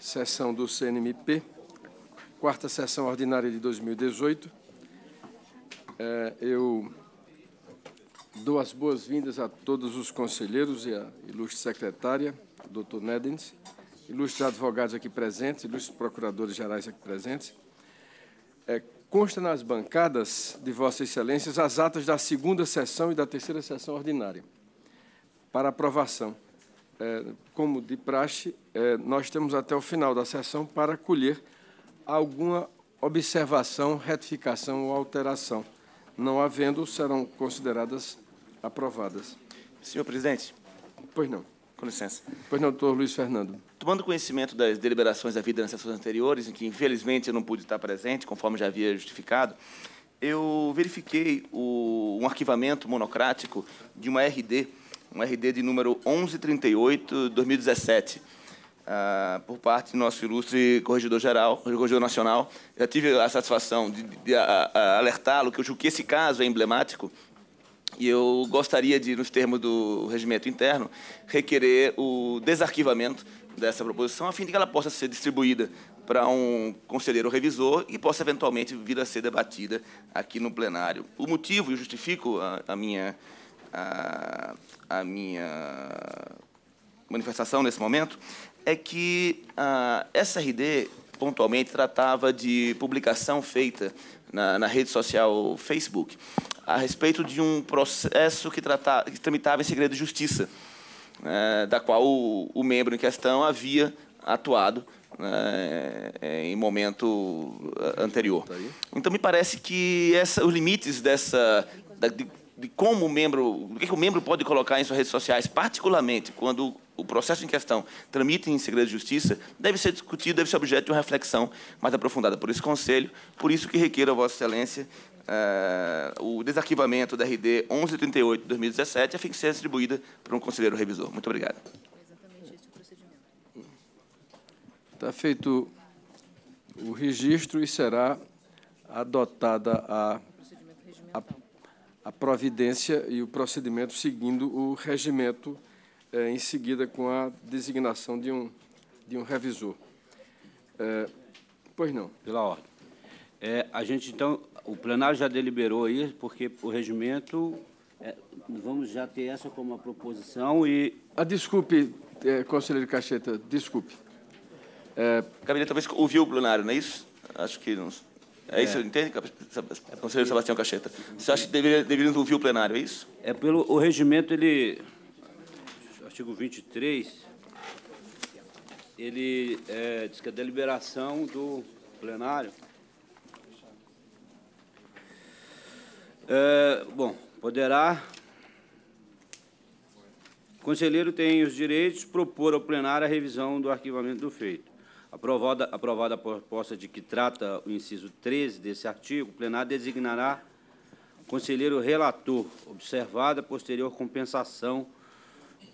sessão do CNMP, quarta sessão ordinária de 2018. É, eu dou as boas-vindas a todos os conselheiros e à ilustre secretária, doutor Nedens, ilustres advogados aqui presentes, ilustres procuradores gerais aqui presentes. É, consta nas bancadas de Vossas Excelências as atas da segunda sessão e da terceira sessão ordinária para aprovação. É, como de praxe, é, nós temos até o final da sessão para colher alguma observação, retificação ou alteração. Não havendo, serão consideradas aprovadas. Senhor presidente. Pois não. Com licença. Pois não, doutor Luiz Fernando. Tomando conhecimento das deliberações da vida nas sessões anteriores, em que, infelizmente, eu não pude estar presente, conforme já havia justificado, eu verifiquei o, um arquivamento monocrático de uma RD um RD de número 1138, 2017, uh, por parte do nosso ilustre corregedor-geral, corregedor nacional. Já tive a satisfação de, de, de alertá-lo que eu julgo que esse caso é emblemático e eu gostaria de, nos termos do regimento interno, requerer o desarquivamento dessa proposição, a fim de que ela possa ser distribuída para um conselheiro revisor e possa eventualmente vir a ser debatida aqui no plenário. O motivo, e justifico a, a minha a, a minha manifestação nesse momento, é que a SRD pontualmente tratava de publicação feita na, na, rede social Facebook a respeito de um processo que, tratava, que tramitava em segredo de justiça, né, da qual o, o, membro em questão havia atuado né, em momento eh, anterior. Tá então, me parece que essa, os limites dessa, da, de, de como o membro, o que o membro pode colocar em suas redes sociais, particularmente quando o processo em questão tramita em segredo de justiça, deve ser discutido, deve ser objeto de uma reflexão mais aprofundada por esse Conselho, por isso que requeiro a Vossa Excelência uh, o desarquivamento da RD 1138 de 2017, a fim de ser distribuída para um conselheiro revisor. Muito obrigado. Está tá feito o registro e será adotada a, a a providência e o procedimento seguindo o regimento, eh, em seguida com a designação de um, de um revisor. Eh, pois não. Pela ordem. É, a gente, então, o plenário já deliberou aí, porque o regimento, é, vamos já ter essa como uma proposição e... Ah, desculpe, é, conselheiro Cacheta, desculpe. É... Gabinete, talvez ouviu o plenário, não é isso? Acho que... Não... É, é. isso, é. entende, conselheiro Sebastião Cacheta? Você acha que deveria, deveríamos ouvir o plenário, é isso? É pelo o regimento, ele. Artigo 23, ele é, diz que a é deliberação do plenário. É, bom, poderá. O conselheiro tem os direitos de propor ao plenário a revisão do arquivamento do feito. Aprovada, aprovada a proposta de que trata o inciso 13 desse artigo, o plenário designará o conselheiro relator, observada posterior compensação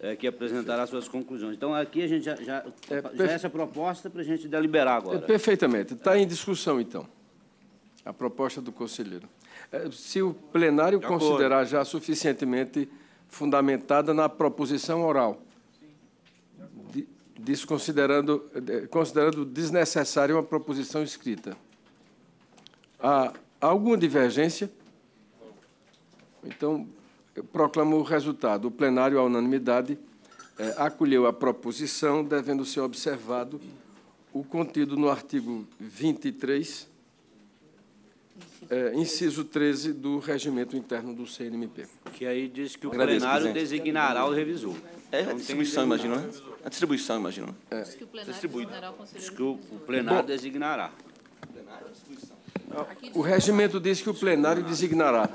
é, que apresentará suas conclusões. Então, aqui a gente já, já, é, perfe... É essa proposta para a gente deliberar é, agora. É, perfeitamente. Está em discussão, então, a proposta do conselheiro. É, se o plenário considerar já suficientemente fundamentada na proposição oral disso considerando, considerando desnecessária uma proposição escrita. Há alguma divergência? Então, eu proclamo o resultado. O plenário, à unanimidade, é, acolheu a proposição, devendo ser observado o contido no artigo 23 é, inciso 13 do regimento interno do CNMP. Que aí diz que o Agradeço, plenário presidente. designará o revisor. É, é então, a né? é distribuição, imagino, né? A distribuição, imagino. Diz que o plenário Distribuído. designará o Diz que o, plenário designará. o regimento diz que o plenário designará.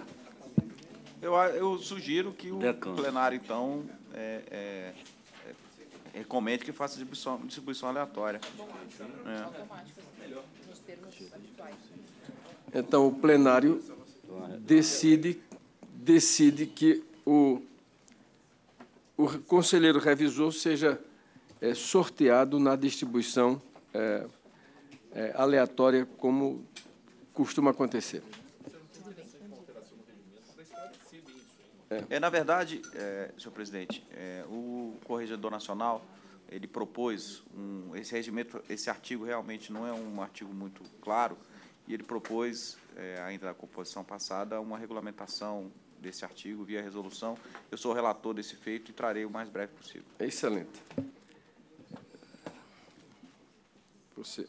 Eu, eu sugiro que o Decan. plenário, então, é, é, é, recomende que faça distribuição, distribuição aleatória. É. Melhor. Assim, Nos termos habituais. Então, o plenário decide, decide que o, o conselheiro revisor seja é, sorteado na distribuição é, é, aleatória, como costuma acontecer. É. na verdade, é, senhor presidente, é, o Corregedor Nacional ele propôs um, esse regimento, esse artigo realmente não é um artigo muito claro, e ele propôs, é, ainda na composição passada, uma regulamentação desse artigo via resolução. Eu sou relator desse feito e trarei o mais breve possível. Excelente. Você.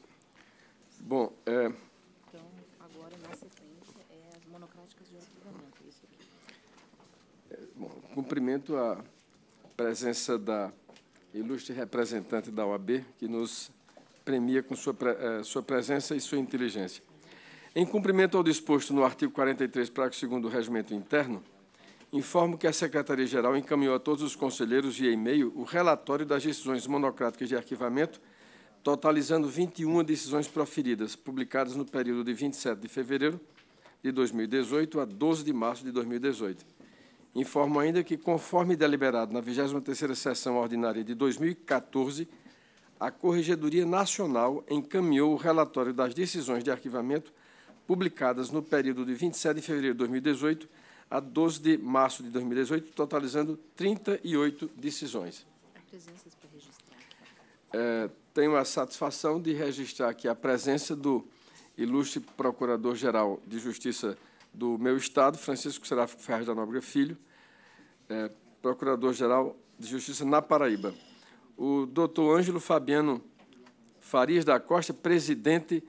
Bom, é... Então, agora, na sequência, é as monocráticas de orçamento, é isso aqui. É, bom, cumprimento a presença da ilustre representante da OAB, que nos premia com sua, é, sua presença e sua inteligência. Em cumprimento ao disposto no artigo 43, parágrafo 2 do Regimento Interno, informo que a Secretaria-Geral encaminhou a todos os conselheiros via e-mail o relatório das decisões monocráticas de arquivamento, totalizando 21 decisões proferidas, publicadas no período de 27 de fevereiro de 2018 a 12 de março de 2018. Informo ainda que, conforme deliberado na 23ª Sessão Ordinária de 2014, a Corregedoria Nacional encaminhou o relatório das decisões de arquivamento publicadas no período de 27 de fevereiro de 2018 a 12 de março de 2018, totalizando 38 decisões. É, tenho a satisfação de registrar aqui a presença do ilustre Procurador-Geral de Justiça do meu Estado, Francisco Seráfico Ferraz da Nóbrega Filho, é, Procurador-Geral de Justiça na Paraíba. O doutor Ângelo Fabiano Farias da Costa, presidente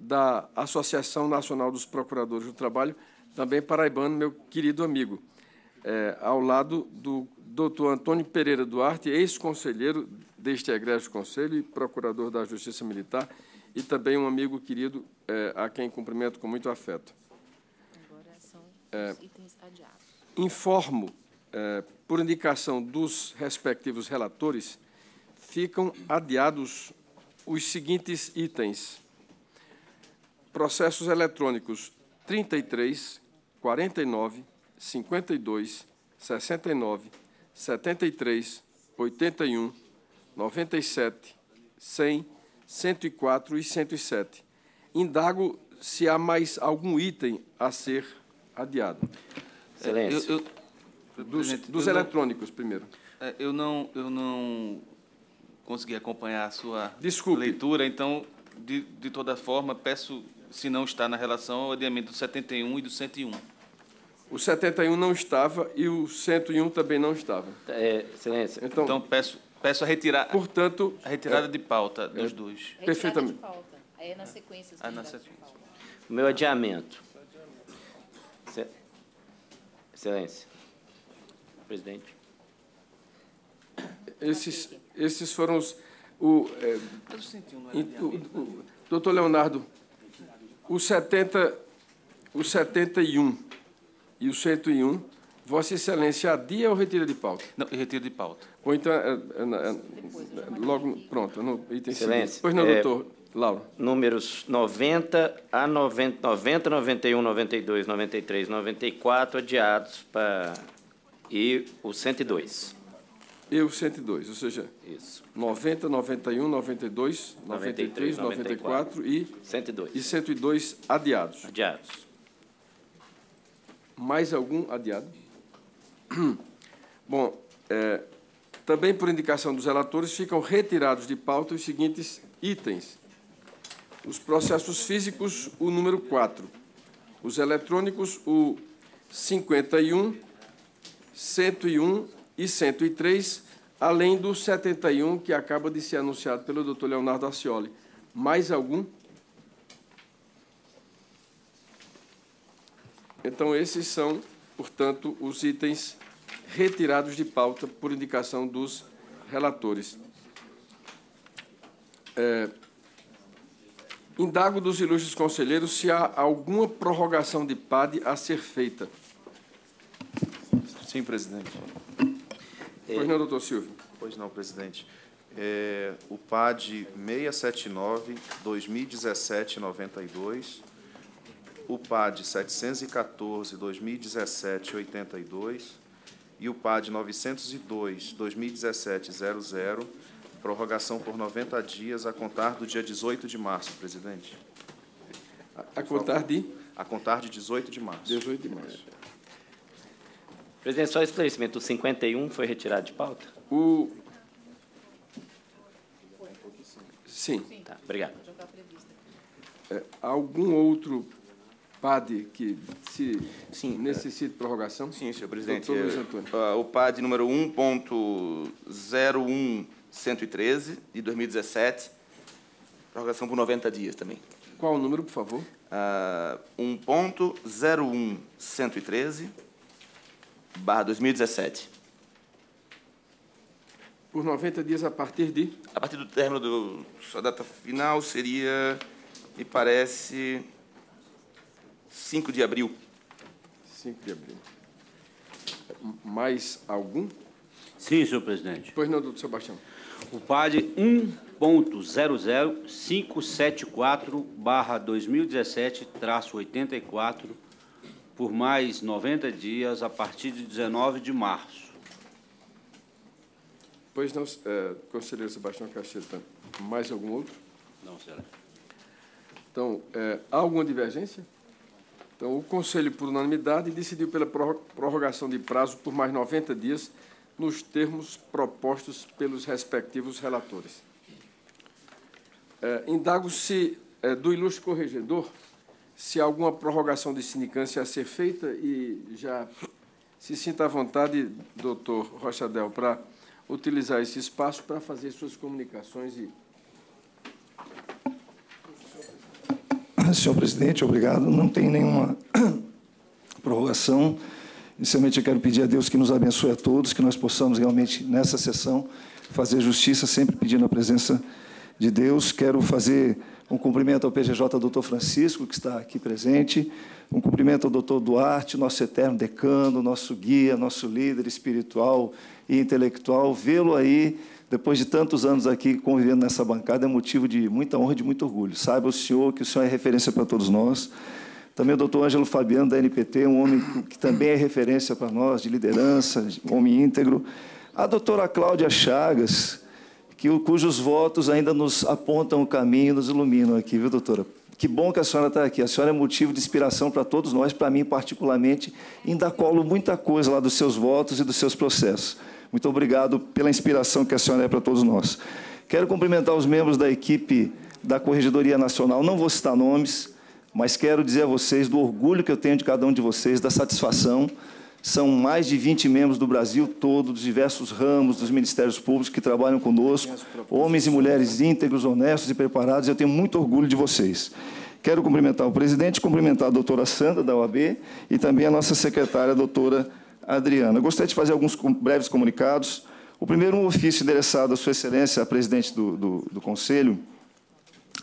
da Associação Nacional dos Procuradores do Trabalho, também paraibano, meu querido amigo, é, ao lado do doutor Antônio Pereira Duarte, ex-conselheiro deste egresso conselho e procurador da Justiça Militar, e também um amigo querido é, a quem cumprimento com muito afeto. Agora são é, os itens adiados. Informo, é, por indicação dos respectivos relatores, ficam adiados os seguintes itens processos eletrônicos 33, 49, 52, 69, 73, 81, 97, 100, 104 e 107. Indago se há mais algum item a ser adiado. Excelência. É, eu, eu, dos, dos eletrônicos, não, primeiro. É, eu não, eu não consegui acompanhar a sua Desculpe. leitura, então, de, de toda forma, peço se não está na relação ao adiamento do 71 e do 101. O 71 não estava e o 101 também não estava. É, excelência. Então, então peço, peço a retirar. Portanto, a retirada é, de pauta é, dos é, dois. Retirada perfeitamente. De pauta. É na ah, sequência. O meu adiamento. Excelência. Presidente. Esses, esses foram os. O, é, o, o, né? o doutor Leonardo, o, 70, o 71 e o 101, Vossa Excelência adia ou retira de pauta? Não, retira de pauta. Ou então, é, é, é, é logo, pronto, no item Excelência. Seguinte. Pois não, é, doutor. Laura. Números 90 a 90, 90, 91, 92, 93, 94 adiados para e o 102. Eu 102, ou seja, Isso. 90, 91, 92, 93, 93 94, 94 e 102. E 102 adiados. Adiados. Mais algum adiado? Bom, é, também por indicação dos relatores, ficam retirados de pauta os seguintes itens. Os processos físicos, o número 4. Os eletrônicos, o 51, 101 e 103, além do 71 que acaba de ser anunciado pelo Dr. Leonardo Ascioli. Mais algum? Então, esses são, portanto, os itens retirados de pauta por indicação dos relatores. É, indago dos ilustres conselheiros se há alguma prorrogação de PAD a ser feita. Sim, presidente. É, pois não, doutor Silvio. Pois não, presidente. É, o PAD 679-2017-92, o PAD 714-2017-82 e o PAD 902-2017-00, prorrogação por 90 dias a contar do dia 18 de março, presidente. A, a contar de? A contar de 18 de março. 18 de março. Presidente, só esclarecimento, o 51 foi retirado de pauta? O... Sim. Tá, obrigado. Tá é, algum outro PAD que se Sim, é. necessite é... prorrogação? Sim, senhor presidente. É, o PAD número 1.01113, de 2017, prorrogação por 90 dias também. Qual o número, por favor? Uh, ah, 1.01113, barra 2017. Por 90 dias a partir de? A partir do término do. Sua data final seria, me parece, 5 de abril. 5 de abril. Mais algum? Sim, senhor presidente. Pois não, doutor Sebastião. O PAD 1.00574-2017-84 por mais 90 dias a partir de 19 de março. Pois não, é, conselheiro Sebastião Cacheta, tá? mais algum outro? Não, será. Então, é, há alguma divergência? Então, o Conselho, por unanimidade, decidiu pela prorrogação de prazo por mais 90 dias, nos termos propostos pelos respectivos relatores. É, Indago-se é, do ilustre corregedor se alguma prorrogação de sindicância a ser feita e já se sinta à vontade, doutor Rochadel, para utilizar esse espaço para fazer suas comunicações e Senhor presidente, obrigado. Não tem nenhuma prorrogação. Inicialmente, eu quero pedir a Deus que nos abençoe a todos, que nós possamos realmente, nessa sessão, fazer justiça, sempre pedindo a presença de Deus. Quero fazer um cumprimento ao PGJ Dr. Francisco, que está aqui presente, um cumprimento ao Dr. Duarte, nosso eterno decano, nosso guia, nosso líder espiritual e intelectual. Vê-lo aí, depois de tantos anos aqui convivendo nessa bancada, é motivo de muita honra e de muito orgulho. Saiba o senhor que o senhor é referência para todos nós. Também o doutor Ângelo Fabiano, da NPT, um homem que também é referência para nós, de liderança, homem íntegro. A doutora Cláudia Chagas, que, cujos votos ainda nos apontam o caminho, nos iluminam aqui, viu, doutora? Que bom que a senhora está aqui. A senhora é motivo de inspiração para todos nós, para mim particularmente. Ainda colo muita coisa lá dos seus votos e dos seus processos. Muito obrigado pela inspiração que a senhora é para todos nós. Quero cumprimentar os membros da equipe da Corregedoria Nacional. Não vou citar nomes, mas quero dizer a vocês do orgulho que eu tenho de cada um de vocês, da satisfação são mais de 20 membros do Brasil todo, dos diversos ramos dos ministérios públicos que trabalham conosco, homens e mulheres íntegros, honestos e preparados. Eu tenho muito orgulho de vocês. Quero cumprimentar o presidente, cumprimentar a doutora Sandra, da OAB, e também a nossa secretária, a doutora Adriana. Eu gostaria de fazer alguns breves comunicados. O primeiro, um ofício endereçado à Sua Excelência, a presidente do, do, do Conselho,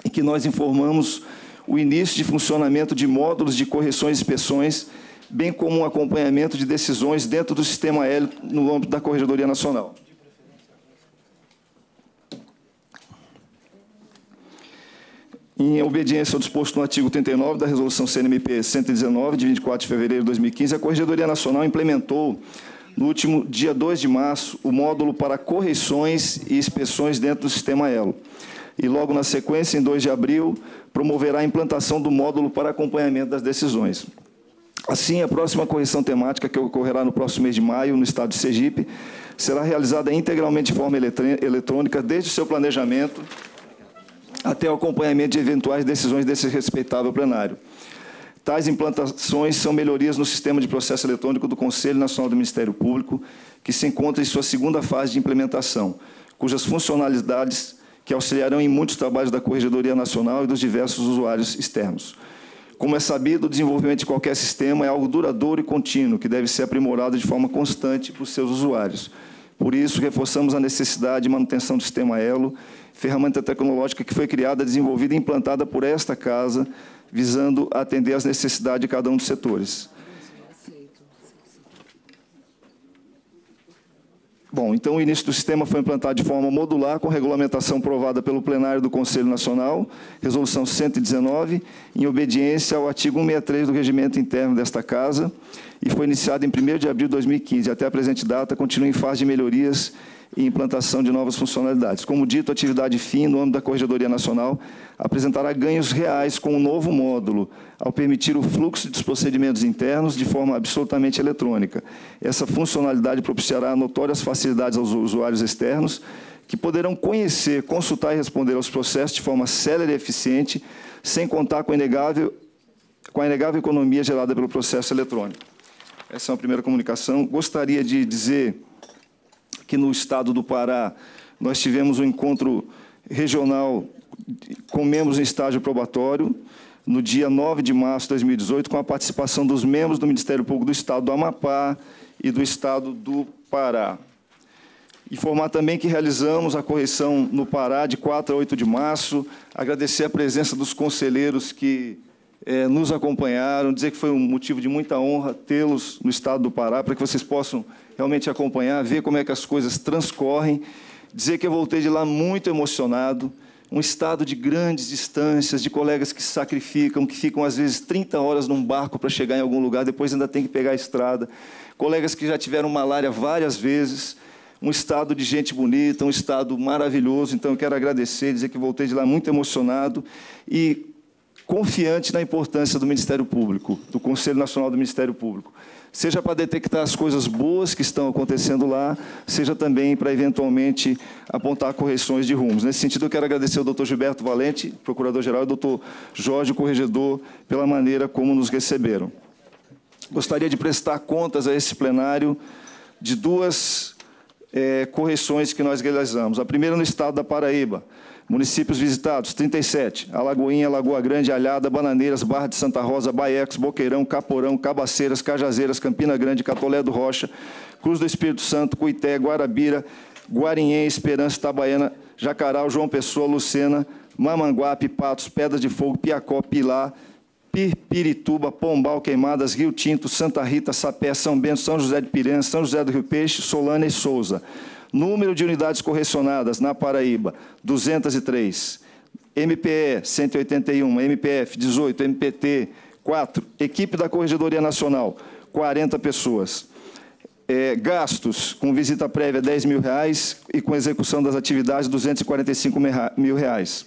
em que nós informamos o início de funcionamento de módulos de correções e inspeções bem como um acompanhamento de decisões dentro do sistema L no âmbito da Corregedoria Nacional. Em obediência ao disposto no artigo 39 da Resolução CNMP 119, de 24 de fevereiro de 2015, a Corregedoria Nacional implementou, no último dia 2 de março, o módulo para correções e inspeções dentro do sistema ELO. E logo na sequência, em 2 de abril, promoverá a implantação do módulo para acompanhamento das decisões. Assim, a próxima correção temática, que ocorrerá no próximo mês de maio, no estado de Sergipe, será realizada integralmente de forma eletrônica, desde o seu planejamento até o acompanhamento de eventuais decisões desse respeitável plenário. Tais implantações são melhorias no sistema de processo eletrônico do Conselho Nacional do Ministério Público, que se encontra em sua segunda fase de implementação, cujas funcionalidades que auxiliarão em muitos trabalhos da Corregedoria Nacional e dos diversos usuários externos. Como é sabido, o desenvolvimento de qualquer sistema é algo duradouro e contínuo, que deve ser aprimorado de forma constante para os seus usuários. Por isso, reforçamos a necessidade de manutenção do sistema Elo, ferramenta tecnológica que foi criada, desenvolvida e implantada por esta casa, visando atender às necessidades de cada um dos setores. Bom, então o início do sistema foi implantado de forma modular, com regulamentação aprovada pelo plenário do Conselho Nacional, resolução 119, em obediência ao artigo 163 do regimento interno desta Casa, e foi iniciado em 1 de abril de 2015. Até a presente data, continua em fase de melhorias e implantação de novas funcionalidades. Como dito, a atividade FIM, no âmbito da Corregedoria Nacional, apresentará ganhos reais com o um novo módulo, ao permitir o fluxo dos procedimentos internos de forma absolutamente eletrônica. Essa funcionalidade propiciará notórias facilidades aos usuários externos, que poderão conhecer, consultar e responder aos processos de forma célere e eficiente, sem contar com a inegável, com a inegável economia gerada pelo processo eletrônico. Essa é uma primeira comunicação. Gostaria de dizer que no estado do Pará nós tivemos um encontro regional com membros em estágio probatório no dia 9 de março de 2018, com a participação dos membros do Ministério Público do Estado do Amapá e do Estado do Pará. Informar também que realizamos a correção no Pará de 4 a 8 de março, agradecer a presença dos conselheiros que é, nos acompanharam, dizer que foi um motivo de muita honra tê-los no estado do Pará, para que vocês possam realmente acompanhar, ver como é que as coisas transcorrem. Dizer que eu voltei de lá muito emocionado, um estado de grandes distâncias, de colegas que sacrificam, que ficam às vezes 30 horas num barco para chegar em algum lugar, depois ainda tem que pegar a estrada, colegas que já tiveram malária várias vezes, um estado de gente bonita, um estado maravilhoso. Então eu quero agradecer, dizer que voltei de lá muito emocionado e confiante na importância do Ministério Público, do Conselho Nacional do Ministério Público, seja para detectar as coisas boas que estão acontecendo lá, seja também para eventualmente apontar correções de rumos. Nesse sentido, eu quero agradecer ao doutor Gilberto Valente, procurador-geral, e ao doutor Jorge Corregedor, pela maneira como nos receberam. Gostaria de prestar contas a esse plenário de duas é, correções que nós realizamos. A primeira no estado da Paraíba, Municípios visitados, 37. Alagoinha, Lagoa Grande, Alhada, Bananeiras, Barra de Santa Rosa, Baiecos, Boqueirão, Caporão, Cabaceiras, Cajazeiras, Campina Grande, Catolé do Rocha, Cruz do Espírito Santo, Cuité, Guarabira, Guarinhém, Esperança, Itabaiana, Jacaral, João Pessoa, Lucena, Mamanguape, Patos, Pedra de Fogo, Piacó, Pilar, Pirituba, Pombal, Queimadas, Rio Tinto, Santa Rita, Sapé, São Bento, São José de Piranha, São José do Rio Peixe, Solana e Souza. Número de unidades correcionadas na Paraíba, 203. MPE, 181. MPF, 18. MPT, 4. Equipe da Corregedoria Nacional, 40 pessoas. É, gastos com visita prévia, 10 mil reais e com execução das atividades, 245 mil reais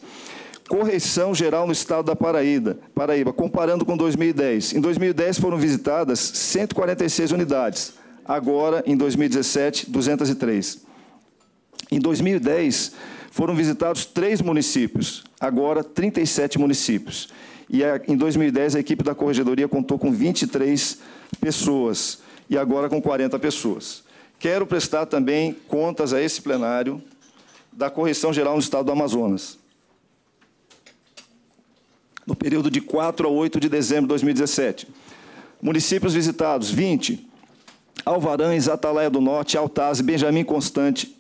correção geral no estado da Paraíba, Paraíba, comparando com 2010. Em 2010 foram visitadas 146 unidades, agora em 2017, 203. Em 2010, foram visitados três municípios, agora 37 municípios. E em 2010, a equipe da Corregedoria contou com 23 pessoas e agora com 40 pessoas. Quero prestar também contas a esse plenário da correção geral no estado do Amazonas. No período de 4 a 8 de dezembro de 2017. Municípios visitados: 20. Alvarães, Atalaia do Norte, Altaz, Benjamin Constante,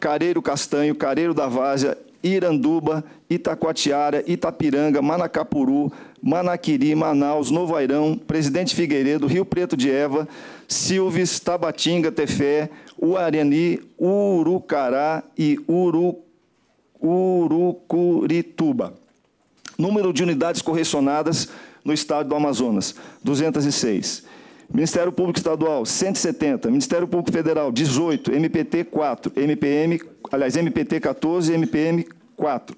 Careiro Castanho, Careiro da Várzea, Iranduba, Itacoatiara, Itapiranga, Manacapuru, Manaquiri, Manaus, Novo Airão, Presidente Figueiredo, Rio Preto de Eva, Silves, Tabatinga, Tefé, Uarani, Urucará e Uru... Urucurituba. Número de unidades correcionadas no estado do Amazonas, 206 Ministério Público Estadual, 170. Ministério Público Federal, 18. MPT, 4. MPM, aliás, MPT, 14. MPM, 4.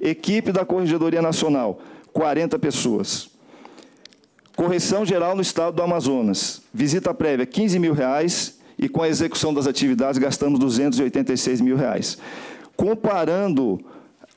Equipe da Corregedoria Nacional, 40 pessoas. Correção geral no estado do Amazonas. Visita prévia, 15 mil reais. E com a execução das atividades, gastamos 286 mil reais. Comparando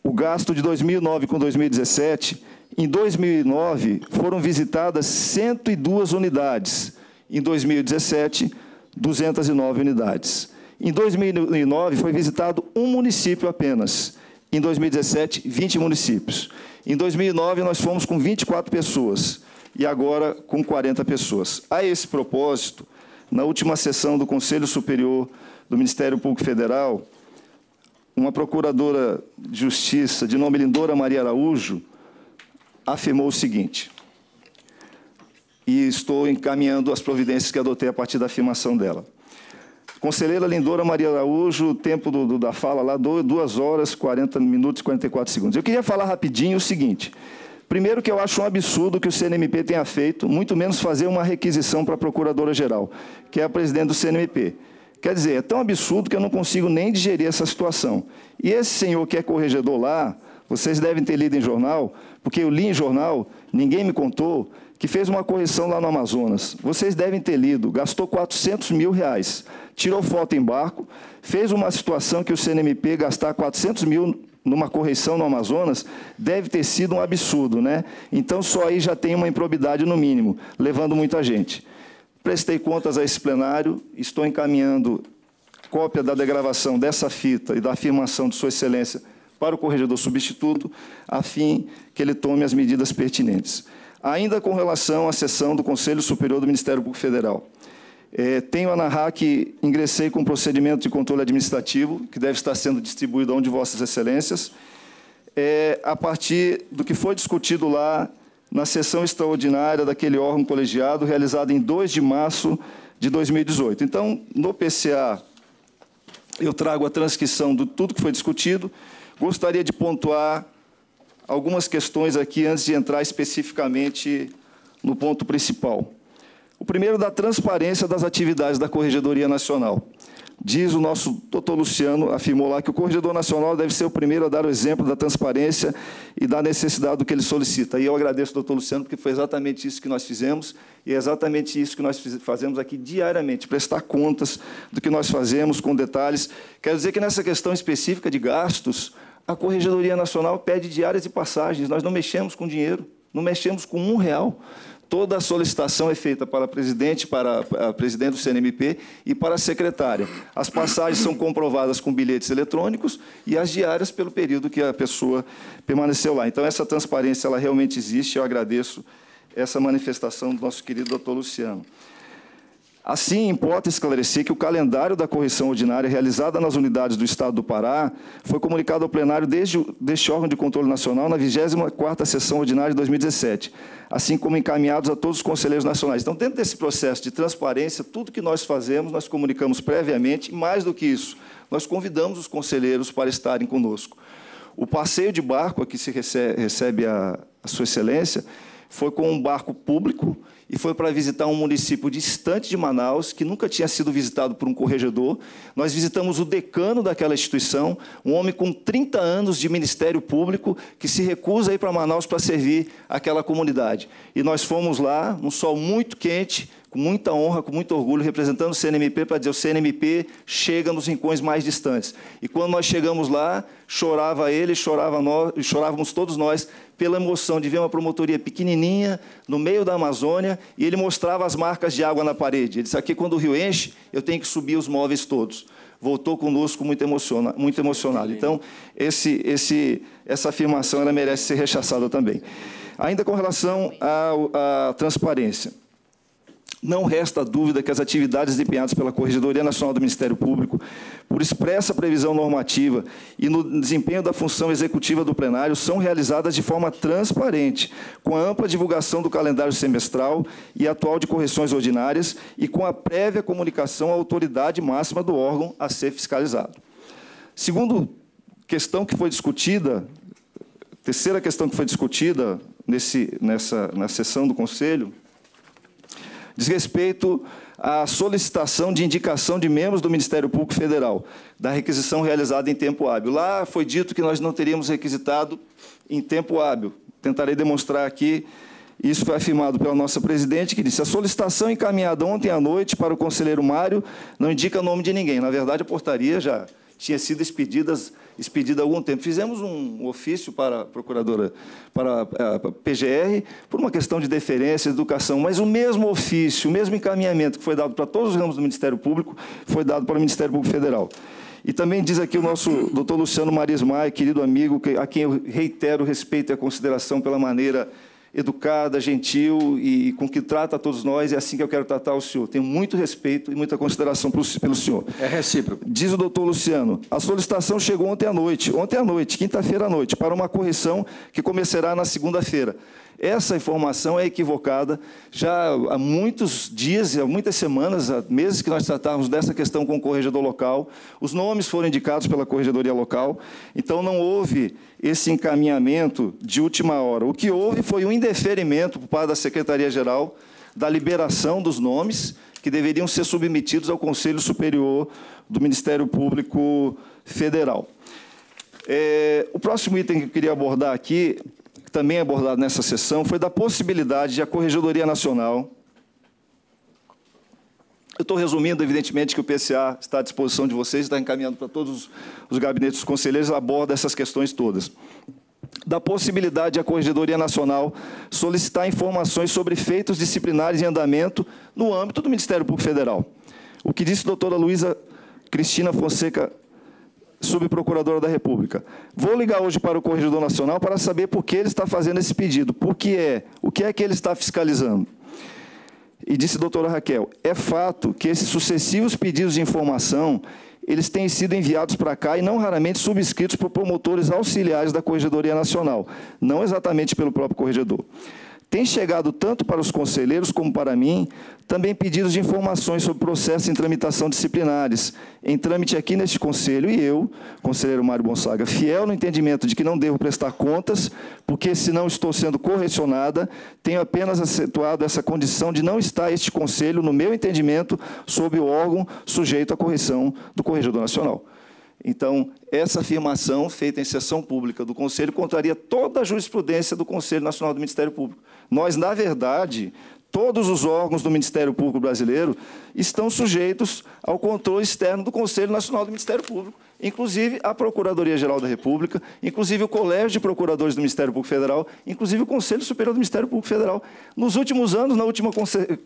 o gasto de 2009 com 2017, em 2009, foram visitadas 102 unidades. Em 2017, 209 unidades. Em 2009, foi visitado um município apenas. Em 2017, 20 municípios. Em 2009, nós fomos com 24 pessoas e agora com 40 pessoas. A esse propósito, na última sessão do Conselho Superior do Ministério Público Federal, uma procuradora de justiça de nome Lindora Maria Araújo afirmou o seguinte, e estou encaminhando as providências que adotei a partir da afirmação dela. Conselheira Lindora Maria Araújo, o tempo do, do, da fala lá, 2 horas, 40 minutos e 44 segundos. Eu queria falar rapidinho o seguinte. Primeiro que eu acho um absurdo que o CNMP tenha feito, muito menos fazer uma requisição para a Procuradora-Geral, que é a presidente do CNMP. Quer dizer, é tão absurdo que eu não consigo nem digerir essa situação. E esse senhor que é corregedor lá, vocês devem ter lido em jornal, porque eu li em jornal, ninguém me contou, que fez uma correção lá no Amazonas. Vocês devem ter lido, gastou 400 mil reais, tirou foto em barco, fez uma situação que o CNMP gastar 400 mil numa correção no Amazonas deve ter sido um absurdo, né? Então só aí já tem uma improbidade no mínimo, levando muita gente. Prestei contas a esse plenário, estou encaminhando cópia da degravação dessa fita e da afirmação de Sua Excelência para o corregedor substituto, a fim que ele tome as medidas pertinentes. Ainda com relação à sessão do Conselho Superior do Ministério Público Federal, é, tenho a narrar que ingressei com um procedimento de controle administrativo, que deve estar sendo distribuído a um de vossas excelências, é, a partir do que foi discutido lá na sessão extraordinária daquele órgão colegiado, realizada em 2 de março de 2018. Então, no PCA, eu trago a transcrição de tudo que foi discutido, Gostaria de pontuar algumas questões aqui antes de entrar especificamente no ponto principal. O primeiro da transparência das atividades da Corregedoria Nacional. Diz o nosso doutor Luciano, afirmou lá que o Corregedor Nacional deve ser o primeiro a dar o exemplo da transparência e da necessidade do que ele solicita. E eu agradeço ao doutor Luciano, porque foi exatamente isso que nós fizemos, e é exatamente isso que nós fazemos aqui diariamente, prestar contas do que nós fazemos com detalhes. Quero dizer que nessa questão específica de gastos, a Corregedoria Nacional pede diárias e passagens. Nós não mexemos com dinheiro, não mexemos com um real. Toda a solicitação é feita para a presidente, para a presidente do CNMP e para a secretária. As passagens são comprovadas com bilhetes eletrônicos e as diárias pelo período que a pessoa permaneceu lá. Então, essa transparência ela realmente existe. Eu agradeço essa manifestação do nosso querido doutor Luciano. Assim, importa esclarecer que o calendário da correção ordinária realizada nas unidades do Estado do Pará foi comunicado ao plenário desde deste órgão de controle nacional na 24ª sessão ordinária de 2017, assim como encaminhados a todos os conselheiros nacionais. Então, dentro desse processo de transparência, tudo que nós fazemos, nós comunicamos previamente, e mais do que isso, nós convidamos os conselheiros para estarem conosco. O passeio de barco a que se recebe, a, a sua excelência foi com um barco público, e foi para visitar um município distante de Manaus, que nunca tinha sido visitado por um corregedor. Nós visitamos o decano daquela instituição, um homem com 30 anos de ministério público, que se recusa a ir para Manaus para servir aquela comunidade. E nós fomos lá, num sol muito quente, com muita honra, com muito orgulho, representando o CNMP para dizer o CNMP chega nos rincões mais distantes. E quando nós chegamos lá, chorava ele, chorava nós, chorávamos todos nós pela emoção de ver uma promotoria pequenininha no meio da Amazônia e ele mostrava as marcas de água na parede. Ele disse: aqui quando o rio enche, eu tenho que subir os móveis todos. Voltou conosco muito, emociona, muito emocionado. Então, esse, esse, essa afirmação ela merece ser rechaçada também. Ainda com relação à, à transparência. Não resta dúvida que as atividades desempenhadas pela Corregedoria Nacional do Ministério Público, por expressa previsão normativa e no desempenho da função executiva do plenário, são realizadas de forma transparente, com a ampla divulgação do calendário semestral e atual de correções ordinárias e com a prévia comunicação à autoridade máxima do órgão a ser fiscalizado. Segundo questão que foi discutida, terceira questão que foi discutida nesse, nessa, na sessão do Conselho, diz respeito à solicitação de indicação de membros do Ministério Público Federal, da requisição realizada em tempo hábil. Lá foi dito que nós não teríamos requisitado em tempo hábil. Tentarei demonstrar aqui isso foi afirmado pela nossa presidente, que disse: a solicitação encaminhada ontem à noite para o conselheiro Mário não indica nome de ninguém. Na verdade, a portaria já tinha sido expedida expedido há algum tempo. Fizemos um ofício para a procuradora, para a PGR, por uma questão de deferência, educação, mas o mesmo ofício, o mesmo encaminhamento que foi dado para todos os ramos do Ministério Público, foi dado para o Ministério Público Federal. E também diz aqui o nosso doutor Luciano Marismar, querido amigo, a quem eu reitero o respeito e a consideração pela maneira educada, gentil e, com que trata todos nós, é assim que eu quero tratar o senhor. Tenho muito respeito e muita consideração pelo senhor. É recíproco. Diz o doutor Luciano, a solicitação chegou ontem à noite, ontem à noite, quinta-feira à noite, para uma correção que começará na segunda-feira. Essa informação é equivocada. Já há muitos dias, há muitas semanas, há meses que nós tratávamos dessa questão com o corregedor local. Os nomes foram indicados pela corregedoria local. Então, não houve esse encaminhamento de última hora. O que houve foi um indeferimento por parte da Secretaria-Geral da liberação dos nomes que deveriam ser submetidos ao Conselho Superior do Ministério Público Federal. É, o próximo item que eu queria abordar aqui, também é abordado nessa sessão, foi da possibilidade de a Corregedoria Nacional. Eu estou resumindo, evidentemente, que o PCA está à disposição de vocês, está encaminhando para todos os gabinetes dos conselheiros, aborda essas questões todas da possibilidade a Corregedoria Nacional solicitar informações sobre feitos disciplinares em andamento no âmbito do Ministério Público Federal. O que disse a doutora Luísa Cristina Fonseca, subprocuradora da República. Vou ligar hoje para o Corregedor Nacional para saber por que ele está fazendo esse pedido, por que é, o que é que ele está fiscalizando. E disse a doutora Raquel, é fato que esses sucessivos pedidos de informação eles têm sido enviados para cá e não raramente subscritos por promotores auxiliares da Corregedoria Nacional, não exatamente pelo próprio corregedor. Tem chegado tanto para os conselheiros como para mim também pedidos de informações sobre processos em tramitação disciplinares, em trâmite aqui neste Conselho, e eu, conselheiro Mário Gonçaga, fiel no entendimento de que não devo prestar contas, porque se não estou sendo correcionada, tenho apenas acentuado essa condição de não estar este Conselho, no meu entendimento, sob o órgão sujeito à correção do Corregedor Nacional. Então, essa afirmação feita em sessão pública do Conselho contraria toda a jurisprudência do Conselho Nacional do Ministério Público. Nós, na verdade, todos os órgãos do Ministério Público Brasileiro estão sujeitos ao controle externo do Conselho Nacional do Ministério Público, inclusive a Procuradoria-Geral da República, inclusive o Colégio de Procuradores do Ministério Público Federal, inclusive o Conselho Superior do Ministério Público Federal. Nos últimos anos, na última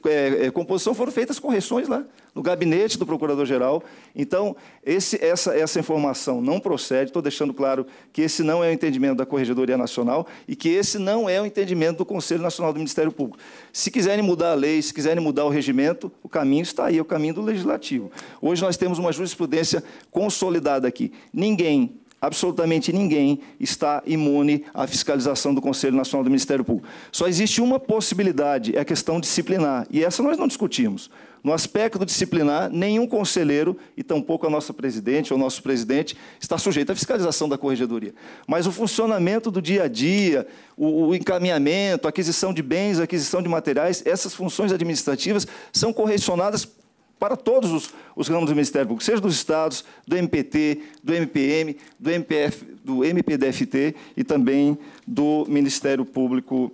é, é, composição, foram feitas correções lá no gabinete do Procurador-Geral. Então, esse, essa, essa informação não procede, estou deixando claro que esse não é o entendimento da Corregedoria Nacional e que esse não é o entendimento do Conselho Nacional do Ministério Público. Se quiserem mudar a lei, se quiserem mudar o regimento, o caminho está aí, é o caminho do Legislativo. Hoje nós temos uma jurisprudência consolidada aqui. Ninguém, absolutamente ninguém, está imune à fiscalização do Conselho Nacional do Ministério Público. Só existe uma possibilidade, é a questão disciplinar, e essa nós não discutimos. No aspecto disciplinar, nenhum conselheiro, e tampouco a nossa presidente ou nosso presidente, está sujeito à fiscalização da corregedoria. Mas o funcionamento do dia a dia, o, o encaminhamento, aquisição de bens, aquisição de materiais, essas funções administrativas são correcionadas para todos os, os, ramos do Ministério Público, seja dos estados, do MPT, do MPM, do, MPF, do MPDFT e também do Ministério Público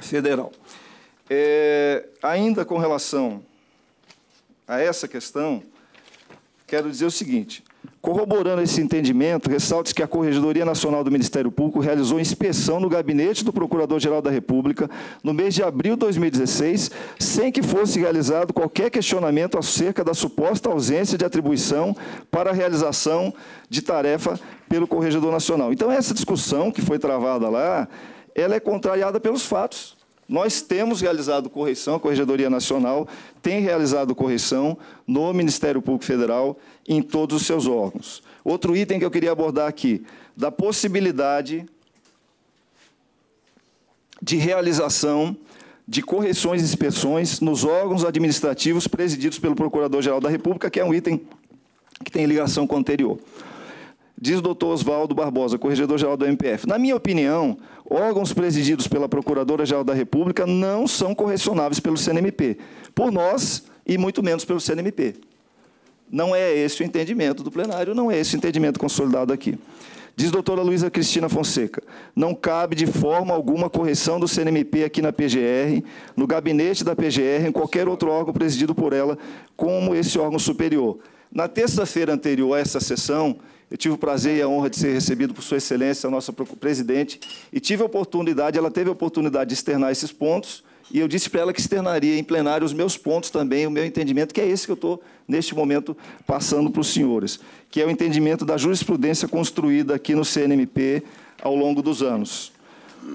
Federal. É, ainda com relação a essa questão, quero dizer o seguinte: Corroborando esse entendimento, ressalte que a Corregedoria Nacional do Ministério Público realizou inspeção no gabinete do Procurador-Geral da República no mês de abril de 2016, sem que fosse realizado qualquer questionamento acerca da suposta ausência de atribuição para a realização de tarefa pelo Corregedor Nacional. Então, essa discussão que foi travada lá, ela é contrariada pelos fatos. Nós temos realizado correção, a Corregedoria Nacional tem realizado correção no Ministério Público Federal em todos os seus órgãos. Outro item que eu queria abordar aqui, da possibilidade de realização de correções e inspeções nos órgãos administrativos presididos pelo Procurador-Geral da República, que é um item que tem ligação com o anterior. Diz o doutor Oswaldo Barbosa, corregedor-geral do MPF. Na minha opinião, órgãos presididos pela Procuradora-Geral da República não são correcionáveis pelo CNMP, por nós e muito menos pelo CNMP. Não é esse o entendimento do plenário, não é esse o entendimento consolidado aqui. Diz doutora Luísa Cristina Fonseca, não cabe de forma alguma correção do CNMP aqui na PGR, no gabinete da PGR, em qualquer outro órgão presidido por ela, como esse órgão superior. Na terça-feira anterior a essa sessão, eu tive o prazer e a honra de ser recebido por Sua Excelência, a nossa presidente, e tive a oportunidade, ela teve a oportunidade de externar esses pontos, e eu disse para ela que externaria em plenário os meus pontos também, o meu entendimento, que é esse que eu estou, neste momento, passando para os senhores, que é o entendimento da jurisprudência construída aqui no CNMP ao longo dos anos.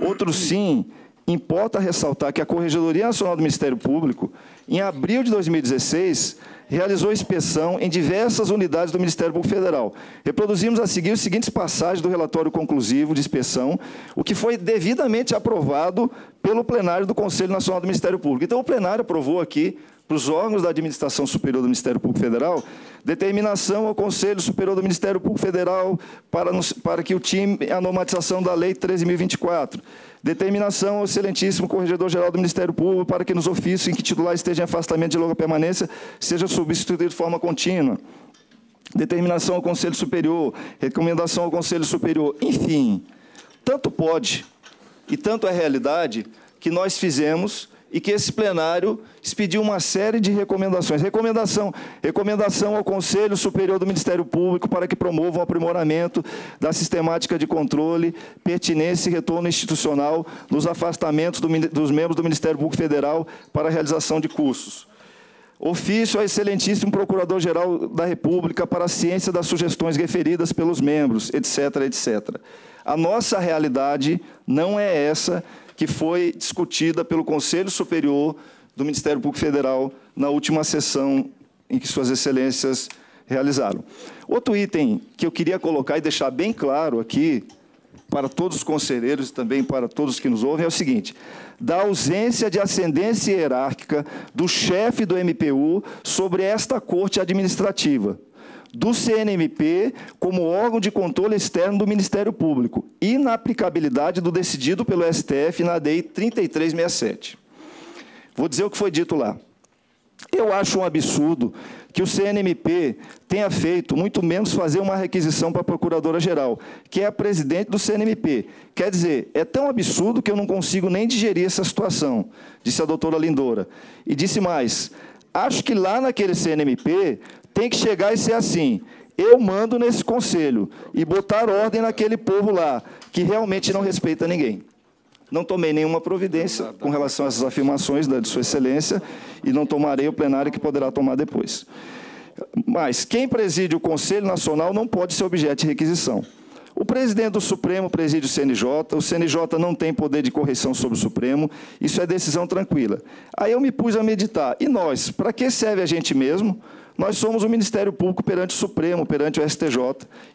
Outro sim, importa ressaltar que a Corregedoria Nacional do Ministério Público, em abril de 2016, realizou inspeção em diversas unidades do Ministério Público Federal. Reproduzimos a seguir as seguintes passagens do relatório conclusivo de inspeção, o que foi devidamente aprovado pelo plenário do Conselho Nacional do Ministério Público. Então, o plenário aprovou aqui para os órgãos da Administração Superior do Ministério Público Federal, determinação ao Conselho Superior do Ministério Público Federal para, para que o time, a normatização da Lei 13.024 Determinação ao excelentíssimo Corregedor-Geral do Ministério Público para que nos ofícios em que titular esteja em afastamento de longa permanência seja substituído de forma contínua. Determinação ao Conselho Superior, recomendação ao Conselho Superior. Enfim, tanto pode e tanto é realidade que nós fizemos e que esse plenário expediu uma série de recomendações. Recomendação, recomendação ao Conselho Superior do Ministério Público para que promova o aprimoramento da sistemática de controle, pertinência e retorno institucional nos afastamentos do, dos membros do Ministério Público Federal para a realização de cursos. Ofício ao excelentíssimo Procurador-Geral da República para a ciência das sugestões referidas pelos membros, etc., etc. A nossa realidade não é essa que foi discutida pelo Conselho Superior do Ministério Público Federal na última sessão em que Suas Excelências realizaram. Outro item que eu queria colocar e deixar bem claro aqui, para todos os conselheiros e também para todos que nos ouvem, é o seguinte: da ausência de ascendência hierárquica do chefe do MPU sobre esta corte administrativa do CNMP como órgão de controle externo do Ministério Público e na aplicabilidade do decidido pelo STF na DEI 3367. Vou dizer o que foi dito lá. Eu acho um absurdo que o CNMP tenha feito, muito menos fazer uma requisição para a Procuradora-Geral, que é a presidente do CNMP. Quer dizer, é tão absurdo que eu não consigo nem digerir essa situação, disse a doutora Lindora. E disse mais, acho que lá naquele CNMP tem que chegar e ser assim. Eu mando nesse conselho e botar ordem naquele povo lá, que realmente não respeita ninguém. Não tomei nenhuma providência com relação a essas afirmações da de Sua Excelência e não tomarei o plenário que poderá tomar depois. Mas quem preside o Conselho Nacional não pode ser objeto de requisição. O presidente do Supremo preside o CNJ, o CNJ não tem poder de correção sobre o Supremo, isso é decisão tranquila. Aí eu me pus a meditar, e nós, para que serve a gente mesmo? Nós somos o Ministério Público perante o Supremo, perante o STJ.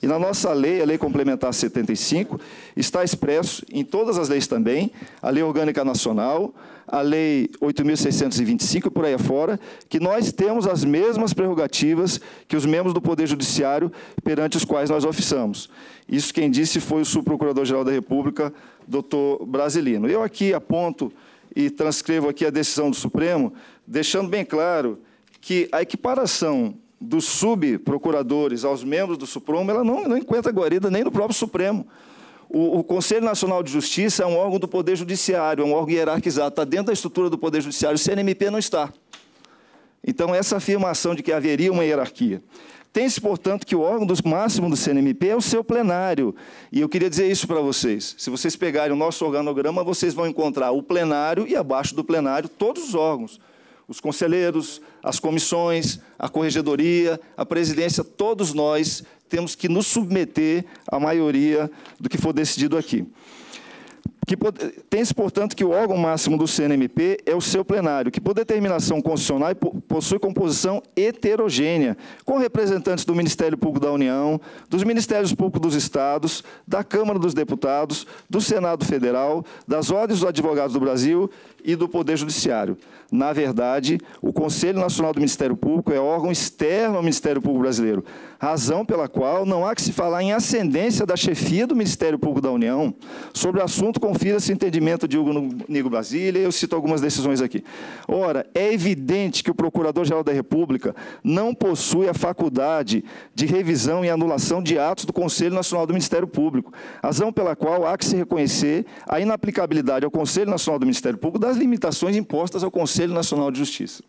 E na nossa lei, a Lei Complementar 75, está expresso, em todas as leis também, a Lei Orgânica Nacional, a Lei 8.625 e por aí afora, que nós temos as mesmas prerrogativas que os membros do Poder Judiciário perante os quais nós oficiamos. Isso quem disse foi o Subprocurador-Geral da República, doutor Brasilino. Eu aqui aponto e transcrevo aqui a decisão do Supremo, deixando bem claro que a equiparação dos subprocuradores aos membros do Supremo, ela não, não encontra guarida nem no próprio Supremo. O, o, Conselho Nacional de Justiça é um órgão do Poder Judiciário, é um órgão hierarquizado, está dentro da estrutura do Poder Judiciário, o CNMP não está. Então, essa afirmação de que haveria uma hierarquia. Tem-se, portanto, que o órgão do máximo do CNMP é o seu plenário. E eu queria dizer isso para vocês. Se vocês pegarem o nosso organograma, vocês vão encontrar o plenário e, abaixo do plenário, todos os órgãos. Os conselheiros, as comissões, a corregedoria, a presidência, todos nós temos que nos submeter à maioria do que for decidido aqui. Que, tem-se, portanto, que o órgão máximo do CNMP é o seu plenário, que, por determinação constitucional, possui composição heterogênea, com representantes do Ministério Público da União, dos Ministérios Públicos dos Estados, da Câmara dos Deputados, do Senado Federal, das Ordens dos Advogados do Brasil e do Poder Judiciário. Na verdade, o Conselho Nacional do Ministério Público é órgão externo ao Ministério Público Brasileiro, razão pela qual não há que se falar em ascendência da chefia do Ministério Público da União. Sobre o assunto, confira-se entendimento de Hugo Nigo Brasília, eu cito algumas decisões aqui. Ora, é evidente que o Procurador-Geral da República não possui a faculdade de revisão e anulação de atos do Conselho Nacional do Ministério Público, razão pela qual há que se reconhecer a inaplicabilidade ao Conselho Nacional do Ministério Público da as limitações impostas ao Conselho Nacional de Justiça.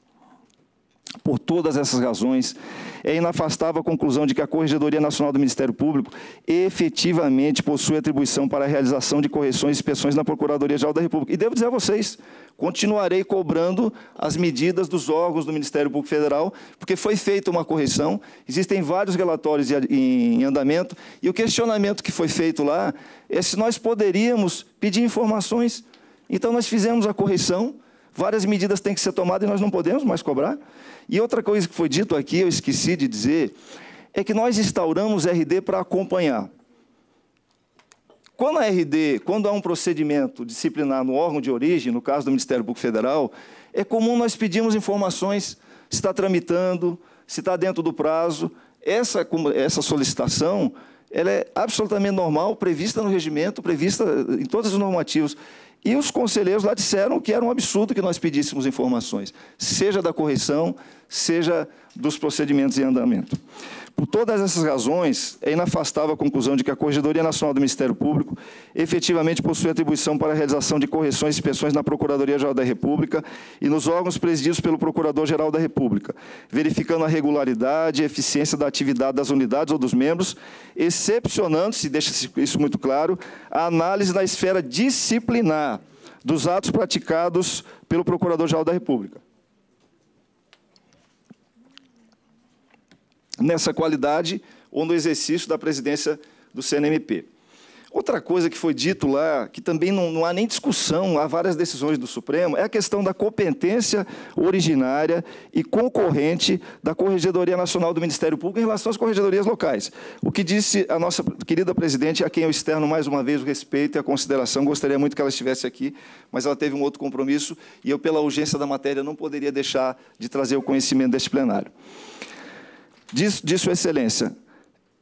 Por todas essas razões, é inafastável a conclusão de que a Corregedoria Nacional do Ministério Público efetivamente possui atribuição para a realização de correções e inspeções na Procuradoria-Geral da República. E devo dizer a vocês, continuarei cobrando as medidas dos órgãos do Ministério Público Federal, porque foi feita uma correção, existem vários relatórios em andamento, e o questionamento que foi feito lá é se nós poderíamos pedir informações então nós fizemos a correção, várias medidas têm que ser tomadas e nós não podemos mais cobrar. E outra coisa que foi dito aqui, eu esqueci de dizer, é que nós instauramos RD para acompanhar. Quando a RD, quando há um procedimento disciplinar no órgão de origem, no caso do Ministério Público Federal, é comum nós pedirmos informações se está tramitando, se está dentro do prazo. Essa, essa solicitação ela é absolutamente normal, prevista no regimento, prevista em todos os normativos. E os conselheiros lá disseram que era um absurdo que nós pedíssemos informações, seja da correção, seja dos procedimentos em andamento. Por todas essas razões, é inafastável a conclusão de que a Corregedoria Nacional do Ministério Público efetivamente possui atribuição para a realização de correções e inspeções na Procuradoria-Geral da República e nos órgãos presididos pelo Procurador-Geral da República, verificando a regularidade e eficiência da atividade das unidades ou dos membros, excepcionando-se, deixa isso muito claro, a análise na esfera disciplinar dos atos praticados pelo Procurador-Geral da República. nessa qualidade ou no exercício da presidência do CNMP. Outra coisa que foi dito lá, que também não, não, há nem discussão, há várias decisões do Supremo, é a questão da competência originária e concorrente da Corregedoria Nacional do Ministério Público em relação às corregedorias locais. O que disse a nossa querida presidente, a quem eu externo mais uma vez o respeito e a consideração, gostaria muito que ela estivesse aqui, mas ela teve um outro compromisso e eu, pela urgência da matéria, não poderia deixar de trazer o conhecimento deste plenário. Diz, diz Sua Excelência,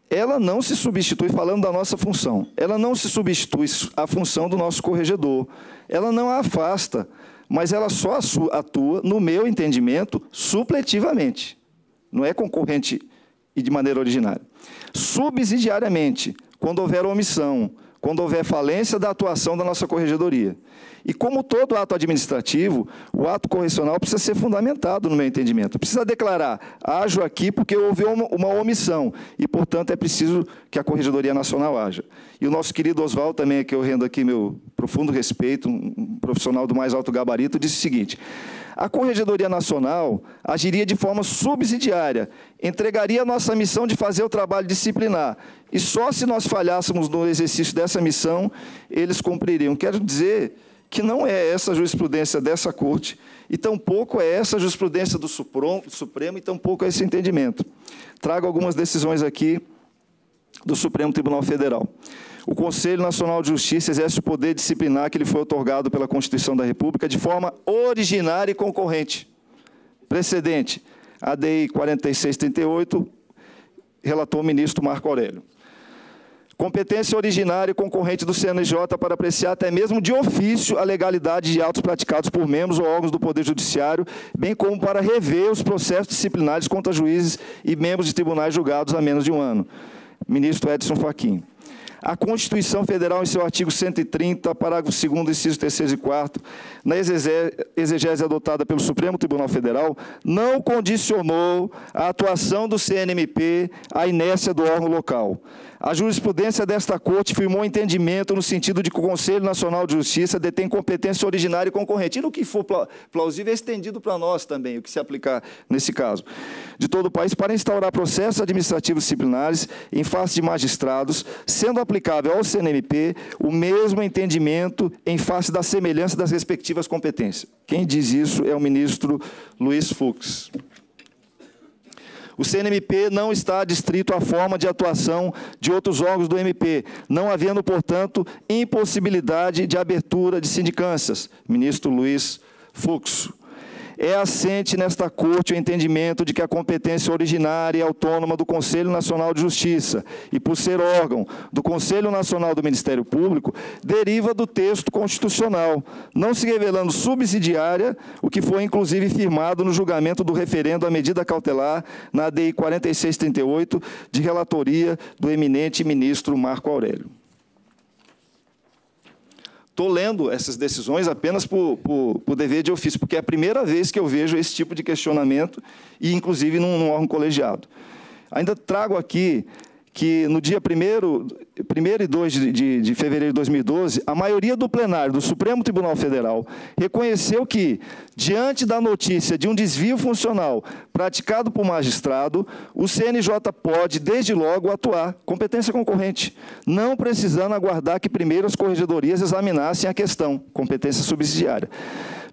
ela não se substitui, falando da nossa função, ela não se substitui à função do nosso corregedor, ela não a afasta, mas ela só atua, no meu entendimento, supletivamente, não é concorrente e de maneira originária. Subsidiariamente, quando houver omissão, quando houver falência da atuação da nossa corregedoria. E como todo ato administrativo, o ato correcional precisa ser fundamentado, no meu entendimento. Precisa declarar, ajo aqui porque houve uma, omissão, e, portanto, é preciso que a Corregedoria Nacional haja. E o nosso querido Oswaldo, também, que eu rendo aqui meu profundo respeito, um profissional do mais alto gabarito, disse o seguinte, a Corregedoria Nacional agiria de forma subsidiária, entregaria a nossa missão de fazer o trabalho disciplinar e só se nós falhássemos no exercício dessa missão, eles cumpririam. Quero dizer que não é essa a jurisprudência dessa corte, e tampouco é essa a jurisprudência do Supremo, e tampouco é esse entendimento. Trago algumas decisões aqui do Supremo Tribunal Federal. O Conselho Nacional de Justiça exerce o poder disciplinar que lhe foi otorgado pela Constituição da República de forma originária e concorrente. Precedente, ADI 4638, relator ministro Marco Aurélio. Competência originária e concorrente do CNJ para apreciar até mesmo de ofício a legalidade de atos praticados por membros ou órgãos do Poder Judiciário, bem como para rever os processos disciplinares contra juízes e membros de tribunais julgados há menos de um ano. Ministro Edson Fachin. A Constituição Federal, em seu artigo 130, parágrafo 2 inciso 3 e 4, na exegese adotada pelo Supremo Tribunal Federal, não condicionou a atuação do CNMP à inércia do órgão local. A jurisprudência desta Corte firmou entendimento no sentido de que o Conselho Nacional de Justiça detém competência originária e concorrente. E no que for plausível é estendido para nós também, o que se aplicar nesse caso. De todo o país para instaurar processos administrativos disciplinares em face de magistrados, sendo aplicável ao CNMP o mesmo entendimento em face da semelhança das respectivas competências. Quem diz isso é o ministro Luiz Fux. O CNMP não está distrito à forma de atuação de outros órgãos do MP, não havendo, portanto, impossibilidade de abertura de sindicâncias. Ministro Luiz Fux. É assente nesta corte o entendimento de que a competência originária e é autônoma do Conselho Nacional de Justiça, e por ser órgão do Conselho Nacional do Ministério Público, deriva do texto constitucional, não se revelando subsidiária, o que foi inclusive firmado no julgamento do referendo à medida cautelar na DI 4638, de relatoria do eminente ministro Marco Aurélio. Estou lendo essas decisões apenas por, por, por, dever de ofício, porque é a primeira vez que eu vejo esse tipo de questionamento, e inclusive num, num órgão colegiado. Ainda trago aqui que no dia 1 e 2 de, de, de, fevereiro de 2012, a maioria do plenário do Supremo Tribunal Federal reconheceu que, diante da notícia de um desvio funcional praticado por magistrado, o CNJ pode, desde logo, atuar competência concorrente, não precisando aguardar que primeiro as corregedorias examinassem a questão, competência subsidiária.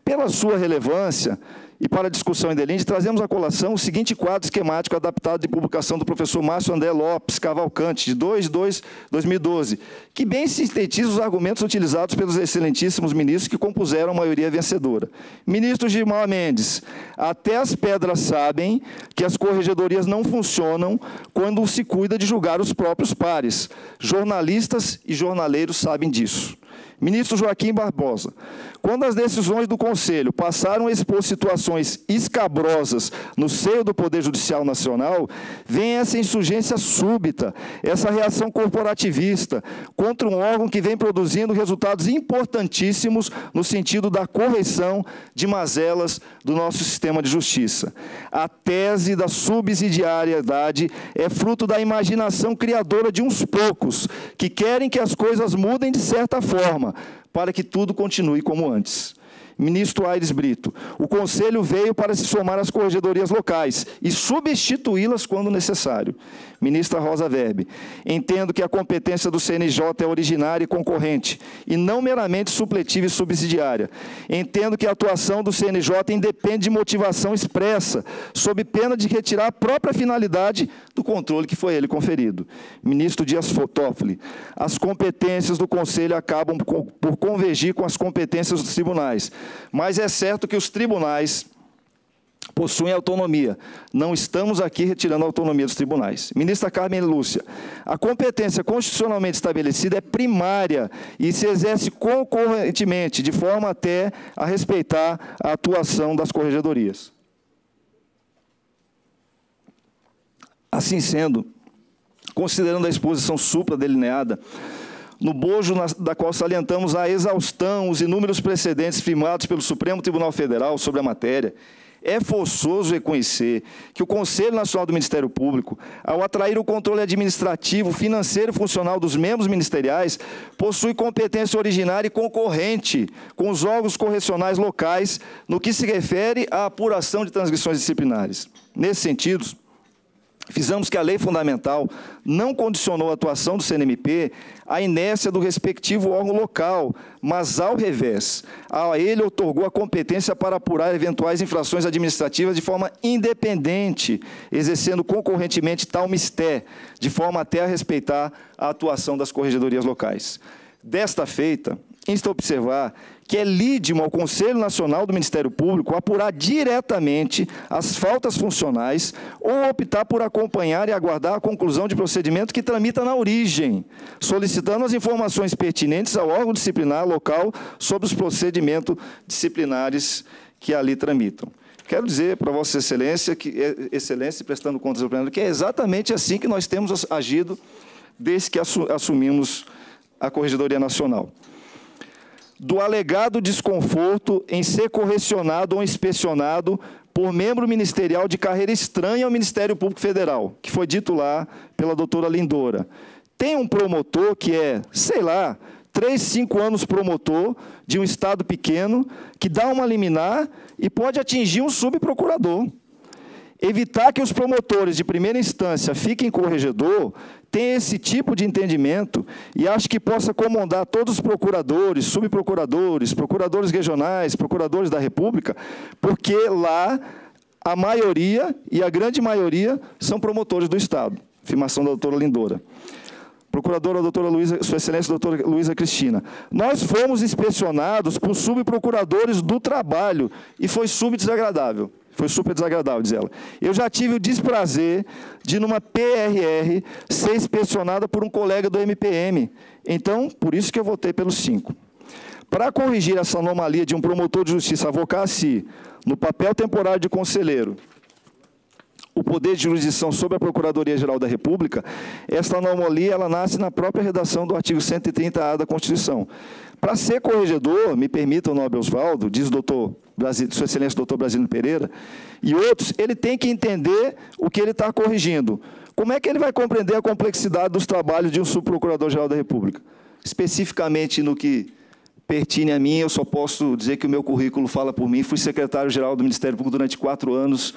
Pela sua relevância, e para a discussão em Delinde, trazemos à colação o seguinte quadro esquemático adaptado de publicação do professor Márcio André Lopes Cavalcante, de 2 de 2012, que bem sintetiza os argumentos utilizados pelos excelentíssimos ministros que compuseram a maioria vencedora. Ministro Gilmar Mendes, até as pedras sabem que as corregedorias não funcionam quando se cuida de julgar os próprios pares. Jornalistas e jornaleiros sabem disso. Ministro Joaquim Barbosa, quando as decisões do Conselho passaram a expor situações escabrosas no seio do Poder Judicial Nacional, vem essa insurgência súbita, essa reação corporativista contra um órgão que vem produzindo resultados importantíssimos no sentido da correção de mazelas do nosso sistema de justiça. A tese da subsidiariedade é fruto da imaginação criadora de uns poucos que querem que as coisas mudem de certa forma, para que tudo continue como antes ministro Aires Brito. O conselho veio para se somar às corregedorias locais e substituí-las quando necessário. Ministra Rosa Verbe, entendo que a competência do CNJ é originária e concorrente, e não meramente supletiva e subsidiária. Entendo que a atuação do CNJ independe de motivação expressa, sob pena de retirar a própria finalidade do controle que foi ele conferido. Ministro Dias Toffoli, as competências do Conselho acabam por convergir com as competências dos tribunais. Mas é certo que os tribunais possuem autonomia. Não estamos aqui retirando a autonomia dos tribunais. Ministra Carmen Lúcia, a competência constitucionalmente estabelecida é primária e se exerce concorrentemente, de forma até a respeitar a atuação das corregedorias. Assim sendo, considerando a exposição supra delineada, no bojo na, da qual salientamos a exaustão os inúmeros precedentes firmados pelo Supremo Tribunal Federal sobre a matéria, é forçoso reconhecer que o Conselho Nacional do Ministério Público, ao atrair o controle administrativo, financeiro e funcional dos membros ministeriais, possui competência originária e concorrente com os órgãos correcionais locais no que se refere à apuração de transgressões disciplinares. Nesse sentido, Fizemos que a lei fundamental não condicionou a atuação do CNMP à inércia do respectivo órgão local, mas ao revés. A ele otorgou a competência para apurar eventuais infrações administrativas de forma independente, exercendo concorrentemente tal mistério, de forma até a respeitar a atuação das corregedorias locais. Desta feita, insta observar que é lídimo ao Conselho Nacional do Ministério Público apurar diretamente as faltas funcionais ou optar por acompanhar e aguardar a conclusão de procedimento que tramita na origem, solicitando as informações pertinentes ao órgão disciplinar local sobre os procedimentos disciplinares que ali tramitam. Quero dizer para Vossa Excelência, que, eh, Excelência, prestando contas ao plenário, que é exatamente assim que nós temos agido desde que assumimos a Corregedoria Nacional do alegado desconforto em ser correcionado ou inspecionado por membro ministerial de carreira estranha ao Ministério Público Federal, que foi dito lá pela doutora Lindora. Tem um promotor que é, sei lá, três, cinco anos promotor de um estado pequeno, que dá uma liminar e pode atingir um subprocurador. Evitar que os promotores de primeira instância fiquem com o regedor tem esse tipo de entendimento e acho que possa comandar todos os procuradores, subprocuradores, procuradores regionais, procuradores da República, porque lá a maioria e a grande maioria são promotores do Estado. Afirmação da doutora Lindora. Procuradora doutora Luísa, Sua Excelência doutora Luísa Cristina. Nós fomos inspecionados por subprocuradores do trabalho e foi subdesagradável. Foi super desagradável, diz ela. Eu já tive o desprazer de, numa PRR, ser inspecionada por um colega do MPM. Então, por isso que eu votei pelos cinco. Para corrigir essa anomalia de um promotor de justiça avocar-se no papel temporário de conselheiro o poder de jurisdição sobre a Procuradoria-Geral da República, esta anomalia ela nasce na própria redação do artigo 130-A da Constituição. Para ser corregedor, me permita, o nobre Osvaldo diz o doutor sua Excelência Doutor Brasilino Pereira, e outros, ele tem que entender o que ele está corrigindo. Como é que ele vai compreender a complexidade dos trabalhos de um subprocurador-geral da República? Especificamente no que pertine a mim, eu só posso dizer que o meu currículo fala por mim. Fui secretário-geral do Ministério Público durante quatro anos,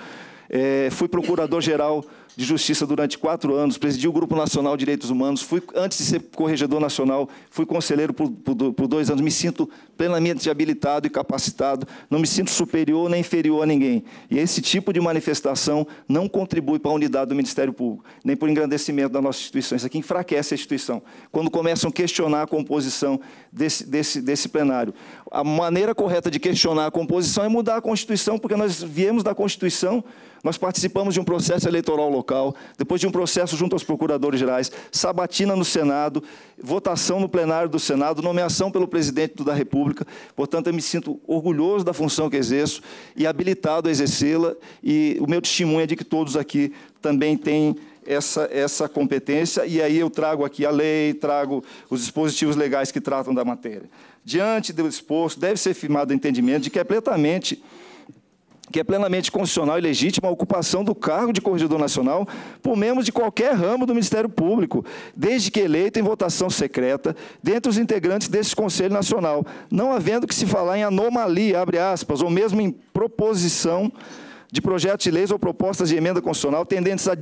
é, fui procurador-geral de Justiça durante quatro anos, presidi o Grupo Nacional de Direitos Humanos, fui, antes de ser corregedor nacional, fui conselheiro por, por, por dois anos, me sinto plenamente habilitado e capacitado, não me sinto superior nem inferior a ninguém. E esse tipo de manifestação não contribui para a unidade do Ministério Público, nem para o engrandecimento da nossa instituição. Isso aqui enfraquece a instituição. Quando começam a questionar a composição desse, desse, desse plenário. A maneira correta de questionar a composição é mudar a Constituição, porque nós viemos da Constituição, nós participamos de um processo eleitoral local, local, depois de um processo junto aos procuradores gerais, sabatina no Senado, votação no plenário do Senado, nomeação pelo presidente da República. Portanto, eu me sinto orgulhoso da função que exerço e habilitado a exercê-la. E o meu testemunho é de que todos aqui também têm essa, essa competência, e aí eu trago aqui a lei, trago os dispositivos legais que tratam da matéria. Diante do exposto, deve ser firmado o entendimento de que é plenamente que é plenamente constitucional e legítima a ocupação do cargo de corregedor nacional por membros de qualquer ramo do Ministério Público, desde que eleito em votação secreta, dentre os integrantes desse Conselho Nacional, não havendo que se falar em anomalia, abre aspas, ou mesmo em proposição de projetos de leis ou propostas de emenda constitucional tendentes a,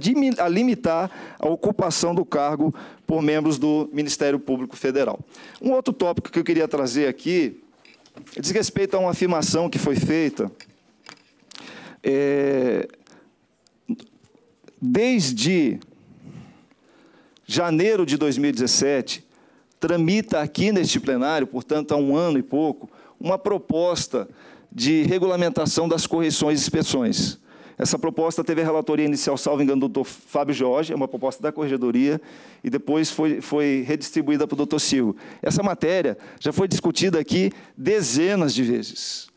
a limitar a ocupação do cargo por membros do Ministério Público Federal. Um outro tópico que eu queria trazer aqui diz respeito a uma afirmação que foi feita é, desde janeiro de 2017, tramita aqui neste plenário, portanto há um ano e pouco, uma proposta de regulamentação das correções e inspeções. Essa proposta teve a relatoria inicial, salvo engano, do doutor Fábio Jorge, é uma proposta da corregedoria, e depois foi, foi redistribuída para o doutor Silvio. Essa matéria já foi discutida aqui dezenas de vezes.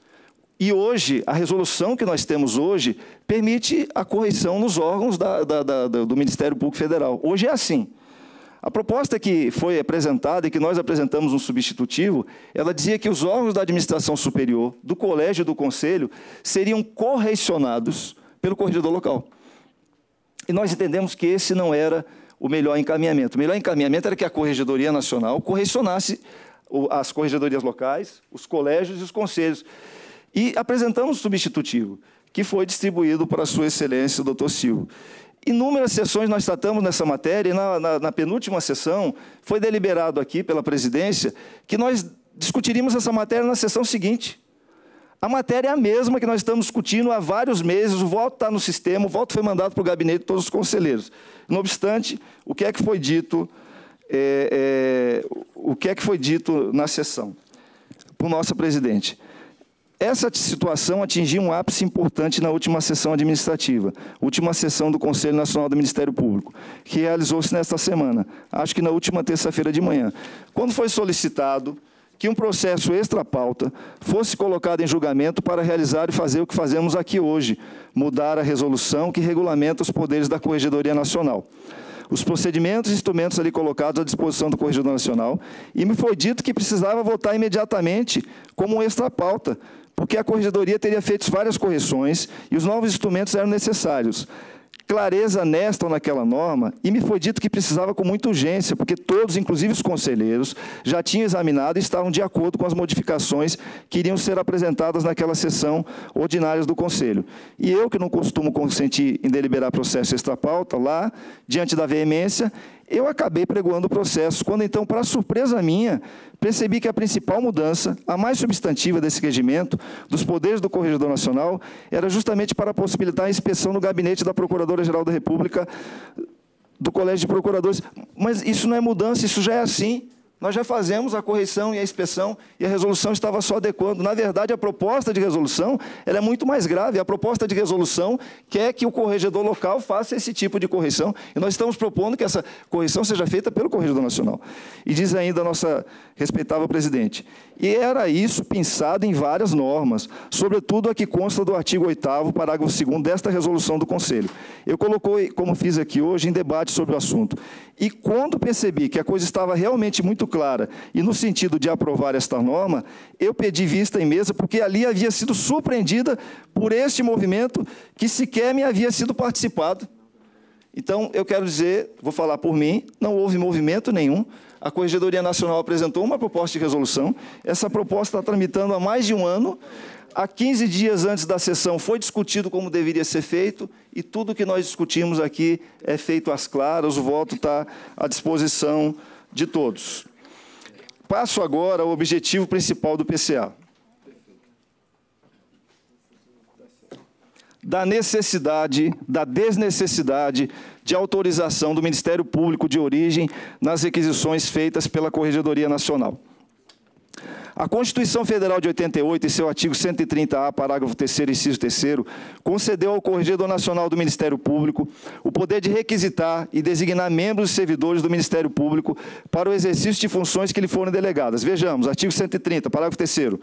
E hoje, a resolução que nós temos hoje permite a correção nos órgãos da, da, da, do Ministério Público Federal. Hoje é assim. A proposta que foi apresentada e que nós apresentamos um substitutivo, ela dizia que os órgãos da administração superior, do colégio e do conselho, seriam correcionados pelo corregedor local. E nós entendemos que esse não era o melhor encaminhamento. O melhor encaminhamento era que a Corregedoria Nacional correcionasse as corregedorias locais, os colégios e os conselhos, e apresentamos o substitutivo, que foi distribuído para Sua Excelência, o Dr. Silvio. Inúmeras sessões nós tratamos nessa matéria, e na, na, na, penúltima sessão foi deliberado aqui pela presidência que nós discutiríamos essa matéria na sessão seguinte. A matéria é a mesma que nós estamos discutindo há vários meses, o voto está no sistema, o voto foi mandado para o gabinete de todos os conselheiros. Não obstante, o que é que foi dito, é, é, o que é que foi dito na sessão? Por nossa presidente. Essa situação atingiu um ápice importante na última sessão administrativa, última sessão do Conselho Nacional do Ministério Público, que realizou-se nesta semana, acho que na última terça-feira de manhã, quando foi solicitado que um processo extra-pauta fosse colocado em julgamento para realizar e fazer o que fazemos aqui hoje, mudar a resolução que regulamenta os poderes da Corregedoria Nacional os procedimentos e instrumentos ali colocados à disposição do Corregedor Nacional e me foi dito que precisava votar imediatamente como extra pauta, porque a corregedoria teria feito várias correções e os novos instrumentos eram necessários. Clareza nesta ou naquela norma, e me foi dito que precisava com muita urgência, porque todos, inclusive os conselheiros, já tinham examinado e estavam de acordo com as modificações que iriam ser apresentadas naquela sessão ordinária do Conselho. E eu, que não costumo consentir em deliberar processo extra pauta, lá, diante da veemência, eu acabei pregoando o processo, quando então, para surpresa minha, percebi que a principal mudança, a mais substantiva desse regimento, dos poderes do Corregedor Nacional, era justamente para possibilitar a inspeção no gabinete da Procuradora-Geral da República, do Colégio de Procuradores. Mas isso não é mudança, isso já é assim. Nós já fazemos a correção e a inspeção e a resolução estava só adequando. Na verdade, a proposta de resolução ela é muito mais grave. A proposta de resolução quer que o corregedor local faça esse tipo de correção e nós estamos propondo que essa correção seja feita pelo Corregedor Nacional. E diz ainda a nossa respeitável presidente: e era isso pensado em várias normas, sobretudo a que consta do artigo 8 parágrafo 2 desta resolução do Conselho. Eu coloquei, como fiz aqui hoje, em debate sobre o assunto. E quando percebi que a coisa estava realmente muito clara e no sentido de aprovar esta norma, eu pedi vista em mesa porque ali havia sido surpreendida por este movimento que sequer me havia sido participado. Então, eu quero dizer, vou falar por mim, não houve movimento nenhum, a Corregedoria Nacional apresentou uma proposta de resolução. Essa proposta está tramitando há mais de um ano. Há 15 dias antes da sessão foi discutido como deveria ser feito e tudo que nós discutimos aqui é feito às claras, o voto está à disposição de todos. Passo agora ao objetivo principal do PCA. da necessidade, da desnecessidade de autorização do Ministério Público de Origem nas requisições feitas pela Corregedoria Nacional. A Constituição Federal de 88, em seu artigo 130A, parágrafo 3 inciso 3 concedeu ao Corregedor Nacional do Ministério Público o poder de requisitar e designar membros e servidores do Ministério Público para o exercício de funções que lhe foram delegadas. Vejamos, artigo 130, parágrafo 3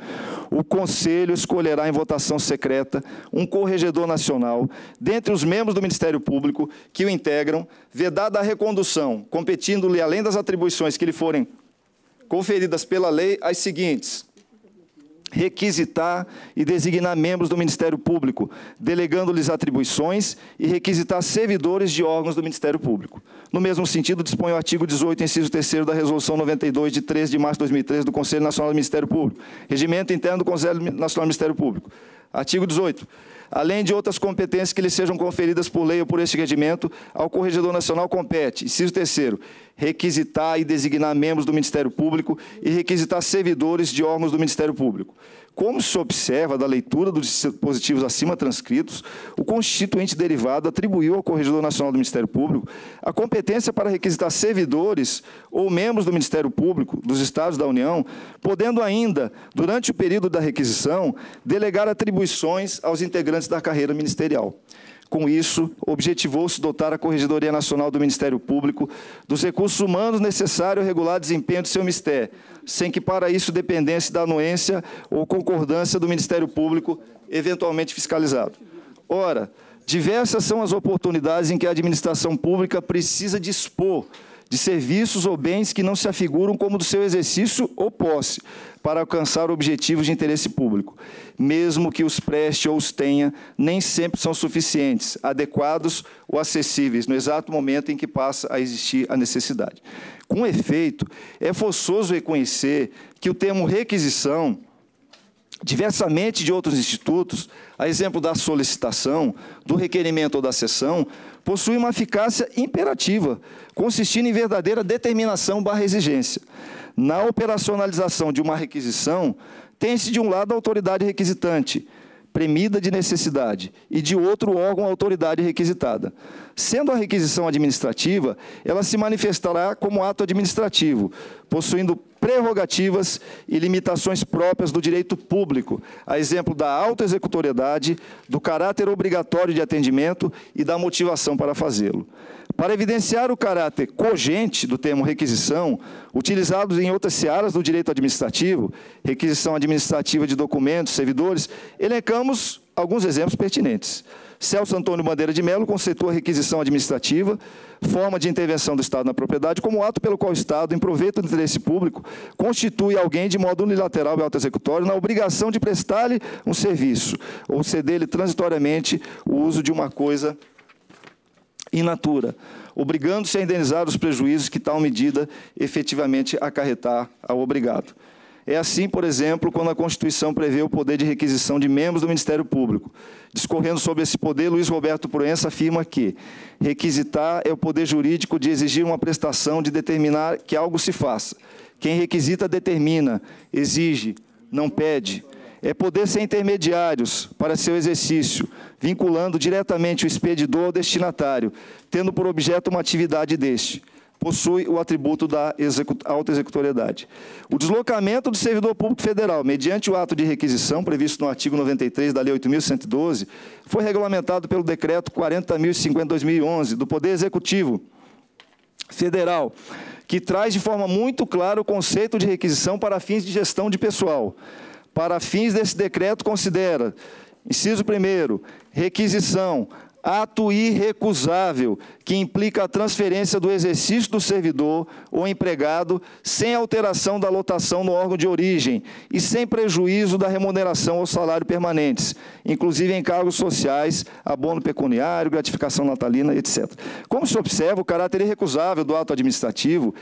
O Conselho escolherá em votação secreta um Corregedor Nacional dentre os membros do Ministério Público que o integram, vedada a recondução, competindo-lhe além das atribuições que lhe forem conferidas pela lei as seguintes: requisitar e designar membros do Ministério Público, delegando-lhes atribuições e requisitar servidores de órgãos do Ministério Público. No mesmo sentido, dispõe o artigo 18, inciso 3 da Resolução 92 de 3 de março de 2013 do Conselho Nacional do Ministério Público, Regimento Interno do Conselho Nacional do Ministério Público. Artigo 18 além de outras competências que lhe sejam conferidas por lei ou por este regimento, ao Corregedor Nacional compete, inciso terceiro, requisitar e designar membros do Ministério Público e requisitar servidores de órgãos do Ministério Público. Como se observa da leitura dos dispositivos acima transcritos, o constituinte derivado atribuiu ao Corregedor Nacional do Ministério Público a competência para requisitar servidores ou membros do Ministério Público dos Estados da União, podendo ainda, durante o período da requisição, delegar atribuições aos integrantes da carreira ministerial. Com isso, objetivou-se dotar a Corregedoria Nacional do Ministério Público dos recursos humanos necessários a regular desempenho do seu mistério, sem que para isso dependesse da anuência ou concordância do Ministério Público, eventualmente fiscalizado. Ora, diversas são as oportunidades em que a administração pública precisa dispor de serviços ou bens que não se afiguram como do seu exercício ou posse, para alcançar objetivos de interesse público. Mesmo que os preste ou os tenha, nem sempre são suficientes, adequados ou acessíveis, no exato momento em que passa a existir a necessidade. Com efeito, é forçoso reconhecer que o termo requisição, diversamente de outros institutos, a exemplo da solicitação, do requerimento ou da sessão, possui uma eficácia imperativa, consistindo em verdadeira determinação barra exigência. Na operacionalização de uma requisição, tem-se de um lado a autoridade requisitante, premida de necessidade, e de outro órgão a autoridade requisitada. Sendo a requisição administrativa, ela se manifestará como ato administrativo, possuindo prerrogativas e limitações próprias do direito público, a exemplo da autoexecutoriedade, do caráter obrigatório de atendimento e da motivação para fazê-lo. Para evidenciar o caráter cogente do termo requisição, utilizados em outras searas do direito administrativo, requisição administrativa de documentos, servidores, elencamos alguns exemplos pertinentes. Celso Antônio Bandeira de Mello conceitua a requisição administrativa, forma de intervenção do Estado na propriedade, como ato pelo qual o Estado, em proveito do interesse público, constitui alguém de modo unilateral e autoexecutório na obrigação de prestar-lhe um serviço ou ceder-lhe transitoriamente o uso de uma coisa in natura, obrigando-se a indenizar os prejuízos que tal medida efetivamente acarretar ao obrigado. É assim, por exemplo, quando a Constituição prevê o poder de requisição de membros do Ministério Público. Discorrendo sobre esse poder, Luiz Roberto Proença afirma que requisitar é o poder jurídico de exigir uma prestação, de determinar que algo se faça. Quem requisita determina, exige, não pede, é poder ser intermediários para seu exercício, vinculando diretamente o expedidor ao destinatário, tendo por objeto uma atividade deste. Possui o atributo da autoexecutoriedade. O deslocamento do servidor público federal, mediante o ato de requisição previsto no artigo 93 da Lei 8.112, foi regulamentado pelo Decreto 40.050-2011 do Poder Executivo Federal, que traz de forma muito clara o conceito de requisição para fins de gestão de pessoal para fins desse decreto, considera, inciso 1, requisição, ato irrecusável que implica a transferência do exercício do servidor ou empregado sem alteração da lotação no órgão de origem e sem prejuízo da remuneração ou salário permanentes, inclusive em cargos sociais, abono pecuniário, gratificação natalina, etc. Como se observa, o caráter irrecusável do ato administrativo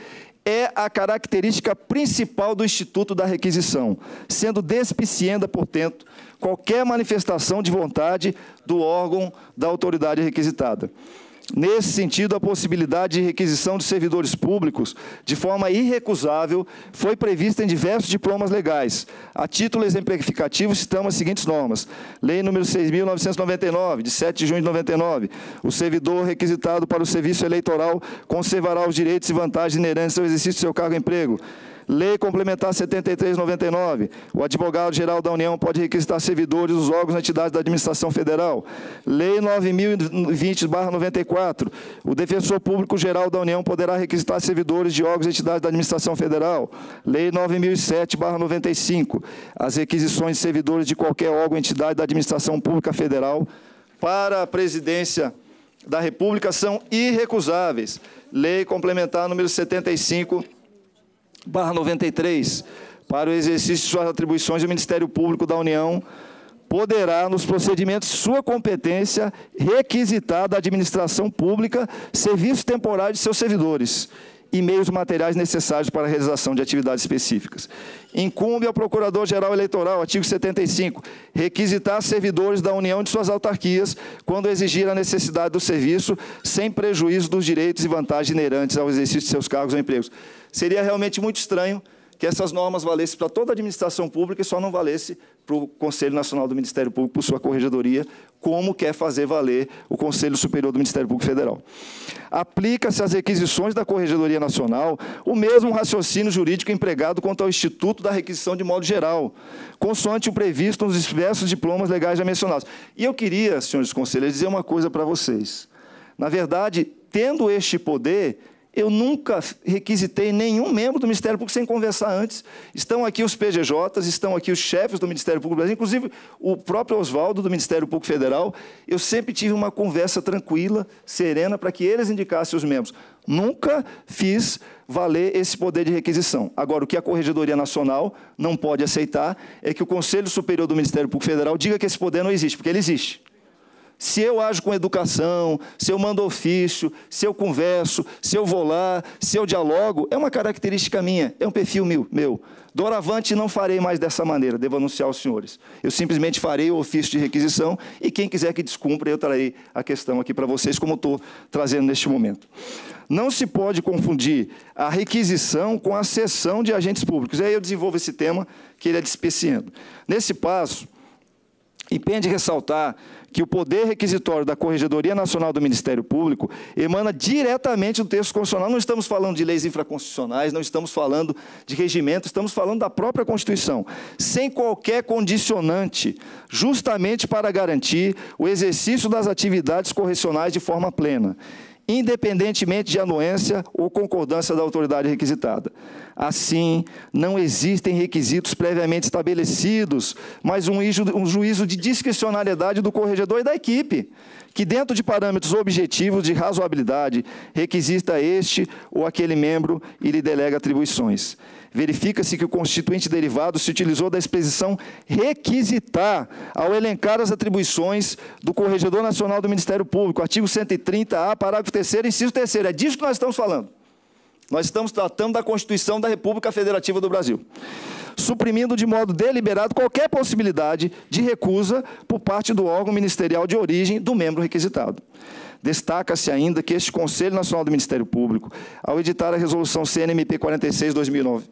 é a característica principal do Instituto da Requisição, sendo despicienda, portanto, qualquer manifestação de vontade do órgão da autoridade requisitada. Nesse sentido, a possibilidade de requisição de servidores públicos de forma irrecusável foi prevista em diversos diplomas legais. A título exemplificativo, citamos as seguintes normas. Lei número 6.999, de 7 de junho de 99. O servidor requisitado para o serviço eleitoral conservará os direitos e vantagens inerentes ao exercício do seu cargo emprego. Lei Complementar 7399. O advogado-geral da União pode requisitar servidores dos órgãos e entidades da administração federal. Lei 9020-94. O defensor público-geral da União poderá requisitar servidores de órgãos e entidades da administração federal. Lei 9007-95. As requisições de servidores de qualquer órgão ou entidade da administração pública federal para a presidência da República são irrecusáveis. Lei complementar número 75 barra 93, para o exercício de suas atribuições, o Ministério Público da União poderá, nos procedimentos de sua competência, requisitar da administração pública serviços temporários de seus servidores e meios materiais necessários para a realização de atividades específicas. Incumbe ao Procurador-Geral Eleitoral, artigo 75, requisitar servidores da União de suas autarquias quando exigir a necessidade do serviço, sem prejuízo dos direitos e vantagens inerentes ao exercício de seus cargos ou empregos. Seria realmente muito estranho que essas normas valessem para toda a administração pública e só não valesse para o Conselho Nacional do Ministério Público, por sua corregedoria, como quer fazer valer o Conselho Superior do Ministério Público Federal. Aplica-se às requisições da Corregedoria Nacional o mesmo raciocínio jurídico empregado quanto ao Instituto da Requisição de modo geral, consoante o previsto nos diversos diplomas legais já mencionados. E eu queria, senhores conselheiros, dizer uma coisa para vocês. Na verdade, tendo este poder, eu nunca requisitei nenhum membro do Ministério Público sem conversar antes. Estão aqui os PGJs, estão aqui os chefes do Ministério Público Brasil, inclusive o próprio Oswaldo do Ministério Público Federal. Eu sempre tive uma conversa tranquila, serena, para que eles indicassem os membros. Nunca fiz valer esse poder de requisição. Agora, o que a Corregedoria Nacional não pode aceitar é que o Conselho Superior do Ministério Público Federal diga que esse poder não existe, porque ele existe. Se eu ajo com educação, se eu mando ofício, se eu converso, se eu vou lá, se eu dialogo, é uma característica minha, é um perfil meu. meu. Doravante não farei mais dessa maneira, devo anunciar aos senhores. Eu simplesmente farei o ofício de requisição e quem quiser que descumpra, eu trarei a questão aqui para vocês, como estou trazendo neste momento. Não se pode confundir a requisição com a cessão de agentes públicos. E aí eu desenvolvo esse tema, que ele é despeciando. Nesse passo, impende ressaltar que o poder requisitório da Corregedoria Nacional do Ministério Público emana diretamente do texto constitucional. Não estamos falando de leis infraconstitucionais, não estamos falando de regimento, estamos falando da própria Constituição, sem qualquer condicionante, justamente para garantir o exercício das atividades correcionais de forma plena, independentemente de anuência ou concordância da autoridade requisitada. Assim, não existem requisitos previamente estabelecidos, mas um juízo de discricionariedade do corregedor e da equipe, que dentro de parâmetros objetivos de razoabilidade, requisita este ou aquele membro e lhe delega atribuições. Verifica-se que o constituinte derivado se utilizou da expressão requisitar ao elencar as atribuições do Corregedor Nacional do Ministério Público, artigo 130A, parágrafo 3 inciso 3 É disso que nós estamos falando. Nós estamos tratando da Constituição da República Federativa do Brasil, suprimindo de modo deliberado qualquer possibilidade de recusa por parte do órgão ministerial de origem do membro requisitado. Destaca-se ainda que este Conselho Nacional do Ministério Público, ao editar a Resolução CNMP 46-2009,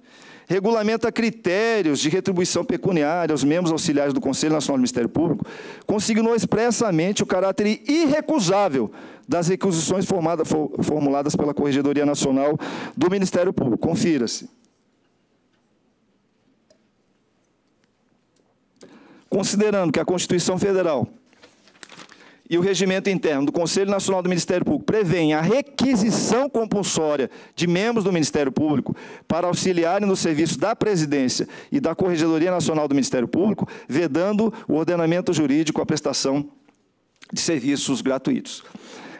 regulamenta critérios de retribuição pecuniária aos membros auxiliares do Conselho Nacional do Ministério Público, consignou expressamente o caráter irrecusável das requisições formuladas pela Corregedoria Nacional do Ministério Público. Confira-se. Considerando que a Constituição Federal e o regimento interno do Conselho Nacional do Ministério Público prevêem a requisição compulsória de membros do Ministério Público para auxiliarem no serviço da Presidência e da Corregedoria Nacional do Ministério Público, vedando o ordenamento jurídico à prestação de serviços gratuitos.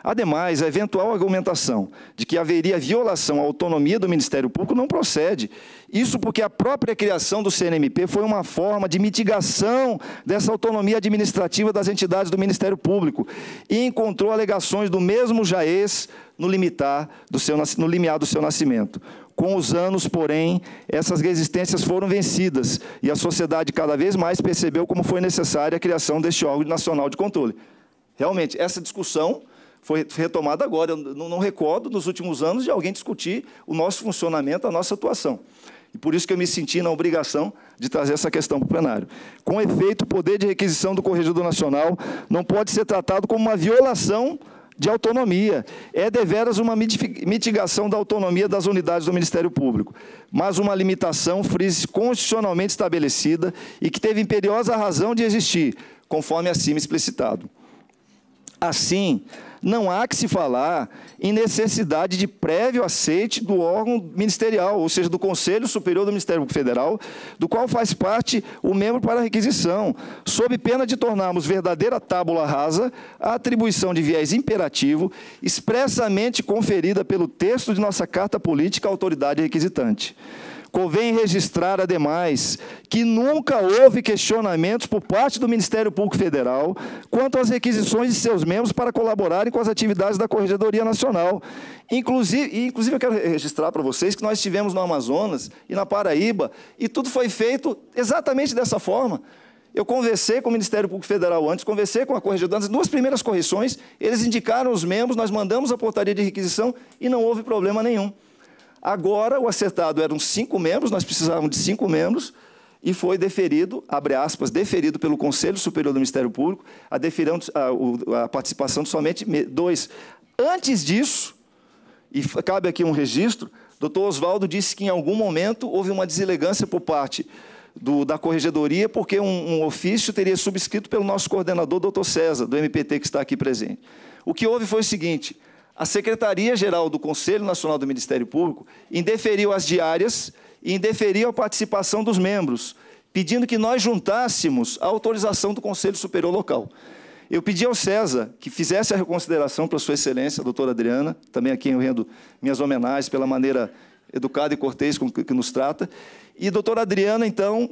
Ademais, a eventual argumentação de que haveria violação à autonomia do Ministério Público não procede. Isso porque a própria criação do CNMP foi uma forma de mitigação dessa autonomia administrativa das entidades do Ministério Público e encontrou alegações do mesmo Jaez no, limitar do seu, no limiar do seu nascimento. Com os anos, porém, essas resistências foram vencidas e a sociedade cada vez mais percebeu como foi necessária a criação deste órgão nacional de controle. Realmente, essa discussão foi retomado agora. Eu não, não recordo, nos últimos anos, de alguém discutir o nosso funcionamento, a nossa atuação. E por isso que eu me senti na obrigação de trazer essa questão para o plenário. Com efeito, o poder de requisição do Corregedor Nacional não pode ser tratado como uma violação de autonomia. É deveras uma mitigação da autonomia das unidades do Ministério Público, mas uma limitação, frise constitucionalmente estabelecida e que teve imperiosa razão de existir, conforme acima explicitado. Assim, não há que se falar em necessidade de prévio aceite do órgão ministerial, ou seja, do Conselho Superior do Ministério Federal, do qual faz parte o membro para requisição, sob pena de tornarmos verdadeira tábula rasa a atribuição de viés imperativo expressamente conferida pelo texto de nossa Carta Política à autoridade requisitante. Convém registrar, ademais, que nunca houve questionamentos por parte do Ministério Público Federal quanto às requisições de seus membros para colaborarem com as atividades da Corregedoria Nacional. Inclusive, inclusive eu quero registrar para vocês que nós estivemos no Amazonas e na Paraíba, e tudo foi feito exatamente dessa forma. Eu conversei com o Ministério Público Federal antes, conversei com a Corregedoria, nas duas primeiras correções, eles indicaram os membros, nós mandamos a portaria de requisição e não houve problema nenhum. Agora, o acertado eram cinco membros, nós precisávamos de cinco membros, e foi deferido, abre aspas, deferido pelo Conselho Superior do Ministério Público a, a, a participação de somente dois. Antes disso, e cabe aqui um registro, doutor Oswaldo disse que em algum momento houve uma deselegância por parte do, da corregedoria, porque um, um, ofício teria subscrito pelo nosso coordenador, doutor César, do MPT, que está aqui presente. O que houve foi o seguinte: a Secretaria-Geral do Conselho Nacional do Ministério Público indeferiu as diárias e indeferiu a participação dos membros, pedindo que nós juntássemos a autorização do Conselho Superior Local. Eu pedi ao César que fizesse a reconsideração para Sua Excelência, a doutora Adriana, também quem eu rendo minhas homenagens pela maneira educada e cortês com que nos trata. E doutora Adriana, então,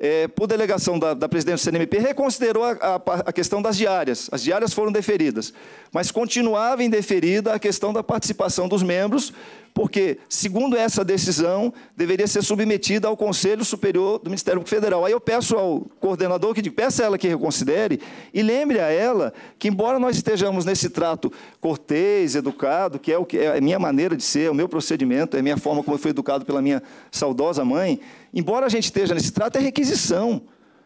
é, por delegação da, da, presidência do CNMP, reconsiderou a, a, a, questão das diárias. As diárias foram deferidas, mas continuava indeferida a questão da participação dos membros porque, segundo essa decisão, deveria ser submetida ao Conselho Superior do Ministério Federal. Aí eu peço ao coordenador que peça a ela que reconsidere e lembre a ela que, embora nós estejamos nesse trato cortês, educado, que é o que é a minha maneira de ser, é o meu procedimento, é a minha forma como eu fui educado pela minha saudosa mãe, embora a gente esteja nesse trato, é requisição.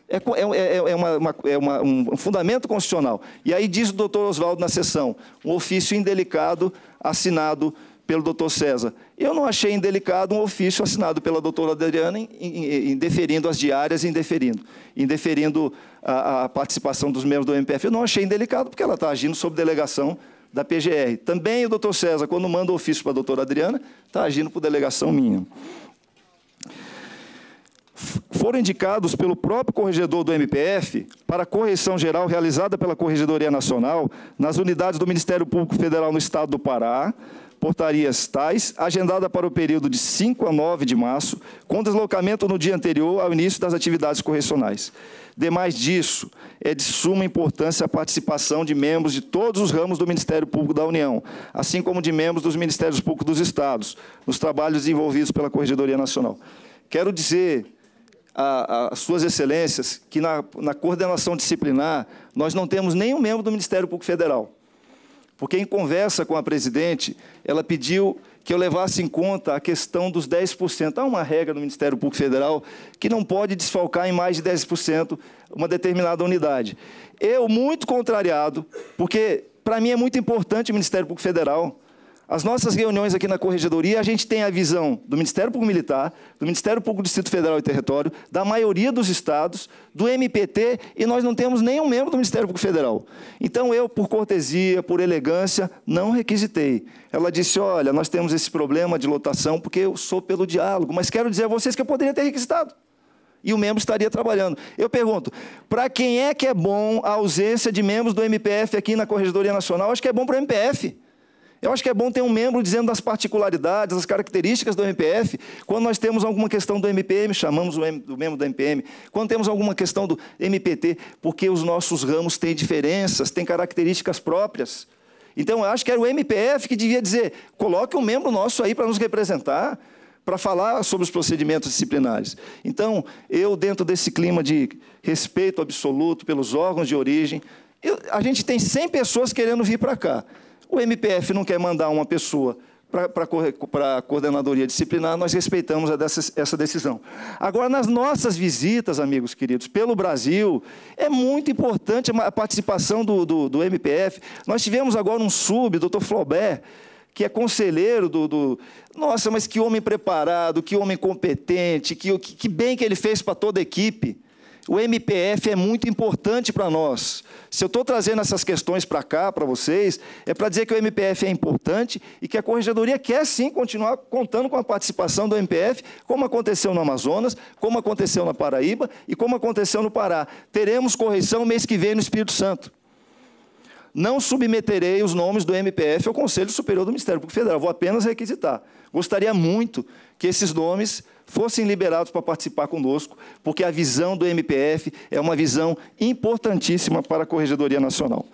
É, é, é, é, uma, uma, é uma, um fundamento constitucional. E aí diz o doutor Oswaldo na sessão, um ofício indelicado assinado pelo doutor César. Eu não achei indelicado um ofício assinado pela doutora Adriana indeferindo as diárias, indeferindo, indeferindo a, a participação dos membros do MPF. Eu não achei indelicado porque ela está agindo sob delegação da PGR. Também o doutor César, quando manda o ofício para a doutora Adriana, está agindo por delegação minha. Foram indicados pelo próprio corregedor do MPF para correção geral realizada pela Corregedoria Nacional nas unidades do Ministério Público Federal no Estado do Pará, portarias tais, agendada para o período de 5 a 9 de março, com deslocamento no dia anterior ao início das atividades correcionais. Demais disso, é de suma importância a participação de membros de todos os ramos do Ministério Público da União, assim como de membros dos Ministérios Públicos dos Estados, nos trabalhos envolvidos pela Corregedoria Nacional. Quero dizer às Suas Excelências que na, na coordenação disciplinar nós não temos nenhum membro do Ministério Público Federal. Porque em conversa com a presidente, ela pediu que eu levasse em conta a questão dos 10%. Há uma regra no Ministério Público Federal que não pode desfalcar em mais de 10% uma determinada unidade. Eu, muito contrariado, porque para mim é muito importante o Ministério Público Federal. As nossas reuniões aqui na Corregedoria, a gente tem a visão do Ministério Público Militar, do Ministério Público do Distrito Federal e Território, da maioria dos estados, do MPT, e nós não temos nenhum membro do Ministério Público Federal. Então eu, por cortesia, por elegância, não requisitei. Ela disse, olha, nós temos esse problema de lotação porque eu sou pelo diálogo, mas quero dizer a vocês que eu poderia ter requisitado e o membro estaria trabalhando. Eu pergunto, para quem é que é bom a ausência de membros do MPF aqui na Corregedoria Nacional? Acho que é bom para o MPF. Eu acho que é bom ter um membro dizendo das particularidades, das características do MPF. Quando nós temos alguma questão do MPM, chamamos o, M, o membro do MPM. Quando temos alguma questão do MPT, porque os nossos ramos têm diferenças, têm características próprias. Então, eu acho que era o MPF que devia dizer: coloque um membro nosso aí para nos representar, para falar sobre os procedimentos disciplinares. Então, eu, dentro desse clima de respeito absoluto pelos órgãos de origem, eu, a gente tem 100 pessoas querendo vir para cá. O MPF não quer mandar uma pessoa para a coordenadoria disciplinar, nós respeitamos essa decisão. Agora, nas nossas visitas, amigos queridos, pelo Brasil, é muito importante a participação do, do, do MPF. Nós tivemos agora um sub, doutor Flaubert, que é conselheiro do, do, Nossa, mas que homem preparado, que homem competente, que, que bem que ele fez para toda a equipe o MPF é muito importante para nós. Se eu estou trazendo essas questões para cá, para vocês, é para dizer que o MPF é importante e que a Corregedoria quer sim continuar contando com a participação do MPF, como aconteceu no Amazonas, como aconteceu na Paraíba e como aconteceu no Pará. Teremos correição mês que vem no Espírito Santo. Não submeterei os nomes do MPF ao Conselho Superior do Ministério Público Federal, vou apenas requisitar. Gostaria muito que esses nomes fossem liberados para participar conosco, porque a visão do MPF é uma visão importantíssima para a Corregedoria Nacional.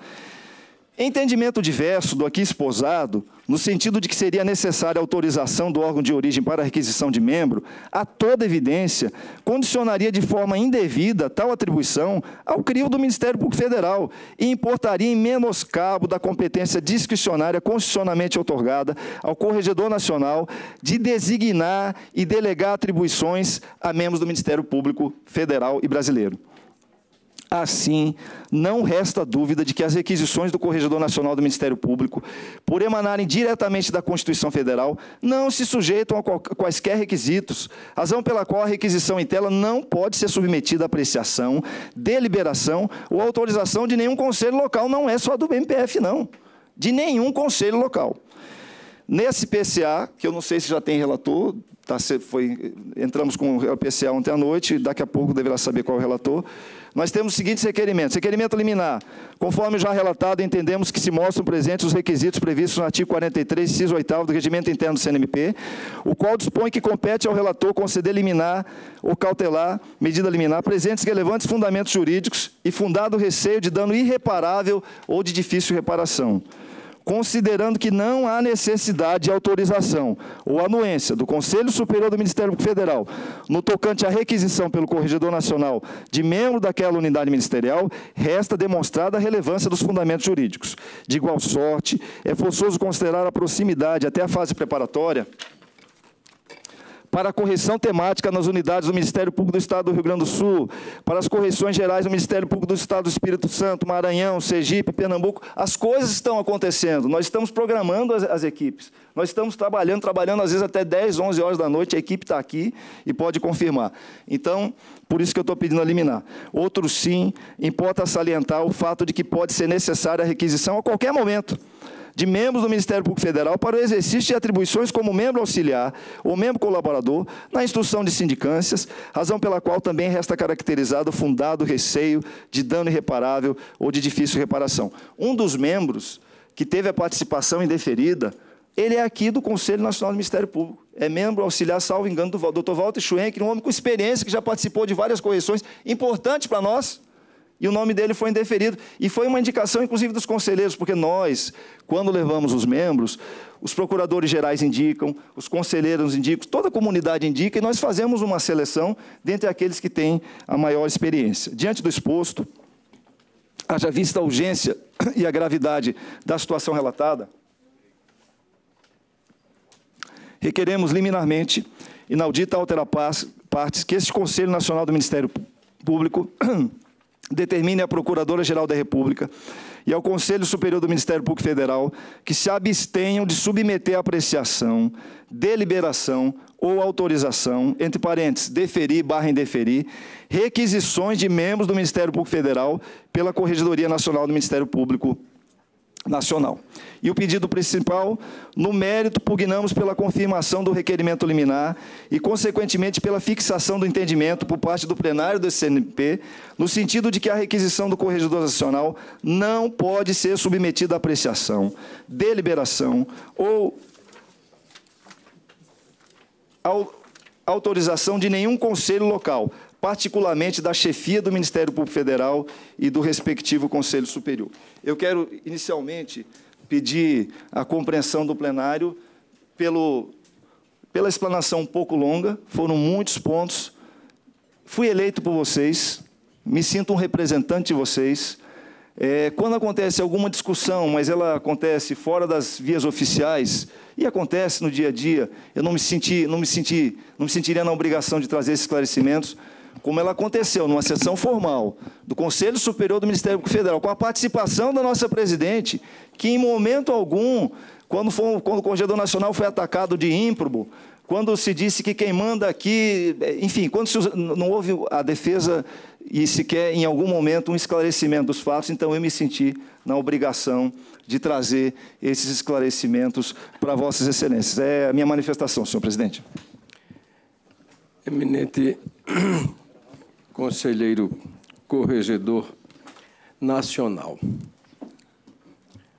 Entendimento diverso do aqui esposado, no sentido de que seria necessária autorização do órgão de origem para a requisição de membro, a toda evidência, condicionaria de forma indevida tal atribuição ao crivo do Ministério Público Federal e importaria em menoscabo da competência discricionária constitucionalmente otorgada ao Corregedor Nacional de designar e delegar atribuições a membros do Ministério Público Federal e Brasileiro. Assim, não resta dúvida de que as requisições do Corregedor Nacional do Ministério Público, por emanarem diretamente da Constituição Federal, não se sujeitam a quaisquer requisitos, razão pela qual a requisição em tela não pode ser submetida à apreciação, deliberação ou autorização de nenhum conselho local, não é só do MPF, não, de nenhum conselho local. Nesse PCA, que eu não sei se já tem relator, tá, foi, entramos com o PCA ontem à noite, daqui a pouco deverá saber qual é o relator, nós temos os seguintes requerimentos. Requerimento liminar. Conforme já relatado, entendemos que se mostram presentes os requisitos previstos no artigo 43, inciso 8 do Regimento Interno do CNMP, o qual dispõe que compete ao relator conceder liminar ou cautelar, medida liminar, presentes relevantes fundamentos jurídicos e fundado receio de dano irreparável ou de difícil reparação considerando que não há necessidade de autorização ou anuência do Conselho Superior do Ministério Federal no tocante à requisição pelo Corregedor Nacional de membro daquela unidade ministerial, resta demonstrada a relevância dos fundamentos jurídicos. De igual sorte, é forçoso considerar a proximidade até a fase preparatória para a correção temática nas unidades do Ministério Público do Estado do Rio Grande do Sul, para as correções gerais do Ministério Público do Estado do Espírito Santo, Maranhão, Sergipe, Pernambuco. As coisas estão acontecendo. Nós estamos programando as, as equipes. Nós estamos trabalhando, trabalhando às vezes até 10, 11 horas da noite. A equipe está aqui e pode confirmar. Então, por isso que eu estou pedindo a liminar. Outro sim, importa salientar o fato de que pode ser necessária a requisição a qualquer momento de membros do Ministério Público Federal para o exercício de atribuições como membro auxiliar ou membro colaborador na instrução de sindicâncias, razão pela qual também resta caracterizado fundado receio de dano irreparável ou de difícil reparação. Um dos membros que teve a participação indeferida, ele é aqui do Conselho Nacional do Ministério Público. É membro auxiliar, salvo engano, do Dr. Walter Schwenk, um homem com experiência que já participou de várias correções importantes para nós. E o nome dele foi indeferido. E foi uma indicação, inclusive, dos conselheiros, porque nós, quando levamos os membros, os procuradores gerais indicam, os conselheiros indicam, toda a comunidade indica, e nós fazemos uma seleção dentre aqueles que têm a maior experiência. Diante do exposto, haja vista a urgência e a gravidade da situação relatada, requeremos liminarmente, inaudita altera partes, que este Conselho Nacional do Ministério Público determine à Procuradora-Geral da República e ao Conselho Superior do Ministério Público Federal que se abstenham de submeter à apreciação, deliberação ou autorização, entre parênteses, deferir barra indeferir, requisições de membros do Ministério Público Federal pela Corregedoria Nacional do Ministério Público nacional. E o pedido principal, no mérito, pugnamos pela confirmação do requerimento liminar e, consequentemente, pela fixação do entendimento por parte do plenário do CNP, no sentido de que a requisição do corregedor nacional não pode ser submetida à apreciação, deliberação ou autorização de nenhum conselho local, particularmente da chefia do Ministério Público Federal e do respectivo Conselho Superior. Eu quero, inicialmente, pedir a compreensão do plenário pelo, pela explanação um pouco longa, foram muitos pontos. Fui eleito por vocês, me sinto um representante de vocês. É, quando acontece alguma discussão, mas ela acontece fora das vias oficiais e acontece no dia a dia, eu não me senti, não me senti, não me sentiria na obrigação de trazer esses esclarecimentos, como ela aconteceu numa sessão formal do Conselho Superior do Ministério Público Federal, com a participação da nossa presidente, que em momento algum, quando, quando o Congedor Nacional foi atacado de ímprobo, quando se disse que quem manda aqui, enfim, quando se, não houve a defesa e sequer em algum momento um esclarecimento dos fatos, então eu me senti na obrigação de trazer esses esclarecimentos para Vossas Excelências. É a minha manifestação, senhor presidente. Eminente conselheiro corregedor nacional.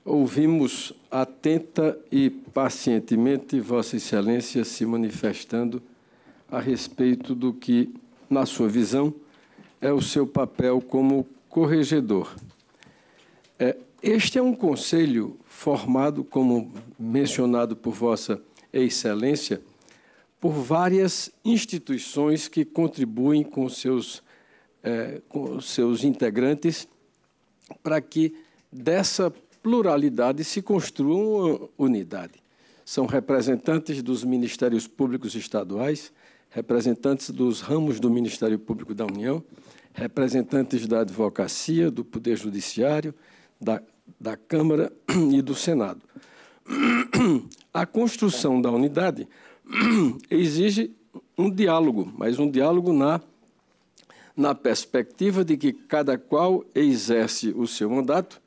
Ouvimos atenta e pacientemente Vossa Excelência se manifestando a respeito do que, na sua visão, é o seu papel como corregedor. É, este é um conselho formado, como mencionado por Vossa Excelência, por várias instituições que contribuem com seus é, com seus integrantes, para que dessa pluralidade se construa uma unidade. São representantes dos ministérios públicos estaduais, representantes dos ramos do Ministério Público da União, representantes da advocacia, do Poder Judiciário, da, da Câmara e do Senado. A construção da unidade exige um diálogo, mas um diálogo na na perspectiva de que cada qual exerce o seu mandato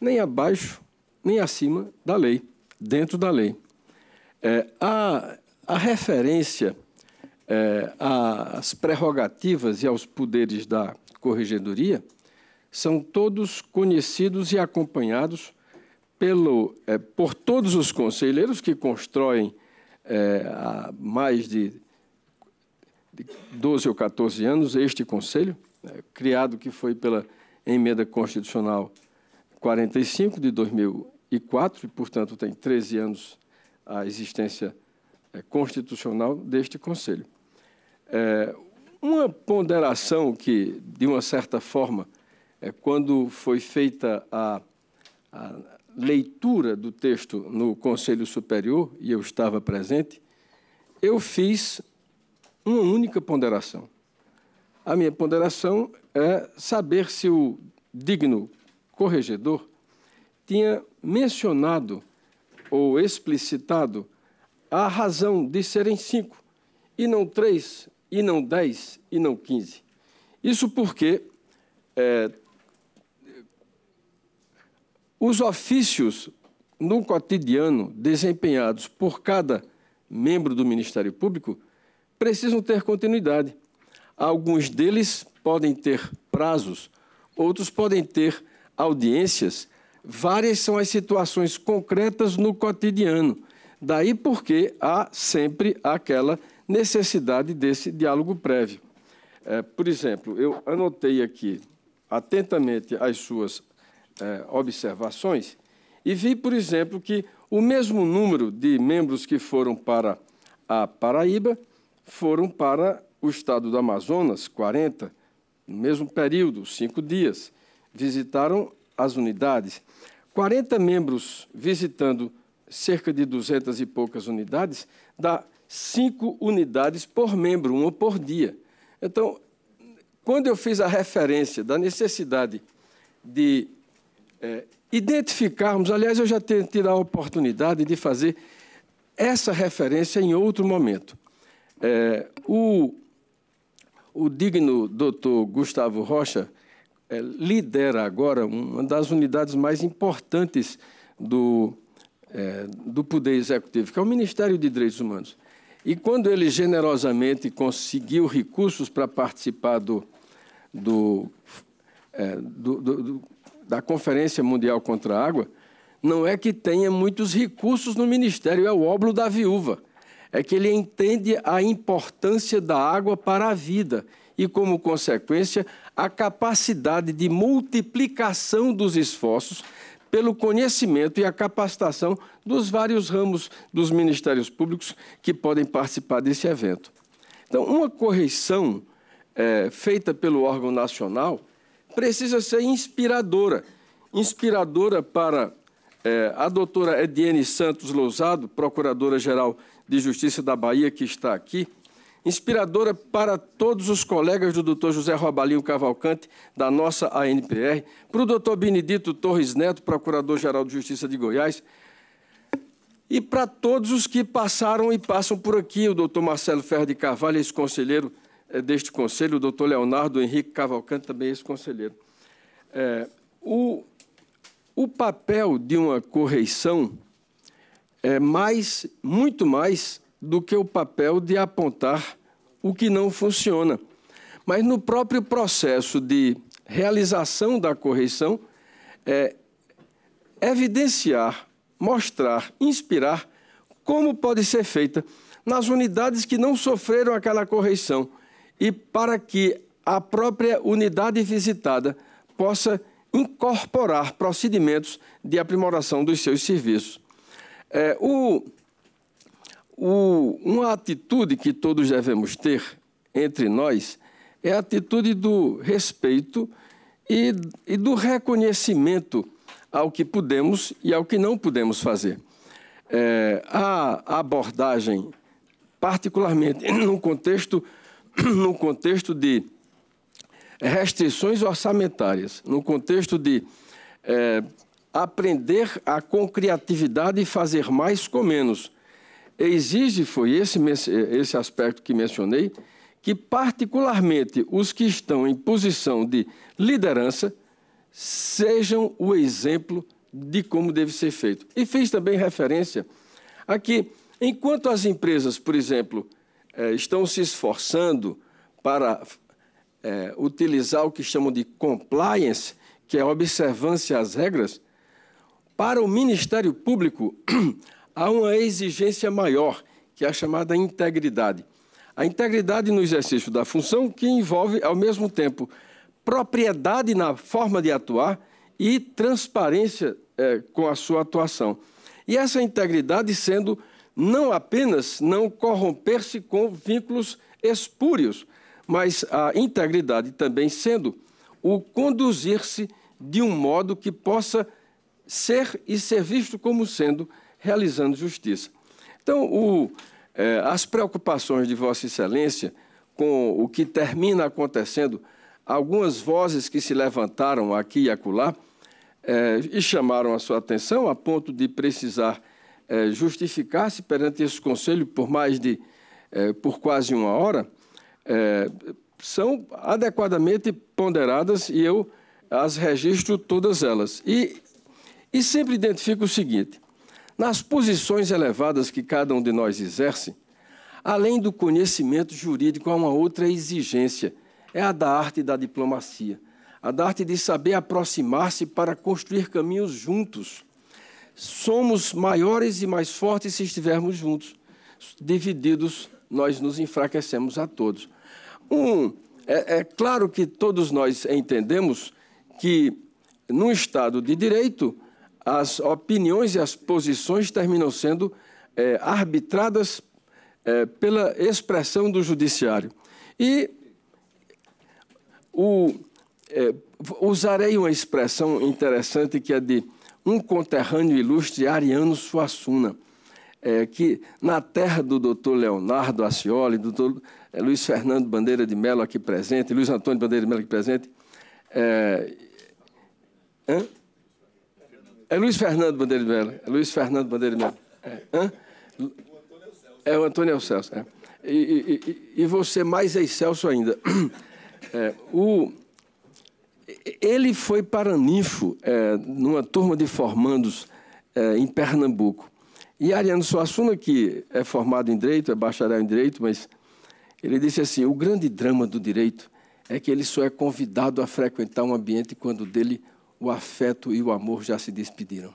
nem abaixo nem acima da lei, dentro da lei. É, a, a, referência é, às prerrogativas e aos poderes da corregedoria são todos conhecidos e acompanhados pelo, é, por todos os conselheiros que constroem é, há mais de 12 ou 14 anos, este conselho, né, criado que foi pela emenda constitucional 45 de 2004, e, portanto, tem 13 anos a existência é, constitucional deste conselho. É, uma ponderação que, de uma certa forma, é, quando foi feita a, a leitura do texto no Conselho Superior, e eu estava presente, eu fiz uma única ponderação. A minha ponderação é saber se o digno corregedor tinha mencionado ou explicitado a razão de serem cinco, e não três, e não dez, e não quinze. Isso porque é, os ofícios no cotidiano desempenhados por cada membro do Ministério Público precisam ter continuidade. Alguns deles podem ter prazos, outros podem ter audiências. Várias são as situações concretas no cotidiano. Daí porque há sempre aquela necessidade desse diálogo prévio. É, por exemplo, eu anotei aqui atentamente as suas é, observações e vi, por exemplo, que o mesmo número de membros que foram para a Paraíba foram para o estado do Amazonas, 40, no mesmo período, cinco dias. Visitaram as unidades. 40 membros visitando cerca de 200 e poucas unidades, dá cinco unidades por membro, uma por dia. Então, quando eu fiz a referência da necessidade de é, identificarmos, aliás, eu já tenho tido a oportunidade de fazer essa referência em outro momento. É, o, o digno doutor Gustavo Rocha é, lidera agora uma das unidades mais importantes do, é, do Poder Executivo, que é o Ministério de Direitos Humanos. E quando ele generosamente conseguiu recursos para participar do, do, é, do, do, da Conferência Mundial contra a Água, não é que tenha muitos recursos no Ministério, é o óbolo da viúva é que ele entende a importância da água para a vida e, como consequência, a capacidade de multiplicação dos esforços pelo conhecimento e a capacitação dos vários ramos dos ministérios públicos que podem participar desse evento. Então, uma correção é, feita pelo órgão nacional precisa ser inspiradora inspiradora para é, a doutora Ediene Santos Lousado, procuradora-geral de Justiça da Bahia, que está aqui, inspiradora para todos os colegas do Dr. José Robalinho Cavalcante, da nossa ANPR, para o Dr. Benedito Torres Neto, Procurador-Geral de Justiça de Goiás, e para todos os que passaram e passam por aqui, o Dr. Marcelo Ferreira de Carvalho, ex-conselheiro eh, deste conselho, o doutor Leonardo Henrique Cavalcante, também ex-conselheiro. É, o, o papel de uma correição é, mais, muito mais do que o papel de apontar o que não funciona. Mas no próprio processo de realização da correção, é, evidenciar, mostrar, inspirar como pode ser feita nas unidades que não sofreram aquela correção e para que a própria unidade visitada possa incorporar procedimentos de aprimoração dos seus serviços. É, o, o, uma atitude que todos devemos ter entre nós é a atitude do respeito e, e do reconhecimento ao que podemos e ao que não podemos fazer. É, a abordagem, particularmente no contexto, no contexto de restrições orçamentárias, no contexto de é, aprender a com criatividade e fazer mais com menos. Exige, foi esse, esse aspecto que mencionei, que particularmente os que estão em posição de liderança sejam o exemplo de como deve ser feito. E fiz também referência a que, enquanto as empresas, por exemplo, eh, estão se esforçando para eh, utilizar o que chamam de compliance, que é observância às regras, para o Ministério Público, há uma exigência maior, que é a chamada integridade. A integridade no exercício da função que envolve, ao mesmo tempo, propriedade na forma de atuar e transparência é, com a sua atuação. E essa integridade sendo não apenas não corromper-se com vínculos espúrios, mas a integridade também sendo o conduzir-se de um modo que possa ser e ser visto como sendo realizando justiça. Então, o, é, as preocupações de Vossa Excelência com o que termina acontecendo, algumas vozes que se levantaram aqui e acolá é, e chamaram a sua atenção a ponto de precisar é, justificar-se perante esse conselho por mais de por quase uma hora, são adequadamente ponderadas e eu as registro todas elas. E e sempre identifico o seguinte: nas posições elevadas que cada um de nós exerce, além do conhecimento jurídico, há uma outra exigência: é a da arte da diplomacia, a da arte de saber aproximar-se para construir caminhos juntos. Somos maiores e mais fortes se estivermos juntos. Divididos, nós nos enfraquecemos a todos. Um, é, é claro que todos nós entendemos que, num Estado de Direito, as opiniões e as posições terminam sendo é, arbitradas é, pela expressão do judiciário. E o, é, usarei uma expressão interessante que é de um conterrâneo ilustre, Ariano Suassuna, é, que na terra do doutor Leonardo Acioli, do doutor é, Luiz Fernando Bandeira de Mello aqui presente, Luiz Antônio Bandeira de Mello aqui presente, é, hein? É Luiz Fernando Bandeira de Mello. É Luiz Fernando Bandeira de Mello. É. Hã? É o Antônio Celso. É. E, e, e, você mais é Celso ainda. É, o, ele foi Paraninfo é, numa turma de formandos é, em Pernambuco. E Ariano Suassuna, que é formado em Direito, é bacharel em Direito, mas ele disse assim, o grande drama do direito é que ele só é convidado a frequentar um ambiente quando dele o afeto e o amor já se despediram.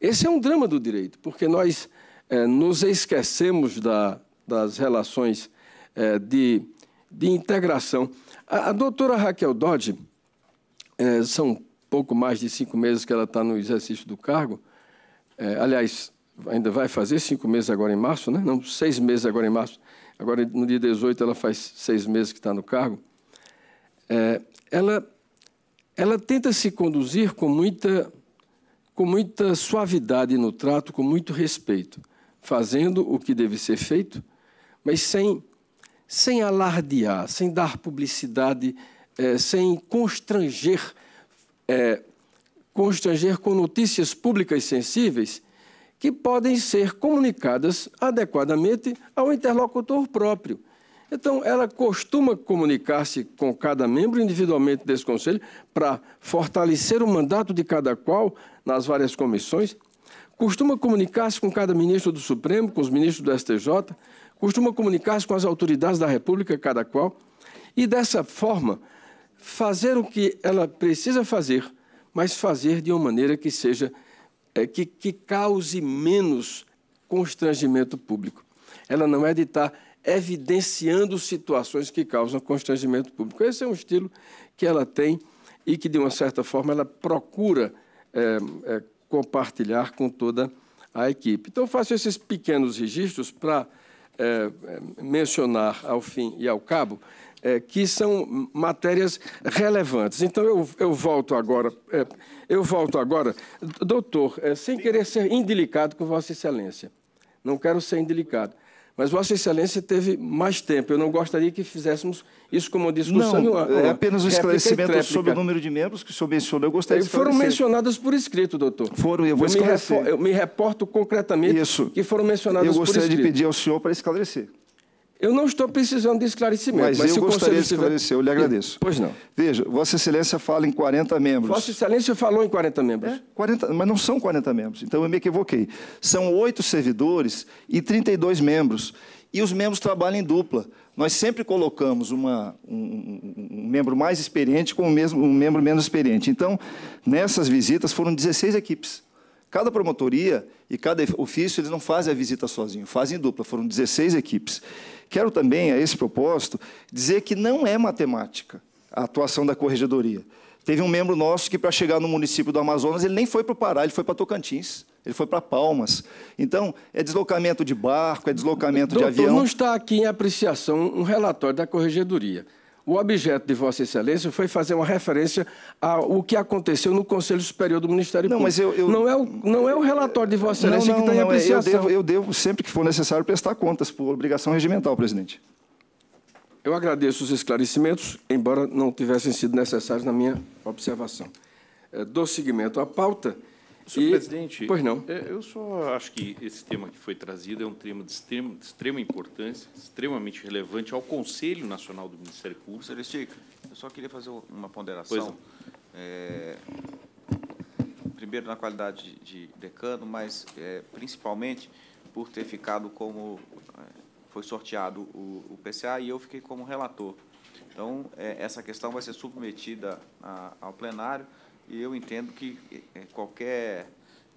Esse é um drama do direito, porque nós é, nos esquecemos da, das relações é, de, de integração. A, a doutora Raquel Dodge, é, são pouco mais de cinco meses que ela está no exercício do cargo, é, aliás, ainda vai fazer cinco meses agora em março, né? não, seis meses agora em março, agora no dia 18 ela faz seis meses que está no cargo, é, ela ela tenta se conduzir com muita, com muita suavidade no trato, com muito respeito, fazendo o que deve ser feito, mas sem, sem alardear, sem dar publicidade, é, sem constranger, é, constranger com notícias públicas sensíveis que podem ser comunicadas adequadamente ao interlocutor próprio então, ela costuma comunicar-se com cada membro individualmente desse conselho para fortalecer o mandato de cada qual nas várias comissões. Costuma comunicar-se com cada ministro do Supremo, com os ministros do STJ, costuma comunicar-se com as autoridades da República, cada qual, e dessa forma fazer o que ela precisa fazer, mas fazer de uma maneira que seja é, que, que cause menos constrangimento público. Ela não é de estar evidenciando situações que causam constrangimento público. Esse é um estilo que ela tem e que, de uma certa forma, ela procura é, é, compartilhar com toda a equipe. Então, faço esses pequenos registros para é, é, mencionar ao fim e ao cabo é, que são matérias relevantes. Então, eu, eu volto agora, é, eu volto agora, doutor, sem querer ser indelicado com Vossa Excelência, não quero ser indelicado, mas Vossa Excelência teve mais tempo. Eu não gostaria que fizéssemos isso, como eu disse, não, é apenas um esclarecimento sobre o número de membros que o senhor mencionou. Eu gostaria de Foram mencionadas por escrito, doutor. Foram, eu vou eu esclarecer. Me reporto, eu me reporto concretamente isso. que foram mencionadas por escrito. Eu gostaria de pedir ao senhor para esclarecer. Eu não estou precisando de esclarecimento. Mas, mas eu gostaria de esclarecer, eu lhe agradeço. Pois não. Veja, Vossa Excelência fala em 40 membros. Vossa Excelência falou em 40 membros. É, 40, mas não são 40 membros, então eu me equivoquei. São oito servidores e 32 membros. E os membros trabalham em dupla. Nós sempre colocamos uma, um, um, membro mais experiente com o mesmo, um membro menos experiente. Então, nessas visitas foram 16 equipes. Cada promotoria e cada ofício, eles não fazem a visita sozinho, fazem em dupla. Foram 16 equipes. Quero também, a esse propósito, dizer que não é matemática a atuação da corregedoria. Teve um membro nosso que, para chegar no município do Amazonas, ele nem foi para o Pará, ele foi para Tocantins. Ele foi para Palmas. Então, é deslocamento de barco, é deslocamento Doutor, de avião. não está aqui em apreciação um relatório da Corregedoria. O objeto de Vossa Excelência foi fazer uma referência ao que aconteceu no Conselho Superior do Ministério não, Público. Mas eu, eu, não, é o, não é o relatório de Vossa Excelência não, não, que está em apreciação. Eu devo, eu devo, sempre que for necessário, prestar contas por obrigação regimental, presidente. Eu agradeço os esclarecimentos, embora não tivessem sido necessários na minha observação. É, do seguimento à pauta. Senhor e, presidente, pois não. É, eu só acho que esse tema que foi trazido é um tema de, extrema, de extrema importância, extremamente relevante ao Conselho Nacional do Ministério Público. Celestica, eu só queria fazer uma ponderação. É, primeiro, na qualidade de decano, mas é, principalmente por ter ficado como. É, foi sorteado o, o PCA e eu fiquei como relator. Então, é, essa questão vai ser submetida a, ao plenário e eu entendo que eh, qualquer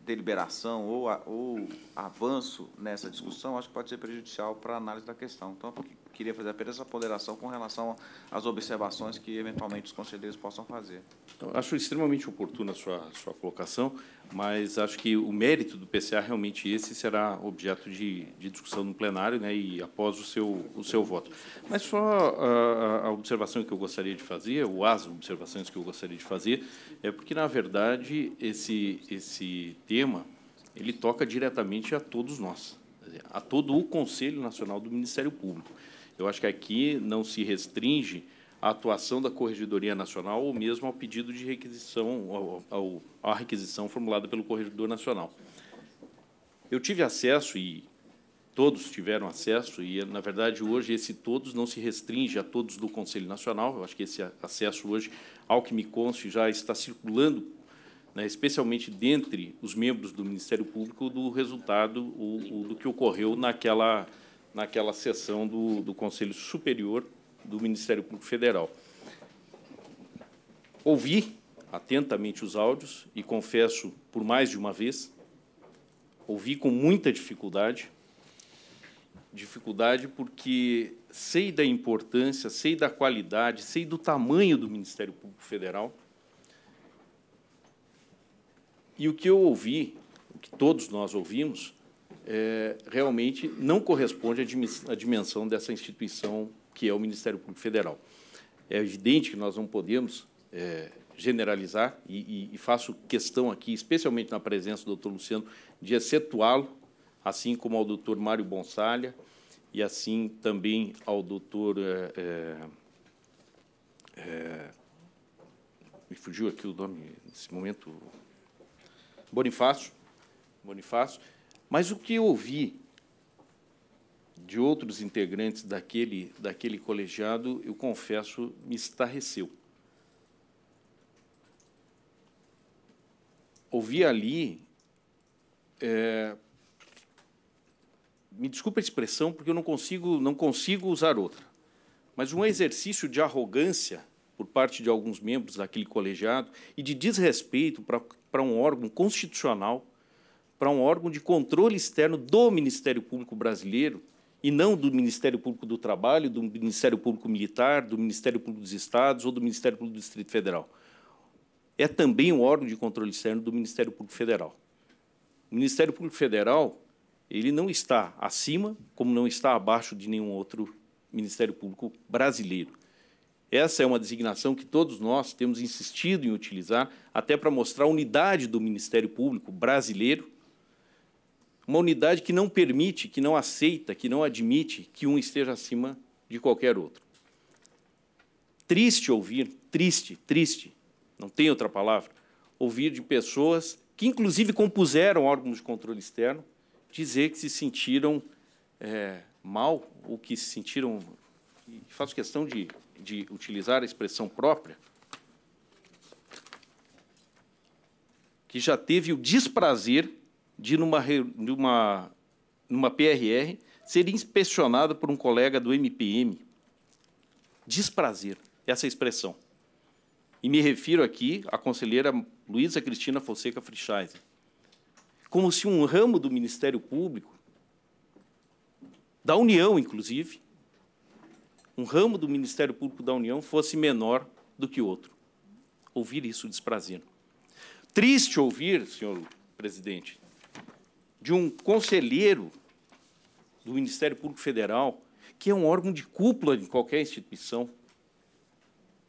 deliberação ou, ou avanço nessa discussão acho que pode ser prejudicial para a análise da questão. Então, queria fazer apenas essa ponderação com relação às observações que, eventualmente, os conselheiros possam fazer. Então, acho extremamente oportuna a sua, sua colocação, mas acho que o mérito do PCA, realmente, esse será objeto de, de discussão no plenário né, e após o seu, o seu voto. Mas só a, a observação que eu gostaria de fazer, ou as observações que eu gostaria de fazer, é porque, na verdade, esse, esse tema ele toca diretamente a todos nós a todo o Conselho Nacional do Ministério Público. Eu acho que aqui não se restringe a atuação da Corregedoria Nacional ou mesmo ao pedido de requisição, ao, ao, à requisição formulada pelo Corregedor Nacional. Eu tive acesso, e todos tiveram acesso, e, na verdade, hoje esse todos não se restringe a todos do Conselho Nacional, eu acho que esse acesso hoje, ao que me conste, já está circulando, né, especialmente dentre os membros do Ministério Público, do resultado o, o, do que ocorreu naquela naquela sessão do, do Conselho Superior do Ministério Público Federal. Ouvi atentamente os áudios e confesso por mais de uma vez, ouvi com muita dificuldade, dificuldade porque sei da importância, sei da qualidade, sei do tamanho do Ministério Público Federal. E o que eu ouvi, o que todos nós ouvimos, é, realmente não corresponde à dimensão dessa instituição que é o Ministério Público Federal. É evidente que nós não podemos é, generalizar, e, e, e, faço questão aqui, especialmente na presença do doutor Luciano, de excetuá-lo, assim como ao doutor Mário Bonsalha, e assim também ao doutor... É, é, é me fugiu aqui o nome nesse momento... Bonifácio, Bonifácio mas o que eu ouvi de outros integrantes daquele, daquele colegiado, eu confesso, me estarreceu. Ouvi ali. É, me desculpe a expressão, porque eu não consigo, não consigo usar outra, mas um exercício de arrogância por parte de alguns membros daquele colegiado e de desrespeito para, para um órgão constitucional para um órgão de controle externo do Ministério Público Brasileiro e não do Ministério Público do Trabalho, do Ministério Público Militar, do Ministério Público dos Estados ou do Ministério Público do Distrito Federal. É também um órgão de controle externo do Ministério Público Federal. O Ministério Público Federal ele não está acima, como não está abaixo de nenhum outro Ministério Público brasileiro. Essa é uma designação que todos nós temos insistido em utilizar, até para mostrar a unidade do Ministério Público brasileiro uma unidade que não permite, que não aceita, que não admite que um esteja acima de qualquer outro. Triste ouvir, triste, triste, não tem outra palavra, ouvir de pessoas que, inclusive, compuseram órgãos de controle externo, dizer que se sentiram é, mal, ou que se sentiram. Faço questão de, de utilizar a expressão própria, que já teve o desprazer de numa, numa, numa PRR ser inspecionada por um colega do MPM. Desprazer, essa expressão. E me refiro aqui à conselheira Luísa Cristina Fonseca Frichais. Como se um ramo do Ministério Público, da União, inclusive, um ramo do Ministério Público da União fosse menor do que outro. Ouvir isso desprazer. Triste ouvir, senhor presidente, de um conselheiro do Ministério Público Federal, que é um órgão de cúpula de qualquer instituição.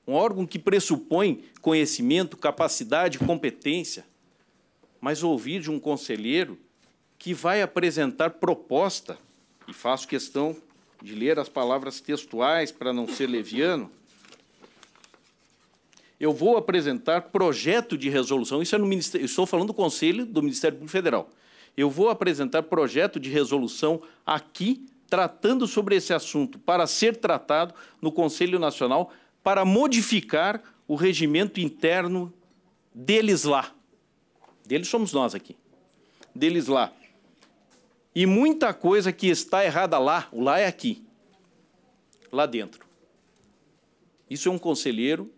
Um órgão que pressupõe conhecimento, capacidade, competência. Mas ouvir de um conselheiro que vai apresentar proposta, e faço questão de ler as palavras textuais para não ser leviano. Eu vou apresentar projeto de resolução, isso é no Ministério, estou falando do Conselho do Ministério Público Federal. Eu vou apresentar projeto de resolução aqui tratando sobre esse assunto para ser tratado no Conselho Nacional para modificar o regimento interno deles lá. Deles somos nós aqui. Deles lá. E muita coisa que está errada lá, o lá é aqui. Lá dentro. Isso é um conselheiro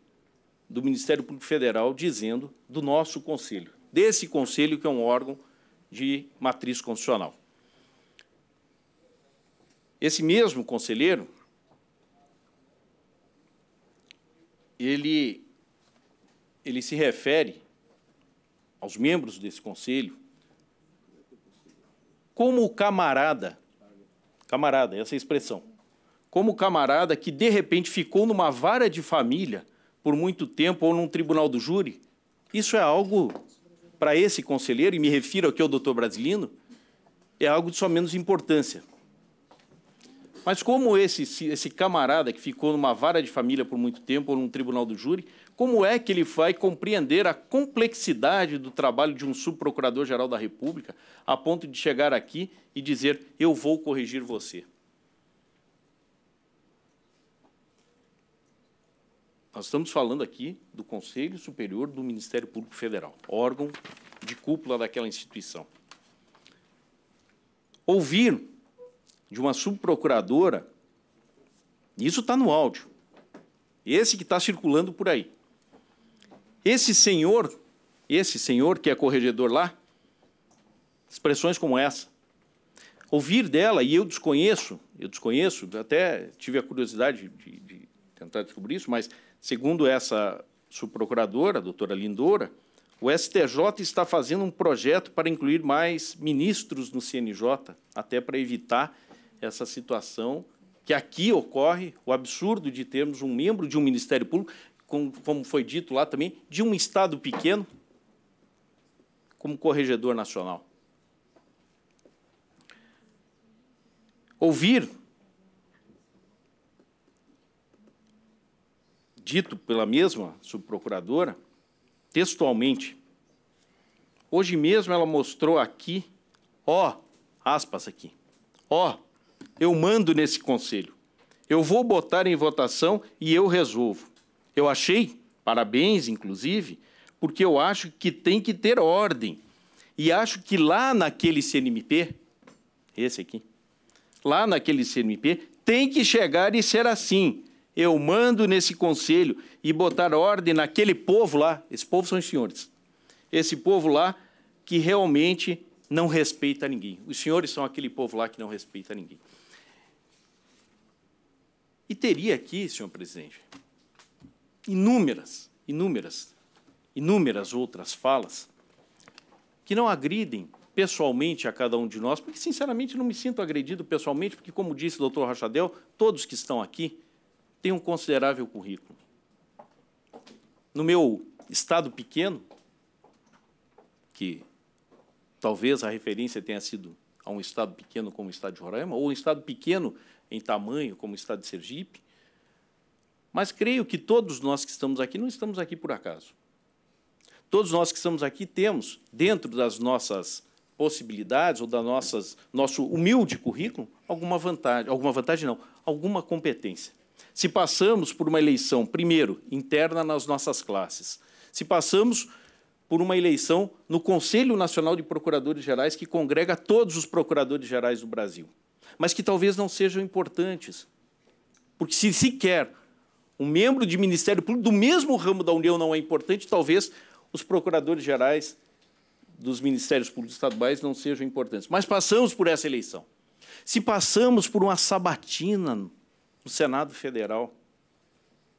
do Ministério Público Federal dizendo do nosso conselho, desse conselho que é um órgão de matriz constitucional. Esse mesmo conselheiro, ele, ele se refere aos membros desse conselho como camarada, camarada, essa é expressão, como camarada que de repente ficou numa vara de família por muito tempo ou num tribunal do júri, isso é algo para esse conselheiro, e me refiro aqui ao doutor Brasilino, é algo de só menos importância. Mas como esse, esse camarada que ficou numa vara de família por muito tempo ou num tribunal do júri, como é que ele vai compreender a complexidade do trabalho de um subprocurador-geral da República a ponto de chegar aqui e dizer eu vou corrigir você? Nós estamos falando aqui do Conselho Superior do Ministério Público Federal, órgão de cúpula daquela instituição. Ouvir de uma subprocuradora, isso está no áudio, esse que está circulando por aí. Esse senhor, esse senhor que é corregedor lá, expressões como essa, ouvir dela, e eu desconheço, eu desconheço, até tive a curiosidade de, de tentar descobrir isso, mas Segundo essa subprocuradora, a doutora Lindoura, o STJ está fazendo um projeto para incluir mais ministros no CNJ, até para evitar essa situação que aqui ocorre, o absurdo de termos um membro de um Ministério Público, como foi dito lá também, de um Estado pequeno, como corregedor nacional. Ouvir dito pela mesma subprocuradora, textualmente. Hoje mesmo ela mostrou aqui, ó, aspas aqui, ó, eu mando nesse conselho, eu vou botar em votação e eu resolvo. Eu achei, parabéns inclusive, porque eu acho que tem que ter ordem. E acho que lá naquele CNMP, esse aqui, lá naquele CNMP, tem que chegar e ser assim eu mando nesse conselho e botar ordem naquele povo lá. Esse povo são os senhores. Esse povo lá que realmente não respeita ninguém. Os senhores são aquele povo lá que não respeita ninguém. E teria aqui, senhor presidente, inúmeras, inúmeras, inúmeras outras falas que não agridem pessoalmente a cada um de nós, porque, sinceramente, não me sinto agredido pessoalmente, porque, como disse o doutor Rachadel, todos que estão aqui, tem um considerável currículo. No meu estado pequeno, que talvez a referência tenha sido a um estado pequeno como o estado de Roraima, ou um estado pequeno em tamanho como o estado de Sergipe, mas creio que todos nós que estamos aqui não estamos aqui por acaso. Todos nós que estamos aqui temos, dentro das nossas possibilidades ou da nossas nosso humilde currículo, alguma vantagem, alguma vantagem não, alguma competência. Se passamos por uma eleição, primeiro, interna nas nossas classes, se passamos por uma eleição no Conselho Nacional de Procuradores Gerais, que congrega todos os procuradores gerais do Brasil, mas que talvez não sejam importantes, porque se sequer um membro de Ministério Público do mesmo ramo da União não é importante, talvez os procuradores gerais dos Ministérios Públicos Estaduais não sejam importantes. Mas passamos por essa eleição. Se passamos por uma sabatina no Senado Federal,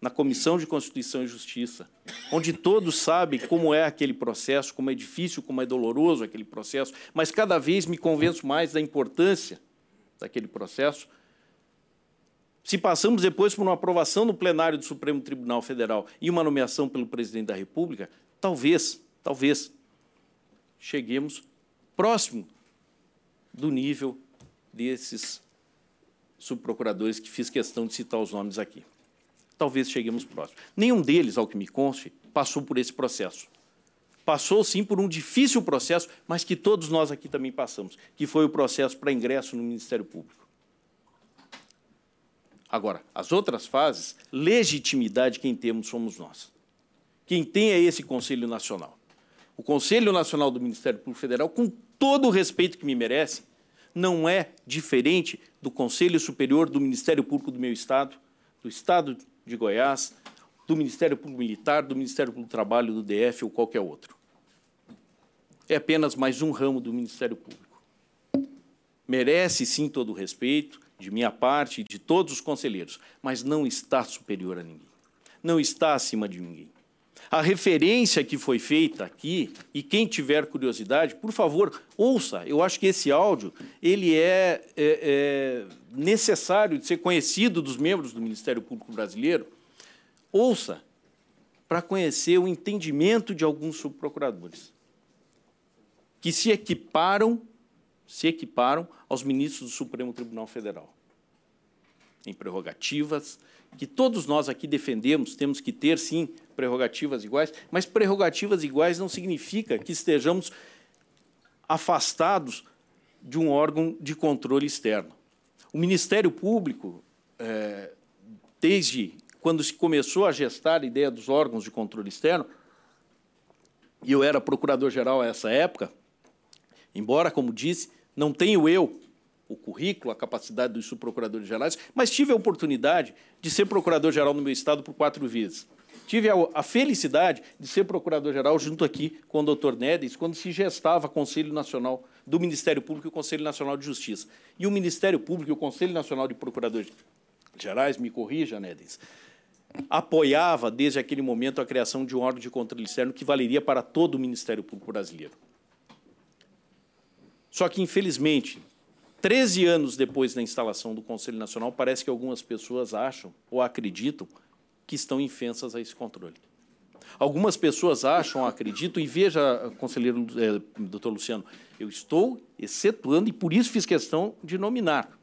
na Comissão de Constituição e Justiça, onde todos sabem como é aquele processo, como é difícil, como é doloroso aquele processo, mas cada vez me convenço mais da importância daquele processo. Se passamos depois por uma aprovação no plenário do Supremo Tribunal Federal e uma nomeação pelo presidente da República, talvez, talvez, cheguemos próximo do nível desses subprocuradores que fiz questão de citar os nomes aqui. Talvez cheguemos próximo. Nenhum deles, ao que me conste, passou por esse processo. Passou, sim, por um difícil processo, mas que todos nós aqui também passamos, que foi o processo para ingresso no Ministério Público. Agora, as outras fases, legitimidade quem temos somos nós. Quem tem é esse Conselho Nacional. O Conselho Nacional do Ministério Público Federal, com todo o respeito que me merece, não é diferente do Conselho Superior do Ministério Público do meu Estado, do Estado de Goiás, do Ministério Público Militar, do Ministério Público do Trabalho, do DF ou qualquer outro. É apenas mais um ramo do Ministério Público. Merece sim todo o respeito de minha parte e de todos os conselheiros, mas não está superior a ninguém. Não está acima de ninguém. A referência que foi feita aqui, e quem tiver curiosidade, por favor, ouça. Eu acho que esse áudio ele é, é, é necessário de ser conhecido dos membros do Ministério Público Brasileiro. Ouça para conhecer o entendimento de alguns subprocuradores que se equiparam, se equiparam aos ministros do Supremo Tribunal Federal em prerrogativas, que todos nós aqui defendemos, temos que ter, sim, prerrogativas iguais, mas prerrogativas iguais não significa que estejamos afastados de um órgão de controle externo. O Ministério Público, é, desde quando se começou a gestar a ideia dos órgãos de controle externo, e eu era procurador-geral a essa época, embora, como disse, não tenho eu o currículo, a capacidade dos subprocuradores gerais, mas tive a oportunidade de ser procurador-geral no meu estado por quatro vezes. Tive a, a felicidade de ser procurador-geral junto aqui com o doutor Nedes, quando se gestava o Conselho Nacional do Ministério Público e o Conselho Nacional de Justiça. E o Ministério Público e o Conselho Nacional de Procuradores Gerais, me corrija, Nedes, apoiava desde aquele momento a criação de um órgão de controle externo que valeria para todo o Ministério Público brasileiro. Só que, infelizmente, 13 anos depois da instalação do Conselho Nacional, parece que algumas pessoas acham ou acreditam que estão infensas a esse controle. Algumas pessoas acham, acreditam, e veja, conselheiro é, doutor Luciano, eu estou excetuando, e por isso fiz questão de nominar.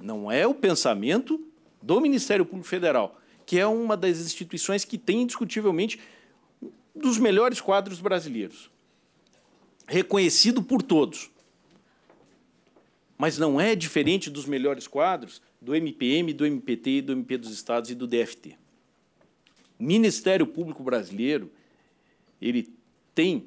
Não é o pensamento do Ministério Público Federal, que é uma das instituições que tem, indiscutivelmente, dos melhores quadros brasileiros. Reconhecido por todos mas não é diferente dos melhores quadros do MPM, do MPT, do MP dos Estados e do DFT. O Ministério Público Brasileiro ele tem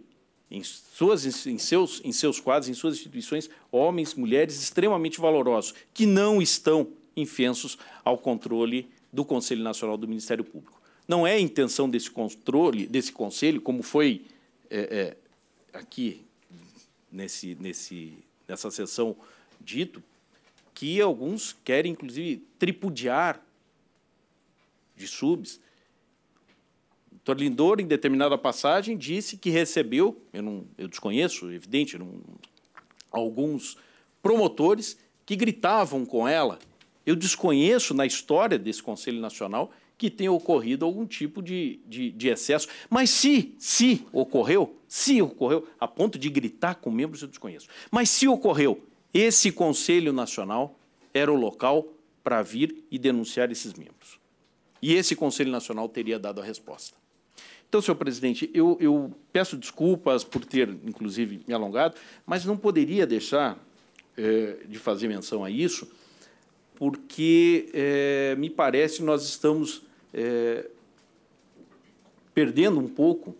em, suas, em, seus, em seus quadros, em suas instituições, homens, mulheres extremamente valorosos, que não estão infensos ao controle do Conselho Nacional do Ministério Público. Não é a intenção desse controle, desse conselho, como foi é, é, aqui nesse, nesse, nessa sessão dito que alguns querem, inclusive, tripudiar de subs. Torlindor, em determinada passagem, disse que recebeu, eu, não, eu desconheço, evidente, não, alguns promotores que gritavam com ela. Eu desconheço na história desse Conselho Nacional que tenha ocorrido algum tipo de, de, de, excesso. Mas se, se ocorreu, se ocorreu, a ponto de gritar com membros, eu desconheço. Mas se ocorreu, esse Conselho Nacional era o local para vir e denunciar esses membros. E esse Conselho Nacional teria dado a resposta. Então, senhor presidente, eu, eu peço desculpas por ter, inclusive, me alongado, mas não poderia deixar eh, de fazer menção a isso, porque eh, me parece nós estamos eh, perdendo um pouco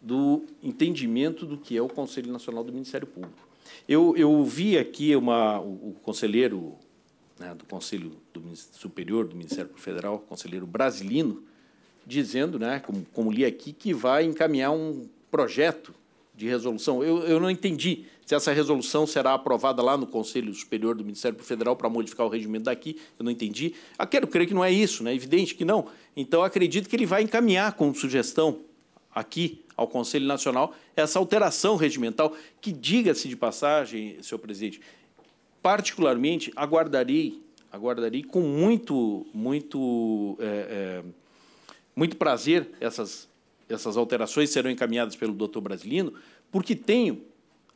do entendimento do que é o Conselho Nacional do Ministério Público. Eu, eu vi aqui uma, o, o conselheiro né, do Conselho do Superior do Ministério Federal, conselheiro brasilino, dizendo, né, como, como li aqui, que vai encaminhar um projeto de resolução. Eu, eu não entendi se essa resolução será aprovada lá no Conselho Superior do Ministério Federal para modificar o regimento daqui, eu não entendi. Eu ah, quero crer que não é isso, né? é evidente que não. Então, acredito que ele vai encaminhar como sugestão aqui ao Conselho Nacional essa alteração regimental, que, diga-se de passagem, senhor presidente, particularmente aguardarei, aguardarei com muito, muito, é, é, muito prazer essas, essas alterações serão encaminhadas pelo doutor Brasilino, porque tenho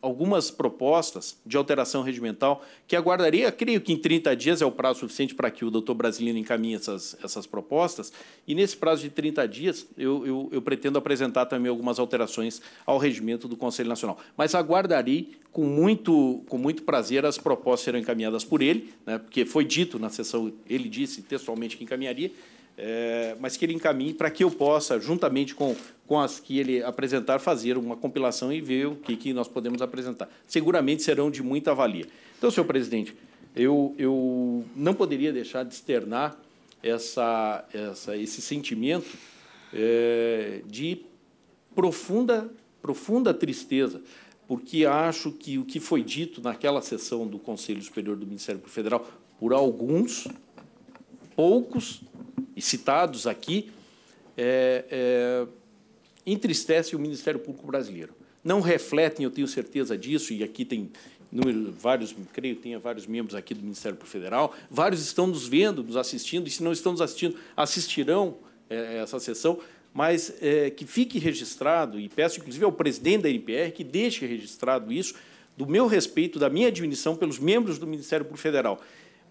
algumas propostas de alteração regimental que aguardaria, creio que em 30 dias é o prazo suficiente para que o doutor Brasilino encaminhe essas, essas propostas, e nesse prazo de 30 dias eu, eu, eu pretendo apresentar também algumas alterações ao regimento do Conselho Nacional. Mas aguardarei com muito, com muito prazer as propostas serão encaminhadas por ele, né, porque foi dito na sessão, ele disse textualmente que encaminharia, é, mas que ele encaminhe para que eu possa, juntamente com, com as que ele apresentar, fazer uma compilação e ver o que, que nós podemos apresentar. Seguramente serão de muita valia. Então, senhor presidente, eu, eu não poderia deixar de externar essa, essa, esse sentimento é, de profunda, profunda tristeza, porque acho que o que foi dito naquela sessão do Conselho Superior do Ministério Público Federal por alguns poucos e citados aqui, é, é, entristece o Ministério Público Brasileiro. Não refletem, eu tenho certeza disso, e aqui tem número, vários, creio tenha vários membros aqui do Ministério Público Federal, vários estão nos vendo, nos assistindo, e se não estão nos assistindo, assistirão é, essa sessão, mas é, que fique registrado, e peço inclusive ao presidente da NPR que deixe registrado isso, do meu respeito, da minha admissão pelos membros do Ministério Público Federal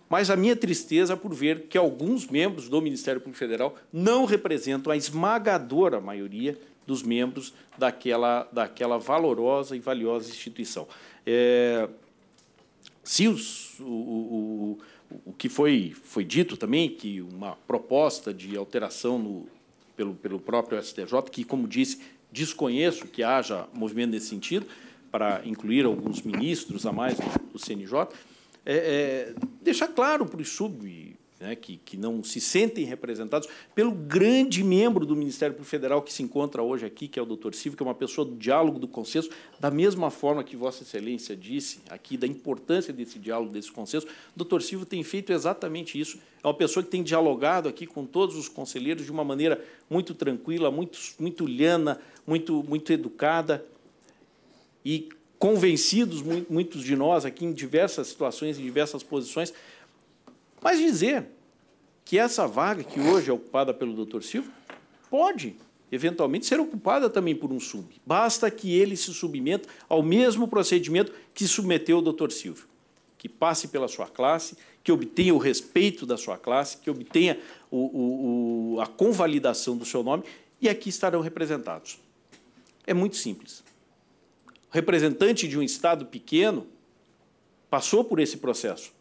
mas a minha tristeza por ver que alguns membros do Ministério Público Federal não representam a esmagadora maioria dos membros daquela, daquela valorosa e valiosa instituição. É, se os, o, o, o, o que foi, foi dito também, que uma proposta de alteração no, pelo, pelo próprio STJ, que, como disse, desconheço que haja movimento nesse sentido, para incluir alguns ministros a mais do, do CNJ, é, é, deixar claro para os sub né, que, que não se sentem representados pelo grande membro do Ministério Público Federal que se encontra hoje aqui, que é o doutor Silvio, que é uma pessoa do diálogo, do consenso, da mesma forma que Vossa Excelência disse aqui, da importância desse diálogo, desse consenso. O doutor Silvio tem feito exatamente isso. É uma pessoa que tem dialogado aqui com todos os conselheiros de uma maneira muito tranquila, muito, muito lhana, muito, muito educada. E convencidos, muitos de nós aqui em diversas situações, em diversas posições, mas dizer que essa vaga que hoje é ocupada pelo doutor Silva pode eventualmente ser ocupada também por um sub. Basta que ele se submeta ao mesmo procedimento que submeteu o doutor Silvio, que passe pela sua classe, que obtenha o respeito da sua classe, que obtenha o, o, o, a convalidação do seu nome, e aqui estarão representados. É muito simples representante de um Estado pequeno passou por esse processo.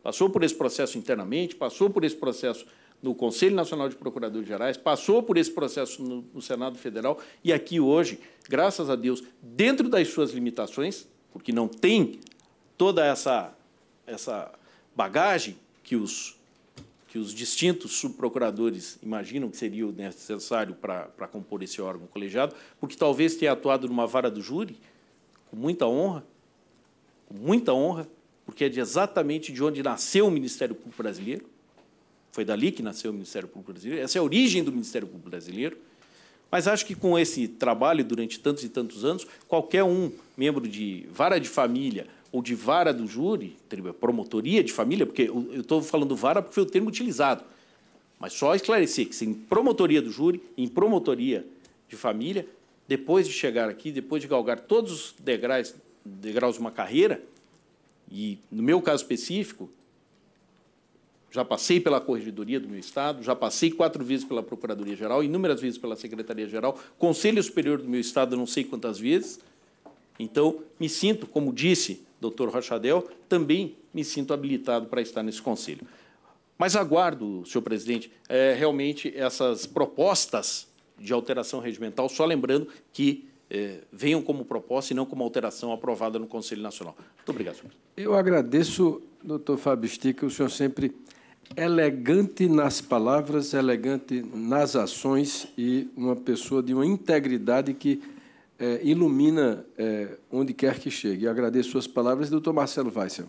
Passou por esse processo internamente, passou por esse processo no Conselho Nacional de Procuradores Gerais, passou por esse processo no, no Senado Federal e aqui hoje, graças a Deus, dentro das suas limitações, porque não tem toda essa, essa bagagem que os, que os distintos subprocuradores imaginam que seria necessário para, para compor esse órgão colegiado, porque talvez tenha atuado numa vara do júri, com muita honra, com muita honra, porque é de exatamente de onde nasceu o Ministério Público Brasileiro. Foi dali que nasceu o Ministério Público Brasileiro. Essa é a origem do Ministério Público Brasileiro. Mas acho que com esse trabalho durante tantos e tantos anos, qualquer um membro de vara de família ou de vara do júri, promotoria de família, porque eu estou falando vara porque foi o termo utilizado, mas só esclarecer que em promotoria do júri, em promotoria de família, depois de chegar aqui, depois de galgar todos os degraus, degraus de uma carreira, e no meu caso específico, já passei pela Corregedoria do meu Estado, já passei quatro vezes pela Procuradoria-Geral, inúmeras vezes pela Secretaria-Geral, Conselho Superior do meu Estado, não sei quantas vezes. Então, me sinto, como disse doutor Rochadel, também me sinto habilitado para estar nesse Conselho. Mas aguardo, senhor presidente, eh, realmente essas propostas de alteração regimental, só lembrando que eh, venham como proposta e não como alteração aprovada no Conselho Nacional. Muito obrigado, senhor. Eu agradeço, doutor Fábio Stica, o senhor sempre elegante nas palavras, elegante nas ações e uma pessoa de uma integridade que eh, ilumina eh, onde quer que chegue. Eu agradeço suas palavras, doutor Marcelo Weissel.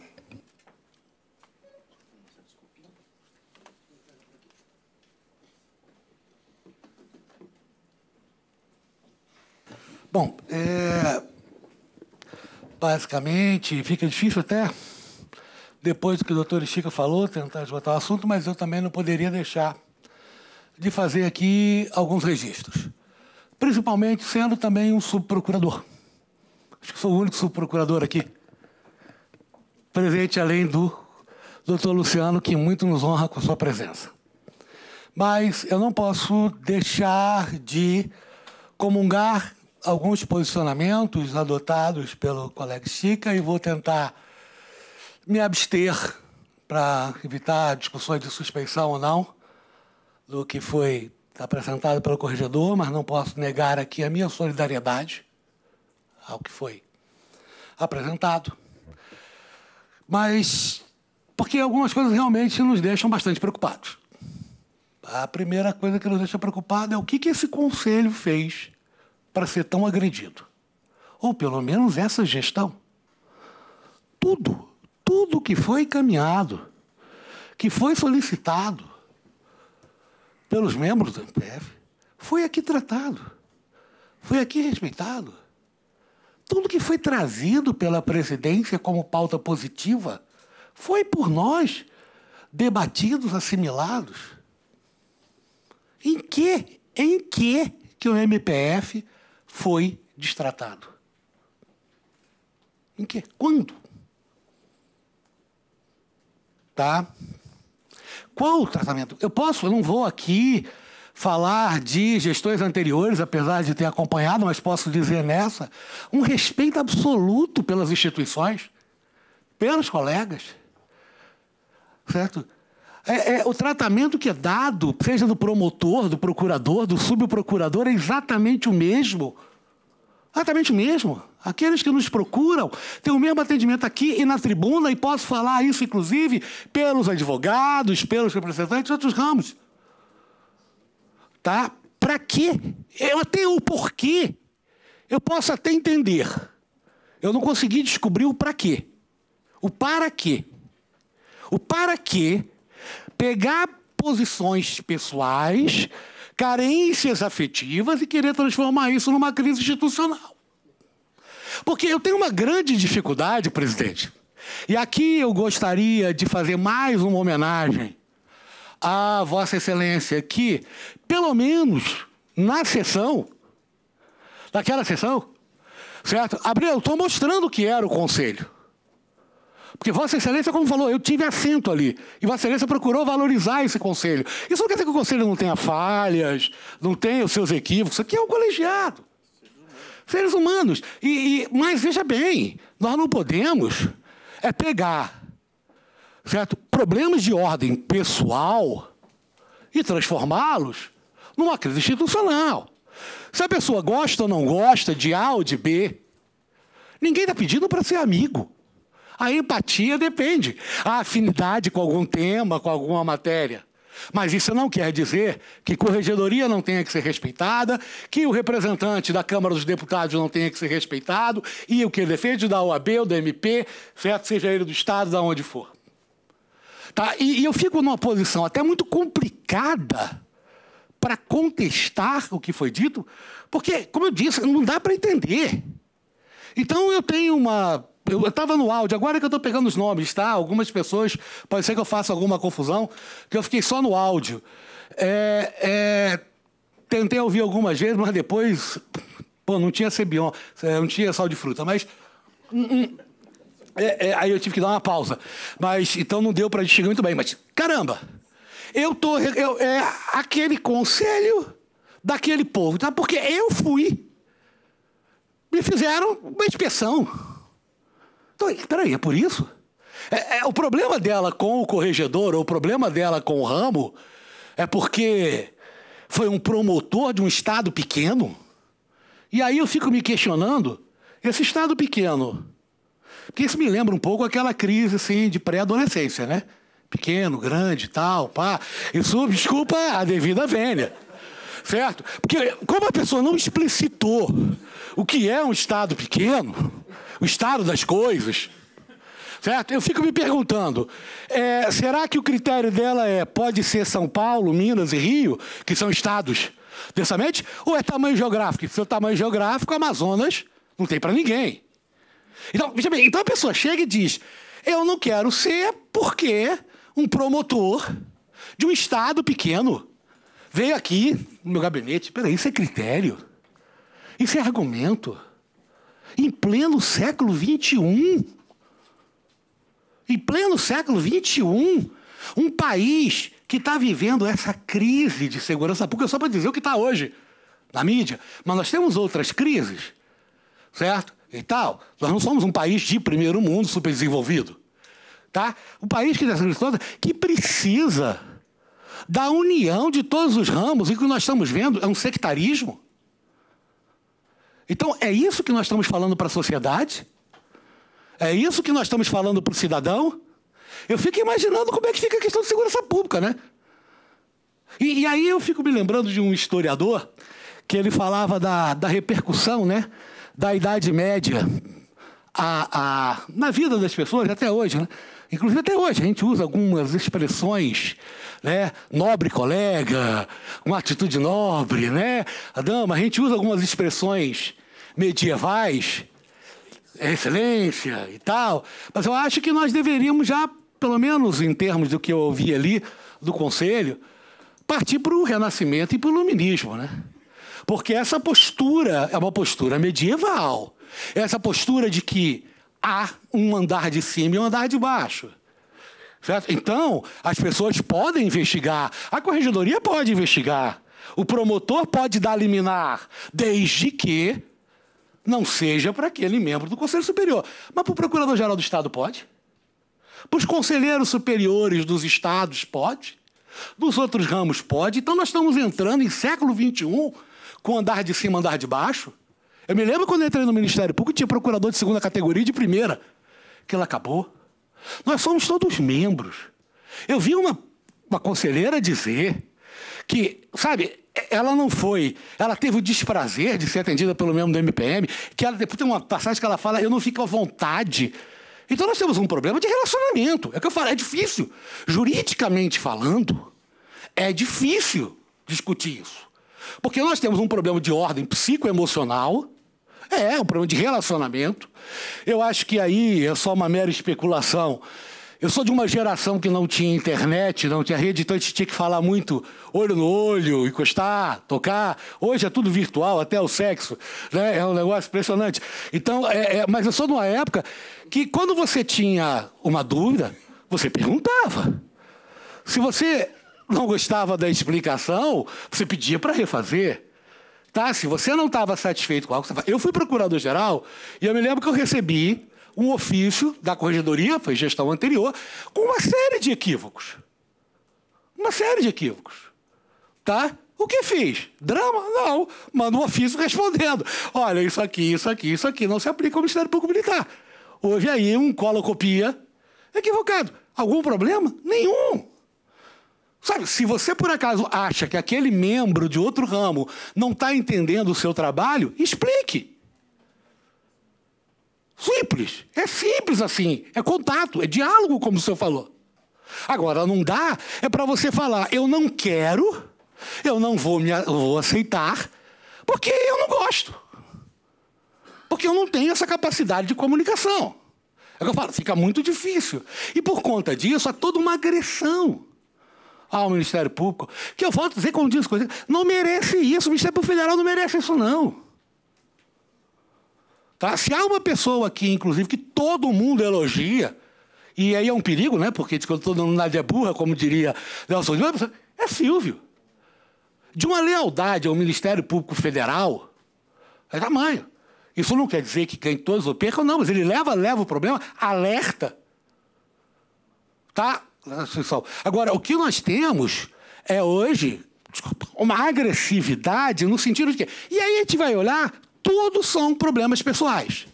basicamente, fica difícil até, depois do que o doutor Chica falou, tentar esgotar o assunto, mas eu também não poderia deixar de fazer aqui alguns registros. Principalmente sendo também um subprocurador. Acho que sou o único subprocurador aqui. Presente além do doutor Luciano, que muito nos honra com sua presença. Mas eu não posso deixar de comungar alguns posicionamentos adotados pelo colega Chica e vou tentar me abster para evitar discussões de suspeição ou não do que foi apresentado pelo corregedor, mas não posso negar aqui a minha solidariedade ao que foi apresentado. Mas porque algumas coisas realmente nos deixam bastante preocupados. A primeira coisa que nos deixa preocupado é o que, que esse conselho fez para ser tão agredido. Ou pelo menos essa gestão. Tudo, tudo que foi encaminhado, que foi solicitado pelos membros do MPF, foi aqui tratado, foi aqui respeitado. Tudo que foi trazido pela presidência como pauta positiva foi por nós debatidos, assimilados. Em que, em que que o MPF foi destratado. Em que? Quando? Tá? Qual o tratamento? Eu posso, eu não vou aqui falar de gestões anteriores, apesar de ter acompanhado, mas posso dizer nessa, um respeito absoluto pelas instituições, pelos colegas, certo? É, é, o tratamento que é dado, seja do promotor, do procurador, do subprocurador, é exatamente o mesmo. Exatamente o mesmo. Aqueles que nos procuram têm o mesmo atendimento aqui e na tribuna, e posso falar isso, inclusive, pelos advogados, pelos representantes de outros ramos. Tá? Para quê? Eu até o porquê. Eu posso até entender. Eu não consegui descobrir o para quê. O para quê. O para quê pegar posições pessoais, carências afetivas e querer transformar isso numa crise institucional. Porque eu tenho uma grande dificuldade, presidente, e aqui eu gostaria de fazer mais uma homenagem à Vossa Excelência, que, pelo menos na sessão, naquela sessão, certo? eu estou mostrando o que era o conselho. Porque Vossa Excelência, como falou, eu tive assento ali. E Vossa Excelência procurou valorizar esse conselho. Isso não quer dizer que o conselho não tenha falhas, não tenha os seus equívocos. Isso aqui é um colegiado. Seres humanos. E, e, mas veja bem, nós não podemos é pegar certo? problemas de ordem pessoal e transformá-los numa crise institucional. Se a pessoa gosta ou não gosta de A ou de B, ninguém está pedindo para ser amigo. A empatia depende. A afinidade com algum tema, com alguma matéria. Mas isso não quer dizer que corregedoria não tenha que ser respeitada, que o representante da Câmara dos Deputados não tenha que ser respeitado e o que defende da OAB ou da MP, certo? Seja ele do Estado, da onde for. Tá? E, e eu fico numa posição até muito complicada para contestar o que foi dito, porque, como eu disse, não dá para entender. Então eu tenho uma eu estava no áudio, agora é que eu estou pegando os nomes, tá? Algumas pessoas, pode ser que eu faça alguma confusão, que eu fiquei só no áudio. É, é, tentei ouvir algumas vezes, mas depois. Pô, não tinha Sebion, é, não tinha sal de fruta, mas. Hum, hum, é, é, aí eu tive que dar uma pausa. Mas então não deu para distinguir muito bem. Mas, caramba! Eu tô. Eu, é aquele conselho daquele povo, tá? Porque eu fui. Me fizeram uma inspeção. Então, peraí, é por isso? É, é, o problema dela com o corregedor, ou o problema dela com o ramo, é porque foi um promotor de um Estado pequeno? E aí eu fico me questionando, esse Estado pequeno, porque isso me lembra um pouco aquela crise assim, de pré-adolescência, né? Pequeno, grande, tal, pá. Isso, desculpa a devida vênia. Certo? Porque como a pessoa não explicitou o que é um Estado pequeno, o estado das coisas. Certo? Eu fico me perguntando, é, será que o critério dela é pode ser São Paulo, Minas e Rio, que são estados dessa mente, ou é tamanho geográfico? Se é tamanho geográfico, Amazonas não tem para ninguém. Então, veja bem, então a pessoa chega e diz: eu não quero ser porque um promotor de um estado pequeno veio aqui no meu gabinete. Peraí, isso é critério? Isso é argumento? Em pleno século XXI. Em pleno século XXI. Um país que está vivendo essa crise de segurança pública, só para dizer o que está hoje na mídia. Mas nós temos outras crises, certo? E tal. Nós não somos um país de primeiro mundo superdesenvolvido. Tá? Um país que, dessa tá crise toda, que precisa da união de todos os ramos. E o que nós estamos vendo é um sectarismo então, é isso que nós estamos falando para a sociedade? É isso que nós estamos falando para o cidadão? Eu fico imaginando como é que fica a questão de segurança pública, né? E, e, aí eu fico me lembrando de um historiador que ele falava da, da repercussão, né? Da Idade Média a, a, na vida das pessoas até hoje, né? Inclusive até hoje a gente usa algumas expressões, né? Nobre colega, uma atitude nobre, né? Adama, dama, a gente usa algumas expressões medievais, excelência e tal, mas eu acho que nós deveríamos já, pelo menos em termos do que eu ouvi ali do Conselho, partir para o Renascimento e para o Iluminismo, né? Porque essa postura é uma postura medieval. Essa postura de que há um andar de cima e um andar de baixo. Certo? Então, as pessoas podem investigar, a corregedoria pode investigar, o promotor pode dar liminar, desde que não seja para aquele membro do Conselho Superior. Mas para o Procurador-Geral do Estado pode? Para os conselheiros superiores dos estados pode? Dos outros ramos pode? Então nós estamos entrando em século XXI com andar de cima, andar de baixo. Eu me lembro quando entrei no Ministério Público, tinha procurador de segunda categoria e de primeira. Que ela acabou. Nós somos todos membros. Eu vi uma, uma conselheira dizer que, sabe, ela não foi. Ela teve o desprazer de ser atendida pelo membro do MPM, que ela depois tem uma passagem que ela fala, eu não fico à vontade. Então nós temos um problema de relacionamento. É o que eu falo, é difícil. Juridicamente falando, é difícil discutir isso. Porque nós temos um problema de ordem psicoemocional, é, um problema de relacionamento. Eu acho que aí é só uma mera especulação eu sou de uma geração que não tinha internet, não tinha rede, então a gente tinha que falar muito olho no olho, encostar, tocar. Hoje é tudo virtual, até o sexo. Né? É um negócio impressionante. Então, é, é, mas eu sou de uma época que quando você tinha uma dúvida, você perguntava. Se você não gostava da explicação, você pedia para refazer. Tá? Se você não estava satisfeito com algo, eu fui procurador-geral e eu me lembro que eu recebi um ofício da corregedoria, foi gestão anterior, com uma série de equívocos. Uma série de equívocos. Tá? O que fiz? Drama? Não. Manda um ofício respondendo. Olha, isso aqui, isso aqui, isso aqui não se aplica ao Ministério Público Militar. Hoje aí um colo copia equivocado. Algum problema? Nenhum. Sabe, se você por acaso acha que aquele membro de outro ramo não está entendendo o seu trabalho, explique. Simples. É simples assim. É contato, é diálogo, como o senhor falou. Agora, não dá é para você falar, eu não quero, eu não vou, me, vou aceitar, porque eu não gosto. Porque eu não tenho essa capacidade de comunicação. É o que eu falo, fica muito difícil. E por conta disso, há toda uma agressão ao Ministério Público, que eu volto a dizer, como diz coisa, não merece isso, o Ministério Público Federal não merece isso, não. Tá? Se há uma pessoa aqui, inclusive, que todo mundo elogia, e aí é um perigo, né? Porque diz todo eu estou dando nada burra, como diria Nelson Lima, é Silvio. De uma lealdade ao Ministério Público Federal, é tamanho. Isso não quer dizer que ganhe todos ou perca, não, mas ele leva, leva o problema, alerta. Tá? Agora, o que nós temos é hoje uma agressividade no sentido de que. E aí a gente vai olhar tudo são problemas pessoais.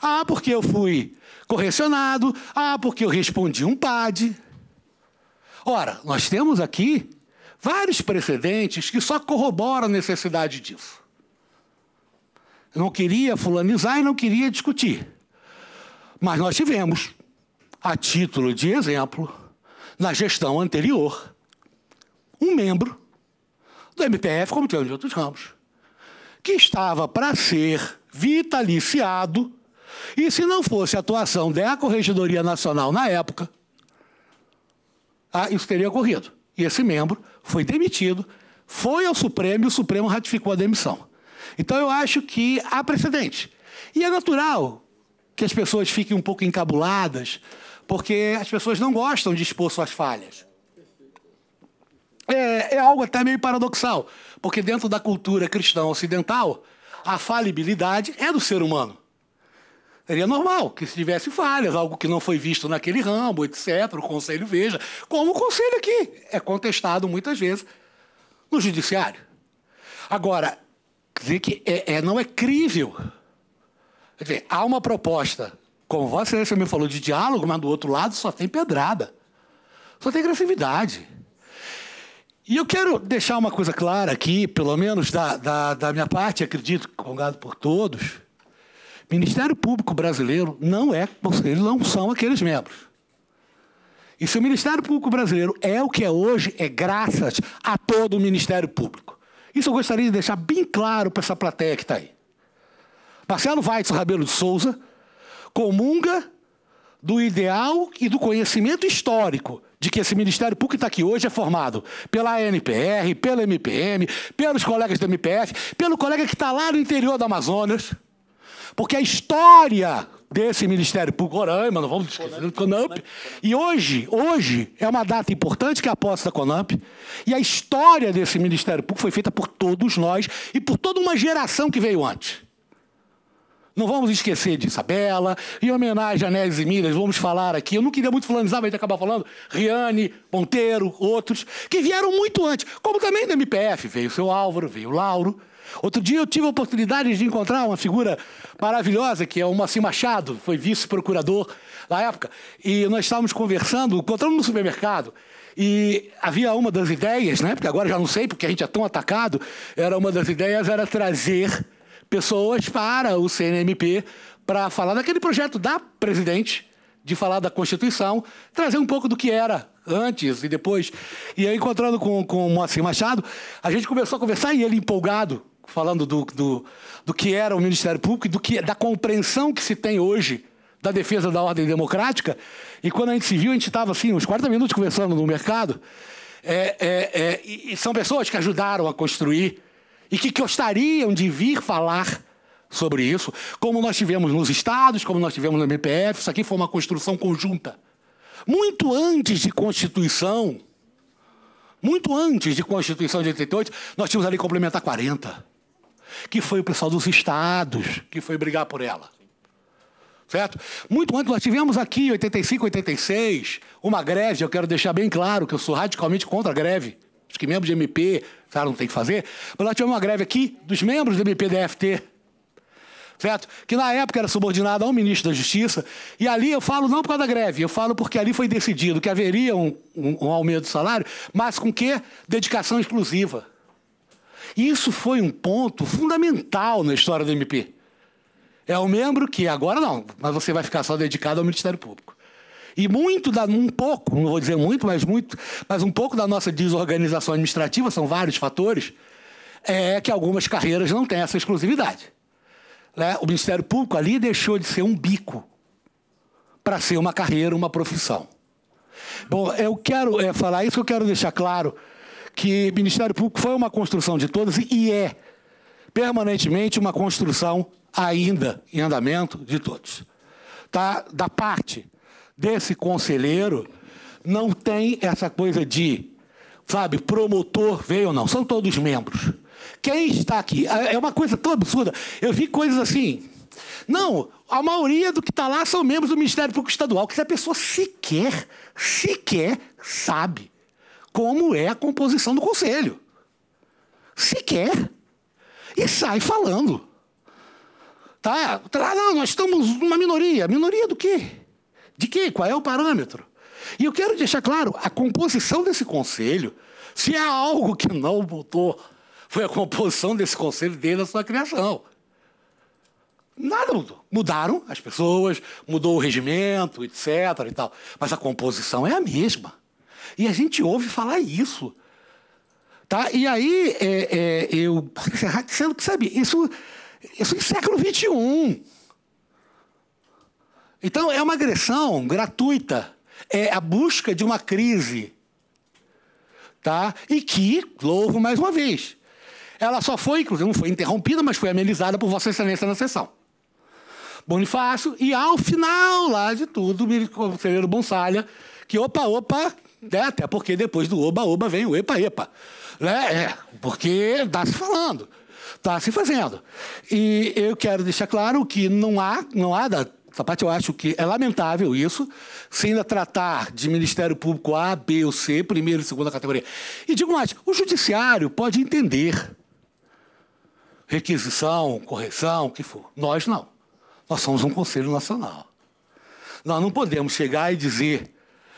Ah, porque eu fui correcionado. Ah, porque eu respondi um PAD. Ora, nós temos aqui vários precedentes que só corroboram a necessidade disso. Eu não queria fulanizar e não queria discutir. Mas nós tivemos, a título de exemplo, na gestão anterior, um membro do MPF, como tivemos de outros ramos, que estava para ser vitaliciado, e se não fosse a atuação da Corregedoria Nacional na época, ah, isso teria ocorrido. E esse membro foi demitido, foi ao Supremo e o Supremo ratificou a demissão. Então eu acho que há precedente. E é natural que as pessoas fiquem um pouco encabuladas, porque as pessoas não gostam de expor suas falhas. É, é algo até meio paradoxal. Porque dentro da cultura cristã ocidental, a falibilidade é do ser humano. Seria normal que se tivesse falhas, algo que não foi visto naquele ramo, etc., o conselho veja, como o conselho aqui é contestado muitas vezes no judiciário. Agora, dizer que é, é, não é crível. Quer dizer, há uma proposta, como Vossa Excelência me falou, de diálogo, mas do outro lado só tem pedrada, só tem agressividade. E eu quero deixar uma coisa clara aqui, pelo menos da, da, da minha parte, acredito, congado por todos. Ministério Público Brasileiro não é, eles não são aqueles membros. E se o Ministério Público Brasileiro é o que é hoje, é graças a todo o Ministério Público. Isso eu gostaria de deixar bem claro para essa plateia que está aí. Marcelo Weitz Rabelo de Souza comunga do ideal e do conhecimento histórico de que esse Ministério Público está aqui hoje é formado pela ANPR, pela MPM, pelos colegas do MPF, pelo colega que está lá no interior do Amazonas. Porque a história desse Ministério Público Roraima, não vamos esquecer, Conamp, Conamp. Conamp. E hoje, hoje é uma data importante que é a posse da Conamp. E a história desse Ministério Público foi feita por todos nós e por toda uma geração que veio antes. Não vamos esquecer de Isabela. Em homenagem a Nézes e Minas, vamos falar aqui. Eu não queria muito fulanizar, mas acabar falando. Riane, Monteiro, outros, que vieram muito antes. Como também do MPF. Veio o seu Álvaro, veio o Lauro. Outro dia eu tive a oportunidade de encontrar uma figura maravilhosa, que é o Moacir Machado, foi vice-procurador na época. E nós estávamos conversando, encontramos no supermercado. E havia uma das ideias, né? Porque agora já não sei, porque a gente é tão atacado. Era uma das ideias, era trazer pessoas para o CNMP para falar daquele projeto da presidente, de falar da Constituição, trazer um pouco do que era antes e depois. E aí, encontrando com, com o Moacir Machado, a gente começou a conversar e ele empolgado, falando do, do, do que era o Ministério Público e do que, é, da compreensão que se tem hoje da defesa da ordem democrática. E quando a gente se viu, a gente estava assim, uns 40 minutos conversando no mercado. É, é, é, e são pessoas que ajudaram a construir e que gostariam de vir falar sobre isso, como nós tivemos nos estados, como nós tivemos no MPF, isso aqui foi uma construção conjunta. Muito antes de Constituição, muito antes de Constituição de 88, nós tínhamos ali Complementar 40, que foi o pessoal dos estados que foi brigar por ela. Certo? Muito antes, nós tivemos aqui, em 85, 86, uma greve, eu quero deixar bem claro que eu sou radicalmente contra a greve. Acho que membros de MP, claro, não tem que fazer, mas nós tivemos uma greve aqui dos membros do MP da FT, certo? Que na época era subordinado ao ministro da Justiça, e ali eu falo não por causa da greve, eu falo porque ali foi decidido que haveria um, um, um aumento do salário, mas com que? Dedicação exclusiva. Isso foi um ponto fundamental na história do MP. É um membro que agora não, mas você vai ficar só dedicado ao Ministério Público. E muito, da, um pouco, não vou dizer muito, mas muito, mas um pouco da nossa desorganização administrativa, são vários fatores, é que algumas carreiras não têm essa exclusividade. Né? O Ministério Público ali deixou de ser um bico para ser uma carreira, uma profissão. Bom, eu quero é, falar isso, eu quero deixar claro que Ministério Público foi uma construção de todos e é permanentemente uma construção ainda em andamento de todos. Tá? Da parte desse conselheiro não tem essa coisa de, sabe, promotor veio ou não. São todos membros. Quem está aqui? É, é uma coisa tão absurda. Eu vi coisas assim. Não, a maioria do que está lá são membros do Ministério Público Estadual, que a pessoa sequer, sequer sabe como é a composição do conselho. Sequer. E sai falando. Tá? tá não, nós estamos numa minoria. Minoria do quê? De quê? Qual é o parâmetro? E eu quero deixar claro, a composição desse conselho, se há é algo que não mudou, foi a composição desse conselho desde a sua criação. Nada mudou. Mudaram as pessoas, mudou o regimento, etc. E tal. Mas a composição é a mesma. E a gente ouve falar isso. Tá? E aí, é, é, eu. Sendo que, sabe, isso, isso é século XXI. Então, é uma agressão gratuita. É a busca de uma crise. Tá? E que, louvo mais uma vez, ela só foi, inclusive, não foi interrompida, mas foi amenizada por Vossa Excelência na sessão. Bonifácio, e ao final lá de tudo, o conselheiro Bonsalha, que opa, opa, né? até porque depois do oba, oba vem o epa, epa. Né? É, porque está se falando, está se fazendo. E eu quero deixar claro que não há, não há da essa parte eu acho que é lamentável isso, se ainda tratar de Ministério Público A, B ou C, primeira e segunda categoria. E digo mais, o judiciário pode entender requisição, correção, o que for. Nós não. Nós somos um Conselho Nacional. Nós não podemos chegar e dizer,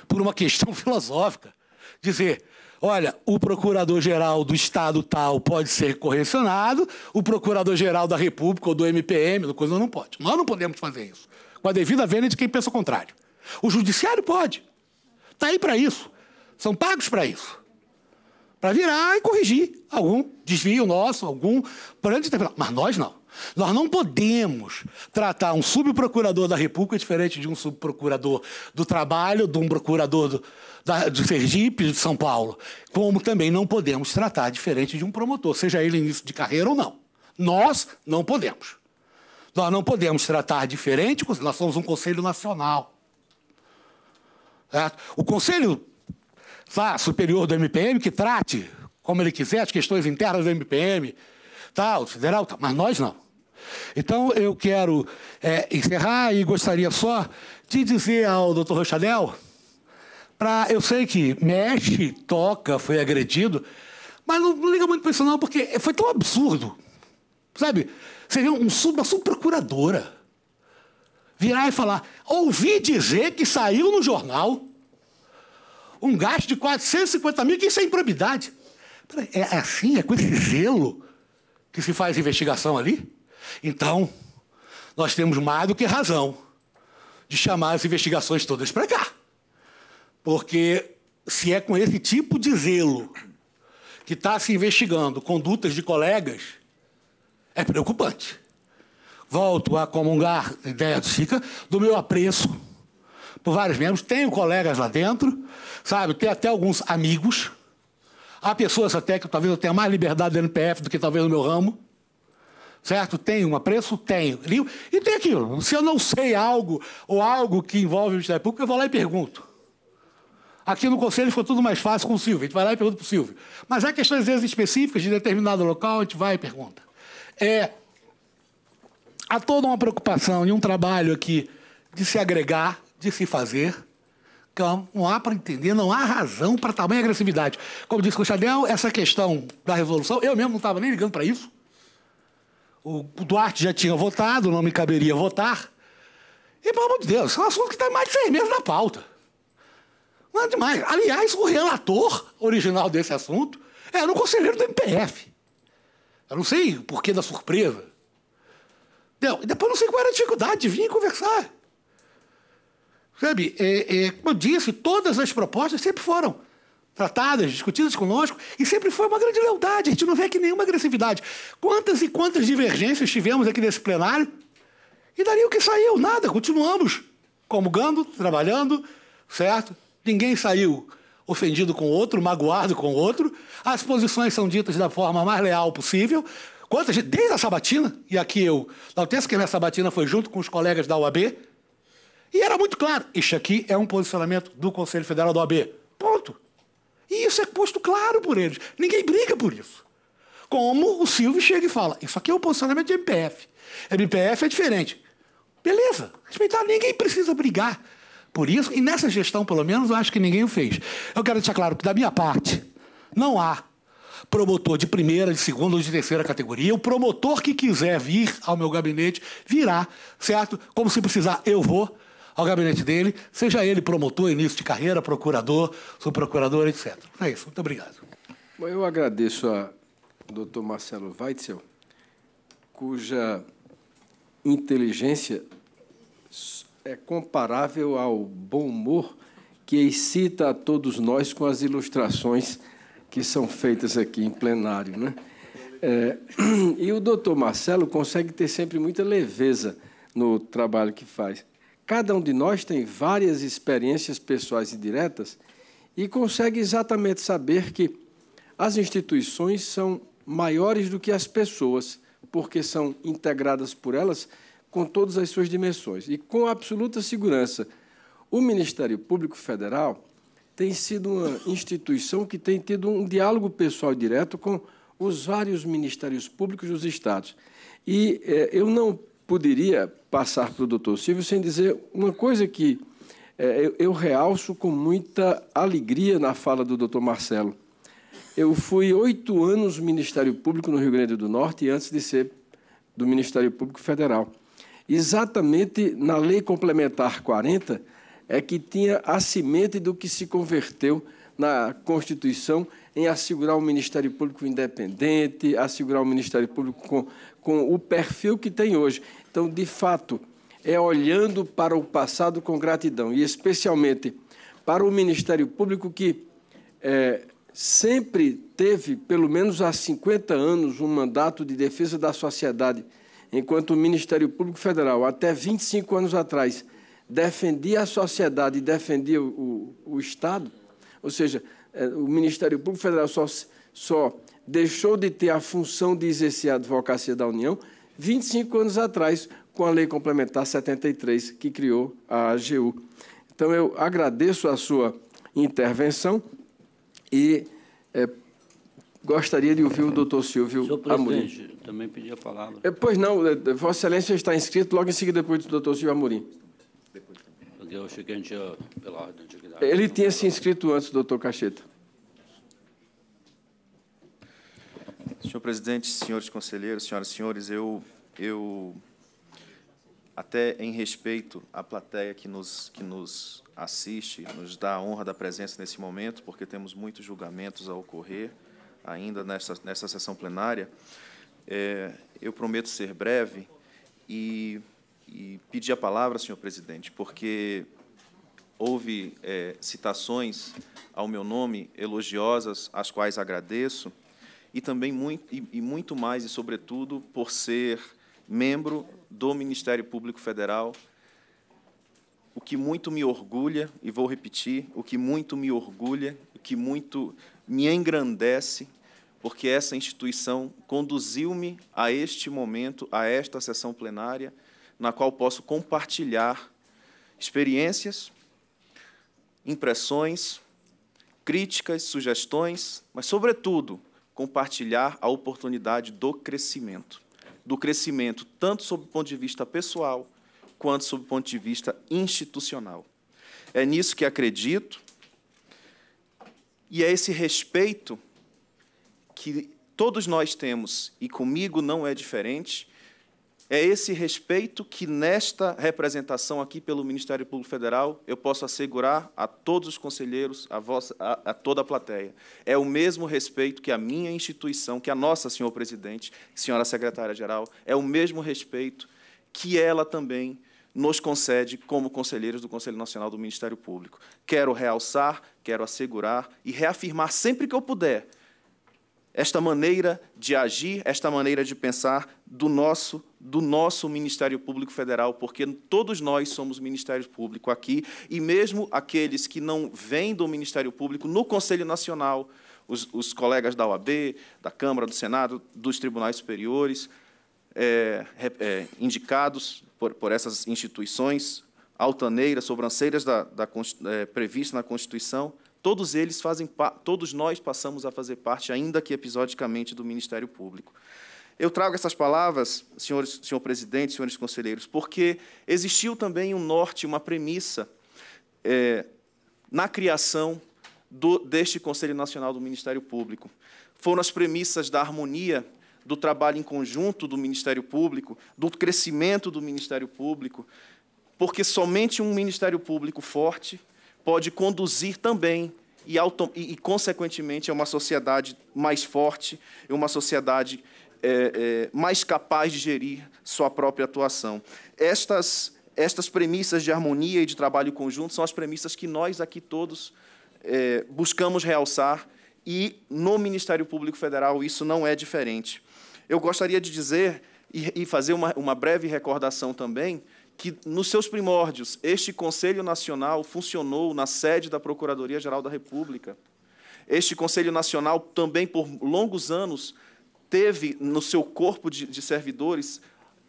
por uma questão filosófica, dizer, olha, o procurador-geral do Estado tal pode ser correcionado, o procurador-geral da República ou do MPM, do coisa não pode. Nós não podemos fazer isso com a devida vênia de quem pensa o contrário. O judiciário pode. Está aí para isso. São pagos para isso. Para virar e corrigir algum desvio nosso, algum plano de interpretação. Mas nós não. Nós não podemos tratar um subprocurador da República diferente de um subprocurador do trabalho, de um procurador do, da, do Sergipe, de São Paulo. Como também não podemos tratar diferente de um promotor, seja ele início de carreira ou não. Nós não podemos. Nós não podemos tratar diferente, nós somos um Conselho Nacional. Certo? O Conselho tá, Superior do MPM, que trate, como ele quiser, as questões internas do MPM, tal, tá, federal, tá, mas nós não. Então, eu quero é, encerrar e gostaria só de dizer ao doutor Rochadel, pra, eu sei que mexe, toca, foi agredido, mas não, não liga muito para isso não, porque foi tão absurdo, sabe? Seria um, uma subprocuradora. Virar e falar: ouvi dizer que saiu no jornal um gasto de 450 mil, que isso é improbidade. É assim, é com esse zelo que se faz investigação ali? Então, nós temos mais do que razão de chamar as investigações todas para cá. Porque se é com esse tipo de zelo que está se investigando condutas de colegas é preocupante. Volto a comungar, a ideia do Sica, do meu apreço por vários membros. Tenho colegas lá dentro, sabe? Tenho até alguns amigos. Há pessoas até que talvez eu tenha mais liberdade do NPF do que talvez no meu ramo. Certo? Tenho um apreço? Tenho. E tem aquilo. Se eu não sei algo ou algo que envolve o Ministério Público, eu vou lá e pergunto. Aqui no Conselho ficou tudo mais fácil com o Silvio. A gente vai lá e pergunta para o Silvio. Mas há questões vezes, específicas de determinado local, a gente vai e pergunta. É, há toda uma preocupação e um trabalho aqui de se agregar, de se fazer. Não há para entender, não há razão para tamanha agressividade. Como disse o Chadel, essa questão da revolução, eu mesmo não estava nem ligando para isso. O Duarte já tinha votado, não me caberia votar. E, pelo amor de Deus, é um assunto que está mais de seis meses na pauta. Não é demais. Aliás, o relator original desse assunto era o conselheiro do MPF. Eu não sei o porquê da surpresa. Não, e depois não sei qual era a dificuldade de vir conversar. Sabe, é, é, como eu disse, todas as propostas sempre foram tratadas, discutidas conosco, e sempre foi uma grande lealdade, a gente não vê aqui nenhuma agressividade. Quantas e quantas divergências tivemos aqui nesse plenário, e daria o que saiu, nada, continuamos comungando, trabalhando, certo? Ninguém saiu ofendido com outro, magoado com outro. As posições são ditas da forma mais leal possível. Quantas, desde a sabatina, e aqui eu, na terça que minha sabatina foi junto com os colegas da UAB, e era muito claro, isso aqui é um posicionamento do Conselho Federal da OAB. Ponto. E isso é posto claro por eles. Ninguém briga por isso. Como o Silvio chega e fala, isso aqui é um posicionamento de MPF. MPF é diferente. Beleza, respeitar, ninguém precisa brigar por isso, e nessa gestão, pelo menos, eu acho que ninguém o fez. Eu quero deixar claro que, da minha parte, não há promotor de primeira, de segunda ou de terceira categoria. O promotor que quiser vir ao meu gabinete, virá, certo? Como se precisar, eu vou ao gabinete dele, seja ele promotor, início de carreira, procurador, subprocurador, etc. É isso. Muito obrigado. Bom, eu agradeço a doutor Marcelo Weitzel, cuja inteligência é comparável ao bom humor que excita a todos nós com as ilustrações que são feitas aqui em plenário. Né? É, e o doutor Marcelo consegue ter sempre muita leveza no trabalho que faz. Cada um de nós tem várias experiências pessoais e diretas e consegue exatamente saber que as instituições são maiores do que as pessoas, porque são integradas por elas com todas as suas dimensões. E com absoluta segurança, o Ministério Público Federal tem sido uma instituição que tem tido um diálogo pessoal direto com os vários ministérios públicos dos estados. E é, eu não poderia passar para o doutor Silvio sem dizer uma coisa que é, eu, eu realço com muita alegria na fala do doutor Marcelo. Eu fui oito anos Ministério Público no Rio Grande do Norte antes de ser do Ministério Público Federal. Exatamente na Lei Complementar 40 é que tinha a semente do que se converteu na Constituição em assegurar o Ministério Público independente, assegurar o Ministério Público com, com o perfil que tem hoje. Então, de fato, é olhando para o passado com gratidão, e especialmente para o Ministério Público, que é, sempre teve, pelo menos há 50 anos, um mandato de defesa da sociedade enquanto o Ministério Público Federal, até 25 anos atrás, defendia a sociedade e defendia o, o, o Estado, ou seja, é, o Ministério Público Federal só, só deixou de ter a função de exercer a advocacia da União 25 anos atrás, com a Lei Complementar 73, que criou a AGU. Então, eu agradeço a sua intervenção e é, Gostaria de ouvir o doutor Silvio Senhor presidente, Amorim. também pedi a palavra. É, pois não, é, é, Vossa Excelência está inscrito logo em seguida depois do doutor Silvio Amorim. Porque eu achei que a gente ia pela ordem de antiguidade. Ele tinha se inscrito antes, doutor Cacheta. Senhor presidente, senhores conselheiros, senhoras e senhores, eu, eu até em respeito à plateia que nos, que nos assiste, nos dá a honra da presença nesse momento, porque temos muitos julgamentos a ocorrer ainda nessa, nessa sessão plenária. É, eu prometo ser breve e, e pedir a palavra, senhor presidente, porque houve é, citações ao meu nome elogiosas, às quais agradeço, e também muito, e, e muito mais, e sobretudo, por ser membro do Ministério Público Federal, o que muito me orgulha, e vou repetir, o que muito me orgulha, o que muito me engrandece, porque essa instituição conduziu-me a este momento, a esta sessão plenária, na qual posso compartilhar experiências, impressões, críticas, sugestões, mas, sobretudo, compartilhar a oportunidade do crescimento. Do crescimento, tanto sob o ponto de vista pessoal, quanto sob o ponto de vista institucional. É nisso que acredito, e é esse respeito que todos nós temos, e comigo não é diferente, é esse respeito que, nesta representação aqui pelo Ministério Público Federal, eu posso assegurar a todos os conselheiros, a, vossa, a, a, toda a plateia. É o mesmo respeito que a minha instituição, que a nossa, senhor presidente, senhora secretária-geral, é o mesmo respeito que ela também nos concede como conselheiros do Conselho Nacional do Ministério Público. Quero realçar, quero assegurar e reafirmar sempre que eu puder esta maneira de agir, esta maneira de pensar do nosso do nosso Ministério Público Federal, porque todos nós somos Ministério Público aqui, e mesmo aqueles que não vêm do Ministério Público no Conselho Nacional, os, os colegas da OAB, da Câmara, do Senado, dos tribunais superiores, é, é, é, indicados por, por, essas instituições, altaneiras, sobranceiras da, da é, prevista na Constituição, todos eles fazem, todos nós passamos a fazer parte, ainda que episodicamente, do Ministério Público. Eu trago essas palavras, senhores, senhor presidente, senhores conselheiros, porque existiu também um norte, uma premissa é, na criação do, deste Conselho Nacional do Ministério Público. Foram as premissas da harmonia do trabalho em conjunto do Ministério Público, do crescimento do Ministério Público, porque somente um Ministério Público forte pode conduzir também e, e, e consequentemente, a é uma sociedade mais forte, é uma sociedade é, é, mais capaz de gerir sua própria atuação. Estas, estas premissas de harmonia e de trabalho conjunto são as premissas que nós aqui todos é, buscamos realçar e no Ministério Público Federal isso não é diferente. Eu gostaria de dizer e, fazer uma, uma breve recordação também que, nos seus primórdios, este Conselho Nacional funcionou na sede da Procuradoria-Geral da República. Este Conselho Nacional também, por longos anos, teve no seu corpo de, de servidores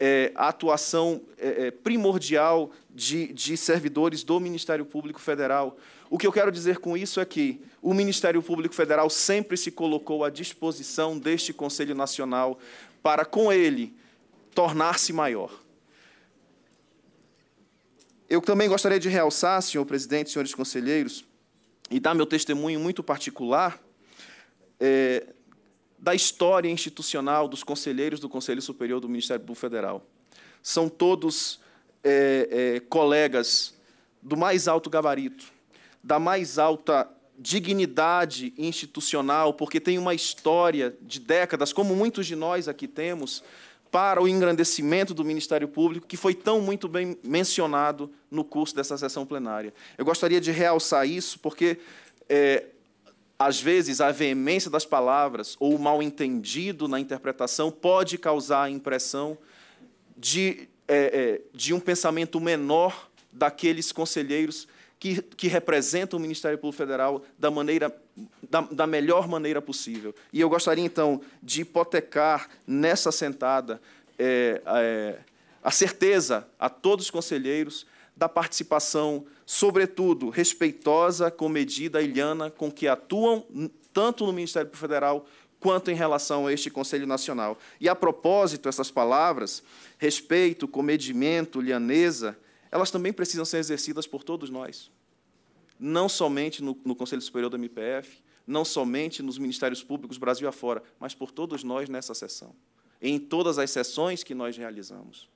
é, a atuação é, é, primordial de, de servidores do Ministério Público Federal. O que eu quero dizer com isso é que o Ministério Público Federal sempre se colocou à disposição deste Conselho Nacional para, com ele, tornar-se maior. Eu também gostaria de realçar, senhor presidente, senhores conselheiros, e dar meu testemunho muito particular. É, da história institucional dos conselheiros do Conselho Superior do Ministério Público Federal. São todos é, é, colegas do mais alto gabarito, da mais alta dignidade institucional, porque tem uma história de décadas, como muitos de nós aqui temos, para o engrandecimento do Ministério Público, que foi tão muito bem mencionado no curso dessa sessão plenária. Eu gostaria de realçar isso, porque é, às vezes, a veemência das palavras ou o mal entendido na interpretação pode causar a impressão de, é, é, de um pensamento menor daqueles conselheiros que, que representam o Ministério Público Federal da, maneira, da, da melhor maneira possível. E eu gostaria, então, de hipotecar nessa sentada é, é a certeza a todos os conselheiros da participação sobretudo respeitosa, comedida e lhana com que atuam tanto no Ministério Público Federal quanto em relação a este Conselho Nacional. E a propósito, essas palavras, respeito, comedimento, lhaneza, elas também precisam ser exercidas por todos nós. Não somente no, no Conselho Superior do MPF, não somente nos Ministérios Públicos Brasil afora, mas por todos nós nessa sessão, em todas as sessões que nós realizamos.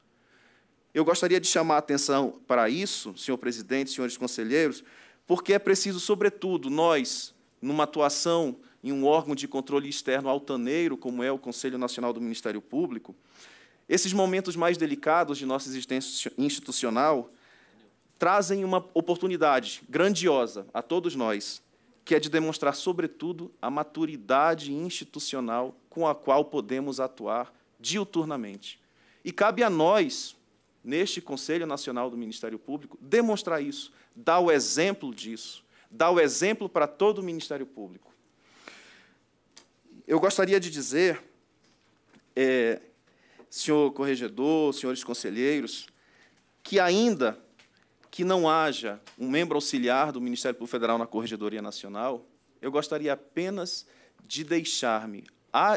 Eu gostaria de chamar a atenção para isso, senhor presidente, senhores conselheiros, porque é preciso, sobretudo, nós, numa atuação em um órgão de controle externo altaneiro, como é o Conselho Nacional do Ministério Público, esses momentos mais delicados de nossa existência institucional trazem uma oportunidade grandiosa a todos nós, que é de demonstrar, sobretudo, a maturidade institucional com a qual podemos atuar diuturnamente. E cabe a nós, neste Conselho Nacional do Ministério Público, demonstrar isso, dar o exemplo disso, dar o exemplo para todo o Ministério Público. Eu gostaria de dizer, é, senhor corregedor, senhores conselheiros, que ainda que não haja um membro auxiliar do Ministério Público Federal na Corregedoria Nacional, eu gostaria apenas de deixar-me,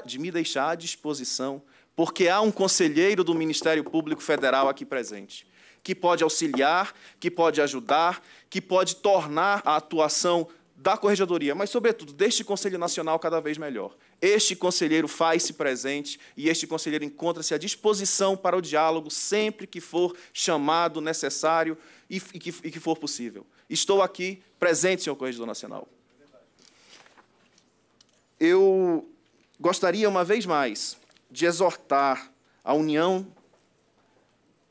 de me deixar à disposição porque há um conselheiro do Ministério Público Federal aqui presente, que pode auxiliar, que pode ajudar, que pode tornar a atuação da Corregedoria, mas, sobretudo, deste Conselho Nacional cada vez melhor. Este conselheiro faz-se presente e este conselheiro encontra-se à disposição para o diálogo sempre que for chamado, necessário e, e, que, e que, for possível. Estou aqui presente, senhor Corregedor Nacional. Eu gostaria, uma vez mais, de exortar a união,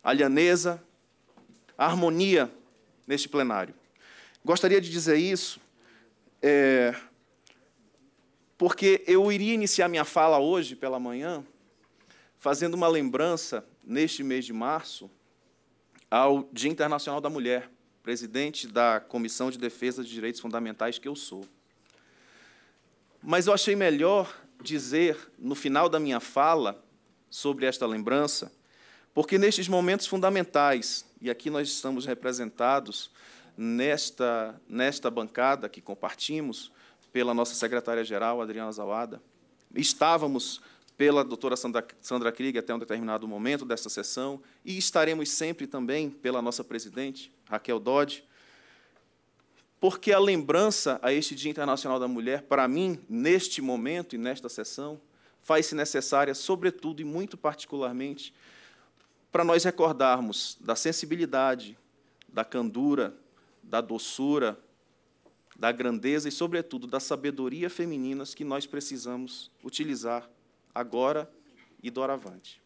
a alianeza, a harmonia neste plenário. Gostaria de dizer isso é, porque eu iria iniciar minha fala hoje pela manhã fazendo uma lembrança, neste mês de março, ao Dia Internacional da Mulher, presidente da Comissão de Defesa de Direitos Fundamentais que eu sou. Mas eu achei melhor dizer no final da minha fala sobre esta lembrança, porque nestes momentos fundamentais, e aqui nós estamos representados nesta, nesta bancada que compartimos, pela nossa secretária-geral, Adriana Zawada, estávamos pela doutora Sandra, Sandra Krieg até um determinado momento desta sessão, e estaremos sempre também pela nossa presidente, Raquel Dodge, porque a lembrança a este Dia Internacional da Mulher, para mim, neste momento e nesta sessão, faz-se necessária, sobretudo e muito particularmente, para nós recordarmos da sensibilidade, da candura, da doçura, da grandeza e, sobretudo, da sabedoria femininas que nós precisamos utilizar agora e doravante.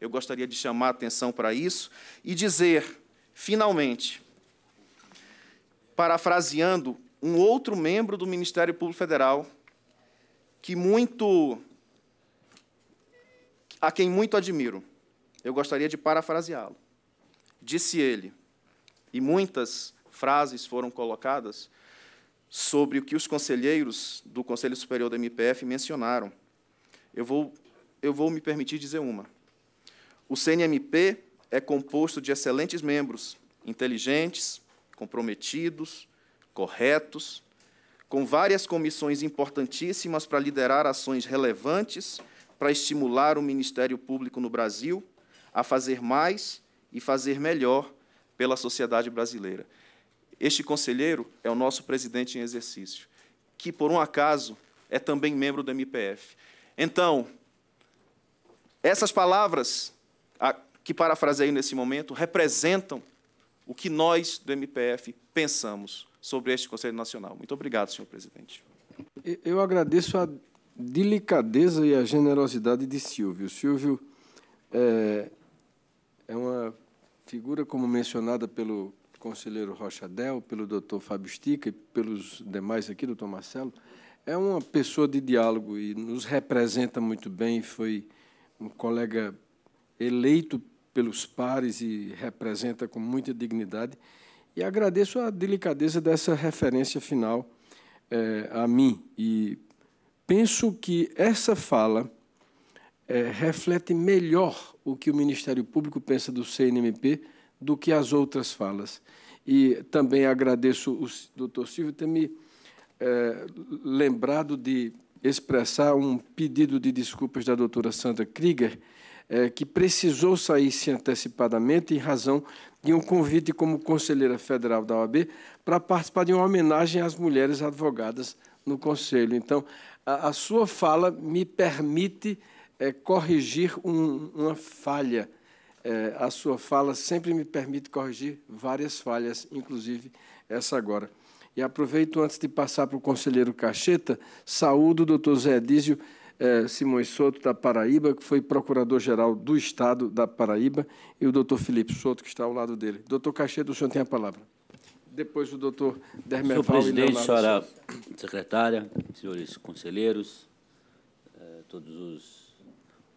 Eu gostaria de chamar a atenção para isso e dizer, finalmente, parafraseando um outro membro do Ministério Público Federal, que muito a quem muito admiro. Eu gostaria de parafraseá-lo. Disse ele, e muitas frases foram colocadas sobre o que os conselheiros do Conselho Superior da MPF mencionaram. Eu vou, eu vou me permitir dizer uma. O CNMP é composto de excelentes membros, inteligentes, comprometidos, corretos, com várias comissões importantíssimas para liderar ações relevantes para estimular o Ministério Público no Brasil a fazer mais e fazer melhor pela sociedade brasileira. Este conselheiro é o nosso presidente em exercício, que, por um acaso, é também membro do MPF. Então, essas palavras que parafraseio nesse momento representam o que nós do MPF pensamos sobre este Conselho Nacional. Muito obrigado, senhor presidente. Eu agradeço a delicadeza e a generosidade de Silvio. Silvio é, é uma figura, como mencionada pelo conselheiro Rochadel, pelo doutor Fábio Stica e pelos demais aqui, doutor Marcelo, é uma pessoa de diálogo e nos representa muito bem. Foi um colega eleito pelos pares e representa com muita dignidade. E agradeço a delicadeza dessa referência final é, a mim. E penso que essa fala é, reflete melhor o que o Ministério Público pensa do CNMP do que as outras falas. E também agradeço o doutor Silvio ter me é, lembrado de expressar um pedido de desculpas da doutora Sandra Krieger, é, que precisou sair-se antecipadamente em razão de um convite como conselheira federal da OAB para participar de uma homenagem às mulheres advogadas no Conselho. Então, a, a sua fala me permite é, corrigir um, uma falha. É, a sua fala sempre me permite corrigir várias falhas, inclusive essa agora. E aproveito, antes de passar para o conselheiro Cacheta, saúdo o doutor Zé Dízio, é, Simões Soto, da Paraíba, que foi procurador-geral do Estado da Paraíba, e o doutor Felipe Soto, que está ao lado dele. Doutor Caxedo, o senhor tem a palavra. Depois o doutor Dermeval. Senhor presidente, senhora secretária, senhores conselheiros, é, todos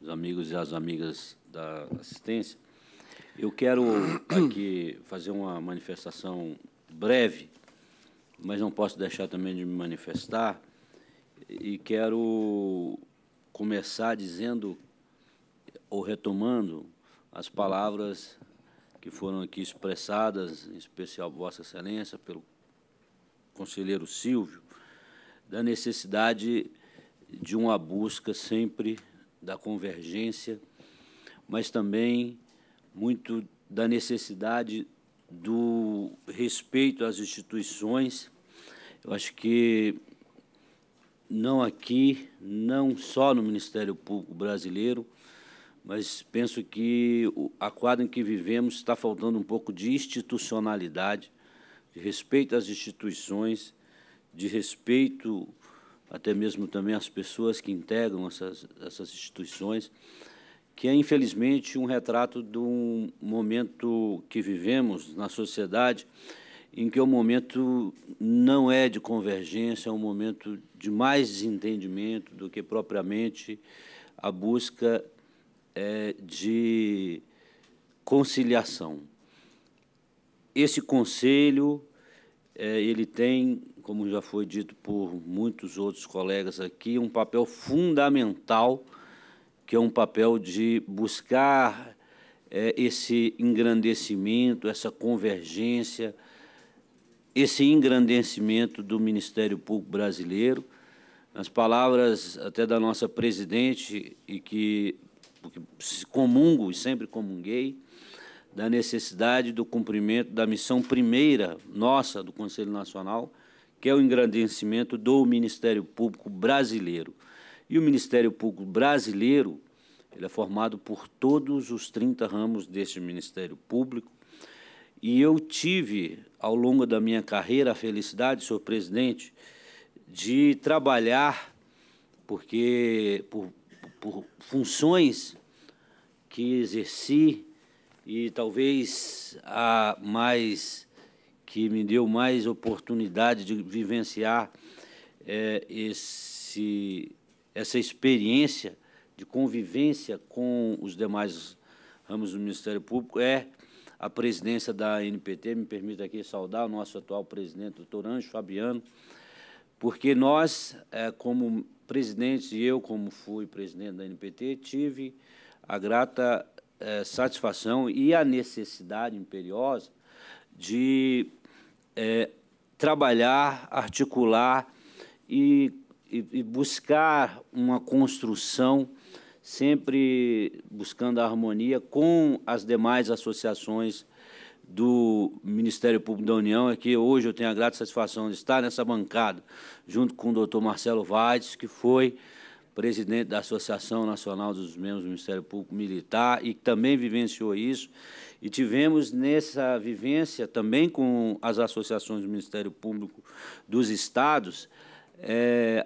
os amigos e as amigas da assistência, eu quero aqui fazer uma manifestação breve, mas não posso deixar também de me manifestar e quero começar dizendo ou retomando as palavras que foram aqui expressadas, em especial Vossa Excelência, pelo conselheiro Silvio, da necessidade de uma busca sempre da convergência, mas também muito da necessidade do respeito às instituições. Eu acho que não aqui, não só no Ministério Público Brasileiro, mas penso que a quadra em que vivemos está faltando um pouco de institucionalidade, de respeito às instituições, de respeito até mesmo também às pessoas que integram essas, essas instituições, que é, infelizmente, um retrato de um momento que vivemos na sociedade em que o é momento não é de convergência, é um momento de mais desentendimento do que propriamente a busca é, de conciliação. Esse conselho é, ele tem, como já foi dito por muitos outros colegas aqui, um papel fundamental, que é um papel de buscar é, esse engrandecimento, essa convergência esse engrandecimento do Ministério Público Brasileiro. As palavras até da nossa presidente, e que comungo e sempre comunguei, da necessidade do cumprimento da missão primeira nossa do Conselho Nacional, que é o engrandecimento do Ministério Público Brasileiro. E o Ministério Público Brasileiro ele é formado por todos os 30 ramos deste Ministério Público. E eu tive ao longo da minha carreira a felicidade, senhor presidente, de trabalhar porque por, por funções que exerci e talvez a mais que me deu mais oportunidade de vivenciar é, esse, essa experiência de convivência com os demais ramos do Ministério Público é a presidência da NPT, me permita aqui saudar o nosso atual presidente, doutor Anjo Fabiano, porque nós, é, como presidentes, e eu, como fui presidente da NPT, tive a grata é, satisfação e a necessidade imperiosa de é, trabalhar, articular e, e, e buscar uma construção sempre buscando a harmonia com as demais associações do Ministério Público da União, é que hoje eu tenho a grata satisfação de estar nessa bancada, junto com o doutor Marcelo Vades, que foi presidente da Associação Nacional dos Membros do Ministério Público Militar e que também vivenciou isso. E tivemos nessa vivência, também com as associações do Ministério Público dos Estados, é,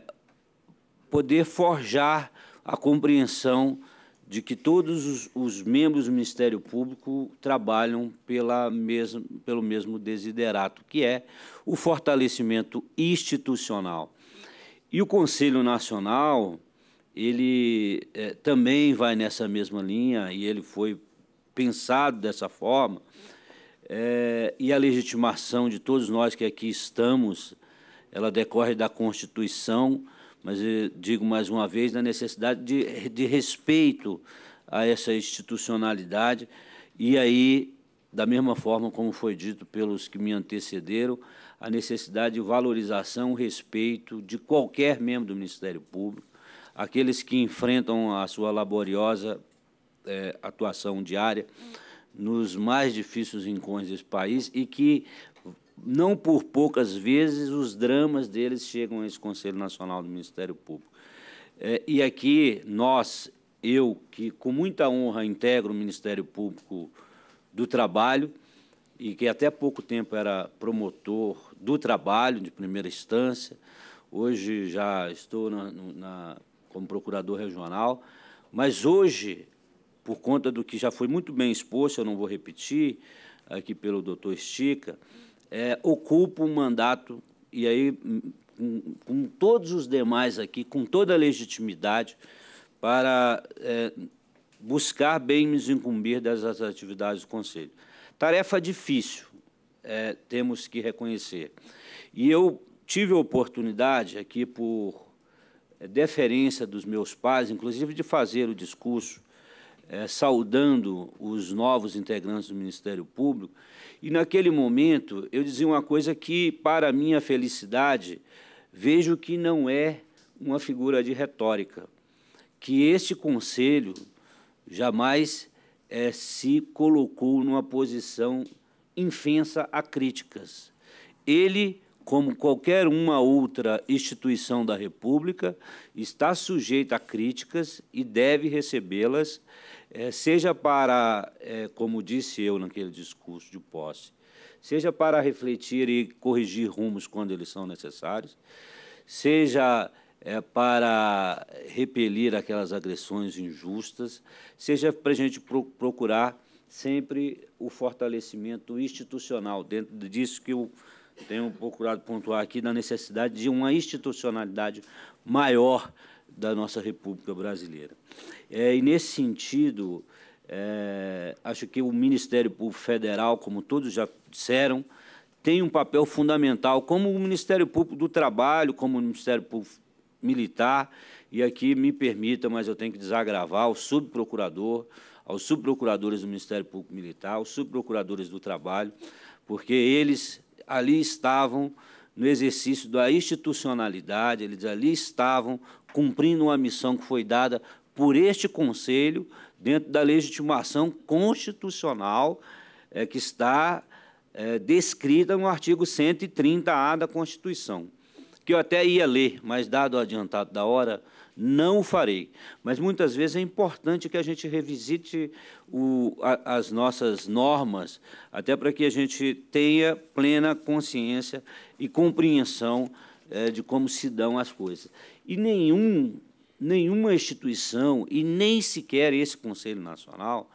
poder forjar a compreensão de que todos os, os, membros do Ministério Público trabalham pela mesmo, pelo mesmo desiderato, que é o fortalecimento institucional. E o Conselho Nacional, ele é, também vai nessa mesma linha, e ele foi pensado dessa forma, é, e a legitimação de todos nós que aqui estamos, ela decorre da Constituição, mas digo mais uma vez, da necessidade de, de respeito a essa institucionalidade. E aí, da mesma forma como foi dito pelos que me antecederam, a necessidade de valorização, respeito de qualquer membro do Ministério Público, aqueles que enfrentam a sua laboriosa é, atuação diária nos mais difíceis rincões desse país e que não por poucas vezes os dramas deles chegam a esse Conselho Nacional do Ministério Público. É, e aqui nós, eu, que com muita honra integro o Ministério Público do Trabalho, e que até pouco tempo era promotor do trabalho de primeira instância, hoje já estou na, na, como procurador regional, mas hoje, por conta do que já foi muito bem exposto, eu não vou repetir aqui pelo doutor Estica, é, o um mandato, e aí, com, com, todos os demais aqui, com toda a legitimidade, para é, buscar bem nos incumbir das atividades do Conselho. Tarefa difícil, é, temos que reconhecer. E eu tive a oportunidade aqui, por é, deferência dos meus pais, inclusive de fazer o discurso é, saudando os novos integrantes do Ministério Público, e naquele momento eu dizia uma coisa que, para minha felicidade, vejo que não é uma figura de retórica, que este conselho jamais é, se colocou numa posição infensa a críticas. Ele, como qualquer uma outra instituição da República, está sujeita a críticas e deve recebê-las é, seja para, é, como disse eu naquele discurso de posse, seja para refletir e corrigir rumos quando eles são necessários, seja é, para repelir aquelas agressões injustas, seja para a gente pro procurar sempre o fortalecimento institucional, dentro disso que eu tenho procurado pontuar aqui, da necessidade de uma institucionalidade maior da nossa República Brasileira. É, e, nesse sentido, é, acho que o Ministério Público Federal, como todos já disseram, tem um papel fundamental, como o Ministério Público do Trabalho, como o Ministério Público Militar, e aqui me permita, mas eu tenho que desagravar, ao subprocurador, aos subprocuradores do Ministério Público Militar, aos subprocuradores do Trabalho, porque eles ali estavam no exercício da institucionalidade, eles ali estavam cumprindo uma missão que foi dada por este Conselho, dentro da legitimação constitucional é, que está é, descrita no artigo 130A da Constituição, que eu até ia ler, mas, dado o adiantado da hora, não o farei. Mas muitas vezes é importante que a gente revisite o, a, as nossas normas, até para que a gente tenha plena consciência e compreensão é, de como se dão as coisas. E nenhum, nenhuma instituição, e nem sequer esse Conselho Nacional,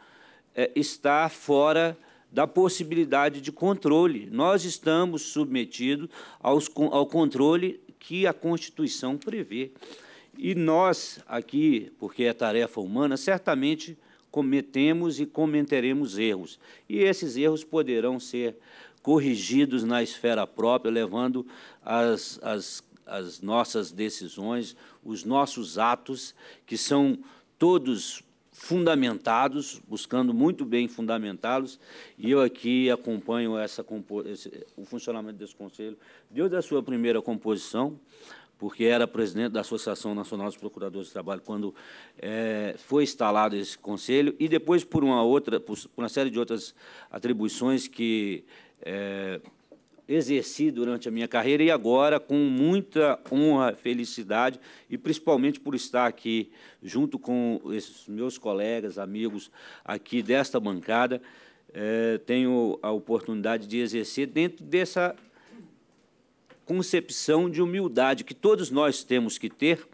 é, está fora da possibilidade de controle. Nós estamos submetidos aos, ao controle que a Constituição prevê. E nós aqui, porque é tarefa humana, certamente cometemos e cometeremos erros. E esses erros poderão ser corrigidos na esfera própria, levando as, as, as nossas decisões, os nossos atos, que são todos fundamentados, buscando muito bem fundamentá-los, e eu aqui acompanho essa, esse, o funcionamento desse conselho desde a sua primeira composição, porque era presidente da Associação Nacional dos Procuradores do Trabalho quando é, foi instalado esse conselho, e depois por uma outra, por uma série de outras atribuições que é, exerci durante a minha carreira e agora com muita honra, felicidade e principalmente por estar aqui junto com esses meus colegas, amigos aqui desta bancada, é, tenho a oportunidade de exercer dentro dessa concepção de humildade que todos nós temos que ter,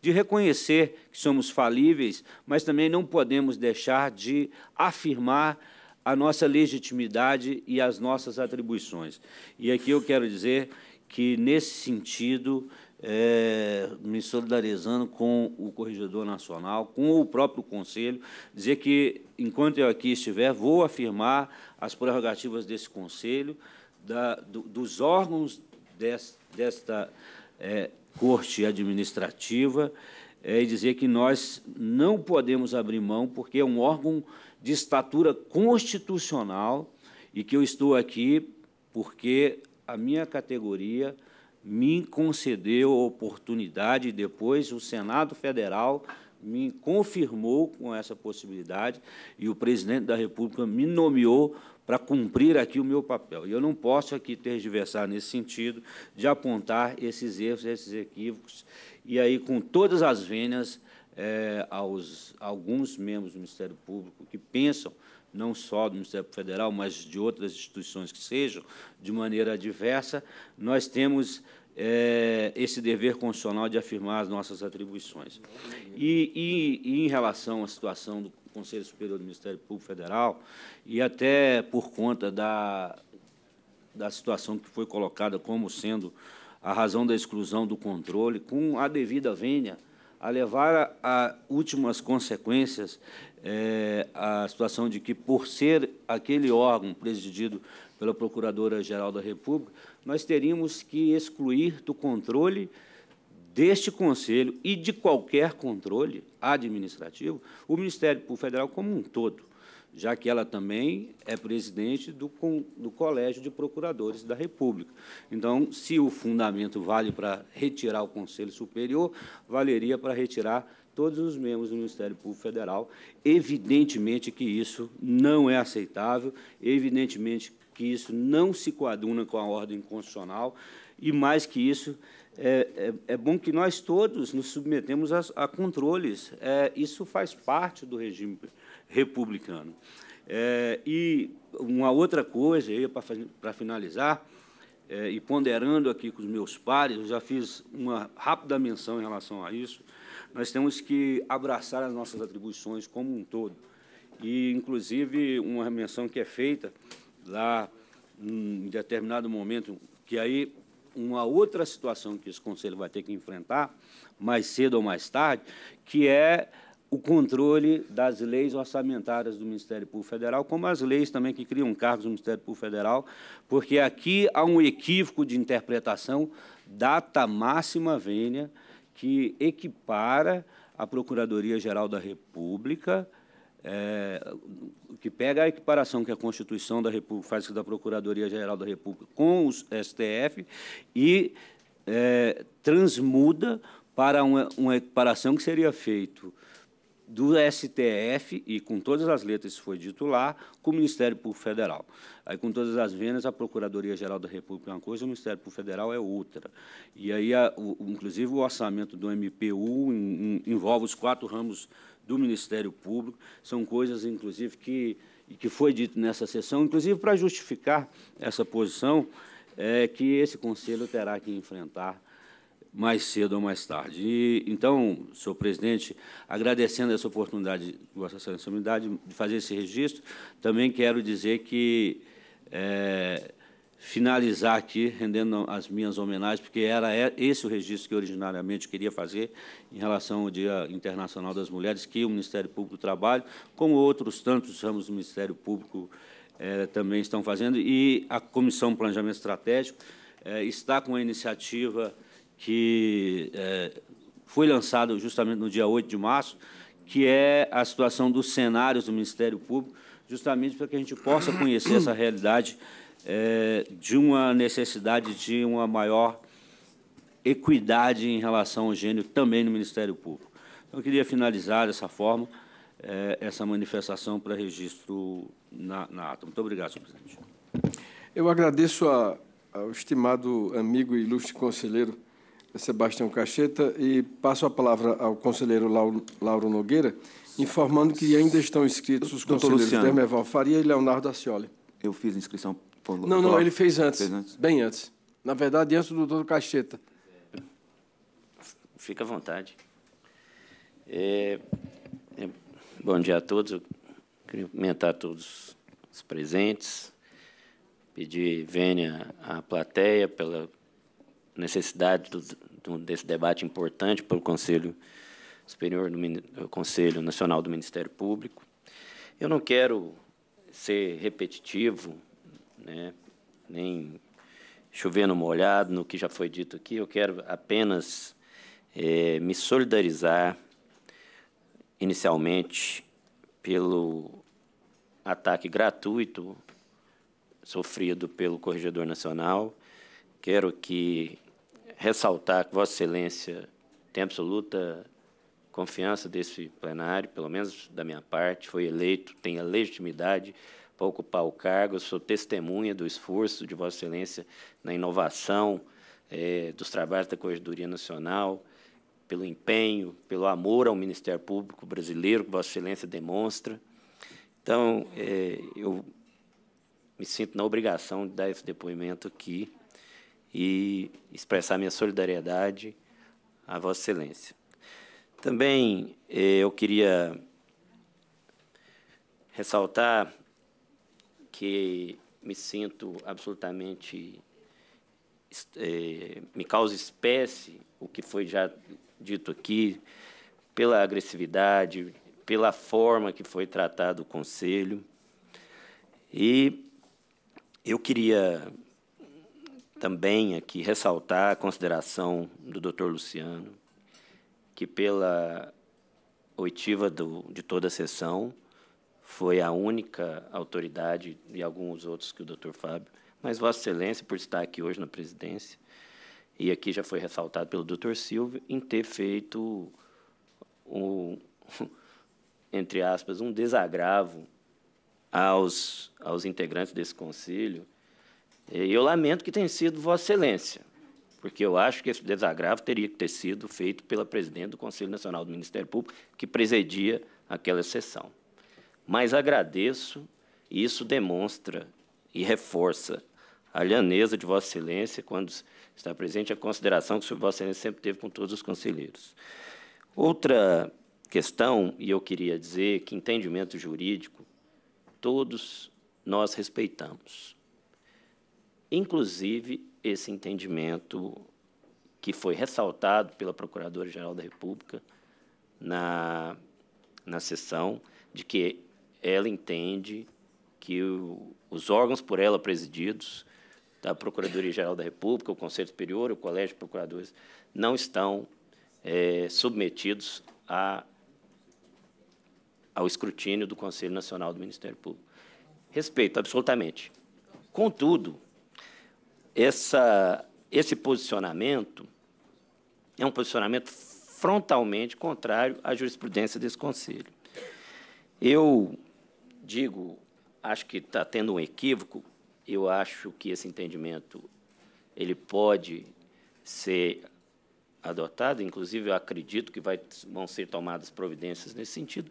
de reconhecer que somos falíveis, mas também não podemos deixar de afirmar a nossa legitimidade e as nossas atribuições. E aqui eu quero dizer que, nesse sentido, é, me solidarizando com o Corregedor Nacional, com o próprio Conselho, dizer que, enquanto eu aqui estiver, vou afirmar as prerrogativas desse Conselho, da, do, dos órgãos desta é, corte administrativa é, e dizer que nós não podemos abrir mão, porque é um órgão de estatura constitucional e que eu estou aqui porque a minha categoria me concedeu a oportunidade, depois o Senado Federal me confirmou com essa possibilidade e o presidente da República me nomeou para cumprir aqui o meu papel. E eu não posso aqui ter tergiversar nesse sentido de apontar esses erros, esses equívocos, e aí, com todas as vênias, é, aos alguns membros do Ministério Público que pensam, não só do Ministério Federal, mas de outras instituições que sejam, de maneira diversa, nós temos é, esse dever constitucional de afirmar as nossas atribuições. E, e, e em relação à situação do Conselho Superior do Ministério Público Federal, e até por conta da, da situação que foi colocada como sendo a razão da exclusão do controle, com a devida vênia, a levar a, a últimas consequências é, a situação de que, por ser aquele órgão presidido pela Procuradora-Geral da República, nós teríamos que excluir do controle deste Conselho e de qualquer controle administrativo, o Ministério Público Federal como um todo, já que ela também é presidente do, do Colégio de Procuradores da República. Então, se o fundamento vale para retirar o Conselho Superior, valeria para retirar todos os membros do Ministério Público Federal. Evidentemente que isso não é aceitável, evidentemente que isso não se coaduna com a ordem constitucional, e mais que isso, é, é, é, bom que nós todos nos submetemos a, a controles. É, isso faz parte do regime republicano. É, e uma outra coisa, para finalizar, é, e ponderando aqui com os meus pares, eu já fiz uma rápida menção em relação a isso, nós temos que abraçar as nossas atribuições como um todo. E, inclusive, uma menção que é feita lá, em determinado momento, que aí uma outra situação que esse conselho vai ter que enfrentar, mais cedo ou mais tarde, que é o controle das leis orçamentárias do Ministério Público Federal, como as leis também que criam cargos do Ministério Público Federal, porque aqui há um equívoco de interpretação data máxima vênia que equipara a Procuradoria-Geral da República é, o que pega é a equiparação que a Constituição da República faz da Procuradoria-Geral da República com o STF e é, transmuda para uma, uma equiparação que seria feito do STF, e com todas as letras isso foi dito lá, com o Ministério Público Federal. Aí, com todas as venas a Procuradoria-Geral da República é uma coisa, o Ministério Público Federal é outra. E aí, a, o, inclusive, o orçamento do MPU envolve os quatro ramos do Ministério Público, são coisas, inclusive, que, que foi dito nessa sessão, inclusive para justificar essa posição é, que esse Conselho terá que enfrentar mais cedo ou mais tarde. E, então, senhor presidente, agradecendo essa oportunidade, Vossa Excelência, de fazer esse registro, também quero dizer que é, finalizar aqui, rendendo as minhas homenagens, porque era é, esse o registro que originariamente queria fazer em relação ao Dia Internacional das Mulheres, que o Ministério Público do Trabalho, como outros tantos ramos do Ministério Público eh, também estão fazendo, e a Comissão Planejamento Estratégico eh, está com uma iniciativa que eh, foi lançada justamente no dia 8 de março, que é a situação dos cenários do Ministério Público, justamente para que a gente possa conhecer essa realidade é, de uma necessidade de uma maior equidade em relação ao gênero também no Ministério Público. Então, eu queria finalizar dessa forma é, essa manifestação para registro na, na ata. Muito obrigado, senhor presidente. Eu agradeço a, ao estimado amigo e ilustre conselheiro Sebastião Cacheta e passo a palavra ao conselheiro Lauro Nogueira, informando que ainda estão inscritos os conselheiros Demerval Faria e Leonardo Acioli. Eu fiz a inscrição não, não, ele fez antes, fez antes, Bem antes. Na verdade, antes do doutor Cacheta. Fica à vontade. É, é, bom dia a todos. Eu queria cumprimentar todos os presentes, pedir vênia à plateia pela necessidade do, do, desse debate importante para o Conselho Superior do Conselho Nacional do Ministério Público. Eu não quero ser repetitivo né? nem chover no molhado no que já foi dito aqui. Eu quero apenas é, me solidarizar, inicialmente, pelo ataque gratuito sofrido pelo Corregedor Nacional. Quero que ressaltar que Vossa Excelência tem absoluta confiança desse plenário, pelo menos da minha parte, foi eleito, tem a legitimidade para ocupar o cargo. Eu sou testemunha do esforço de Vossa Excelência na inovação é, dos trabalhos da Corregedoria Nacional, pelo empenho, pelo amor ao Ministério Público brasileiro que Vossa Excelência demonstra. Então, é, eu me sinto na obrigação de dar esse depoimento aqui e expressar minha solidariedade a Vossa Excelência. Também é, eu queria ressaltar que me sinto absolutamente. É, me causa espécie o que foi já dito aqui, pela agressividade, pela forma que foi tratado o conselho. E eu queria também aqui ressaltar a consideração do Dr. Luciano, que pela oitiva do, de toda a sessão, foi a única autoridade e alguns outros que o doutor Fábio, mas Vossa Excelência, por estar aqui hoje na presidência, e aqui já foi ressaltado pelo doutor Silvio, em ter feito, um, entre aspas, um desagravo aos, aos integrantes desse conselho. e Eu lamento que tenha sido Vossa Excelência, porque eu acho que esse desagravo teria que ter sido feito pela presidente do Conselho Nacional do Ministério Público, que presidia aquela sessão mas agradeço e isso demonstra e reforça a lhaneza de Vossa Excelência quando está presente a consideração que Vossa Excelência sempre teve com todos os conselheiros. Outra questão, e eu queria dizer que entendimento jurídico todos nós respeitamos, inclusive esse entendimento que foi ressaltado pela Procuradora-Geral da República na, na sessão, de que ela entende que o, os órgãos por ela presididos, da Procuradoria-Geral da República, o Conselho Superior, o Colégio de Procuradores, não estão é, submetidos a, ao escrutínio do Conselho Nacional do Ministério Público. Respeito, absolutamente. Contudo, essa, esse posicionamento é um posicionamento frontalmente contrário à jurisprudência desse Conselho. Eu digo, acho que está tendo um equívoco. Eu acho que esse entendimento ele pode ser adotado, inclusive eu acredito que vai, vão ser tomadas providências nesse sentido.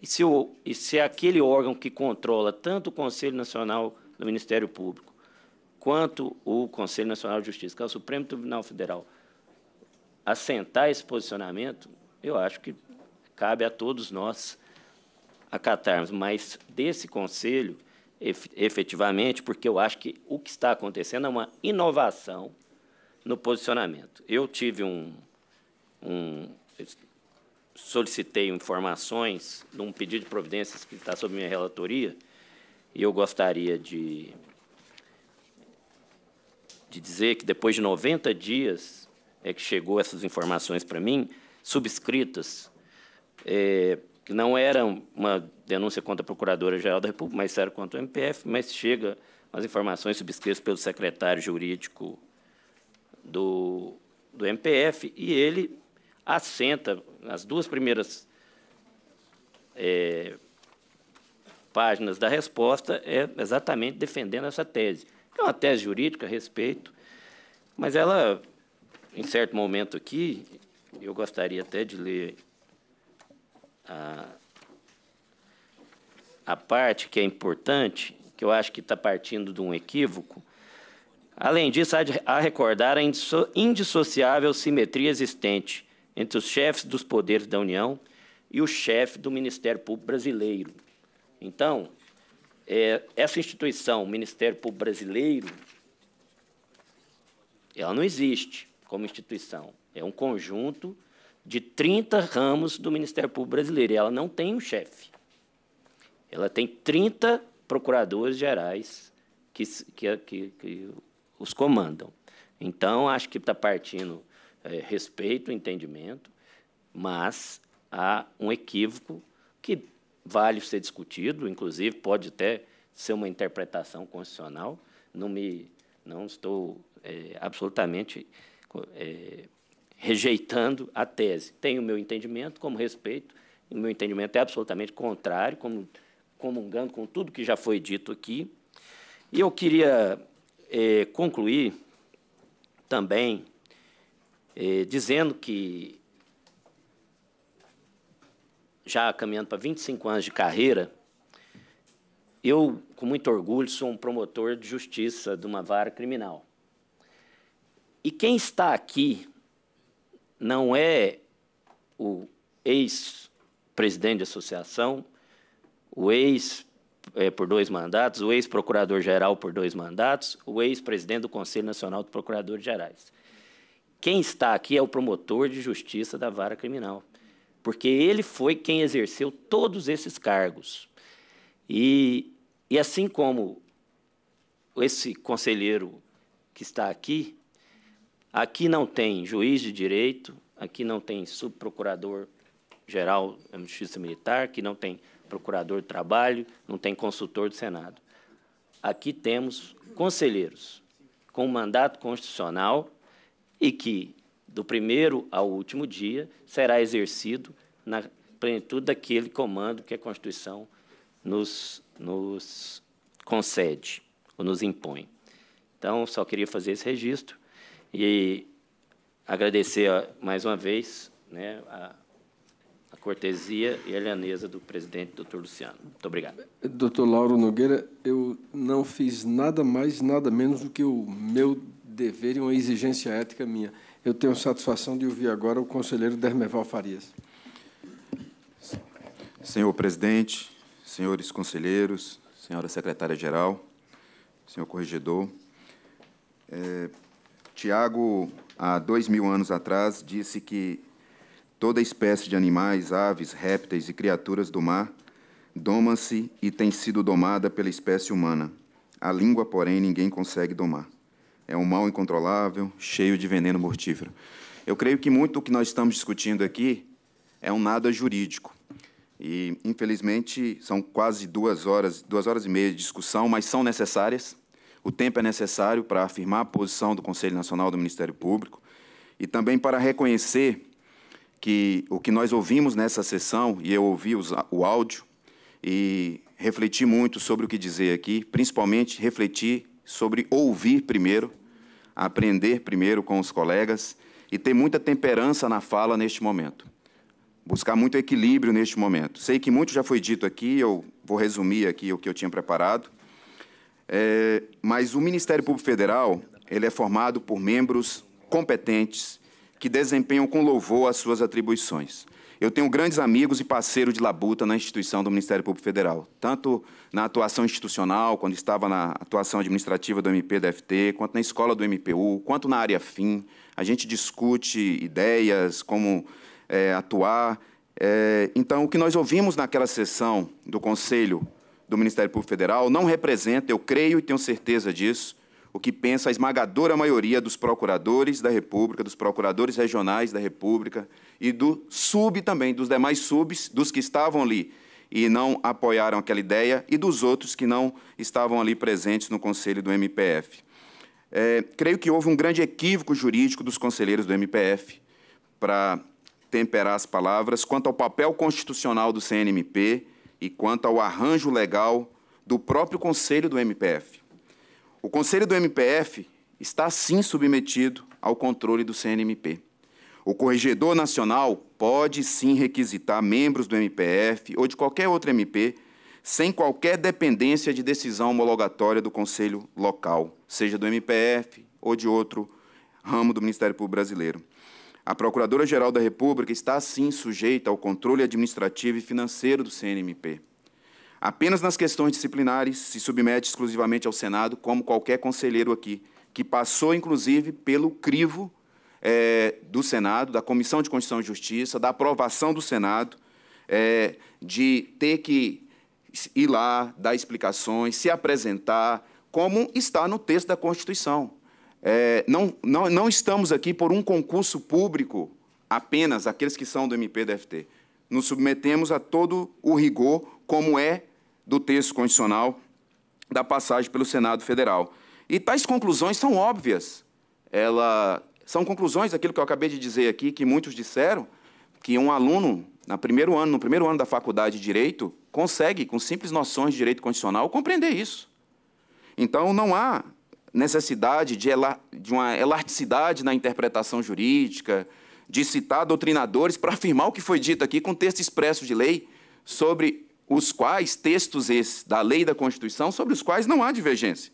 E se, o, e se aquele órgão que controla tanto o Conselho Nacional do Ministério Público quanto o Conselho Nacional de Justiça, que é o Supremo Tribunal Federal, assentar esse posicionamento, eu acho que cabe a todos nós acatarmos, mas desse conselho, efetivamente, porque eu acho que o que está acontecendo é uma inovação no posicionamento. Eu tive um. um solicitei informações num pedido de providências que está sob minha relatoria, e eu gostaria de, de dizer que depois de 90 dias é que chegou essas informações para mim, subscritas. É, que não era uma denúncia contra a Procuradora-Geral da República, mas era contra o MPF, mas chega as informações subscritas pelo secretário jurídico do, do MPF, e ele assenta nas duas primeiras é, páginas da resposta, é exatamente defendendo essa tese. É uma tese jurídica a respeito, mas ela, em certo momento aqui, eu gostaria até de ler a, a parte que é importante, que eu acho que está partindo de um equívoco. Além disso, há de recordar a indissociável simetria existente entre os chefes dos poderes da União e o chefe do Ministério Público Brasileiro. Então, é, essa instituição, o Ministério Público Brasileiro, ela não existe como instituição. É um conjunto de 30 ramos do Ministério Público Brasileiro. E ela não tem um chefe. Ela tem 30 procuradores gerais que, que, que, que os comandam. Então, acho que está partindo é, respeito, entendimento, mas há um equívoco que vale ser discutido, inclusive pode até ser uma interpretação constitucional. Não me, não estou é, absolutamente é, rejeitando a tese. Tenho o meu entendimento, como respeito, o meu entendimento é absolutamente contrário, como, comungando com tudo que já foi dito aqui. E eu queria é, concluir também é, dizendo que, já caminhando para 25 anos de carreira, eu, com muito orgulho, sou um promotor de justiça de uma vara criminal. E quem está aqui não é o ex-presidente de associação, o ex é, por dois mandatos, o ex-procurador-geral por dois mandatos, o ex-presidente do Conselho Nacional de Procuradores Gerais. Quem está aqui é o promotor de justiça da vara criminal, porque ele foi quem exerceu todos esses cargos. E, e assim como esse conselheiro que está aqui, Aqui não tem juiz de direito, aqui não tem subprocurador-geral da Justiça Militar, aqui não tem procurador de trabalho, não tem consultor do Senado. Aqui temos conselheiros com mandato constitucional e que, do primeiro ao último dia, será exercido na plenitude daquele comando que a Constituição nos, nos concede ou nos impõe. Então, só queria fazer esse registro e agradecer mais uma vez né, a, a, cortesia e a lianeza do presidente, doutor Luciano. Muito obrigado. Doutor Lauro Nogueira, eu não fiz nada mais, nada menos do que o meu dever e uma exigência ética minha. Eu tenho satisfação de ouvir agora o conselheiro Dermeval Farias. Senhor presidente, senhores conselheiros, senhora secretária-geral, senhor corregedor, é, Tiago, há dois mil anos atrás, disse que toda espécie de animais, aves, répteis e criaturas do mar doma-se e tem sido domada pela espécie humana. A língua, porém, ninguém consegue domar. É um mal incontrolável, cheio de veneno mortífero. Eu creio que muito o que nós estamos discutindo aqui é um nada jurídico. E, infelizmente, são quase duas horas, duas horas e meia de discussão, mas são necessárias o tempo é necessário para afirmar a posição do Conselho Nacional do Ministério Público e também para reconhecer que o que nós ouvimos nessa sessão, e eu ouvi o áudio, e refleti muito sobre o que dizer aqui, principalmente refletir sobre ouvir primeiro, aprender primeiro com os colegas e ter muita temperança na fala neste momento. Buscar muito equilíbrio neste momento. Sei que muito já foi dito aqui, eu vou resumir aqui o que eu tinha preparado, é, mas o Ministério Público Federal ele é formado por membros competentes que desempenham com louvor as suas atribuições. Eu tenho grandes amigos e parceiros de labuta na instituição do Ministério Público Federal, tanto na atuação institucional, quando estava na atuação administrativa do MPDFT, quanto na escola do MPU, quanto na área FIM. A gente discute ideias, como é, atuar. É, então, o que nós ouvimos naquela sessão do Conselho do Ministério Público Federal não representa, eu creio e tenho certeza disso, o que pensa a esmagadora maioria dos procuradores da República, dos procuradores regionais da República e do sub também, dos demais subs, dos que estavam ali e não apoiaram aquela ideia e dos outros que não estavam ali presentes no conselho do MPF. É, creio que houve um grande equívoco jurídico dos conselheiros do MPF para temperar as palavras quanto ao papel constitucional do CNMP e quanto ao arranjo legal do próprio Conselho do MPF. O Conselho do MPF está sim submetido ao controle do CNMP. O Corregedor Nacional pode sim requisitar membros do MPF ou de qualquer outro MP sem qualquer dependência de decisão homologatória do Conselho Local, seja do MPF ou de outro ramo do Ministério Público Brasileiro. A Procuradora-Geral da República está, sim, sujeita ao controle administrativo e financeiro do CNMP. Apenas nas questões disciplinares se submete exclusivamente ao Senado, como qualquer conselheiro aqui, que passou, inclusive, pelo crivo é, do Senado, da Comissão de Constituição e Justiça, da aprovação do Senado, é, de ter que ir lá, dar explicações, se apresentar, como está no texto da Constituição. É, não, não, não estamos aqui por um concurso público apenas, aqueles que são do MPDFT. Nos submetemos a todo o rigor, como é do texto constitucional da passagem pelo Senado Federal. E tais conclusões são óbvias. Ela, são conclusões daquilo que eu acabei de dizer aqui, que muitos disseram, que um aluno, no primeiro ano, no primeiro ano da faculdade de Direito, consegue, com simples noções de direito constitucional, compreender isso. Então, não há necessidade de, de uma elasticidade na interpretação jurídica, de citar doutrinadores para afirmar o que foi dito aqui com texto expresso de lei, sobre os quais textos esses da lei e da Constituição, sobre os quais não há divergência.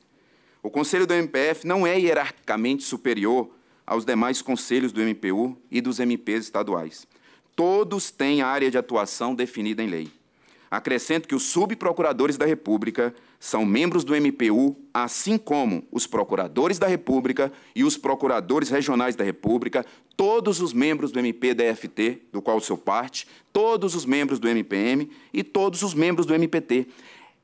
O Conselho do MPF não é hierarquicamente superior aos demais conselhos do MPU e dos MPs estaduais. Todos têm área de atuação definida em lei. Acrescento que os subprocuradores da República são membros do MPU, assim como os procuradores da República e os procuradores regionais da República, todos os membros do MPDFT, do qual sou parte, todos os membros do MPM e todos os membros do MPT.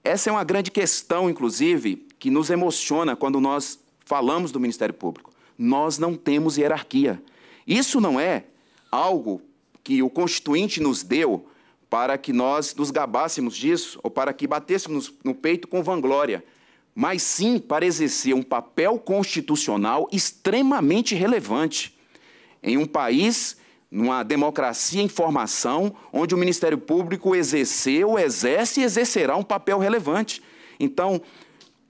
Essa é uma grande questão, inclusive, que nos emociona quando nós falamos do Ministério Público. Nós não temos hierarquia. Isso não é algo que o Constituinte nos deu para que nós nos gabássemos disso ou para que batêssemos no peito com vanglória, mas sim para exercer um papel constitucional extremamente relevante em um país, numa democracia em formação, onde o Ministério Público exerceu, exerce e exercerá um papel relevante. Então,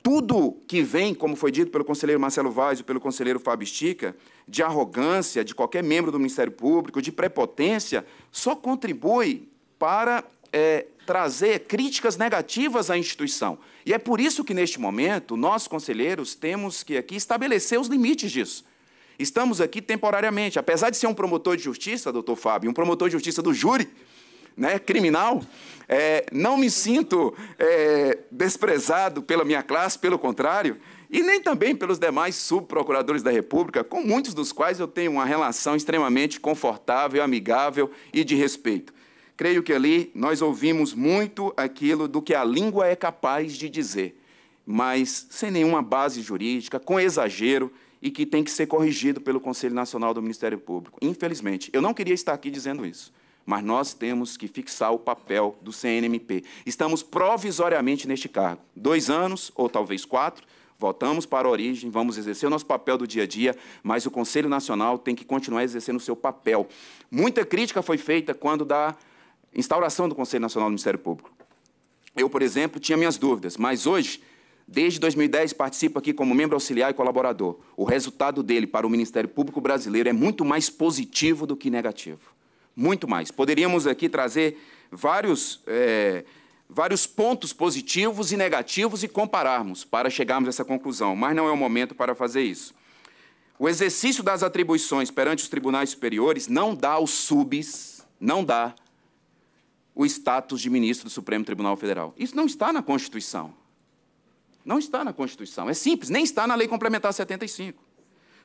tudo que vem, como foi dito pelo conselheiro Marcelo Vaz e pelo conselheiro Fábio Estica, de arrogância de qualquer membro do Ministério Público, de prepotência, só contribui para é, trazer críticas negativas à instituição. E é por isso que, neste momento, nós, conselheiros, temos que aqui estabelecer os limites disso. Estamos aqui temporariamente, apesar de ser um promotor de justiça, doutor Fábio, um promotor de justiça do júri, né, criminal, é, não me sinto é, desprezado pela minha classe, pelo contrário, e nem também pelos demais subprocuradores da República, com muitos dos quais eu tenho uma relação extremamente confortável, amigável e de respeito creio que ali nós ouvimos muito aquilo do que a língua é capaz de dizer, mas sem nenhuma base jurídica, com exagero e que tem que ser corrigido pelo Conselho Nacional do Ministério Público. Infelizmente, eu não queria estar aqui dizendo isso, mas nós temos que fixar o papel do CNMP. Estamos provisoriamente neste cargo, dois anos ou talvez quatro. Voltamos para a origem, vamos exercer o nosso papel do dia a dia, mas o Conselho Nacional tem que continuar exercendo o seu papel. Muita crítica foi feita quando da instauração do Conselho Nacional do Ministério Público. Eu, por exemplo, tinha minhas dúvidas, mas hoje, desde 2010, participo aqui como membro auxiliar e colaborador. O resultado dele para o Ministério Público brasileiro é muito mais positivo do que negativo. Muito mais. Poderíamos aqui trazer vários, é, vários pontos positivos e negativos e compararmos para chegarmos a essa conclusão, mas não é o momento para fazer isso. O exercício das atribuições perante os tribunais superiores não dá aos subs, não dá o status de ministro do Supremo Tribunal Federal. Isso não está na Constituição. Não está na Constituição. É simples, nem está na Lei Complementar 75.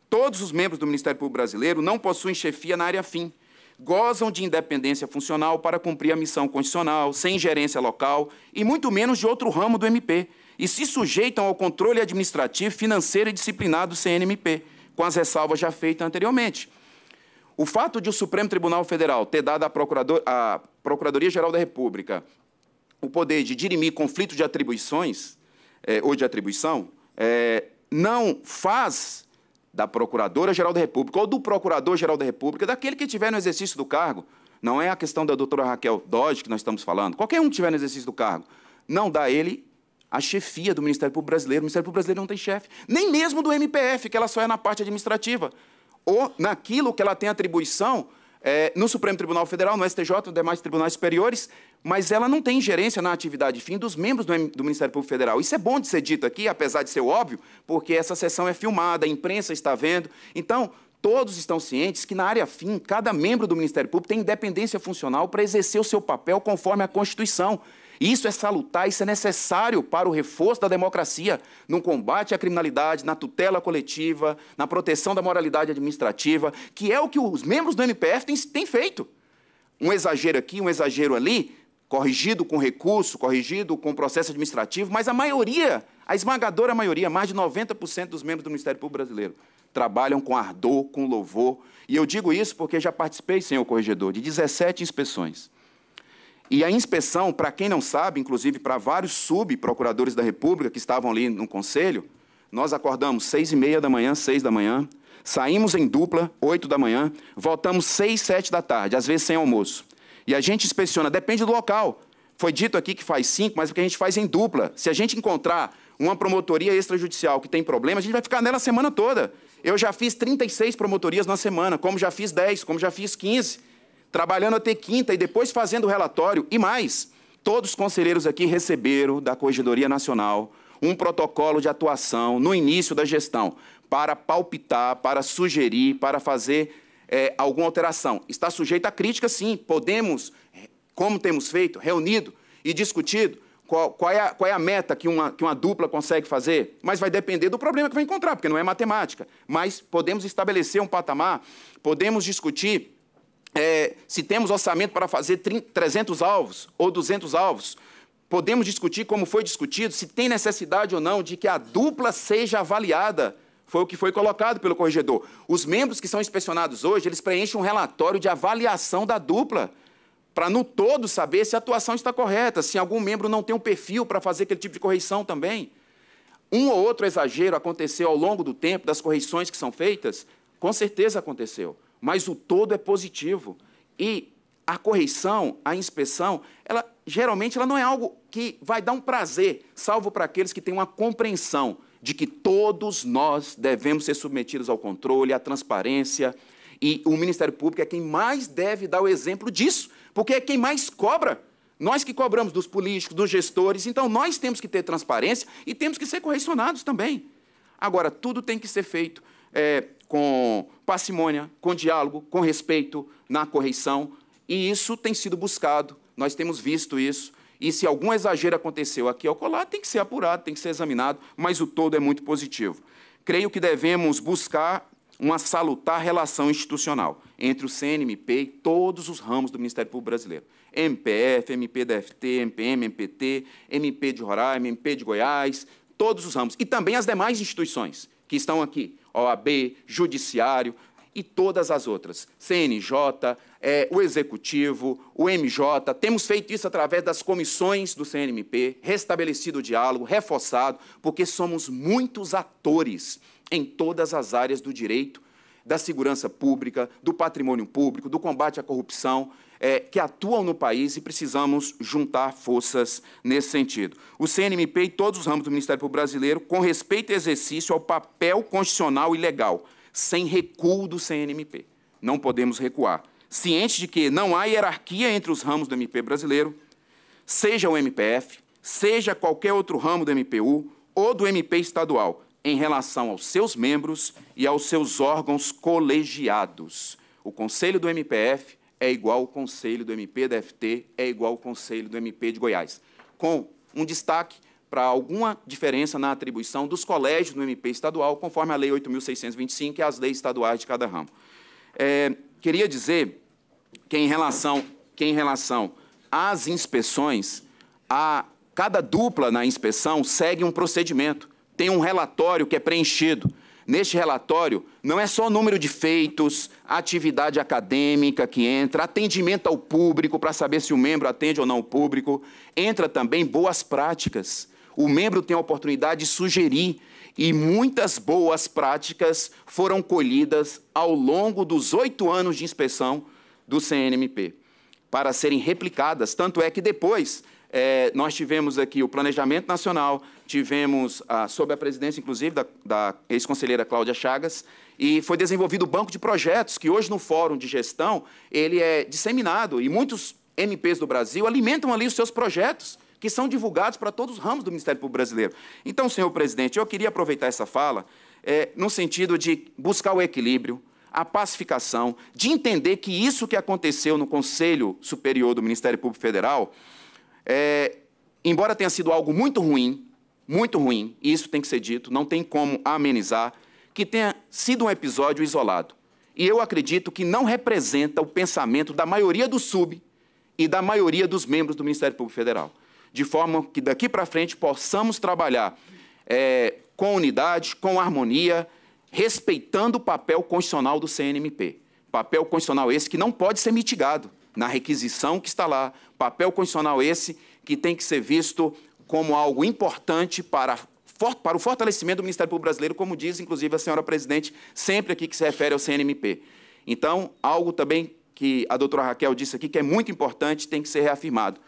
Todos os membros do Ministério Público Brasileiro não possuem chefia na área fim. Gozam de independência funcional para cumprir a missão constitucional, sem ingerência local e muito menos de outro ramo do MP. E se sujeitam ao controle administrativo, financeiro e disciplinado do CNMP, com as ressalvas já feitas anteriormente. O fato de o Supremo Tribunal Federal ter dado à, Procurador, à Procuradoria-Geral da República o poder de dirimir conflito de atribuições é, ou de atribuição é, não faz da Procuradora-Geral da República ou do Procurador-Geral da República, daquele que estiver no exercício do cargo, não é a questão da doutora Raquel Dodge que nós estamos falando, qualquer um que estiver no exercício do cargo, não dá a ele a chefia do Ministério Público Brasileiro. O Ministério Público Brasileiro não tem chefe, nem mesmo do MPF, que ela só é na parte administrativa ou naquilo que ela tem atribuição é, no Supremo Tribunal Federal, no STJ, nos demais tribunais superiores, mas ela não tem ingerência na atividade fim dos membros do, do, Ministério Público Federal. Isso é bom de ser dito aqui, apesar de ser óbvio, porque essa sessão é filmada, a imprensa está vendo. Então, todos estão cientes que na área fim, cada membro do Ministério Público tem independência funcional para exercer o seu papel conforme a Constituição. Isso é salutar, isso é necessário para o reforço da democracia no combate à criminalidade, na tutela coletiva, na proteção da moralidade administrativa, que é o que os membros do MPF têm, feito. Um exagero aqui, um exagero ali, corrigido com recurso, corrigido com processo administrativo, mas a maioria, a esmagadora maioria, mais de 90% dos membros do Ministério Público Brasileiro, trabalham com ardor, com louvor. E eu digo isso porque já participei, senhor corregedor, de 17 inspeções. E a inspeção, para quem não sabe, inclusive para vários subprocuradores da República que estavam ali no Conselho, nós acordamos seis e meia da manhã, seis da manhã, saímos em dupla, oito da manhã, voltamos seis, sete da tarde, às vezes sem almoço. E a gente inspeciona, depende do local. Foi dito aqui que faz cinco, mas porque a gente faz em dupla. Se a gente encontrar uma promotoria extrajudicial que tem problema, a gente vai ficar nela a semana toda. Eu já fiz 36 promotorias na semana, como já fiz 10, como já fiz 15 trabalhando até quinta e depois fazendo relatório e mais. Todos os conselheiros aqui receberam da Corregedoria Nacional um protocolo de atuação no início da gestão para palpitar, para sugerir, para fazer é, alguma alteração. Está sujeito a crítica, sim. Podemos, é, como temos feito, reunido e discutido qual, qual, é, a, qual é, a, meta que uma, que uma dupla consegue fazer, mas vai depender do problema que vai encontrar, porque não é matemática. Mas podemos estabelecer um patamar, podemos discutir é, se temos orçamento para fazer 300 alvos ou 200 alvos. Podemos discutir, como foi discutido, se tem necessidade ou não de que a dupla seja avaliada. Foi o que foi colocado pelo corregedor. Os membros que são inspecionados hoje, eles preenchem um relatório de avaliação da dupla, para no todo saber se a atuação está correta, se algum membro não tem um perfil para fazer aquele tipo de correção também. Um ou outro exagero aconteceu ao longo do tempo das correções que são feitas? Com certeza aconteceu mas o todo é positivo. E a correição, a inspeção, ela geralmente ela não é algo que vai dar um prazer, salvo para aqueles que têm uma compreensão de que todos nós devemos ser submetidos ao controle, à transparência, e o Ministério Público é quem mais deve dar o exemplo disso, porque é quem mais cobra. Nós que cobramos dos políticos, dos gestores, então nós temos que ter transparência e temos que ser correcionados também. Agora, tudo tem que ser feito é, com parcimônia, com diálogo, com respeito, na correição. E isso tem sido buscado, nós temos visto isso. E se algum exagero aconteceu aqui ou colar, tem que ser apurado, tem que ser examinado, mas o todo é muito positivo. Creio que devemos buscar uma salutar relação institucional entre o CNMP e todos os ramos do Ministério Público Brasileiro. MPF, MPDFT, MPM, MPT, MP de Roraima, MP de Goiás, todos os ramos. E também as demais instituições que estão aqui. OAB, Judiciário e todas as outras. CNJ, é, o Executivo, o MJ. Temos feito isso através das comissões do CNMP, restabelecido o diálogo, reforçado, porque somos muitos atores em todas as áreas do direito, da segurança pública, do patrimônio público, do combate à corrupção é, que atuam no país e precisamos juntar forças nesse sentido. O CNMP e todos os ramos do Ministério Público Brasileiro, com respeito e exercício ao papel constitucional e legal, sem recuo do CNMP. Não podemos recuar. Ciente de que não há hierarquia entre os ramos do MP brasileiro, seja o MPF, seja qualquer outro ramo do MPU ou do MP estadual, em relação aos seus membros e aos seus órgãos colegiados. O Conselho do MPF, é igual ao conselho do MP da FT, é igual ao conselho do MP de Goiás, com um destaque para alguma diferença na atribuição dos colégios do MP estadual, conforme a Lei 8.625 e as leis estaduais de cada ramo. É, queria dizer que, em relação, que em relação às inspeções, a cada dupla na inspeção segue um procedimento, tem um relatório que é preenchido. Neste relatório, não é só o número de feitos, atividade acadêmica que entra, atendimento ao público para saber se o membro atende ou não o público, entra também boas práticas. O membro tem a oportunidade de sugerir e muitas boas práticas foram colhidas ao longo dos oito anos de inspeção do CNMP para serem replicadas. Tanto é que depois é, nós tivemos aqui o planejamento nacional, tivemos, ah, sob a presidência, inclusive, da, da ex-conselheira Cláudia Chagas, e foi desenvolvido o banco de projetos, que hoje no Fórum de Gestão ele é disseminado, e muitos MPs do Brasil alimentam ali os seus projetos, que são divulgados para todos os ramos do Ministério Público Brasileiro. Então, senhor presidente, eu queria aproveitar essa fala é, no sentido de buscar o equilíbrio, a pacificação, de entender que isso que aconteceu no Conselho Superior do Ministério Público Federal é, embora tenha sido algo muito ruim, muito ruim, e isso tem que ser dito, não tem como amenizar, que tenha sido um episódio isolado. E eu acredito que não representa o pensamento da maioria do SUB e da maioria dos membros do Ministério Público Federal. De forma que daqui para frente possamos trabalhar é, com unidade, com harmonia, respeitando o papel constitucional do CNMP. Papel constitucional esse que não pode ser mitigado na requisição que está lá, papel condicional esse que tem que ser visto como algo importante para, para o fortalecimento do Ministério Público Brasileiro, como diz, inclusive, a senhora presidente, sempre aqui que se refere ao CNMP. Então, algo também que a doutora Raquel disse aqui, que é muito importante, tem que ser reafirmado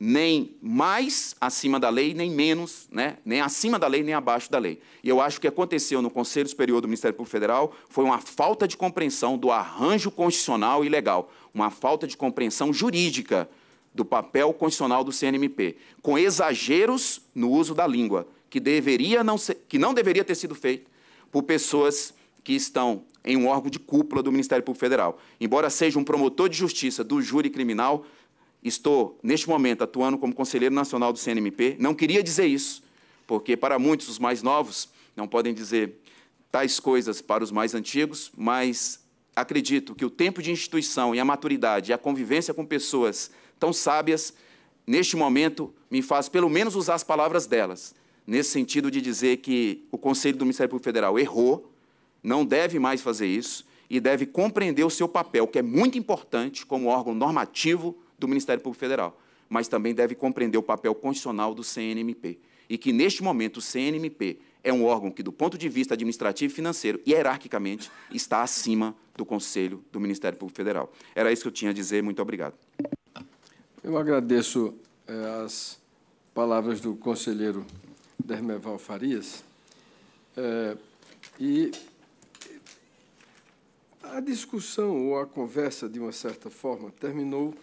nem mais acima da lei, nem menos, né? nem acima da lei, nem abaixo da lei. E eu acho que aconteceu no Conselho Superior do Ministério Público Federal foi uma falta de compreensão do arranjo constitucional e legal, uma falta de compreensão jurídica do papel constitucional do CNMP, com exageros no uso da língua, que, deveria não ser, que não deveria ter sido feito por pessoas que estão em um órgão de cúpula do Ministério Público Federal. Embora seja um promotor de justiça do júri criminal, estou, neste momento, atuando como conselheiro nacional do CNMP. Não queria dizer isso, porque para muitos, os mais novos, não podem dizer tais coisas para os mais antigos, mas acredito que o tempo de instituição e a maturidade e a convivência com pessoas tão sábias, neste momento, me faz pelo menos usar as palavras delas, nesse sentido de dizer que o Conselho do Ministério Público Federal errou, não deve mais fazer isso e deve compreender o seu papel, que é muito importante como órgão normativo do Ministério Público Federal, mas também deve compreender o papel constitucional do CNMP. E que, neste momento, o CNMP é um órgão que, do ponto de vista administrativo e financeiro, hierarquicamente, está acima do Conselho do Ministério Público Federal. Era isso que eu tinha a dizer. Muito obrigado. Eu agradeço eh, as palavras do conselheiro Dermeval Farias. Eh, e a discussão ou a conversa, de uma certa forma, terminou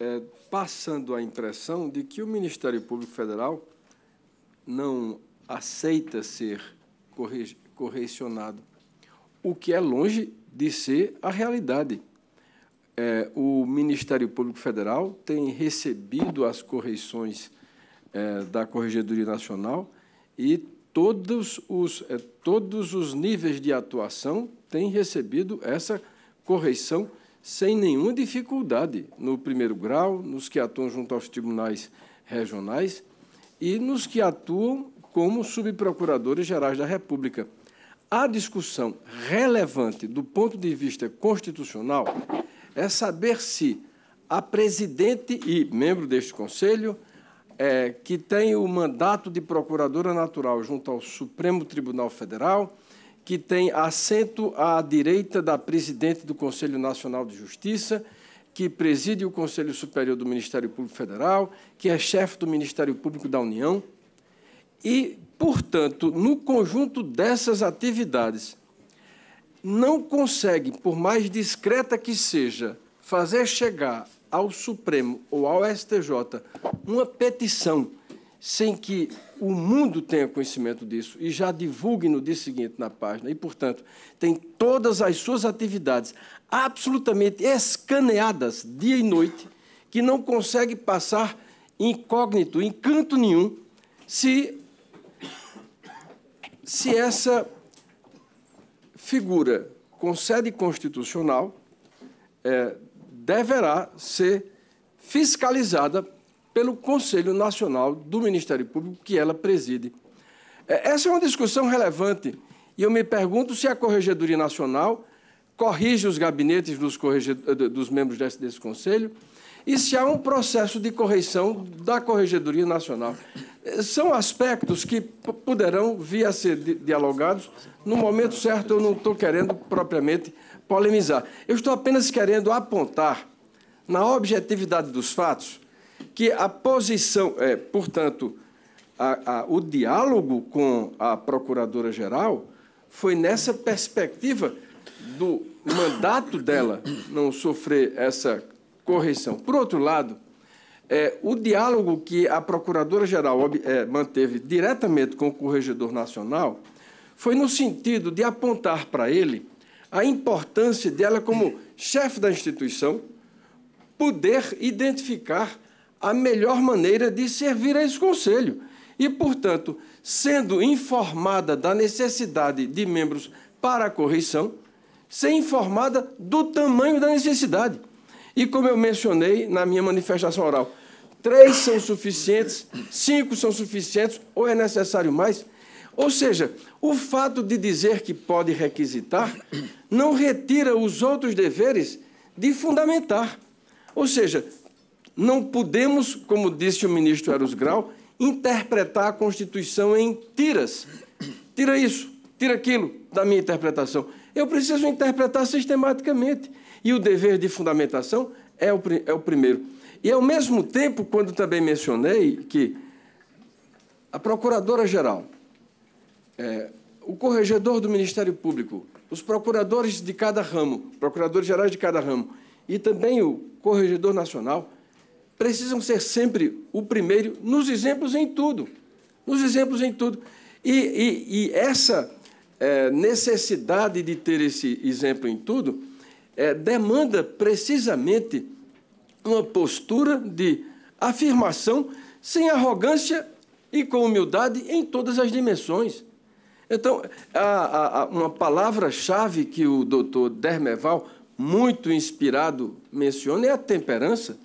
é, passando a impressão de que o Ministério Público Federal não aceita ser correcionado, o que é longe de ser a realidade. É, o Ministério Público Federal tem recebido as correções é, da Corregedoria Nacional e todos os, é, todos os níveis de atuação têm recebido essa correção sem nenhuma dificuldade no primeiro grau, nos que atuam junto aos tribunais regionais e nos que atuam como subprocuradores gerais da República. A discussão relevante do ponto de vista constitucional é saber se a presidente e membro deste conselho, é, que tem o mandato de procuradora natural junto ao Supremo Tribunal Federal, que tem assento à direita da presidente do Conselho Nacional de Justiça, que preside o Conselho Superior do Ministério Público Federal, que é chefe do Ministério Público da União. E, portanto, no conjunto dessas atividades, não consegue, por mais discreta que seja, fazer chegar ao Supremo ou ao STJ uma petição sem que o mundo tenha conhecimento disso e já divulgue no dia seguinte na página. E, portanto, tem todas as suas atividades absolutamente escaneadas dia e noite, que não consegue passar incógnito, em canto nenhum, se, se essa figura com sede constitucional é, deverá ser fiscalizada pelo Conselho Nacional do Ministério Público, que ela preside. É, essa é uma discussão relevante e eu me pergunto se a Corregedoria Nacional corrige os gabinetes dos, eh, dos membros desse, desse Conselho e se há um processo de correção da Corregedoria Nacional. Eh, são aspectos que poderão vir a ser dialogados. No momento certo, eu não estou querendo propriamente polemizar. Eu estou apenas querendo apontar, na objetividade dos fatos, que a posição, é, portanto, a, a, o diálogo com a procuradora-geral foi nessa perspectiva do mandato dela não sofrer essa correção. Por outro lado, é, o diálogo que a Procuradora-Geral é, manteve diretamente com o Corregedor Nacional foi no sentido de apontar para ele a importância dela, como chefe da instituição, poder identificar a melhor maneira de servir a esse conselho. E, portanto, sendo informada da necessidade de membros para a correição, ser informada do tamanho da necessidade. E como eu mencionei na minha manifestação oral, três são suficientes, cinco são suficientes, ou é necessário mais? Ou seja, o fato de dizer que pode requisitar não retira os outros deveres de fundamentar. Ou seja, não podemos, como disse o ministro Eros Grau, interpretar a Constituição em tiras. Tira isso, tira aquilo da minha interpretação. Eu preciso interpretar sistematicamente. E o dever de fundamentação é o, é o primeiro. E, ao mesmo tempo, quando também mencionei que a Procuradora-Geral, é, o Corregedor do Ministério Público, os procuradores de cada ramo, procuradores gerais de cada ramo, e também o Corregedor Nacional, precisam ser sempre o primeiro nos exemplos em tudo. Nos exemplos em tudo. E, e, e essa é, necessidade de ter esse exemplo em tudo é, demanda precisamente uma postura de afirmação sem arrogância e com humildade em todas as dimensões. Então, uma palavra-chave que o doutor Dermeval, muito inspirado, menciona é a temperança.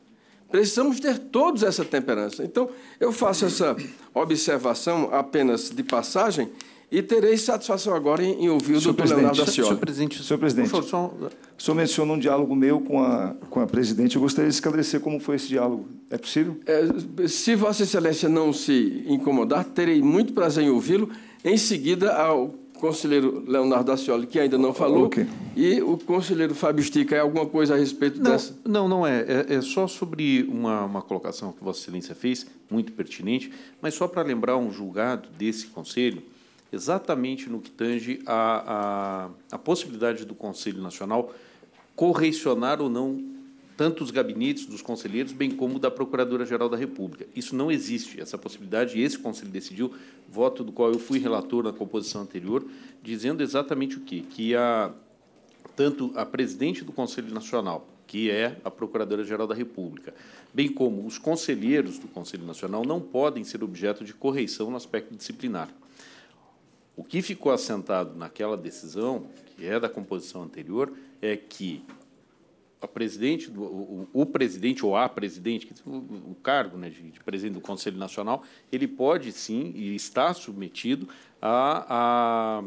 Precisamos ter todos essa temperança. Então, eu faço essa observação apenas de passagem e terei satisfação agora em, em ouvir o senhor doutor Leonardo da Senhor presidente, senhor presidente favor, só... o senhor menciona um diálogo meu com a, com a presidente. Eu gostaria de esclarecer como foi esse diálogo. É possível? É, se Vossa Excelência não se incomodar, terei muito prazer em ouvi-lo em seguida ao conselheiro Leonardo Dacioli, que ainda não falou, okay. e o conselheiro Fábio Stica. É alguma coisa a respeito não, dessa? Não, não é. É, é só sobre uma, uma, colocação que Vossa Excelência fez, muito pertinente, mas só para lembrar um julgado desse conselho, exatamente no que tange a, a, a possibilidade do Conselho Nacional correcionar ou não tanto os gabinetes dos conselheiros, bem como da Procuradora-Geral da República. Isso não existe, essa possibilidade, e esse Conselho decidiu, voto do qual eu fui relator na composição anterior, dizendo exatamente o quê? Que a, tanto a presidente do Conselho Nacional, que é a Procuradora-Geral da República, bem como os conselheiros do Conselho Nacional não podem ser objeto de correição no aspecto disciplinar. O que ficou assentado naquela decisão, que é da composição anterior, é que a presidente, o, o, presidente ou a presidente, o, o cargo né, de, de, presidente do Conselho Nacional, ele pode sim e está submetido a,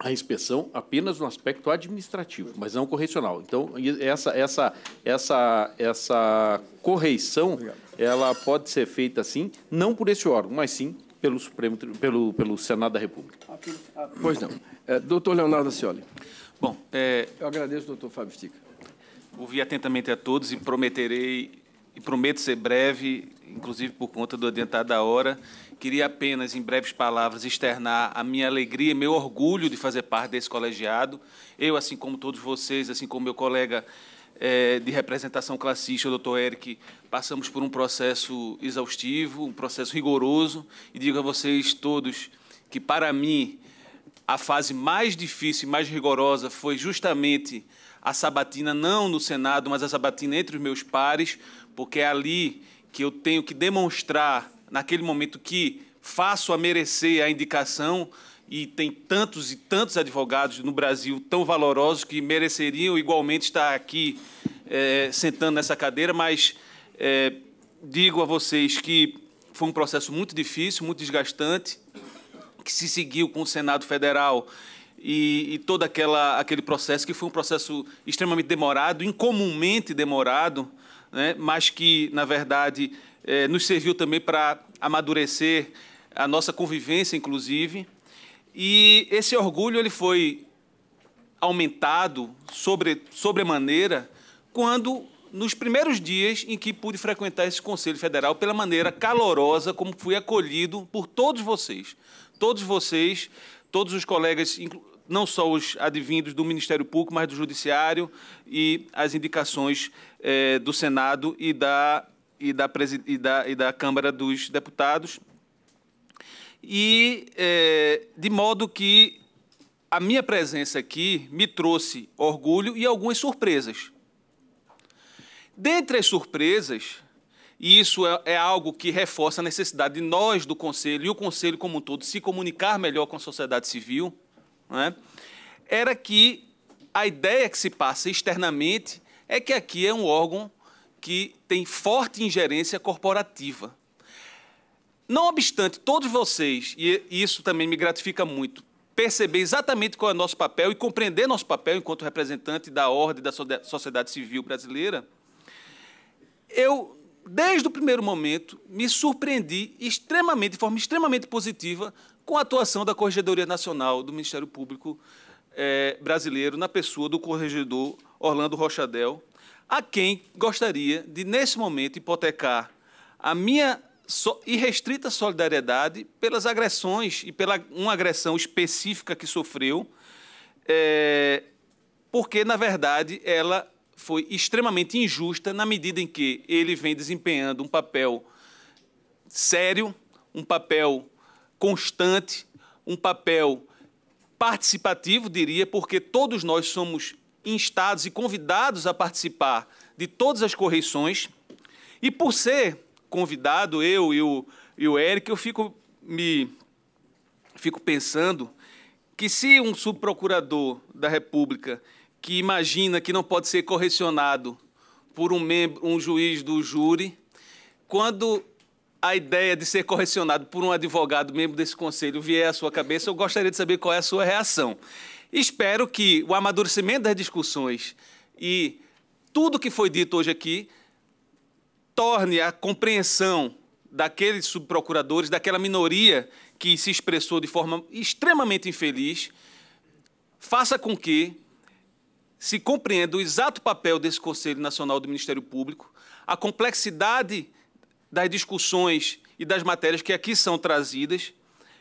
a, a, inspeção apenas no aspecto administrativo, mas não correcional. Então, essa, essa, essa, essa correição ela pode ser feita, sim, não por esse órgão, mas sim pelo, Supremo, pelo, pelo Senado da República. Ah, pois não. É, doutor Leonardo Cioli. Bom, é, eu agradeço, doutor Fábio Stica. Ouvi atentamente a todos e prometerei e prometo ser breve, inclusive por conta do adiantado da hora. Queria apenas, em breves palavras, externar a minha alegria e meu orgulho de fazer parte desse colegiado. Eu, assim como todos vocês, assim como meu colega é, de representação classista, o doutor Eric, passamos por um processo exaustivo, um processo rigoroso, e digo a vocês todos que, para mim, a fase mais difícil e mais rigorosa foi justamente a sabatina não no Senado, mas a sabatina entre os meus pares, porque é ali que eu tenho que demonstrar, naquele momento, que faço a merecer a indicação e tem tantos e tantos advogados no Brasil tão valorosos que mereceriam igualmente estar aqui é, sentando nessa cadeira, mas é, digo a vocês que foi um processo muito difícil, muito desgastante, que se seguiu com o Senado Federal e, e todo aquela, aquele processo, que foi um processo extremamente demorado, incomumente demorado, né? mas que, na verdade, é, nos serviu também para amadurecer a nossa convivência, inclusive. E esse orgulho ele foi aumentado sobre, sobremaneira quando, nos primeiros dias em que pude frequentar esse Conselho Federal, pela maneira calorosa como fui acolhido por todos vocês. Todos vocês todos os colegas, não só os advindos do Ministério Público, mas do Judiciário e as indicações eh, do Senado e da, e, da e, da, e da Câmara dos Deputados. E eh, de modo que a minha presença aqui me trouxe orgulho e algumas surpresas. Dentre as surpresas, e isso é, é, algo que reforça a necessidade de nós do Conselho e o Conselho como um todo se comunicar melhor com a sociedade civil né, era que a ideia que se passa externamente é que aqui é um órgão que tem forte ingerência corporativa. Não obstante, todos vocês, e isso também me gratifica muito, perceber exatamente qual é o nosso papel e compreender nosso papel enquanto representante da ordem da sociedade civil brasileira, eu, desde o primeiro momento, me surpreendi extremamente, de forma extremamente positiva, com a atuação da Corregedoria Nacional do Ministério Público eh, Brasileiro, na pessoa do corregedor Orlando Rochadel, a quem gostaria de, nesse momento, hipotecar a minha so irrestrita solidariedade pelas agressões e pela uma agressão específica que sofreu, eh, porque, na verdade, ela foi extremamente injusta na medida em que ele vem desempenhando um papel sério, um papel constante, um papel participativo, diria, porque todos nós somos instados e convidados a participar de todas as correções. E por ser convidado, eu e o, e o Eric, eu fico me fico pensando que se um subprocurador da República que imagina que não pode ser correcionado por um membro, um juiz do júri, quando a ideia de ser correcionado por um advogado, membro desse conselho, vier à sua cabeça, eu gostaria de saber qual é a sua reação. Espero que o amadurecimento das discussões e tudo que foi dito hoje aqui torne a compreensão daqueles subprocuradores, daquela minoria que se expressou de forma extremamente infeliz, faça com que se compreenda o exato papel desse Conselho Nacional do Ministério Público, a complexidade das discussões e das matérias que aqui são trazidas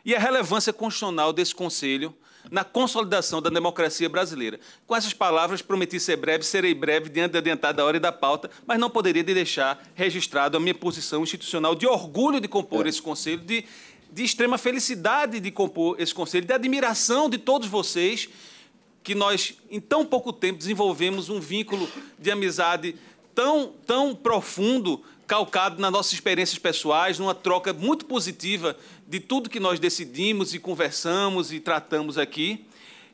e a relevância constitucional desse Conselho na consolidação da democracia brasileira. Com essas palavras, prometi ser breve, serei breve diante da adiantada hora e da pauta, mas não poderia deixar registrado a minha posição institucional de orgulho de compor é. esse Conselho, de, de extrema felicidade de compor esse Conselho, de admiração de todos vocês que nós, em tão pouco tempo, desenvolvemos um vínculo de amizade tão, tão profundo calcado nas nossas experiências pessoais, numa troca muito positiva de tudo que nós decidimos e conversamos e tratamos aqui,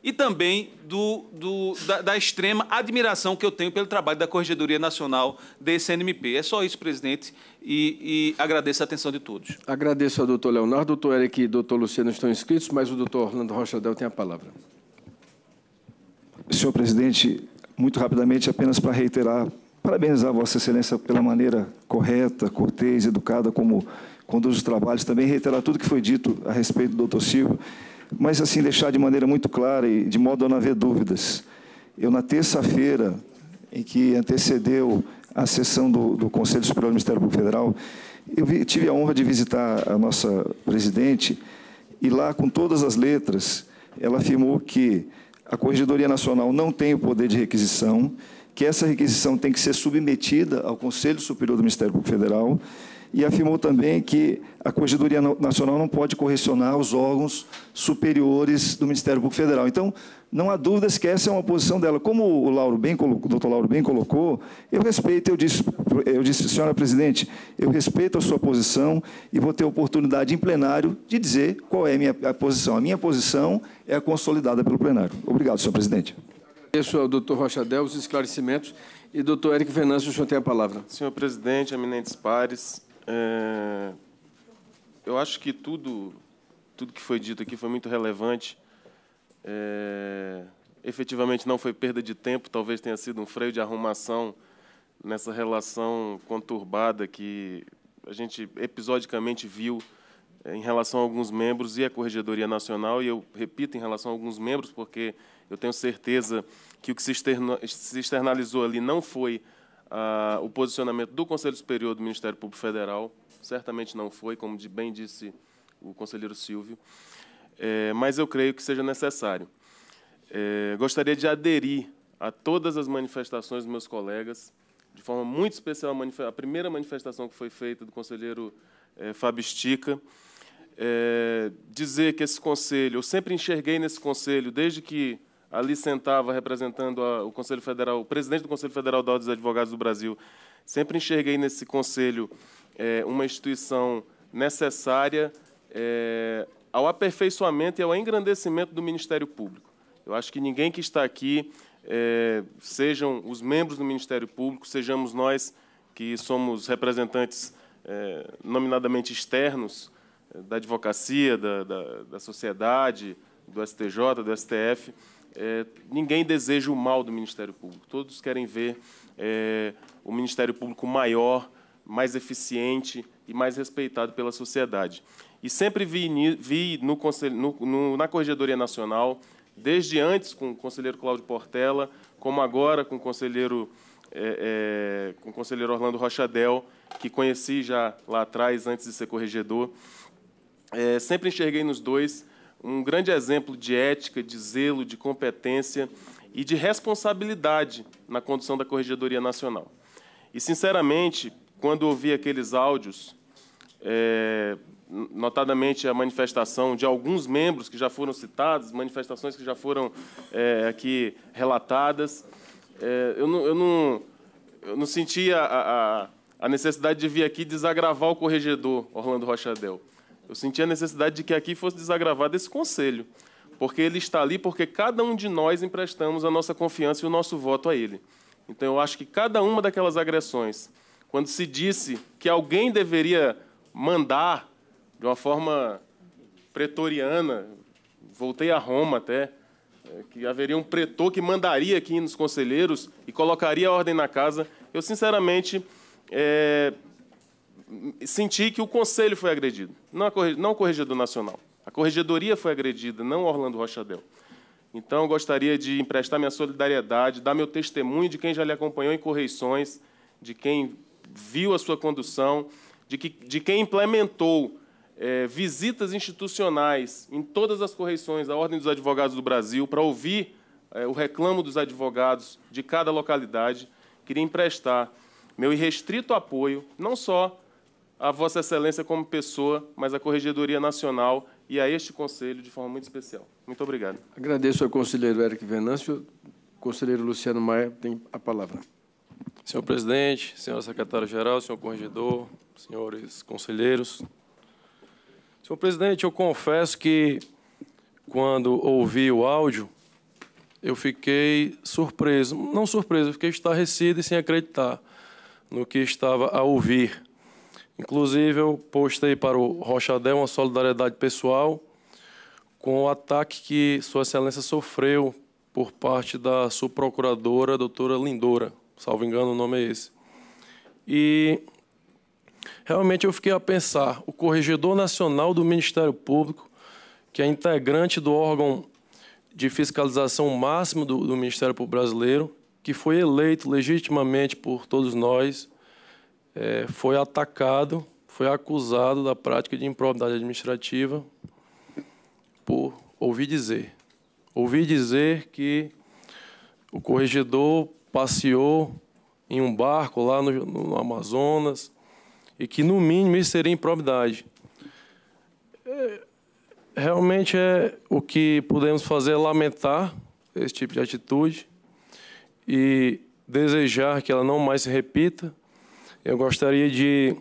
e também do, do, da, da, extrema admiração que eu tenho pelo trabalho da Corregedoria Nacional desse NMP. É só isso, presidente, e, e agradeço a atenção de todos. Agradeço ao doutor Leonardo, doutor Eric e doutor Luciano estão inscritos, mas o doutor Orlando Rochadel tem a palavra. Senhor presidente, muito rapidamente, apenas para reiterar Parabenizar Vossa Excelência pela maneira correta, cortês, educada como conduz os trabalhos. Também reiterar tudo que foi dito a respeito do doutor Silvio, mas assim deixar de maneira muito clara e de modo a não haver dúvidas. Eu, na terça-feira, em que antecedeu a sessão do, do Conselho Superior do Ministério Público Federal, eu vi, tive a honra de visitar a nossa presidente e lá, com todas as letras, ela afirmou que a Corregedoria Nacional não tem o poder de requisição, que essa requisição tem que ser submetida ao Conselho Superior do Ministério Público Federal e afirmou também que a Corregedoria Nacional não pode correcionar os órgãos superiores do Ministério Público Federal. Então, não há dúvidas que essa é uma posição dela. Como o, Lauro bem colocou, o doutor Lauro bem colocou, eu respeito, eu disse, eu disse, senhora presidente, eu respeito a sua posição e vou ter oportunidade em plenário de dizer qual é a minha posição. A minha posição é a consolidada pelo plenário. Obrigado, senhor presidente. Agradeço ao doutor Rochadel os esclarecimentos. E, doutor Eric Venâncio, o senhor tem a palavra. Senhor presidente, eminentes pares, é... eu acho que tudo, tudo que foi dito aqui foi muito relevante. É... Efetivamente, não foi perda de tempo, talvez tenha sido um freio de arrumação nessa relação conturbada que a gente episodicamente viu é, em relação a alguns membros e a Corregedoria Nacional, e eu repito, em relação a alguns membros, porque eu tenho certeza que o que se, se externalizou ali não foi ah, o posicionamento do Conselho Superior do Ministério Público Federal, certamente não foi, como bem disse o conselheiro Silvio, é, mas eu creio que seja necessário. É, gostaria de aderir a todas as manifestações dos meus colegas, de forma muito especial a, a primeira manifestação que foi feita do conselheiro é, Fábio Estica, é, dizer que esse conselho, eu sempre enxerguei nesse conselho, desde que ali sentava representando a, o Conselho Federal, o presidente do Conselho Federal da Ordem dos Advogados do Brasil, sempre enxerguei nesse conselho é, uma instituição necessária é, ao aperfeiçoamento e ao engrandecimento do Ministério Público. Eu acho que ninguém que está aqui, é, sejam os membros do Ministério Público, sejamos nós que somos representantes é, nominadamente externos é, da advocacia, da, da, da sociedade, do STJ, do STF, é, ninguém deseja o mal do Ministério Público. Todos querem ver é, o Ministério Público maior, mais eficiente e mais respeitado pela sociedade. E sempre vi, vi no conselho, no, no, na Corregedoria Nacional, desde antes com o conselheiro Cláudio Portela, como agora com o conselheiro, é, é com o conselheiro Orlando Rochadel, que conheci já lá atrás, antes de ser corregedor, é, sempre enxerguei nos dois um grande exemplo de ética, de zelo, de competência e de responsabilidade na condução da Corregedoria Nacional. E, sinceramente, quando ouvi aqueles áudios, é, notadamente a manifestação de alguns membros que já foram citados, manifestações que já foram é, aqui relatadas, é, eu, não, eu, não, eu não sentia a, a, a necessidade de vir aqui desagravar o corregedor Orlando Rochadel. Eu senti a necessidade de que aqui fosse desagravado esse conselho, porque ele está ali porque cada um de nós emprestamos a nossa confiança e o nosso voto a ele. Então eu acho que cada uma daquelas agressões, quando se disse que alguém deveria mandar de uma forma pretoriana, voltei a Roma até, é, que haveria um pretor que mandaria aqui nos conselheiros e colocaria a ordem na casa. Eu, sinceramente, é, sentir que o conselho foi agredido, não, a corregedor, não o corregedor nacional. A corregedoria foi agredida, não Orlando Rochadel. Então, eu gostaria de emprestar minha solidariedade, dar meu testemunho de quem já lhe acompanhou em correições, de quem viu a sua condução, de, que, de quem implementou é, visitas institucionais em todas as correições da Ordem dos Advogados do Brasil para ouvir é, o reclamo dos advogados de cada localidade. Queria emprestar meu irrestrito apoio, não só a Vossa Excelência como pessoa, mas a Corregedoria Nacional e a este Conselho de forma muito especial. Muito obrigado. Agradeço ao conselheiro Eric Venâncio. Conselheiro Luciano Maia tem a palavra. Senhor presidente, senhora secretário geral senhor corregedor, senhores conselheiros. Senhor presidente, eu confesso que quando ouvi o áudio, eu fiquei surpreso, não surpreso, eu fiquei estarrecido e sem acreditar no que estava a ouvir. Inclusive, eu postei para o Rochadel uma solidariedade pessoal com o ataque que Sua Excelência sofreu por parte da sua procuradora, doutora Lindora, salvo engano o nome é esse. E realmente eu fiquei a pensar, o Corregedor Nacional do Ministério Público, que é integrante do órgão de fiscalização máximo do, do Ministério Público Brasileiro, que foi eleito legitimamente por todos nós, é, foi atacado, foi acusado da prática de improbidade administrativa por ouvir dizer. Ouvi dizer que o corregedor passeou em um barco lá no, no Amazonas e que, no mínimo, isso seria improbidade. É, realmente é o que podemos fazer é lamentar esse tipo de atitude e desejar que ela não mais se repita. Eu gostaria de,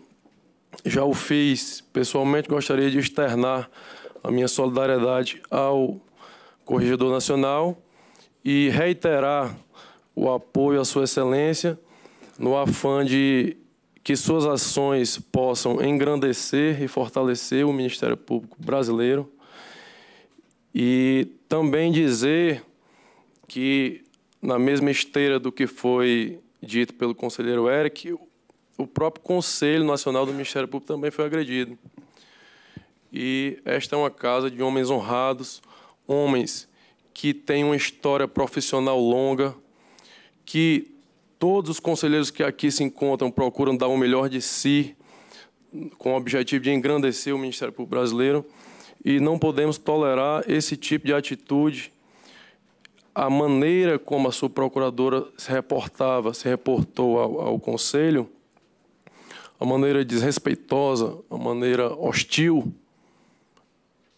já o fiz pessoalmente, gostaria de externar a minha solidariedade ao Corregedor Nacional e reiterar o apoio à Sua Excelência no afã de que suas ações possam engrandecer e fortalecer o Ministério Público brasileiro e também dizer que, na mesma esteira do que foi dito pelo conselheiro Eric, o próprio Conselho Nacional do Ministério Público também foi agredido. E esta é uma casa de homens honrados, homens que têm uma história profissional longa, que todos os conselheiros que aqui se encontram procuram dar o melhor de si, com o objetivo de engrandecer o Ministério Público Brasileiro, e não podemos tolerar esse tipo de atitude. A maneira como a sua procuradora se reportava, se reportou ao, ao Conselho, a maneira desrespeitosa, a maneira hostil,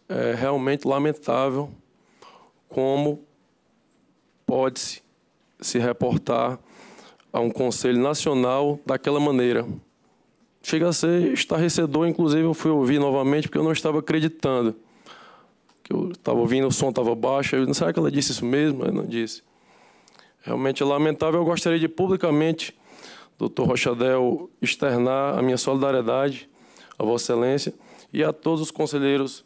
é realmente lamentável como pode-se se reportar a um Conselho Nacional daquela maneira. Chega a ser estarrecedor, inclusive eu fui ouvir novamente porque eu não estava acreditando. Que eu estava ouvindo, o som estava baixo, eu não sei que ela disse isso mesmo, eu não disse. Realmente é lamentável, eu gostaria de publicamente doutor Rochadel, externar a minha solidariedade a Vossa Excelência e a todos os conselheiros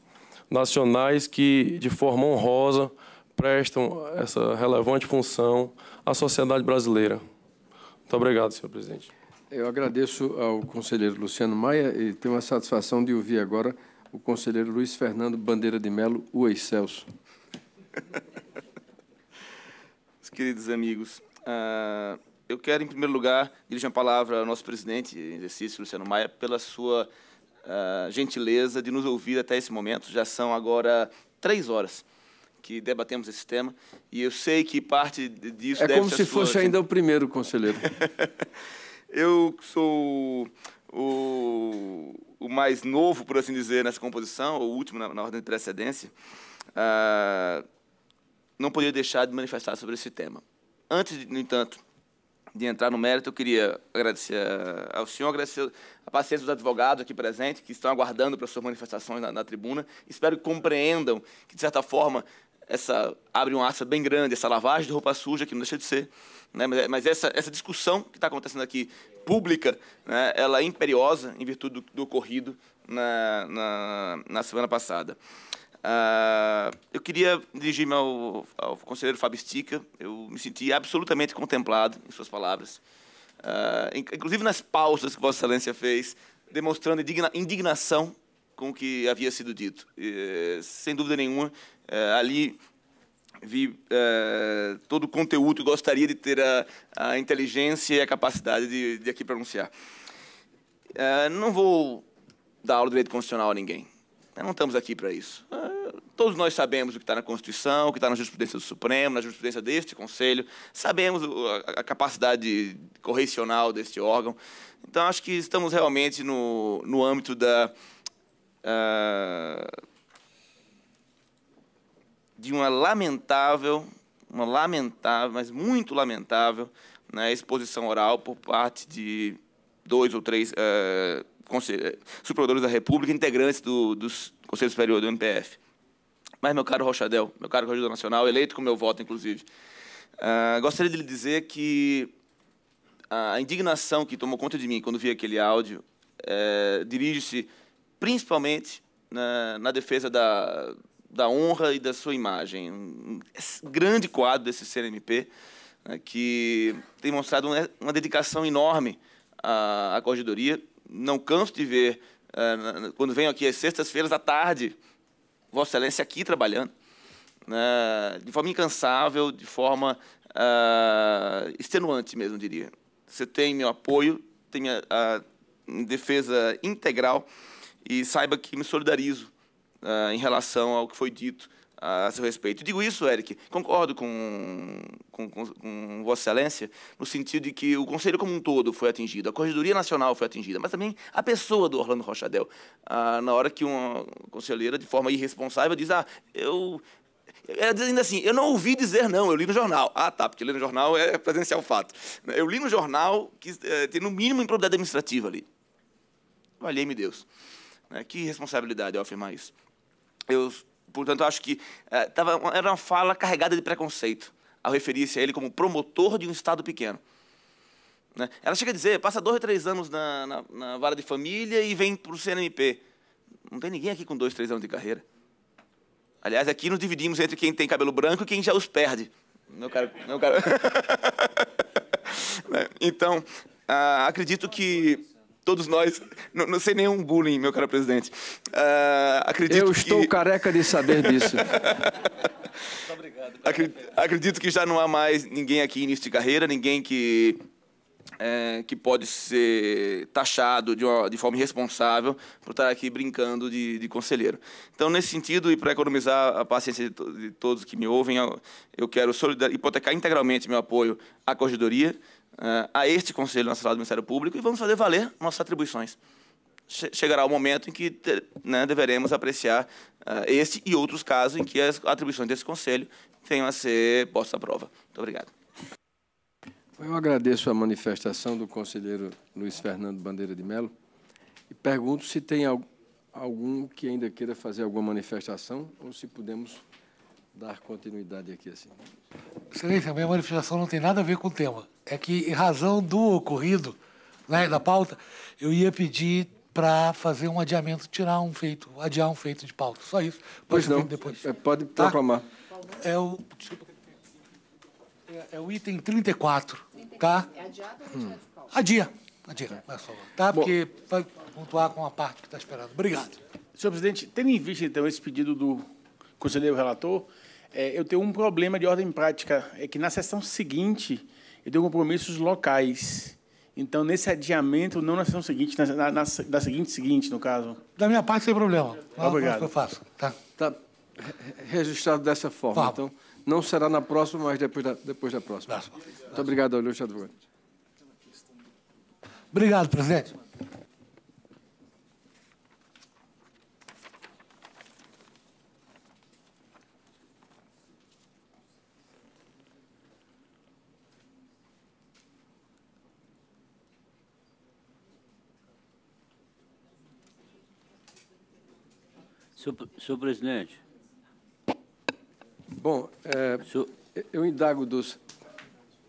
nacionais que, de forma honrosa, prestam essa relevante função à sociedade brasileira. Muito obrigado, senhor presidente. Eu agradeço ao conselheiro Luciano Maia e tenho a satisfação de ouvir agora o conselheiro Luiz Fernando Bandeira de Melo, o excelso. celso Queridos amigos, ah, eu quero, em primeiro lugar, dirigir uma palavra ao nosso presidente em exercício, Luciano Maia, pela sua uh, gentileza de nos ouvir até esse momento. Já são agora três horas que debatemos esse tema e eu sei que parte disso é deve como se fosse ainda o primeiro conselheiro. eu sou o, o, mais novo, por assim dizer, nessa composição, o último na, na ordem de precedência. Uh, não poderia deixar de manifestar sobre esse tema. Antes, no entanto, de entrar no mérito, eu queria agradecer eh, ao senhor, agradecer a paciência dos advogados aqui presentes, que estão aguardando para suas manifestações na, na, tribuna. Espero que compreendam que, de certa forma, essa abre um aça bem grande, essa lavagem de roupa suja, que não deixa de ser. Né? Mas, é, mas essa, essa discussão que está acontecendo aqui, pública, né? ela é imperiosa em virtude do, do ocorrido na, na, na semana passada. Uh, eu queria dirigir-me ao, ao, conselheiro Fábio Stica. Eu me senti absolutamente contemplado em suas palavras. Uh, inclusive nas pausas que Vossa Excelência fez, demonstrando indignação com o que havia sido dito. E, sem dúvida nenhuma, ah, ali vi todo o conteúdo e gostaria de ter a, a, inteligência e a capacidade de, de aqui pronunciar. não vou dar aula de direito constitucional a ninguém. Nós não estamos aqui para isso. É, todos nós sabemos o que está na Constituição, o que está na jurisprudência do Supremo, na jurisprudência deste Conselho, sabemos a capacidade correcional deste órgão. Então, acho que estamos realmente no, no âmbito da. Uh, de uma lamentável, uma lamentável, mas muito lamentável, né, exposição oral por parte de dois ou três uh, eh, supradores da República, integrantes do, do Conselho Superior do MPF. Mas, meu caro Rochadel, meu caro Corregedor Nacional, eleito com meu voto, inclusive, uh, gostaria de lhe dizer que a indignação que tomou conta de mim quando vi aquele áudio eh, dirige-se principalmente na, na defesa da, da honra e da sua imagem. Um grande quadro desse CNMP né, que tem mostrado uma, uma dedicação enorme à, à corregedoria não canso de ver, eh, quando venho aqui às sextas-feiras à tarde, Vossa Excelência aqui trabalhando, né, de forma incansável, de forma eh, extenuante mesmo, diria. Você tem meu apoio, tem a defesa integral e saiba que me solidarizo eh, em relação ao que foi dito a seu respeito. Digo isso, Eric, concordo com, com, com, com, Vossa Excelência, no sentido de que o Conselho como um todo foi atingido, a Corregedoria Nacional foi atingida, mas também a pessoa do Orlando Rochadel. Ah, na hora que uma conselheira, de forma irresponsável, diz: Ah, eu. Ela diz ainda assim, eu não ouvi dizer não, eu li no jornal. Ah, tá, porque ler no jornal é presencial fato. Eu li no jornal que é, tem no mínimo improbidade administrativa ali. Valhei-me Deus. Né? Que responsabilidade eu afirmar isso. Eu Portanto, acho que é, tava, era uma fala carregada de preconceito ao referir-se a ele como promotor de um Estado pequeno. Né? Ela chega a dizer, passa dois, ou três anos na, na, na vara de família e vem para o CNMP. Não tem ninguém aqui com dois, três anos de carreira. Aliás, aqui nos dividimos entre quem tem cabelo branco e quem já os perde. Meu cara, meu cara. Né? então, ah, acredito que todos nós, não, não, sei nenhum bullying, meu caro presidente. Uh, acredito Eu estou que... careca de saber disso. Muito obrigado. Acredito, que já não há mais ninguém aqui início de carreira, ninguém que é, que pode ser taxado de, uma, de forma irresponsável por estar aqui brincando de, de conselheiro. Então, nesse sentido, e para economizar a paciência de, to de todos que me ouvem, eu, eu quero hipotecar integralmente meu apoio à corregedoria, eh, a este Conselho Nacional do Ministério Público e vamos fazer valer nossas atribuições. Chegará o momento em que né, deveremos apreciar eh, este e outros casos em que as atribuições desse Conselho tenham a ser postas à prova. Muito obrigado. Eu agradeço a manifestação do conselheiro Luiz Fernando Bandeira de Mello e pergunto se tem algum que ainda queira fazer alguma manifestação ou se podemos dar continuidade aqui assim. Excelência, a minha manifestação não tem nada a ver com o tema. É que, em razão do ocorrido, né, da pauta, eu ia pedir para fazer um adiamento, tirar um feito, adiar um feito de pauta. Só isso. Pois não. Depois. É, pode tá? proclamar. É o, desculpa, é, é o item 34, tá? É adiado ou é hum. Adia. Adia, é. só, tá? Bom, Porque vai pontuar com a parte que está esperada. Obrigado. Senhor presidente, tendo em vista, então, esse pedido do conselheiro relator, é, eu tenho um problema de ordem prática, é que na sessão seguinte eu tenho compromissos locais. Então, nesse adiamento, não na sessão seguinte, na, na, na da seguinte seguinte, no caso. Da minha parte, sem problema. Obrigado. Eu faço. Tá. tá registrado dessa forma. Então, não será na próxima, mas depois da, depois da próxima. Muito obrigado, Luiz Advogado. Obrigado, presidente. Senhor, senhor presidente. Bom, é, eu indago dos,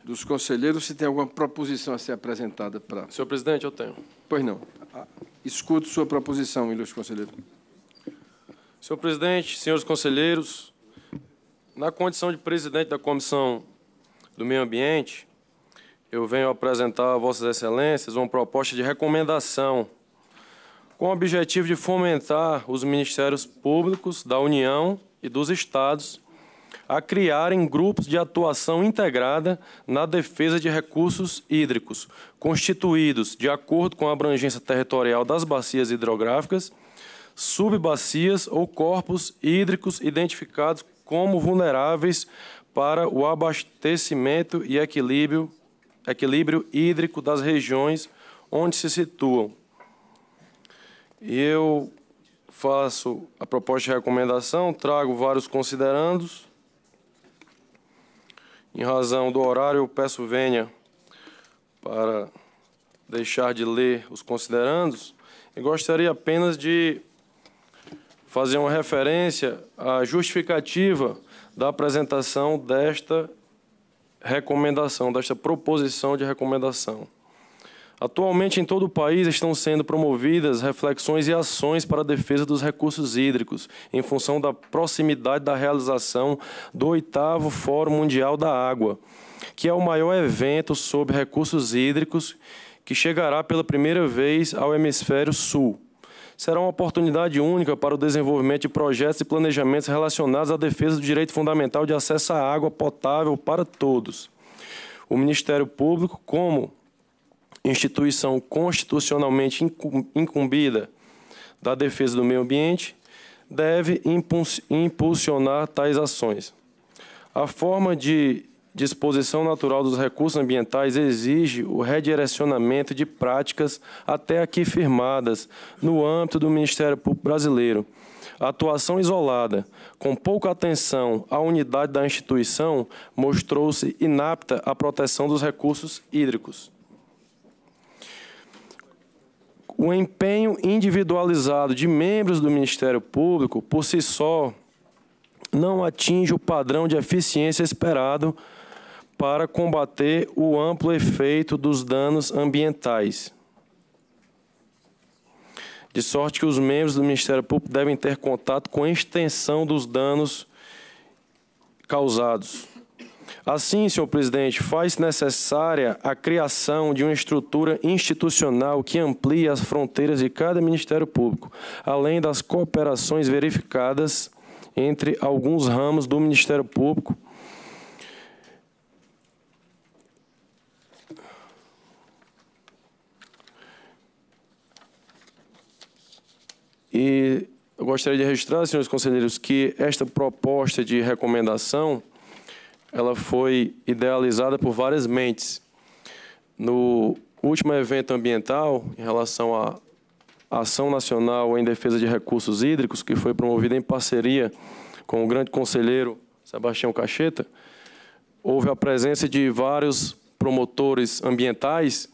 dos conselheiros se tem alguma proposição a ser apresentada para. Senhor presidente, eu tenho. Pois não. Escuto sua proposição, ilustre conselheiro. Senhor presidente, senhores conselheiros, na condição de presidente da Comissão do Meio Ambiente, eu venho apresentar a Vossas Excelências uma proposta de recomendação com o objetivo de fomentar os ministérios públicos da União e dos Estados a criarem grupos de atuação integrada na defesa de recursos hídricos, constituídos de acordo com a abrangência territorial das bacias hidrográficas, subbacias ou corpos hídricos identificados como vulneráveis para o abastecimento e equilíbrio, equilíbrio hídrico das regiões onde se situam eu faço a proposta de recomendação, trago vários considerandos. Em razão do horário, eu peço venha para deixar de ler os considerandos. Eu gostaria apenas de fazer uma referência à justificativa da apresentação desta recomendação, desta proposição de recomendação. Atualmente, em todo o país, estão sendo promovidas reflexões e ações para a defesa dos recursos hídricos, em função da proximidade da realização do oitavo Fórum Mundial da Água, que é o maior evento sobre recursos hídricos que chegará pela primeira vez ao hemisfério sul. Será uma oportunidade única para o desenvolvimento de projetos e planejamentos relacionados à defesa do direito fundamental de acesso à água potável para todos. O Ministério Público, como instituição constitucionalmente incumbida da defesa do meio ambiente, deve impulsionar tais ações. A forma de disposição natural dos recursos ambientais exige o redirecionamento de práticas até aqui firmadas no âmbito do Ministério Público Brasileiro. A atuação isolada, com pouca atenção à unidade da instituição, mostrou-se inapta à proteção dos recursos hídricos. O empenho individualizado de membros do Ministério Público, por si só, não atinge o padrão de eficiência esperado para combater o amplo efeito dos danos ambientais. De sorte que os membros do Ministério Público devem ter contato com a extensão dos danos causados. Assim, senhor presidente, faz necessária a criação de uma estrutura institucional que amplie as fronteiras de cada Ministério Público, além das cooperações verificadas entre alguns ramos do Ministério Público. E eu gostaria de registrar, senhores conselheiros, que esta proposta de recomendação ela foi idealizada por várias mentes. No último evento ambiental, em relação à Ação Nacional em Defesa de Recursos Hídricos, que foi promovida em parceria com o grande conselheiro Sebastião Cacheta, houve a presença de vários promotores ambientais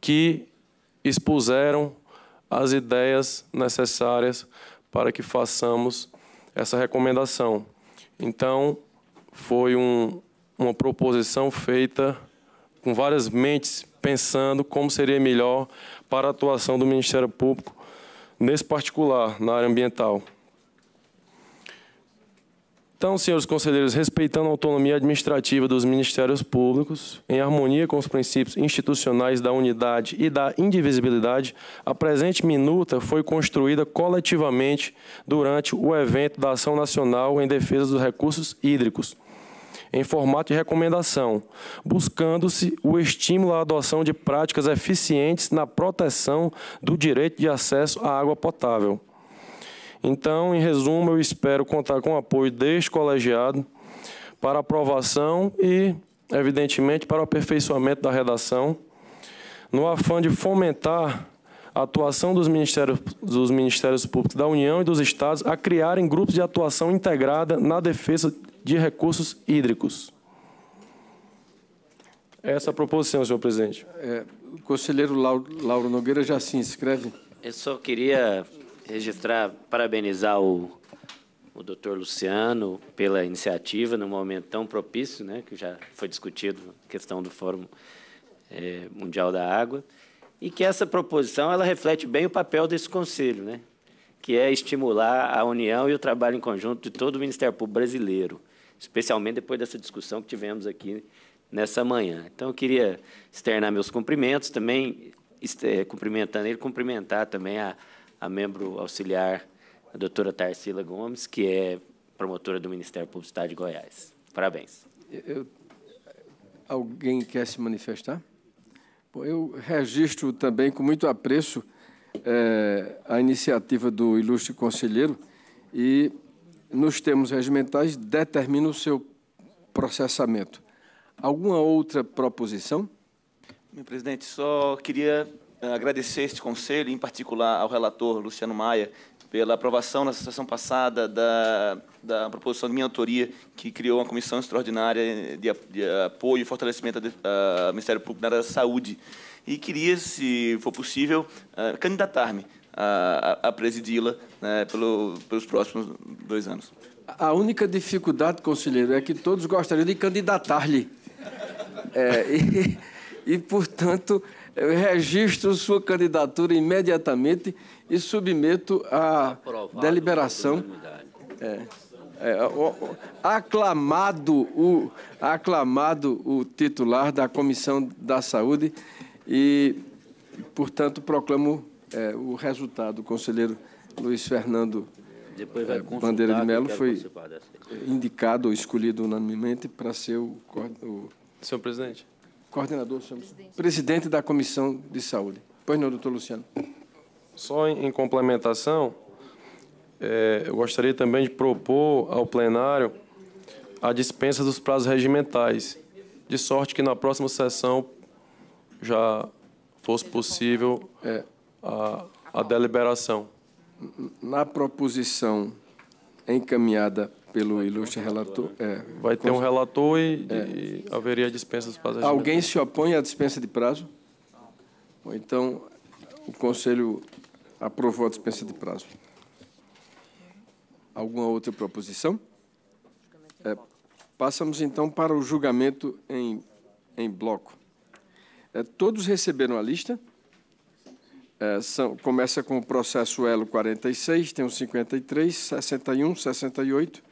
que expuseram as ideias necessárias para que façamos essa recomendação. Então, foi um, uma proposição feita com várias mentes pensando como seria melhor para a atuação do Ministério Público nesse particular, na área ambiental. Então, senhores conselheiros, respeitando a autonomia administrativa dos ministérios públicos, em harmonia com os princípios institucionais da unidade e da indivisibilidade, a presente minuta foi construída coletivamente durante o evento da Ação Nacional em Defesa dos Recursos Hídricos, em formato de recomendação, buscando-se o estímulo à adoção de práticas eficientes na proteção do direito de acesso à água potável. Então, em resumo, eu espero contar com o apoio deste colegiado para aprovação e, evidentemente, para o aperfeiçoamento da redação, no afã de fomentar a atuação dos ministérios, dos ministérios públicos da União e dos Estados a criarem grupos de atuação integrada na defesa de recursos hídricos. Essa é a proposição, senhor presidente. É, o conselheiro Lauro Nogueira já se inscreve. Eu só queria registrar, parabenizar o, o doutor Luciano pela iniciativa, num momento tão propício, né, que já foi discutido a questão do Fórum é, Mundial da Água, e que essa proposição ela reflete bem o papel desse conselho, né, que é estimular a união e o trabalho em conjunto de todo o Ministério Público brasileiro, especialmente depois dessa discussão que tivemos aqui nessa manhã. Então, eu queria externar meus cumprimentos também, eh, cumprimentando ele, cumprimentar também a a membro auxiliar, a doutora Tarsila Gomes, que é promotora do Ministério Público do Estado de Goiás. Parabéns. Eu, alguém quer se manifestar? Bom, eu registro também com muito apreço é, a iniciativa do ilustre conselheiro e, nos termos regimentais, determina o seu processamento. Alguma outra proposição? Meu presidente, só queria eh, agradecer este conselho, em particular ao relator Luciano Maia, pela aprovação na sessão passada da, da proposição de minha autoria, que criou uma comissão extraordinária de, de apoio e fortalecimento ao Ministério Público área da Saúde. E queria, se for possível, eh, candidatar-me a, a presidi-la né, pelo, pelos próximos dois anos. A única dificuldade, conselheiro, é que todos gostariam de candidatar-lhe. É, e, e, portanto, registro sua candidatura imediatamente e submeto à deliberação. É, é, o, o, aclamado, o, aclamado o titular da Comissão da Saúde e, portanto, proclamo é, o resultado. O conselheiro Luiz Fernando é, Bandeira de Melo foi indicado ou escolhido unanimemente para ser o, o... Senhor presidente coordenador, presidente. presidente da Comissão de Saúde. Pois não, doutor Luciano. Só em, em complementação, é, eu gostaria também de propor ao plenário a dispensa dos prazos regimentais, de sorte que na próxima sessão já fosse possível é, a, a deliberação. Na proposição encaminhada pelo ilustre relator. É, Vai ter um relator e, é. e haveria dispensa dos prazos. Alguém se opõe à dispensa de prazo? Ou então o Conselho aprovou a dispensa de prazo. Alguma outra proposição? É, passamos então para o julgamento em, em bloco. É, todos receberam a lista. É, são, começa com o processo ELO 46, tem o 53, 61, 68,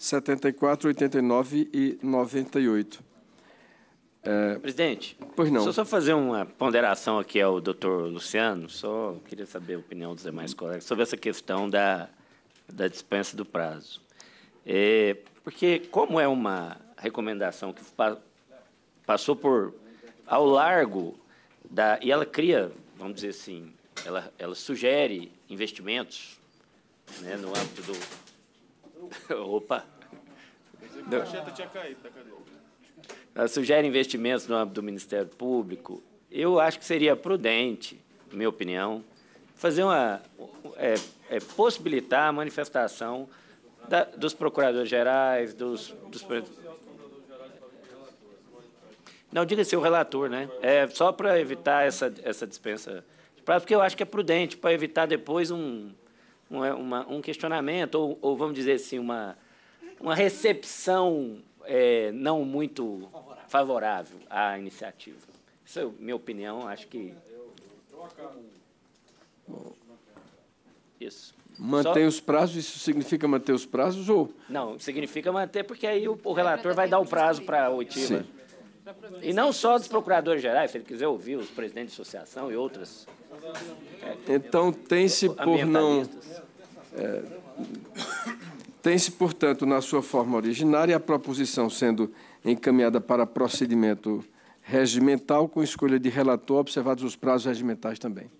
74, 89 e 98. É... Presidente, pois não. Só, só fazer uma ponderação aqui ao doutor Luciano, só queria saber a opinião dos demais colegas sobre essa questão da, da dispensa do prazo. É, porque, como é uma recomendação que pa, passou por ao largo da. E ela cria, vamos dizer assim, ela, ela sugere investimentos né, no âmbito do, Opa! Pensei que a tinha caído da tá cadeira. Sugere investimentos no âmbito do Ministério Público. Eu acho que seria prudente, na minha opinião, fazer uma é, é, possibilitar a manifestação da, dos procuradores gerais, dos, dos não diga ser o relator, né? É só para evitar essa essa dispensa, porque eu acho que é prudente para evitar depois um é, uma, um questionamento, ou, ou, vamos dizer assim, uma, uma recepção é, não muito favorável. à iniciativa. Essa é a minha opinião, acho que. Isso. Manter Só... os prazos, isso significa manter os prazos ou? Não, significa manter, porque aí o, o relator vai dar o prazo para a oitiva. Sim. E não só dos procuradores gerais, se ele quiser ouvir os presidentes de associação e outras então, tem-se por não. É, tem-se, portanto, na sua forma originária, a proposição sendo encaminhada para procedimento regimental, com escolha de relator, observados os prazos regimentais também.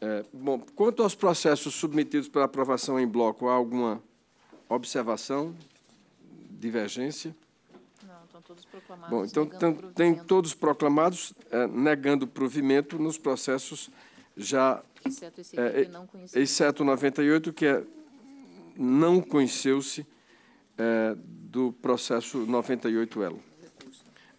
É, bom, quanto aos processos submetidos para aprovação em bloco, há alguma observação, divergência? todos proclamados. Bom, então tem, tem todos proclamados é, negando provimento nos processos já. Exceto esse aqui é, que não conheceu. Exceto 98, que é não conheceu-se é, do processo 98 elo.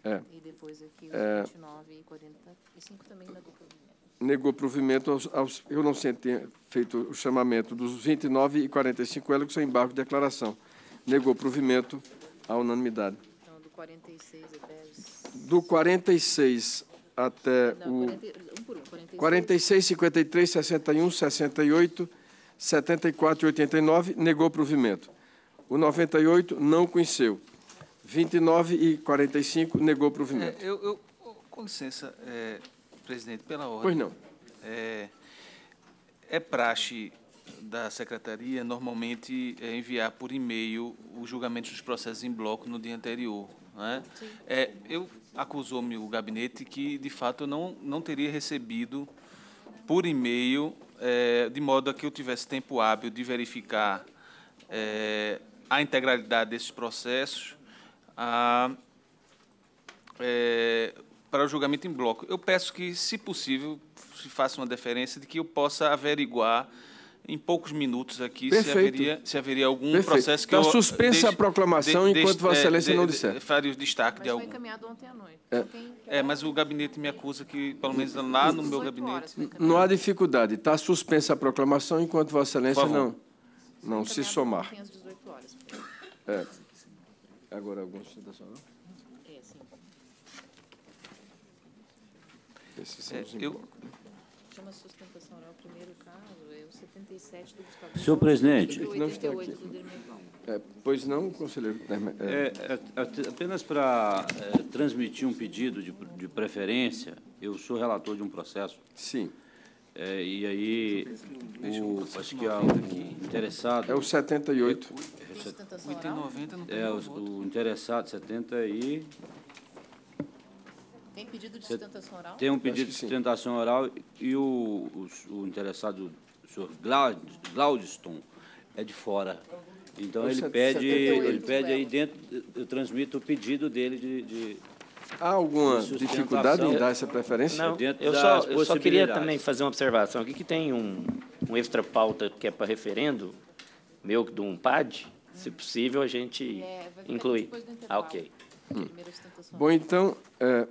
É. E depois aqui os é, 29 e 45 também negou provimento. Negou provimento aos, aos eu não sei ter feito o chamamento dos 29 e 45 elo que são embargo de declaração. Negou provimento à unanimidade. 46 até Do 46 até Não, o... 40, um por um, 46. 46, 53, 61, 68... 74 e 89 negou provimento. O 98 não conheceu. 29 e 45 negou provimento. É, eu, eu, com licença, é, presidente, pela ordem. Pois não. É, é praxe da secretaria normalmente é enviar por e-mail os julgamentos dos processos em bloco no dia anterior. Né? É, eu acusou-me o gabinete que, de fato, eu não, não teria recebido por e-mail, é, de modo a que eu tivesse tempo hábil de verificar é, a integralidade desses processos a, é, para o julgamento em bloco. Eu peço que, se possível, se faça uma deferência de que eu possa averiguar em poucos minutos aqui se haveria, se haveria algum Perfeito. processo que tá eu... suspensa a proclamação de, de, enquanto de, Vossa é, Excelência não disser. Faria o destaque mas de algum. foi encaminhado ontem à noite. É. é. mas o gabinete me acusa que, pelo menos lá no meu gabinete... Não há dificuldade. Está suspensa a proclamação enquanto Vossa Excelência não, não se somar. 18 Horas, é. Agora, alguma sustentação? Não? É, sim. Esses são é, eu... Né? Chama sustentação oral primeiro Senhor presidente. Não está aqui. É, pois não, conselheiro. É, é, é, é, é apenas para transmitir um pedido de, de, preferência, eu sou relator de um processo. Sim. e aí, o, acho que é o interessado. É o 78. É, é, É, o, o interessado, 70 e. Tem pedido de sustentação oral? Tem um pedido de sustentação oral e o, o, o interessado senhor Glaudston é de fora. Então é ele pede, ele é. pede aí dentro, eu transmito o pedido dele de, de Há alguma dificuldade em dar essa preferência? Não, eu só, eu só queria também fazer uma observação aqui, que tem um, um extra pauta que é para referendo, meu, do PAD, se possível a gente é, incluir. Ah, ok. Hum. Bom, então, é,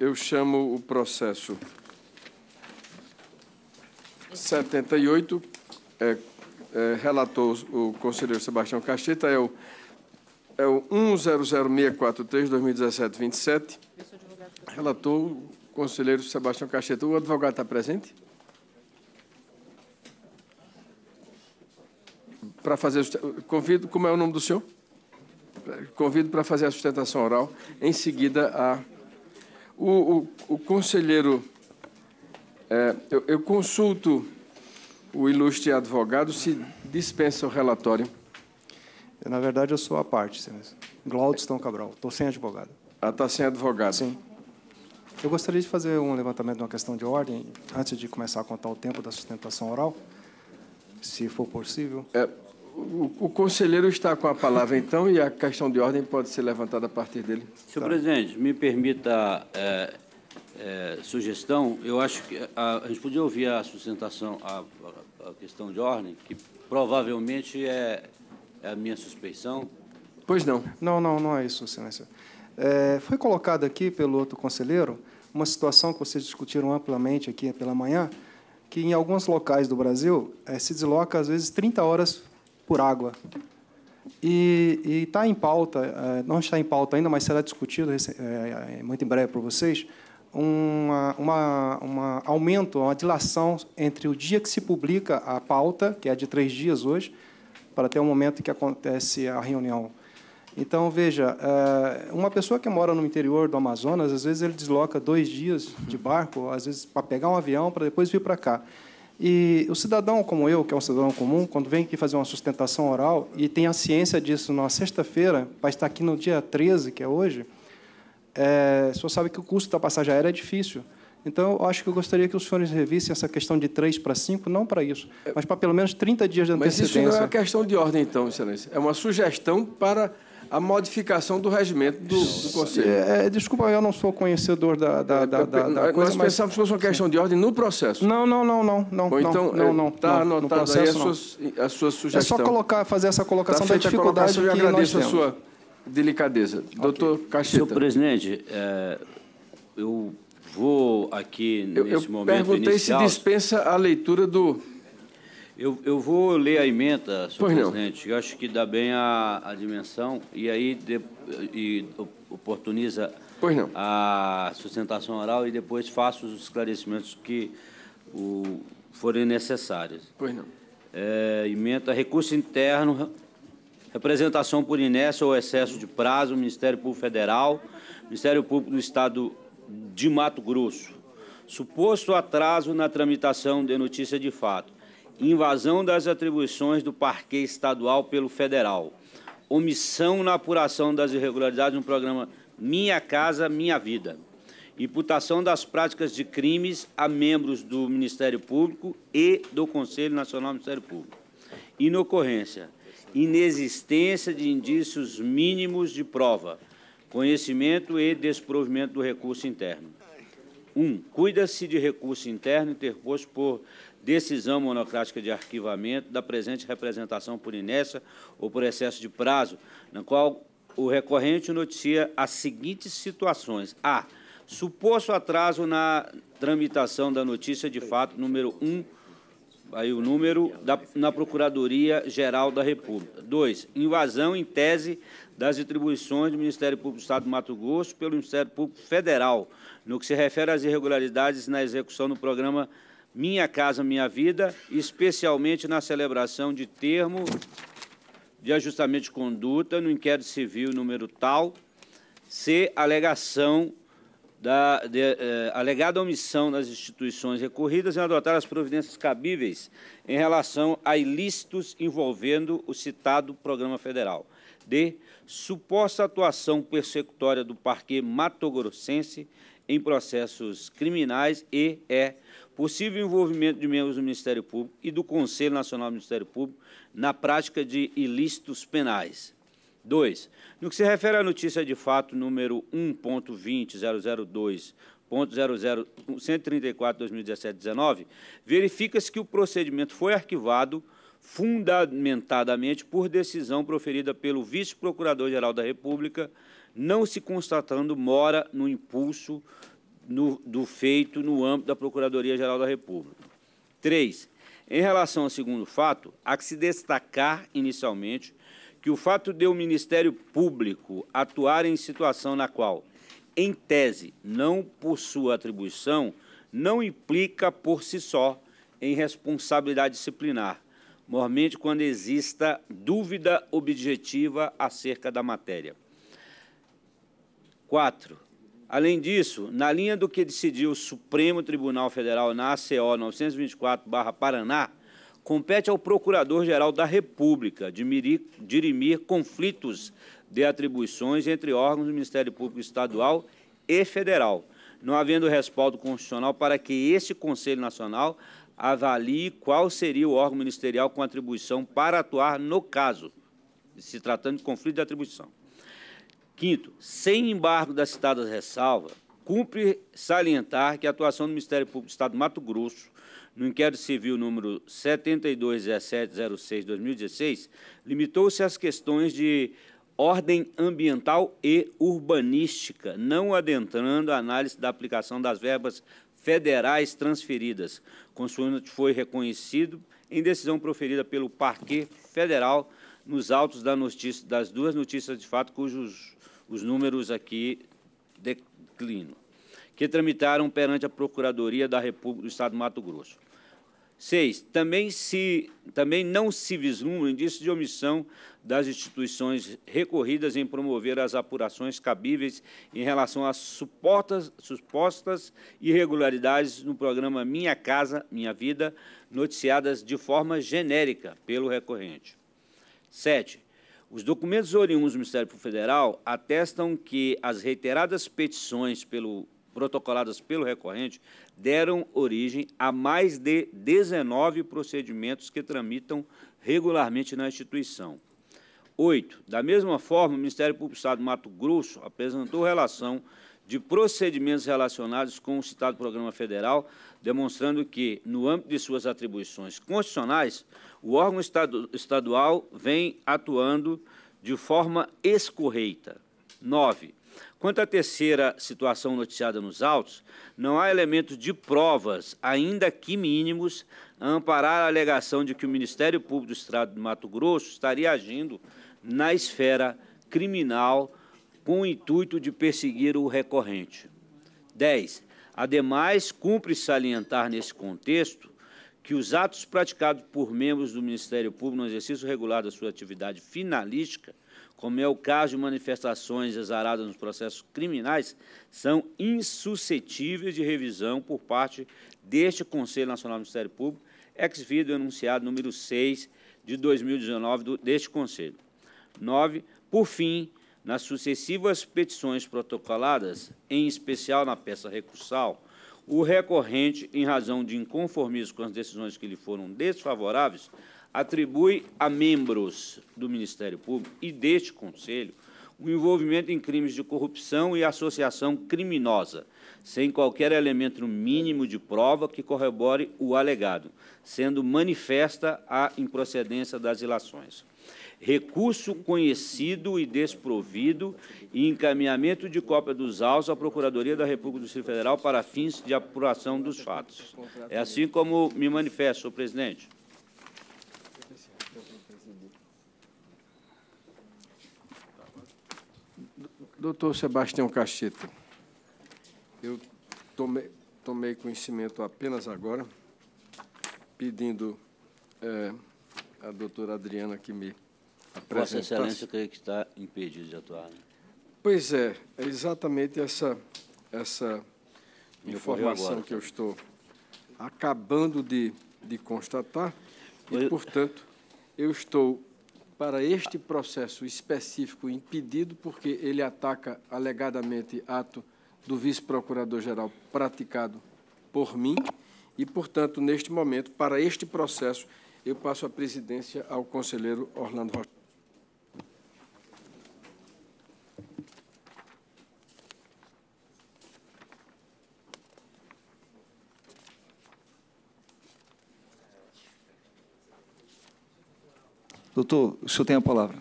eu chamo o processo 78, é, é, relatou o conselheiro Sebastião Cacheta, é o, é o 100643-2017-27. Relatou o conselheiro Sebastião Cacheta. O advogado está presente? Para fazer. Convido, como é o nome do senhor? Convido para fazer a sustentação oral. Em seguida, a. O, o, o conselheiro é, eu, eu, consulto o ilustre advogado se dispensa o relatório. Na verdade, eu sou a parte, Glaudstão Cabral. Estou sem advogado. Ah, está sem advogado? Sim. Eu gostaria de fazer um levantamento de uma questão de ordem, antes de começar a contar o tempo da sustentação oral, se for possível. É, o, o, conselheiro está com a palavra, então, e a questão de ordem pode ser levantada a partir dele. Senhor tá. presidente, me permita é, é, sugestão, eu acho que a, a, gente podia ouvir a sustentação, a, a, questão de ordem, que provavelmente é, é, a minha suspeição. Pois não. Não, não, não é isso, Silêncio. É, foi colocado aqui pelo outro conselheiro uma situação que vocês discutiram amplamente aqui pela manhã, que em alguns locais do Brasil é, se desloca às vezes 30 horas por água. E está em pauta, é, não está em pauta ainda, mas será discutido é, muito em breve para vocês, uma, uma, uma aumento, uma dilação entre o dia que se publica a pauta, que é de três dias hoje, para até o momento que acontece a reunião. Então, veja, eh, uma pessoa que mora no interior do Amazonas, às vezes ele desloca dois dias de uhum. barco, às vezes para pegar um avião, para depois vir para cá. E o cidadão como eu, que é um cidadão comum, quando vem aqui fazer uma sustentação oral e tem a ciência disso na sexta-feira, vai estar aqui no dia 13, que é hoje, é, o senhor sabe que o custo da passagem aérea é difícil. Então, eu acho que eu gostaria que os senhores revissem essa questão de 3 para 5, não para isso, é, mas para pelo menos 30 dias de antecedência. Mas isso não é uma questão de ordem, então, Excelência. É uma sugestão para a modificação do regimento do, do Conselho. É, é, desculpa, eu não sou conhecedor da, da, é, da, da, coisa. Nós pensávamos que fosse uma questão sim. de ordem no processo. Não, não, não, não. não Bom, então, não, não, está não, anotado processo, aí a sua, a sua sugestão. É só colocar, fazer essa colocação tá da dificuldade a colocação, que eu agradeço a sua delicadeza. Okay. Doutor Cacheta. Senhor presidente, é, eu vou aqui nesse eu, eu momento perguntei inicial... se dispensa a leitura do... Eu, eu vou ler a emenda, senhor pois presidente. Não. Eu acho que dá bem a, a dimensão e aí de, e oportuniza a sustentação oral e depois faço os esclarecimentos que o, forem necessários. Pois não. É, emenda recurso interno Representação por inércia ou excesso de prazo, Ministério Público Federal, Ministério Público do Estado de Mato Grosso. Suposto atraso na tramitação de notícia de fato. Invasão das atribuições do parquê estadual pelo federal. Omissão na apuração das irregularidades no programa Minha Casa Minha Vida imputação das práticas de crimes a membros do Ministério Público e do Conselho Nacional do Ministério Público. Inocorrência, inexistência de indícios mínimos de prova, conhecimento e desprovimento do recurso interno. 1. Um, Cuida-se de recurso interno interposto por decisão monocrática de arquivamento da presente representação por inércia ou por excesso de prazo, na qual o recorrente noticia as seguintes situações. A. Suposto atraso na tramitação da notícia de fato número 1 aí o número, da, na Procuradoria-Geral da República. Dois, invasão em tese das atribuições do Ministério Público do Estado do Mato Grosso pelo Ministério Público Federal, no que se refere às irregularidades na execução do programa Minha Casa Minha Vida, especialmente na celebração de termo de ajustamento de conduta no inquérito civil número tal, C, alegação da de, eh, alegada omissão das instituições recorridas em adotar as providências cabíveis em relação a ilícitos envolvendo o citado programa federal. D. Suposta atuação persecutória do parque matogrossense em processos criminais e é possível envolvimento de membros do Ministério Público e do Conselho Nacional do Ministério Público na prática de ilícitos penais. 2. No que se refere à notícia de fato número 1.20002 2017 19 verifica-se que o procedimento foi arquivado fundamentadamente por decisão proferida pelo Vice-Procurador-Geral da República, não se constatando mora no impulso no, do feito no âmbito da Procuradoria-Geral da República. 3. Em relação ao segundo fato, há que se destacar inicialmente que o fato de o Ministério Público atuar em situação na qual, em tese, não possua atribuição, não implica por si só em responsabilidade disciplinar, mormente quando exista dúvida objetiva acerca da matéria. 4. Além disso, na linha do que decidiu o Supremo Tribunal Federal na ACO 924-Paraná, compete ao Procurador-Geral da República dirimir conflitos de atribuições entre órgãos do Ministério Público Estadual e Federal, não havendo respaldo constitucional para que esse Conselho Nacional avalie qual seria o órgão ministerial com atribuição para atuar no caso, se tratando de conflito de atribuição. Quinto, sem embargo das citadas ressalvas, cumpre salientar que a atuação do Ministério Público do Estado do Mato Grosso no inquérito civil número 721706-2016, limitou-se às questões de ordem ambiental e urbanística, não adentrando a análise da aplicação das verbas federais transferidas, consoante foi reconhecido em decisão proferida pelo Parque Federal nos autos da notícia, das duas notícias de fato, cujos os números aqui declino, que tramitaram perante a Procuradoria da República do Estado do Mato Grosso. Seis, também, se, também não se vislumbra indício de omissão das instituições recorridas em promover as apurações cabíveis em relação às suportas, supostas irregularidades no programa Minha Casa Minha Vida, noticiadas de forma genérica pelo recorrente. Sete, os documentos oriundos do Ministério Público Federal atestam que as reiteradas petições pelo protocoladas pelo recorrente deram origem a mais de 19 procedimentos que tramitam regularmente na instituição. 8. Da mesma forma, o Ministério Público do Estado do Mato Grosso apresentou relação de procedimentos relacionados com o citado programa federal, demonstrando que, no âmbito de suas atribuições constitucionais, o órgão estadu estadual vem atuando de forma escorreita. 9. Quanto à terceira situação noticiada nos autos, não há elementos de provas, ainda que mínimos, a amparar a alegação de que o Ministério Público do Estado de Mato Grosso estaria agindo na esfera criminal com o intuito de perseguir o recorrente. 10. Ademais, cumpre salientar nesse contexto que os atos praticados por membros do Ministério Público no exercício regular da sua atividade finalística – como é o caso de manifestações exaradas nos processos criminais, são insuscetíveis de revisão por parte deste Conselho Nacional do Ministério Público, ex vídeo enunciado número 6 de 2019 do, deste Conselho. 9. Por fim, nas sucessivas petições protocoladas, em especial na peça recursal, o recorrente, em razão de inconformismo com as decisões que lhe foram desfavoráveis, atribui a membros do Ministério Público e deste Conselho o envolvimento em crimes de corrupção e associação criminosa, sem qualquer elemento mínimo de prova que corrobore o alegado, sendo manifesta a improcedência das ilações. Recurso conhecido e desprovido e encaminhamento de cópia dos autos à Procuradoria da República do Distrito Federal para fins de apuração dos fatos. É assim como me manifesto, senhor presidente. Doutor Sebastião Cacheta, eu tomei, tomei conhecimento apenas agora, pedindo é, a doutora Adriana que me apresentasse. Vossa Excelência, eu creio que está impedido de atuar. Né? Pois é, é exatamente essa, essa informação agora, que eu tá? estou acabando de, de constatar, e, portanto, eu estou para este processo específico impedido, porque ele ataca alegadamente ato do vice-procurador-geral praticado por mim, e, portanto, neste momento, para este processo, eu passo a presidência ao conselheiro Orlando Rocha. Doutor, o senhor tem a palavra.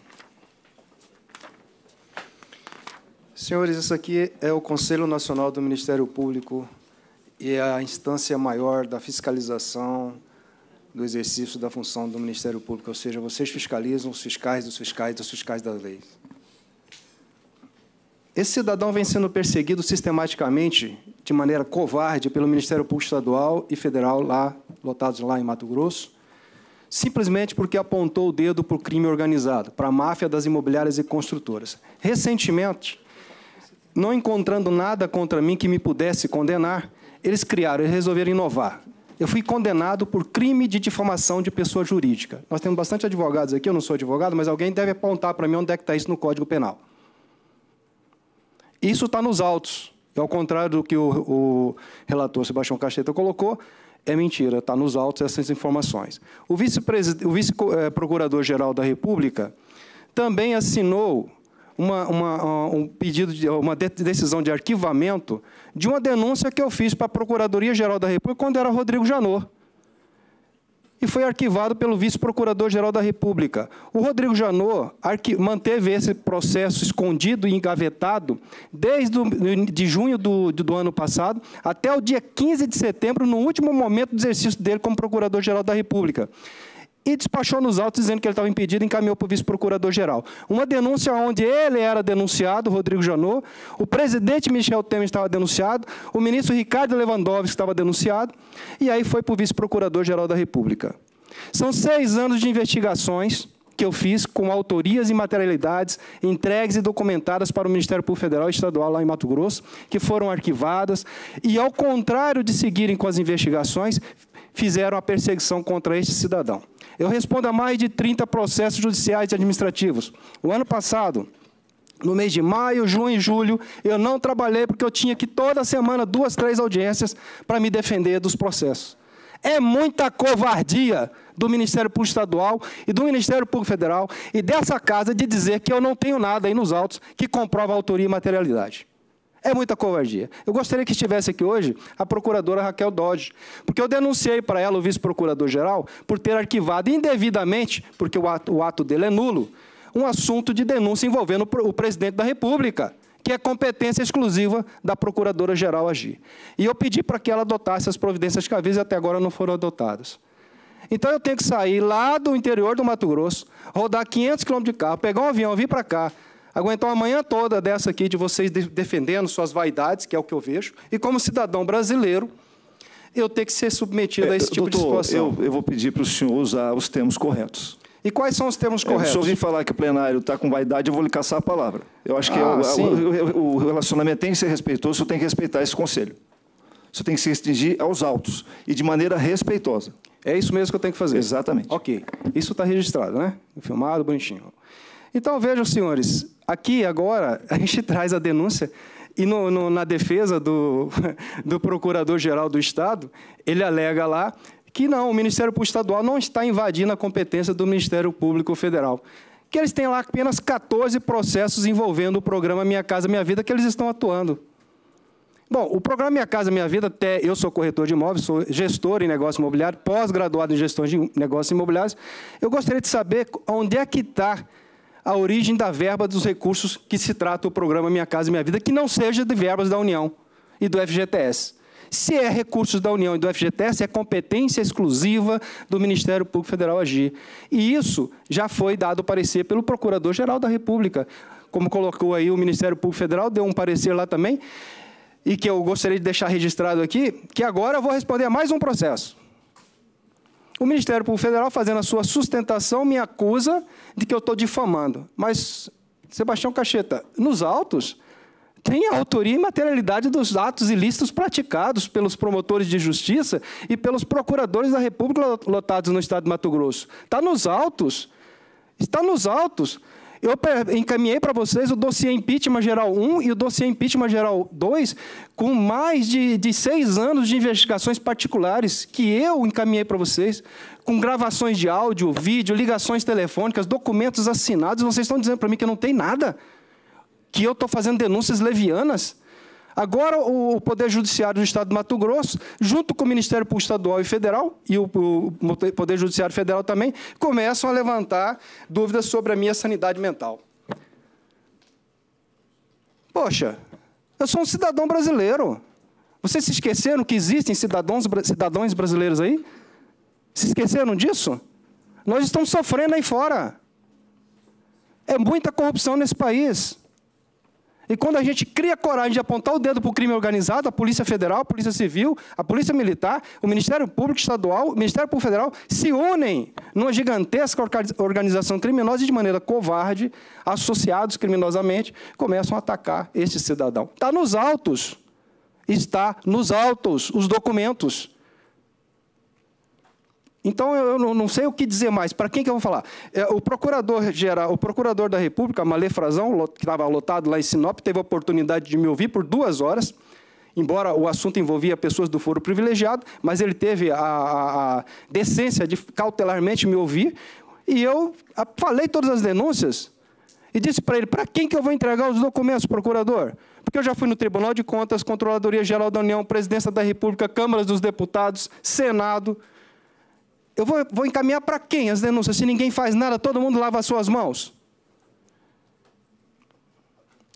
Senhores, isso aqui é o Conselho Nacional do Ministério Público e é a instância maior da fiscalização do exercício da função do Ministério Público, ou seja, vocês fiscalizam os fiscais dos fiscais dos fiscais das leis. Esse cidadão vem sendo perseguido sistematicamente, de maneira covarde, pelo Ministério Público Estadual e Federal, lá, lotados lá em Mato Grosso, simplesmente porque apontou o dedo para o crime organizado, para a máfia das imobiliárias e construtoras. Recentemente, não encontrando nada contra mim que me pudesse condenar, eles criaram, eles resolveram inovar. Eu fui condenado por crime de difamação de pessoa jurídica. Nós temos bastante advogados aqui, eu não sou advogado, mas alguém deve apontar para mim onde é que está isso no Código Penal. Isso está nos autos. E ao contrário do que o, o relator Sebastião Cacheta colocou, é mentira, está nos autos essas informações. O vice-procurador-geral vice da República também assinou uma, uma, um pedido de uma decisão de arquivamento de uma denúncia que eu fiz para a Procuradoria-Geral da República quando era Rodrigo Janot e foi arquivado pelo vice-procurador-geral da República. O Rodrigo Janot manteve esse processo escondido e engavetado desde o, de junho do, do, ano passado até o dia 15 de setembro, no último momento do exercício dele como procurador-geral da República e despachou nos autos dizendo que ele estava impedido e encaminhou para o vice-procurador-geral. Uma denúncia onde ele era denunciado, Rodrigo Janot, o presidente Michel Temer estava denunciado, o ministro Ricardo Lewandowski estava denunciado, e aí foi para o vice-procurador-geral da República. São seis anos de investigações que eu fiz com autorias e materialidades entregues e documentadas para o Ministério Público Federal e Estadual lá em Mato Grosso, que foram arquivadas, e ao contrário de seguirem com as investigações, fizeram a perseguição contra este cidadão. Eu respondo a mais de 30 processos judiciais e administrativos. O ano passado, no mês de maio, junho e julho, eu não trabalhei porque eu tinha que toda semana duas, três audiências para me defender dos processos. É muita covardia do Ministério Público Estadual e do Ministério Público Federal e dessa casa de dizer que eu não tenho nada aí nos autos que comprova autoria e materialidade. É muita covardia. Eu gostaria que estivesse aqui hoje a procuradora Raquel Dodge, porque eu denunciei para ela, o vice-procurador-geral, por ter arquivado indevidamente, porque o ato, o ato dele é nulo, um assunto de denúncia envolvendo o presidente da República que é competência exclusiva da Procuradora-Geral agir. E eu pedi para que ela adotasse as providências que aviso e até agora não foram adotadas. Então eu tenho que sair lá do interior do Mato Grosso, rodar 500 quilômetros de carro, pegar um avião, vir para cá, aguentar uma manhã toda dessa aqui de vocês defendendo suas vaidades, que é o que eu vejo, e como cidadão brasileiro, eu ter que ser submetido é, a esse tipo doutor, de situação. Eu, eu vou pedir para o senhor usar os termos corretos. E quais são os termos é, corretos? se eu ouvir falar que o plenário está com vaidade, eu vou lhe caçar a palavra. Eu acho que ah, o, o, relacionamento tem que ser respeitoso, você tem que respeitar esse conselho. Você tem que se restringir aos autos e de maneira respeitosa. É isso mesmo que eu tenho que fazer? Exatamente. Ok. Isso está registrado, né? Filmado, bonitinho. Então, vejam, senhores, aqui, agora, a gente traz a denúncia e no, no, na defesa do, do Procurador-Geral do Estado, ele alega lá que não, o Ministério Público Estadual não está invadindo a competência do Ministério Público Federal. Que eles têm lá apenas 14 processos envolvendo o programa Minha Casa Minha Vida que eles estão atuando. Bom, o programa Minha Casa Minha Vida, até eu sou corretor de imóveis, sou gestor em negócio imobiliário, pós-graduado em gestão de negócios imobiliários. Eu gostaria de saber onde é que está a origem da verba dos recursos que se trata o programa Minha Casa Minha Vida, que não seja de verbas da União e do FGTS. Se é recursos da União e do FGTS, é competência exclusiva do Ministério Público Federal agir. E isso já foi dado parecer pelo Procurador-Geral da República. Como colocou aí o Ministério Público Federal, deu um parecer lá também, e que eu gostaria de deixar registrado aqui, que agora eu vou responder a mais um processo o Ministério Público Federal, fazendo a sua sustentação, me acusa de que eu estou difamando. Mas, Sebastião Cacheta, nos autos tem a autoria e materialidade dos atos ilícitos praticados pelos promotores de justiça e pelos procuradores da República lotados no Estado de Mato Grosso. Está nos autos. Está nos autos. Eu encaminhei para vocês o dossiê impeachment geral 1 e o dossiê impeachment geral 2, com mais de, de seis anos de investigações particulares que eu encaminhei para vocês, com gravações de áudio, vídeo, ligações telefônicas, documentos assinados. Vocês estão dizendo para mim que não tem nada? Que eu estou fazendo denúncias levianas? Agora, o Poder Judiciário do Estado de Mato Grosso, junto com o Ministério Público Estadual e Federal, e o Poder Judiciário Federal também, começam a levantar dúvidas sobre a minha sanidade mental. Poxa, eu sou um cidadão brasileiro. Vocês se esqueceram que existem cidadãos, cidadãos brasileiros aí? Se esqueceram disso? Nós estamos sofrendo aí fora. É muita corrupção nesse país. E quando a gente cria coragem de apontar o dedo para o crime organizado, a Polícia Federal, a Polícia Civil, a Polícia Militar, o Ministério Público Estadual, o Ministério Público Federal se unem numa gigantesca organização criminosa e, de maneira covarde, associados criminosamente, começam a atacar este cidadão. Está nos autos. Está nos autos os documentos. Então eu não, sei o que dizer mais. Para quem que eu vou falar? É, o procurador geral, o procurador da República, Malefrazão, que estava lotado lá em Sinop, teve a oportunidade de me ouvir por duas horas embora o assunto envolvia pessoas do foro privilegiado, mas ele teve a, a, a, decência de cautelarmente me ouvir, e eu falei todas as denúncias e disse para ele, para quem que eu vou entregar os documentos, procurador? Porque eu já fui no Tribunal de Contas, Controladoria Geral da União, Presidência da República, Câmaras dos Deputados, Senado, eu vou, vou encaminhar para quem as denúncias? Se ninguém faz nada, todo mundo lava as suas mãos.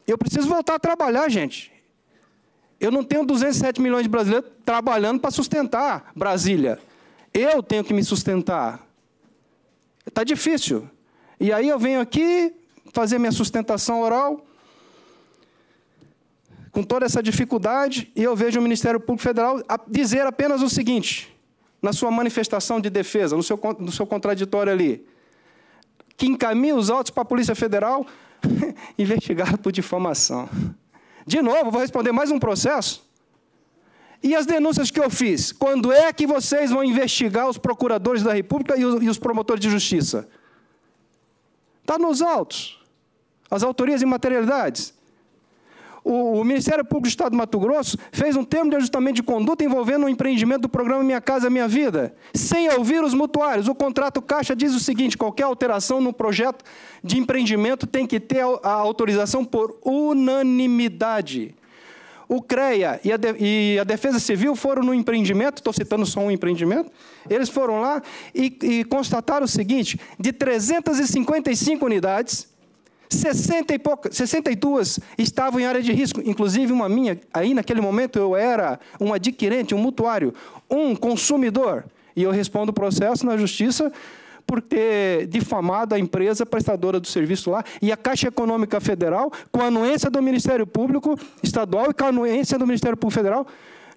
Eu preciso voltar a trabalhar, gente. Eu não tenho 207 milhões de brasileiros trabalhando para sustentar Brasília. Eu tenho que me sustentar. Está difícil. E aí eu venho aqui fazer minha sustentação oral, com toda essa dificuldade, e eu vejo o Ministério Público Federal dizer apenas o seguinte: na sua manifestação de defesa, no seu, no seu contraditório ali, que encaminha os autos para a Polícia Federal investigado por difamação. De novo, vou responder mais um processo. E as denúncias que eu fiz? Quando é que vocês vão investigar os procuradores da República e os, e os promotores de justiça? Está nos autos. As autorias e materialidades o, o, Ministério Público do Estado do Mato Grosso fez um termo de ajustamento de conduta envolvendo o um empreendimento do programa Minha Casa Minha Vida, sem ouvir os mutuários. O contrato Caixa diz o seguinte: qualquer alteração no projeto de empreendimento tem que ter a autorização por unanimidade. O CREA e a, de, e a, Defesa Civil foram no empreendimento, estou citando só um empreendimento, eles foram lá e, e constataram o seguinte: de 355 unidades, 60 e pouca, 62 estavam em área de risco, inclusive uma minha. Aí, naquele momento, eu era um adquirente, um mutuário, um consumidor. E eu respondo o processo na justiça por ter difamado a empresa prestadora do serviço lá e a Caixa Econômica Federal, com a anuência do Ministério Público Estadual e com a anuência do Ministério Público Federal,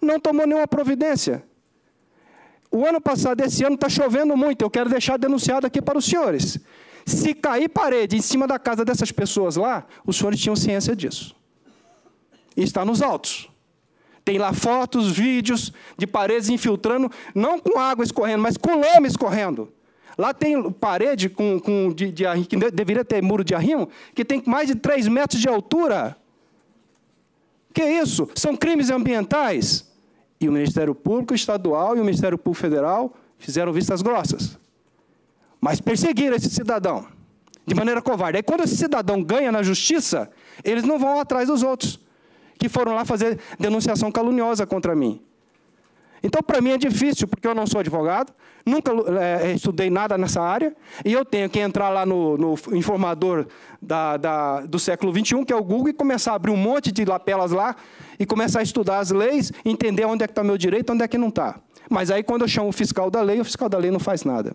não tomou nenhuma providência. O ano passado, esse ano, está chovendo muito. Eu quero deixar denunciado aqui para os senhores se cair parede em cima da casa dessas pessoas lá, os senhores tinham ciência disso. está nos autos. Tem lá fotos, vídeos de paredes infiltrando, não com água escorrendo, mas com lama escorrendo. Lá tem parede com, com de, de, que deveria ter muro de arrimo, que tem mais de 3 metros de altura. Que isso? São crimes ambientais. E o Ministério Público Estadual e o Ministério Público Federal fizeram vistas grossas mas perseguiram esse cidadão de maneira covarde. Aí quando esse cidadão ganha na justiça, eles não vão atrás dos outros que foram lá fazer denunciação caluniosa contra mim. Então, para mim é difícil, porque eu não sou advogado, nunca é, estudei nada nessa área, e eu tenho que entrar lá no, no informador da, da, do século XXI, que é o Google, e começar a abrir um monte de lapelas lá, e começar a estudar as leis, entender onde é que está meu direito, onde é que não está. Mas aí, quando eu chamo o fiscal da lei, o fiscal da lei não faz nada.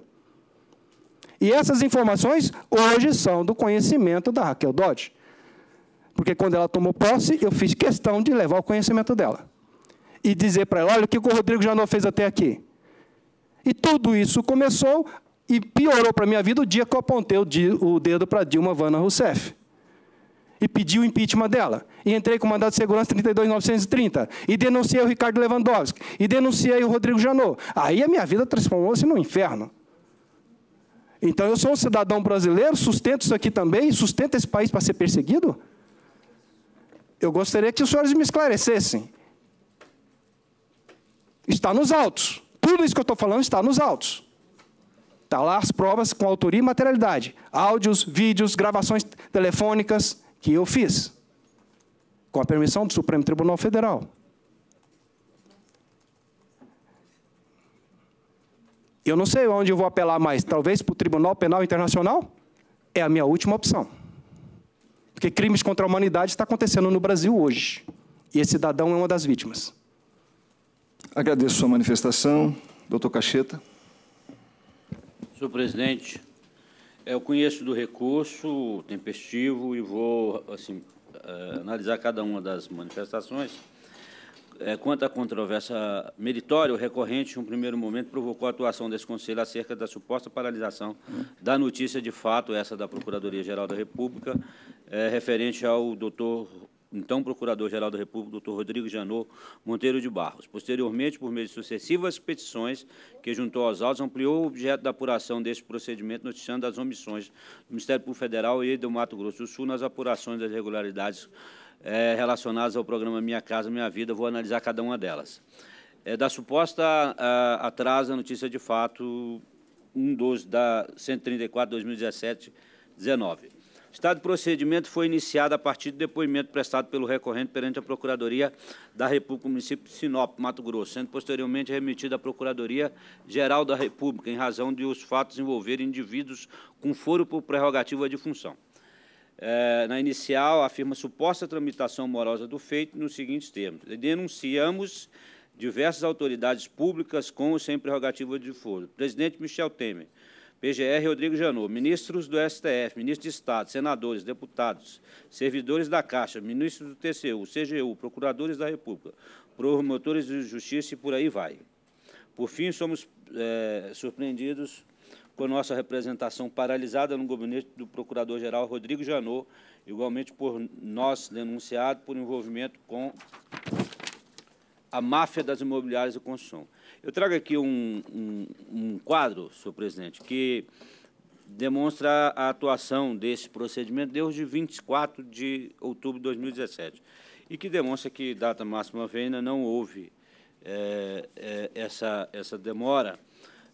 E essas informações hoje são do conhecimento da Raquel Dodge. Porque quando ela tomou posse, eu fiz questão de levar o conhecimento dela. E dizer para ela, olha o que o Rodrigo Janot fez até aqui. E tudo isso começou e piorou para a minha vida o dia que eu apontei o dedo para Dilma Vanna Rousseff. E pedi o impeachment dela. E entrei com o mandado de segurança 32930. E denunciei o Ricardo Lewandowski. E denunciei o Rodrigo Janot. Aí a minha vida transformou-se num inferno. Então eu sou um cidadão brasileiro, sustento isso aqui também, sustento esse país para ser perseguido? Eu gostaria que os senhores me esclarecessem. Está nos autos. Tudo isso que eu estou falando está nos autos. Está lá as provas com autoria e materialidade. Áudios, vídeos, gravações telefônicas que eu fiz. Com a permissão do Supremo Tribunal Federal. Eu não sei onde eu vou apelar mais, talvez para o Tribunal Penal Internacional? É a minha última opção. Porque crimes contra a humanidade estão tá acontecendo no Brasil hoje. E esse cidadão é uma das vítimas. Agradeço sua manifestação. Doutor Cacheta. Senhor presidente, é, eu conheço do recurso tempestivo e vou assim, é, analisar cada uma das manifestações é, quanto à controvérsia meritória, o recorrente, em um primeiro momento, provocou a atuação desse Conselho acerca da suposta paralisação da notícia de fato, essa da Procuradoria-Geral da República, é, referente ao doutor então Procurador-Geral da República, doutor Rodrigo Janot Monteiro de Barros. Posteriormente, por meio de sucessivas petições que juntou aos autos, ampliou o objeto da apuração deste procedimento, noticiando as omissões do Ministério Público Federal e do Mato Grosso do Sul nas apurações das irregularidades é, relacionadas ao programa Minha Casa Minha Vida, vou analisar cada uma delas. É, da suposta a, atraso, a notícia de fato, 112 da 134 2017 19. O estado de procedimento foi iniciado a partir do depoimento prestado pelo recorrente perante a Procuradoria da República, município de Sinop, Mato Grosso, sendo posteriormente remetido à Procuradoria-Geral da República, em razão de os fatos envolverem indivíduos com foro por prerrogativa de função é, na inicial, afirma suposta tramitação morosa do feito nos seguintes termos. Denunciamos diversas autoridades públicas com ou sem prerrogativa de foro. Presidente Michel Temer, PGR Rodrigo Janot, ministros do STF, ministros de Estado, senadores, deputados, servidores da Caixa, ministros do TCU, CGU, procuradores da República, promotores de justiça e por aí vai. Por fim, somos é, surpreendidos com a nossa representação paralisada no gabinete do Procurador-Geral Rodrigo Janot, igualmente por nós denunciado por envolvimento com a máfia das imobiliárias e construção. Eu trago aqui um, um, um quadro, senhor presidente, que demonstra a atuação desse procedimento desde 24 de outubro de 2017 e que demonstra que, data máxima vena, não houve é, é, essa, essa demora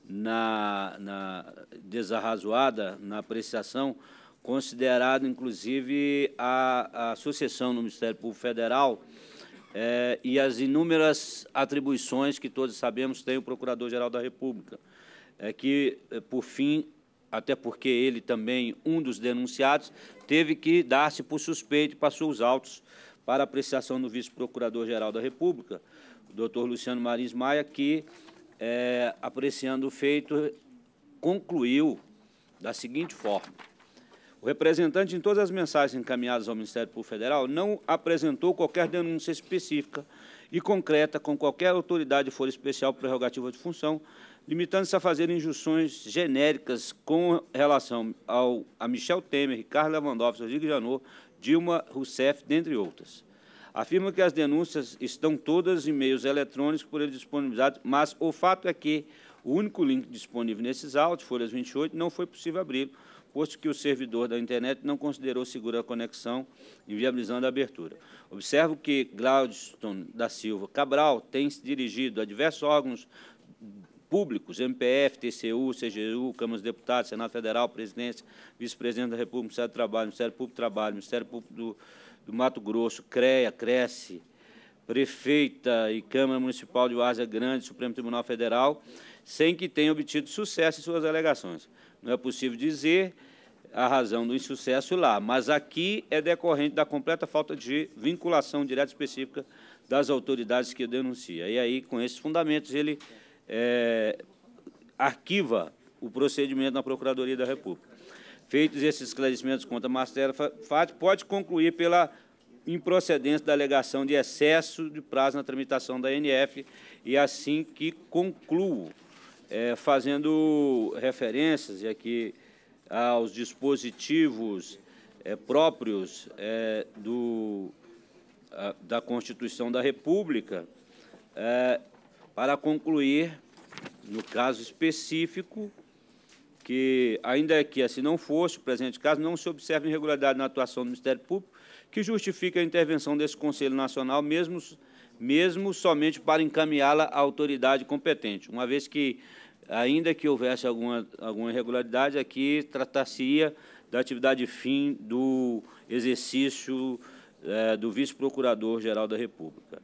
na, na desarrazoada na apreciação, considerado inclusive a, a sucessão no Ministério Público Federal é, e as inúmeras atribuições que todos sabemos tem o Procurador-Geral da República, é que, é, por fim, até porque ele também, um dos denunciados, teve que dar-se por suspeito e passou os autos para apreciação do vice-procurador-geral da República, o doutor Luciano Marins Maia, que é, apreciando o feito, concluiu da seguinte forma. O representante, em todas as mensagens encaminhadas ao Ministério Público Federal, não apresentou qualquer denúncia específica e concreta com qualquer autoridade fora especial prerrogativa de função, limitando-se a fazer injunções genéricas com relação ao, a Michel Temer, Ricardo Lewandowski, Rodrigo Janot, Dilma Rousseff, dentre outras. Afirma que as denúncias estão todas em meios eletrônicos por ele disponibilizados, mas o fato é que o único link disponível nesses autos, folhas 28, não foi possível abrir, posto que o servidor da internet não considerou segura a conexão, inviabilizando a abertura. Observo que Glaudston da Silva Cabral tem se dirigido a diversos órgãos públicos, MPF, TCU, CGU, Câmara dos Deputados, Senado Federal, Presidência, Vice-Presidente da República, Ministério do Trabalho, Ministério Público do Trabalho, Ministério Público do do Mato Grosso, CREA, Cresce, Prefeita e Câmara Municipal de Várzea Grande, Supremo Tribunal Federal, sem que tenha obtido sucesso em suas alegações. Não é possível dizer a razão do insucesso lá, mas aqui é decorrente da completa falta de vinculação direta específica das autoridades que denuncia. E aí, com esses fundamentos, ele é, arquiva o procedimento na Procuradoria da República. Feitos esses esclarecimentos contra Marcela Fátio, pode concluir pela improcedência da alegação de excesso de prazo na tramitação da nf e assim que concluo, é, fazendo referências aqui aos dispositivos é, próprios é, do, a, da Constituição da República, é, para concluir, no caso específico, que, ainda é que assim não fosse o presente caso, não se observa irregularidade na atuação do Ministério Público que justifique a intervenção desse Conselho Nacional, mesmo, mesmo somente para encaminhá-la à autoridade competente, uma vez que, ainda que houvesse alguma, alguma irregularidade, aqui tratar-se-ia da atividade fim do exercício é, do Vice-Procurador-Geral da República.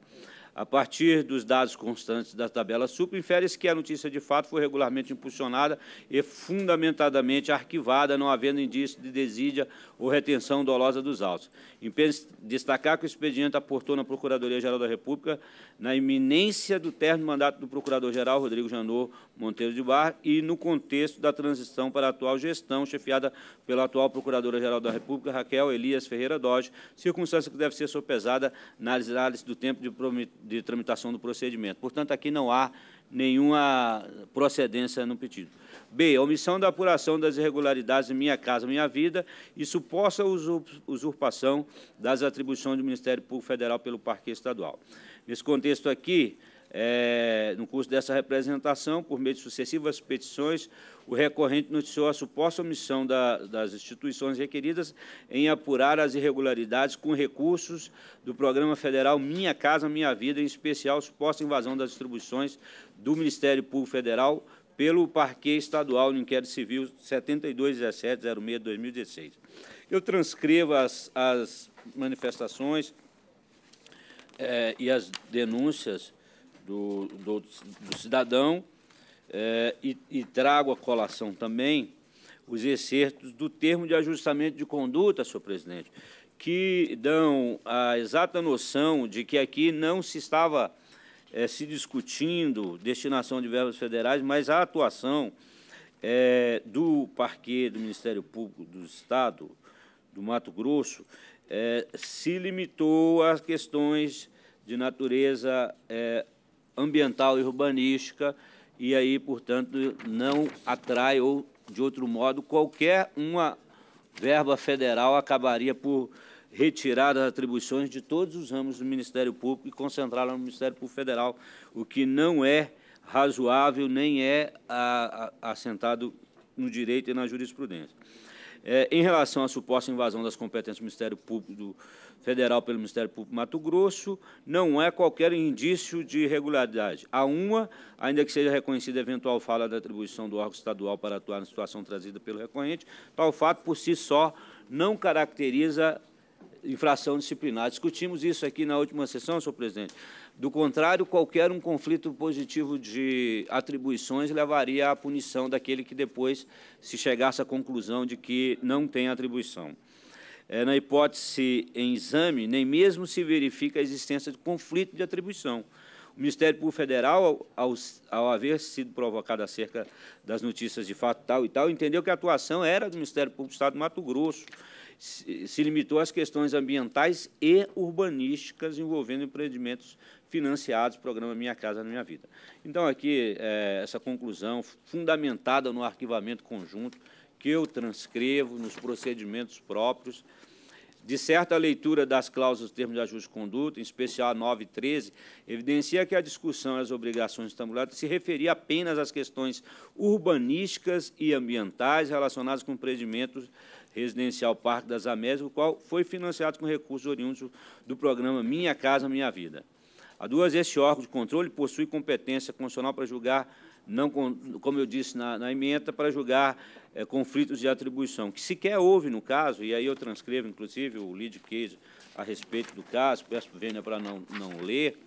A partir dos dados constantes da tabela SUP, infere-se que a notícia de fato foi regularmente impulsionada e fundamentadamente arquivada, não havendo indício de desídia ou retenção dolosa dos autos. Impede destacar que o expediente aportou na Procuradoria-Geral da República na iminência do término mandato do Procurador-Geral Rodrigo Janot Monteiro de Bar e no contexto da transição para a atual gestão, chefiada pela atual Procuradora-Geral da República, Raquel Elias Ferreira Dodge, circunstância que deve ser sopesada na análise do tempo de prometimento de tramitação do procedimento. Portanto, aqui não há nenhuma procedência no pedido. B. Omissão da apuração das irregularidades em minha casa, minha vida e suposta usurpação das atribuições do Ministério Público Federal pelo Parque Estadual. Nesse contexto aqui, é, no curso dessa representação, por meio de sucessivas petições, o recorrente noticiou a suposta omissão da, das instituições requeridas em apurar as irregularidades com recursos do Programa Federal Minha Casa Minha Vida, em especial a suposta invasão das distribuições do Ministério Público Federal pelo Parque Estadual no Inquérito Civil 721706-2016. Eu transcrevo as, as manifestações é, e as denúncias do, do, do cidadão é, e, e trago à colação também os excertos do termo de ajustamento de conduta, senhor presidente, que dão a exata noção de que aqui não se estava é, se discutindo destinação de verbas federais, mas a atuação é, do parquê do Ministério Público do Estado, do Mato Grosso, é, se limitou às questões de natureza ambiental e urbanística, e aí, portanto, não atrai ou, de outro modo, qualquer uma verba federal acabaria por retirar as atribuições de todos os ramos do Ministério Público e concentrá-la no Ministério Público Federal, o que não é razoável nem é assentado no direito e na jurisprudência. É, em relação à suposta invasão das competências do Ministério Público do Federal pelo Ministério Público Mato Grosso, não é qualquer indício de irregularidade. Há uma, ainda que seja reconhecida eventual falha da atribuição do órgão estadual para atuar na situação trazida pelo recorrente, tal fato por si só não caracteriza infração disciplinar. Discutimos isso aqui na última sessão, senhor presidente. Do contrário, qualquer um conflito positivo de atribuições levaria à punição daquele que depois se chegasse à conclusão de que não tem atribuição. É, na hipótese em exame, nem mesmo se verifica a existência de conflito de atribuição. O Ministério Público Federal, ao, ao, haver sido provocado acerca das notícias de fato tal e tal, entendeu que a atuação era do Ministério Público do Estado do Mato Grosso, se limitou às questões ambientais e urbanísticas envolvendo empreendimentos financiados, programa Minha Casa Minha Vida. Então, aqui, é, essa conclusão fundamentada no arquivamento conjunto, que eu transcrevo nos procedimentos próprios, de certa leitura das cláusulas do termo de ajuste de conduta, em especial a 9 e 13, evidencia que a discussão e as obrigações estambuladas se referia apenas às questões urbanísticas e ambientais relacionadas com empreendimentos Residencial Parque das Américas, o qual foi financiado com recursos oriundos do programa Minha Casa Minha Vida. A duas, este órgão de controle possui competência constitucional para julgar, não, como eu disse na, na emenda, para julgar é, conflitos de atribuição, que sequer houve no caso, e aí eu transcrevo, inclusive, o lead case a respeito do caso, peço vênia para não, não ler,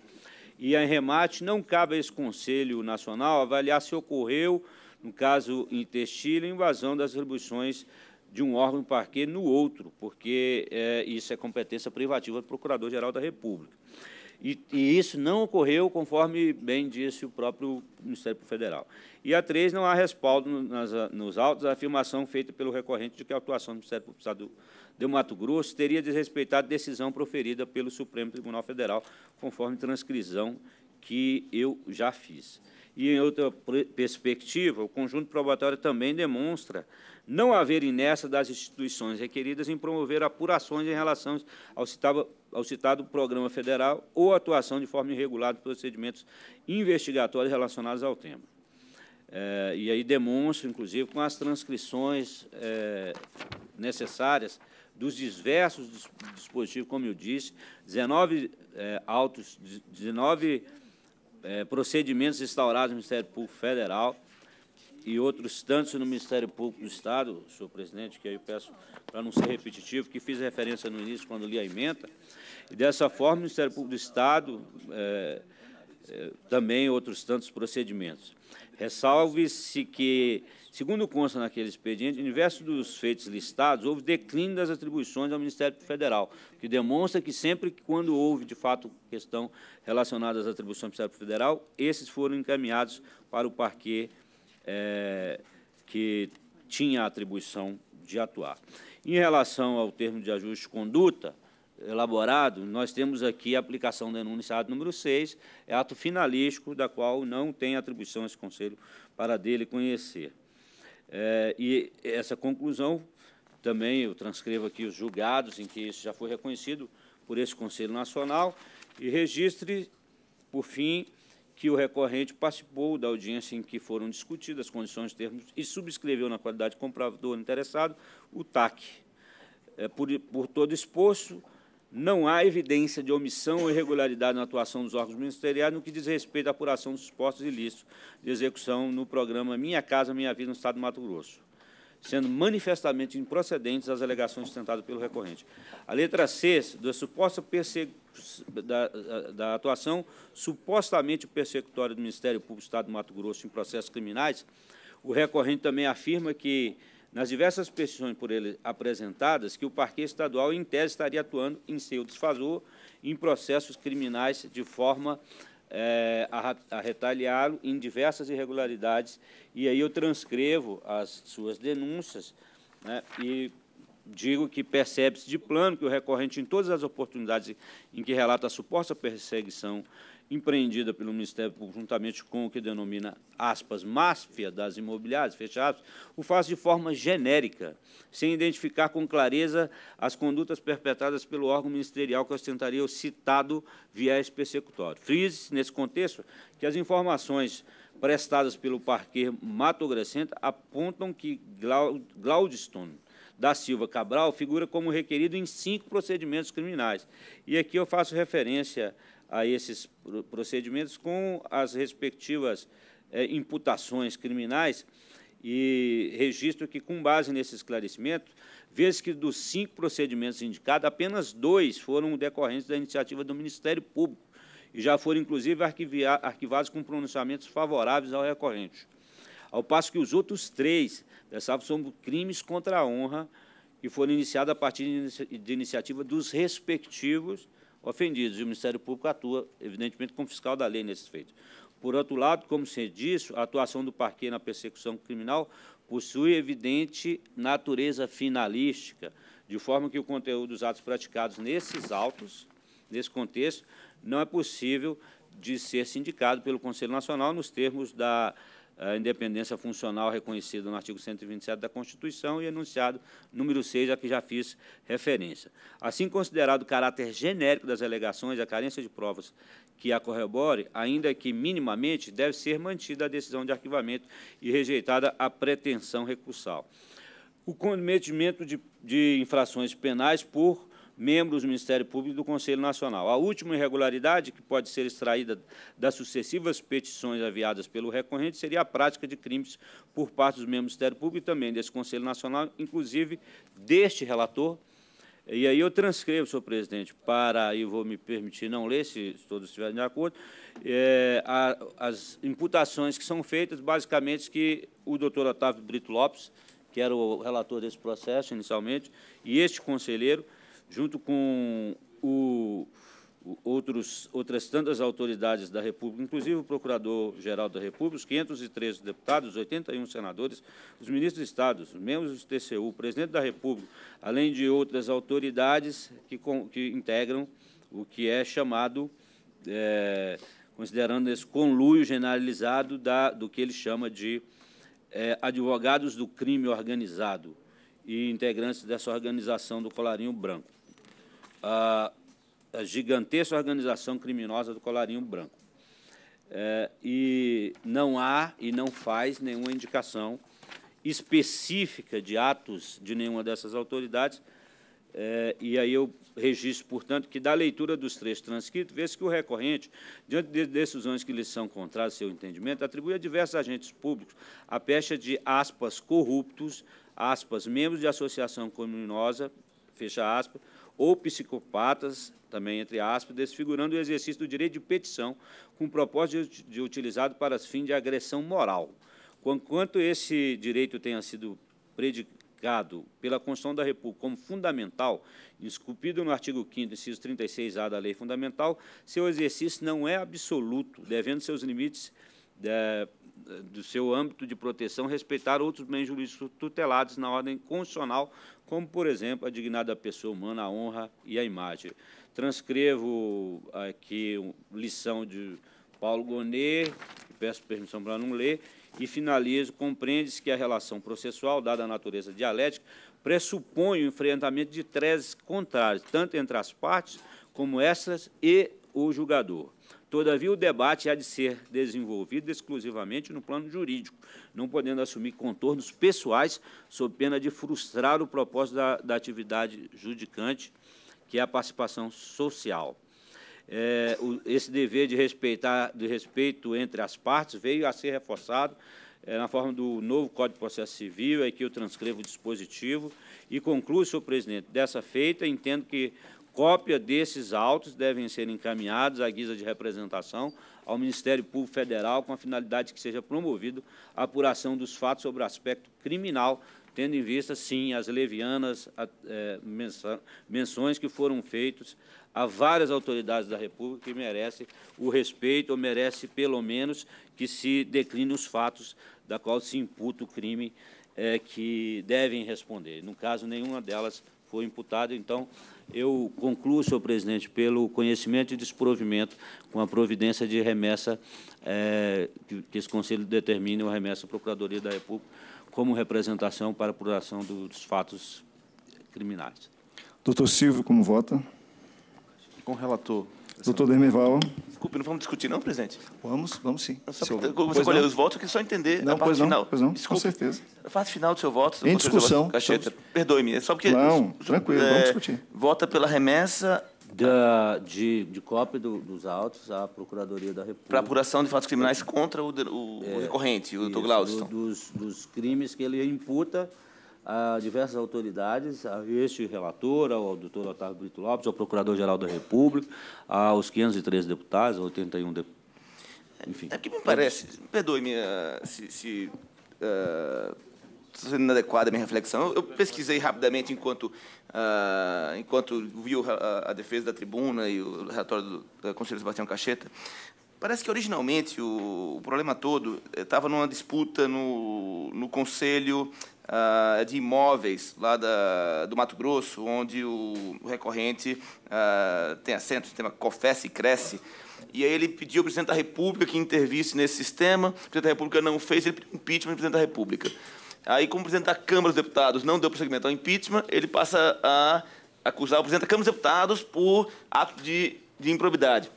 e, em remate, não cabe a esse Conselho Nacional avaliar se ocorreu, no caso intestino, invasão das atribuições de um órgão parque no outro, porque é, isso é competência privativa do Procurador-Geral da República. E, e, isso não ocorreu, conforme bem disse o próprio Ministério Federal. E a três não há respaldo nas, nos autos a afirmação feita pelo recorrente de que a atuação do Ministério Público do Estado de Mato Grosso teria desrespeitado a decisão proferida pelo Supremo Tribunal Federal, conforme transcrição que eu já fiz. E, em outra perspectiva, o conjunto probatório também demonstra não haver inércia das instituições requeridas em promover apurações em relação ao citado, ao citado programa federal ou atuação de forma irregular de procedimentos investigatórios relacionados ao tema. É, e aí demonstro, inclusive, com as transcrições é, necessárias dos diversos dispositivos, como eu disse, 19 é, autos, 19 é, procedimentos instaurados no Ministério Público Federal, e outros tantos no Ministério Público do Estado, senhor presidente, que aí eu peço para não ser repetitivo, que fiz referência no início quando li a emenda, e dessa forma o Ministério Público do Estado é, é, também outros tantos procedimentos. Ressalve-se que, segundo consta naquele expediente, em diversos dos feitos listados, houve declínio das atribuições ao Ministério Federal, o que demonstra que sempre que quando houve, de fato, questão relacionada às atribuições do Ministério Federal, esses foram encaminhados para o Parque é, que tinha a atribuição de atuar. Em relação ao termo de ajuste de conduta elaborado, nós temos aqui a aplicação do enunciado número 6, é ato finalístico, da qual não tem atribuição esse conselho para dele conhecer. É, e essa conclusão, também eu transcrevo aqui os julgados em que isso já foi reconhecido por esse Conselho Nacional, e registre, por fim, que o recorrente participou da audiência em que foram discutidas as condições, termos e subscreveu na qualidade de comprador interessado o TAC. É, por, por todo exposto, não há evidência de omissão ou irregularidade na atuação dos órgãos ministeriais no que diz respeito à apuração dos postos ilícitos de execução no programa Minha Casa Minha Vida no Estado do Mato Grosso sendo manifestamente improcedentes as alegações sustentadas pelo recorrente. A letra C, da suposta perseguição da, da, atuação supostamente persecutória do Ministério Público do Estado do Mato Grosso em processos criminais, o recorrente também afirma que, nas diversas petições por ele apresentadas, que o Parque estadual, em tese, estaria atuando em seu desfavor em processos criminais de forma é, a, a retaliá-lo em diversas irregularidades. E aí eu transcrevo as suas denúncias né, e digo que percebe-se de plano que o recorrente, em todas as oportunidades em que relata a suposta perseguição empreendida pelo Ministério Público juntamente com o que denomina, aspas, máfia das imobiliárias, fechadas o faz de forma genérica, sem identificar com clareza as condutas perpetradas pelo órgão ministerial que ostentaria o citado viés persecutório. Frise, nesse contexto, que as informações prestadas pelo parque Mato Gracenta apontam que Glaudstone da Silva Cabral figura como requerido em cinco procedimentos criminais. E aqui eu faço referência a esses procedimentos com as respectivas é, imputações criminais e registro que, com base nesse esclarecimento, vez que dos cinco procedimentos indicados, apenas dois foram decorrentes da iniciativa do Ministério Público e já foram, inclusive, arquivados com pronunciamentos favoráveis ao recorrente. Ao passo que os outros três, dessa são crimes contra a honra, que foram iniciados a partir de iniciativa dos respectivos ofendidos, e o Ministério Público atua, evidentemente, como fiscal da lei nesses feitos. Por outro lado, como se diz, a atuação do Parque na persecução criminal possui evidente natureza finalística, de forma que o conteúdo dos atos praticados nesses autos, nesse contexto, não é possível de ser sindicado pelo Conselho Nacional nos termos da a independência funcional reconhecida no artigo 127 da Constituição e enunciado número 6, a que já fiz referência. Assim, considerado o caráter genérico das alegações e a carência de provas que a corrobore, ainda que minimamente, deve ser mantida a decisão de arquivamento e rejeitada a pretensão recursal. O cometimento de, de infrações penais por membros do Ministério Público do Conselho Nacional. A última irregularidade que pode ser extraída das sucessivas petições aviadas pelo recorrente seria a prática de crimes por parte dos membros do Ministério Público e também desse Conselho Nacional, inclusive deste relator. E aí eu transcrevo, senhor presidente, para, e vou me permitir não ler, se todos estiverem de acordo, é, a, as imputações que são feitas, basicamente, que o doutor Otávio Brito Lopes, que era o relator desse processo inicialmente, e este conselheiro, junto com o, outros, outras tantas autoridades da República, inclusive o Procurador-Geral da República, os 503 deputados, 81 senadores, os ministros de Estado, os membros do TCU, o presidente da República, além de outras autoridades que, que integram o que é chamado, é, considerando esse conluio generalizado da, do que ele chama de é, advogados do crime organizado e integrantes dessa organização do colarinho branco a, a gigantesca organização criminosa do colarinho branco. É, e não há e não faz nenhuma indicação específica de atos de nenhuma dessas autoridades. É, e aí eu registro, portanto, que da leitura dos três transcritos, vê-se que o recorrente, diante de decisões que lhes são contrárias ao seu entendimento, atribui a diversos agentes públicos a pecha de aspas corruptos, aspas, membros de associação criminosa, fecha aspas, ou psicopatas, também entre aspas, desfigurando o exercício do direito de petição com o propósito de, de utilizado para fins de agressão moral. Quanto esse direito tenha sido predicado pela Constituição da República como fundamental, esculpido no artigo 5º, inciso 36A da Lei Fundamental, seu exercício não é absoluto, devendo seus limites... Eh, do seu âmbito de proteção respeitar outros bens jurídicos tutelados na ordem constitucional, como, por exemplo, a dignidade da pessoa humana, a honra e a imagem. Transcrevo aqui lição de Paulo Gonet, peço permissão para não ler, e finalizo, compreende-se que a relação processual, dada a natureza dialética, pressupõe o enfrentamento de teses contrários, tanto entre as partes como essas e o julgador. Todavia, o debate há de ser desenvolvido exclusivamente no plano jurídico, não podendo assumir contornos pessoais, sob pena de frustrar o propósito da, da atividade judicante, que é a participação social. É, o, esse dever de, respeitar, de respeito entre as partes veio a ser reforçado é, na forma do novo Código de Processo Civil, é que eu transcrevo o dispositivo e concluo, senhor presidente, dessa feita, entendo que Cópia desses autos devem ser encaminhados à guisa de representação ao Ministério Público Federal com a finalidade que seja promovido a apuração dos fatos sobre o aspecto criminal, tendo em vista, sim, as levianas é, menções que foram feitas a várias autoridades da República que merece o respeito, ou merece, pelo menos, que se declinem os fatos da qual se imputa o crime é, que devem responder. No caso, nenhuma delas foi imputada, então eu concluo, senhor presidente, pelo conhecimento e desprovimento com a providência de remessa é, que, esse Conselho determine ou remessa à Procuradoria da República como representação para a apuração dos fatos criminais. Doutor Silvio, como vota? Com o relator. Doutor Demerval. Desculpe, não vamos discutir, não, presidente? Vamos, vamos sim. Só, Senhor, você colheu os votos, eu só entender não, a parte pois não, final. Pois não, Desculpe, com certeza. A parte final do seu voto. Em discussão. Estamos... Perdoe-me, é só porque. Não, os, tranquilo, é, vamos discutir. Vota pela remessa da, de, de cópia do, dos autos à Procuradoria da República. Para apuração de fatos criminais é. contra o, o, é, o recorrente, o doutor Glaudston. Do, então. dos, dos crimes que ele imputa a diversas autoridades, a este relator, ao doutor Otávio Brito Lopes, ao Procurador-Geral da República, aos 513 deputados, 81 deputados, enfim. É que me parece, perdoe-me se, estou uh, eh, sendo inadequada a minha reflexão, eu, pesquisei rapidamente enquanto, uh, enquanto vi a, eh, a, defesa da tribuna e o relatório do, do conselheiro Sebastião Cacheta, Parece que originalmente o, o problema todo estava numa disputa no, no Conselho Uh, de imóveis lá da, do Mato Grosso, onde o, o recorrente uh, tem assento, sistema COFES e cresce. E aí ele pediu ao presidente da República que intervisse nesse sistema, o presidente da República não fez, ele pediu impeachment do presidente da República. Aí, como o presidente da Câmara dos Deputados não deu prosseguimento ao impeachment, ele passa a acusar o presidente da Câmara dos Deputados por ato de, de improbidade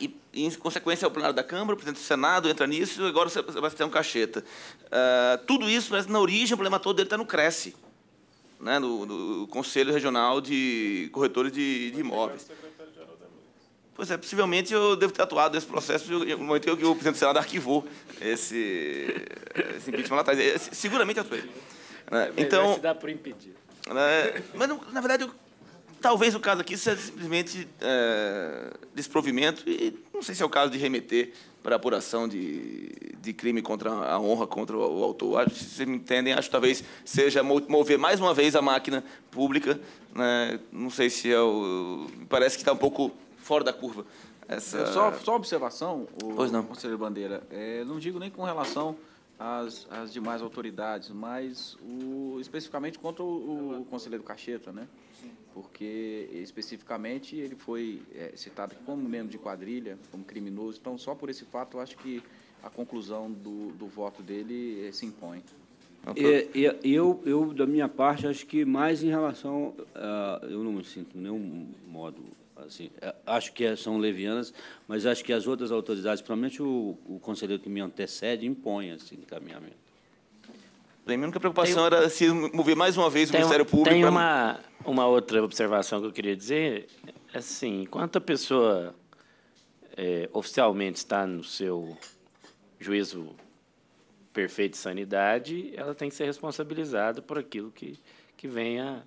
e, em consequência, é o plenário da Câmara, o presidente do Senado entra nisso, e agora vai ter um cacheta. Uh, tudo isso, mas na origem, o problema todo dele está no Cresce, né, no, no, Conselho Regional de Corretores de, de Imóveis. Pois é, possivelmente eu devo ter atuado nesse processo no momento em que o presidente do Senado arquivou esse, esse impeachment lá atrás. Seguramente atuei. É então, se dá por impedir. Né, mas, na verdade, Talvez o caso aqui seja simplesmente é, desprovimento, e não sei se é o caso de remeter para apuração de, de crime contra a honra contra o, autor. Acho, se vocês me entendem, acho que talvez seja mover mais uma vez a máquina pública. Né? Não sei se é o. Parece que está um pouco fora da curva. Essa... É, só, só observação, o pois não. conselheiro Bandeira. É, não digo nem com relação as, as demais autoridades, mas o, especificamente contra o, o conselheiro Cacheta, né? Porque especificamente ele foi é, citado como membro de quadrilha, como criminoso. Então, só por esse fato, eu acho que a conclusão do, do voto dele é, se impõe. É, eu, eu, da minha parte, acho que mais em relação. Uh, eu não me sinto nenhum modo Assim, é, acho que é, são levianas, mas acho que as outras autoridades, principalmente o, o conselheiro que me antecede, impõe esse assim, encaminhamento. Para mim, a única preocupação tem, era se mover mais uma vez o Ministério Público. Tem pra... uma, uma outra observação que eu queria dizer. É assim, enquanto a pessoa é, oficialmente está no seu juízo perfeito de sanidade, ela tem que ser responsabilizada por aquilo que, que venha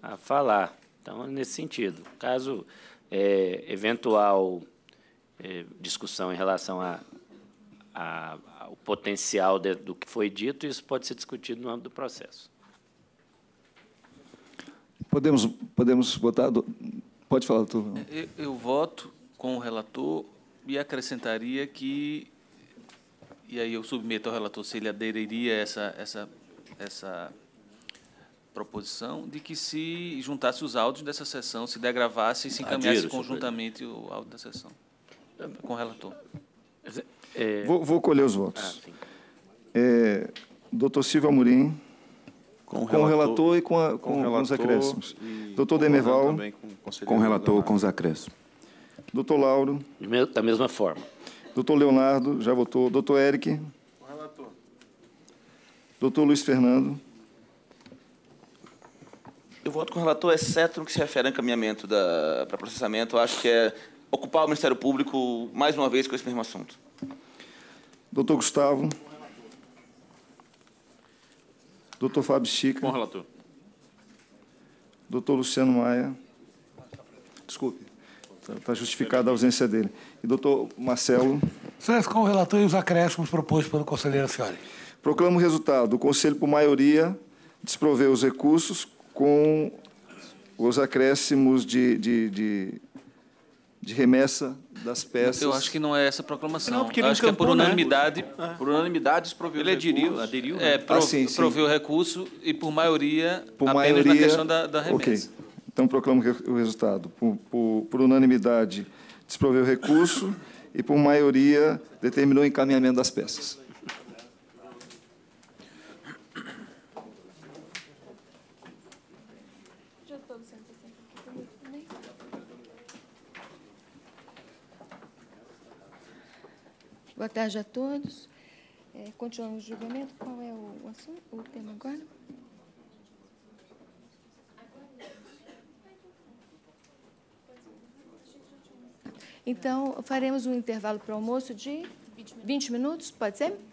a falar. Então, nesse sentido. Caso é, eventual é, discussão em relação a, a, o potencial de, do que foi dito, isso pode ser discutido no âmbito do processo. Podemos, podemos votar? Do... Pode falar, doutor. É, eu, eu voto com o relator e acrescentaria que, e aí eu submeto ao relator se ele aderiria a essa, essa, essa proposição de que se juntasse os áudios dessa sessão, se degravasse e se encaminhasse Adiro, conjuntamente o áudio da sessão, com o relator. É... Vou, vou, colher os votos. Ah, é, doutor Silva Amorim, com, relator, com o relator e com, a, com, com, relator os acréscimos. Doutor Demerval, com, o relator com os acréscimos. Doutor Lauro. Da mesma forma. Doutor Leonardo, já votou. Doutor Eric. Com o relator. Doutor Luiz Fernando. Eu voto com o relator, exceto no que se refere ao encaminhamento da, para processamento. Eu acho que é ocupar o Ministério Público mais uma vez com esse mesmo assunto. Doutor Gustavo. Doutor Fábio Chica. Com o relator. Doutor Luciano Maia. Desculpe. Está tá justificada a ausência dele. E doutor Marcelo. César, com o relator e os acréscimos propostos pelo conselheiro Fiore. Proclamo o resultado. O Conselho, por maioria, desproveu os recursos com os acréscimos de, de, de, de remessa das peças. Eu acho que não é essa proclamação. Não, porque ele acho que é por né? unanimidade. Né? Por unanimidade, proveu ele aderiu, aderiu é, né? prov, ah, sim, sim. proveu o recurso e por maioria por apenas maioria, na questão da, da remessa. Okay. Então proclamo o resultado. Por, por, por unanimidade, desproveu o recurso e por maioria determinou o encaminhamento das peças. Boa tarde a todos. É, continuamos o julgamento. Qual é o, assunto, o tema agora? Então, faremos um intervalo para o almoço de 20 minutos, pode ser?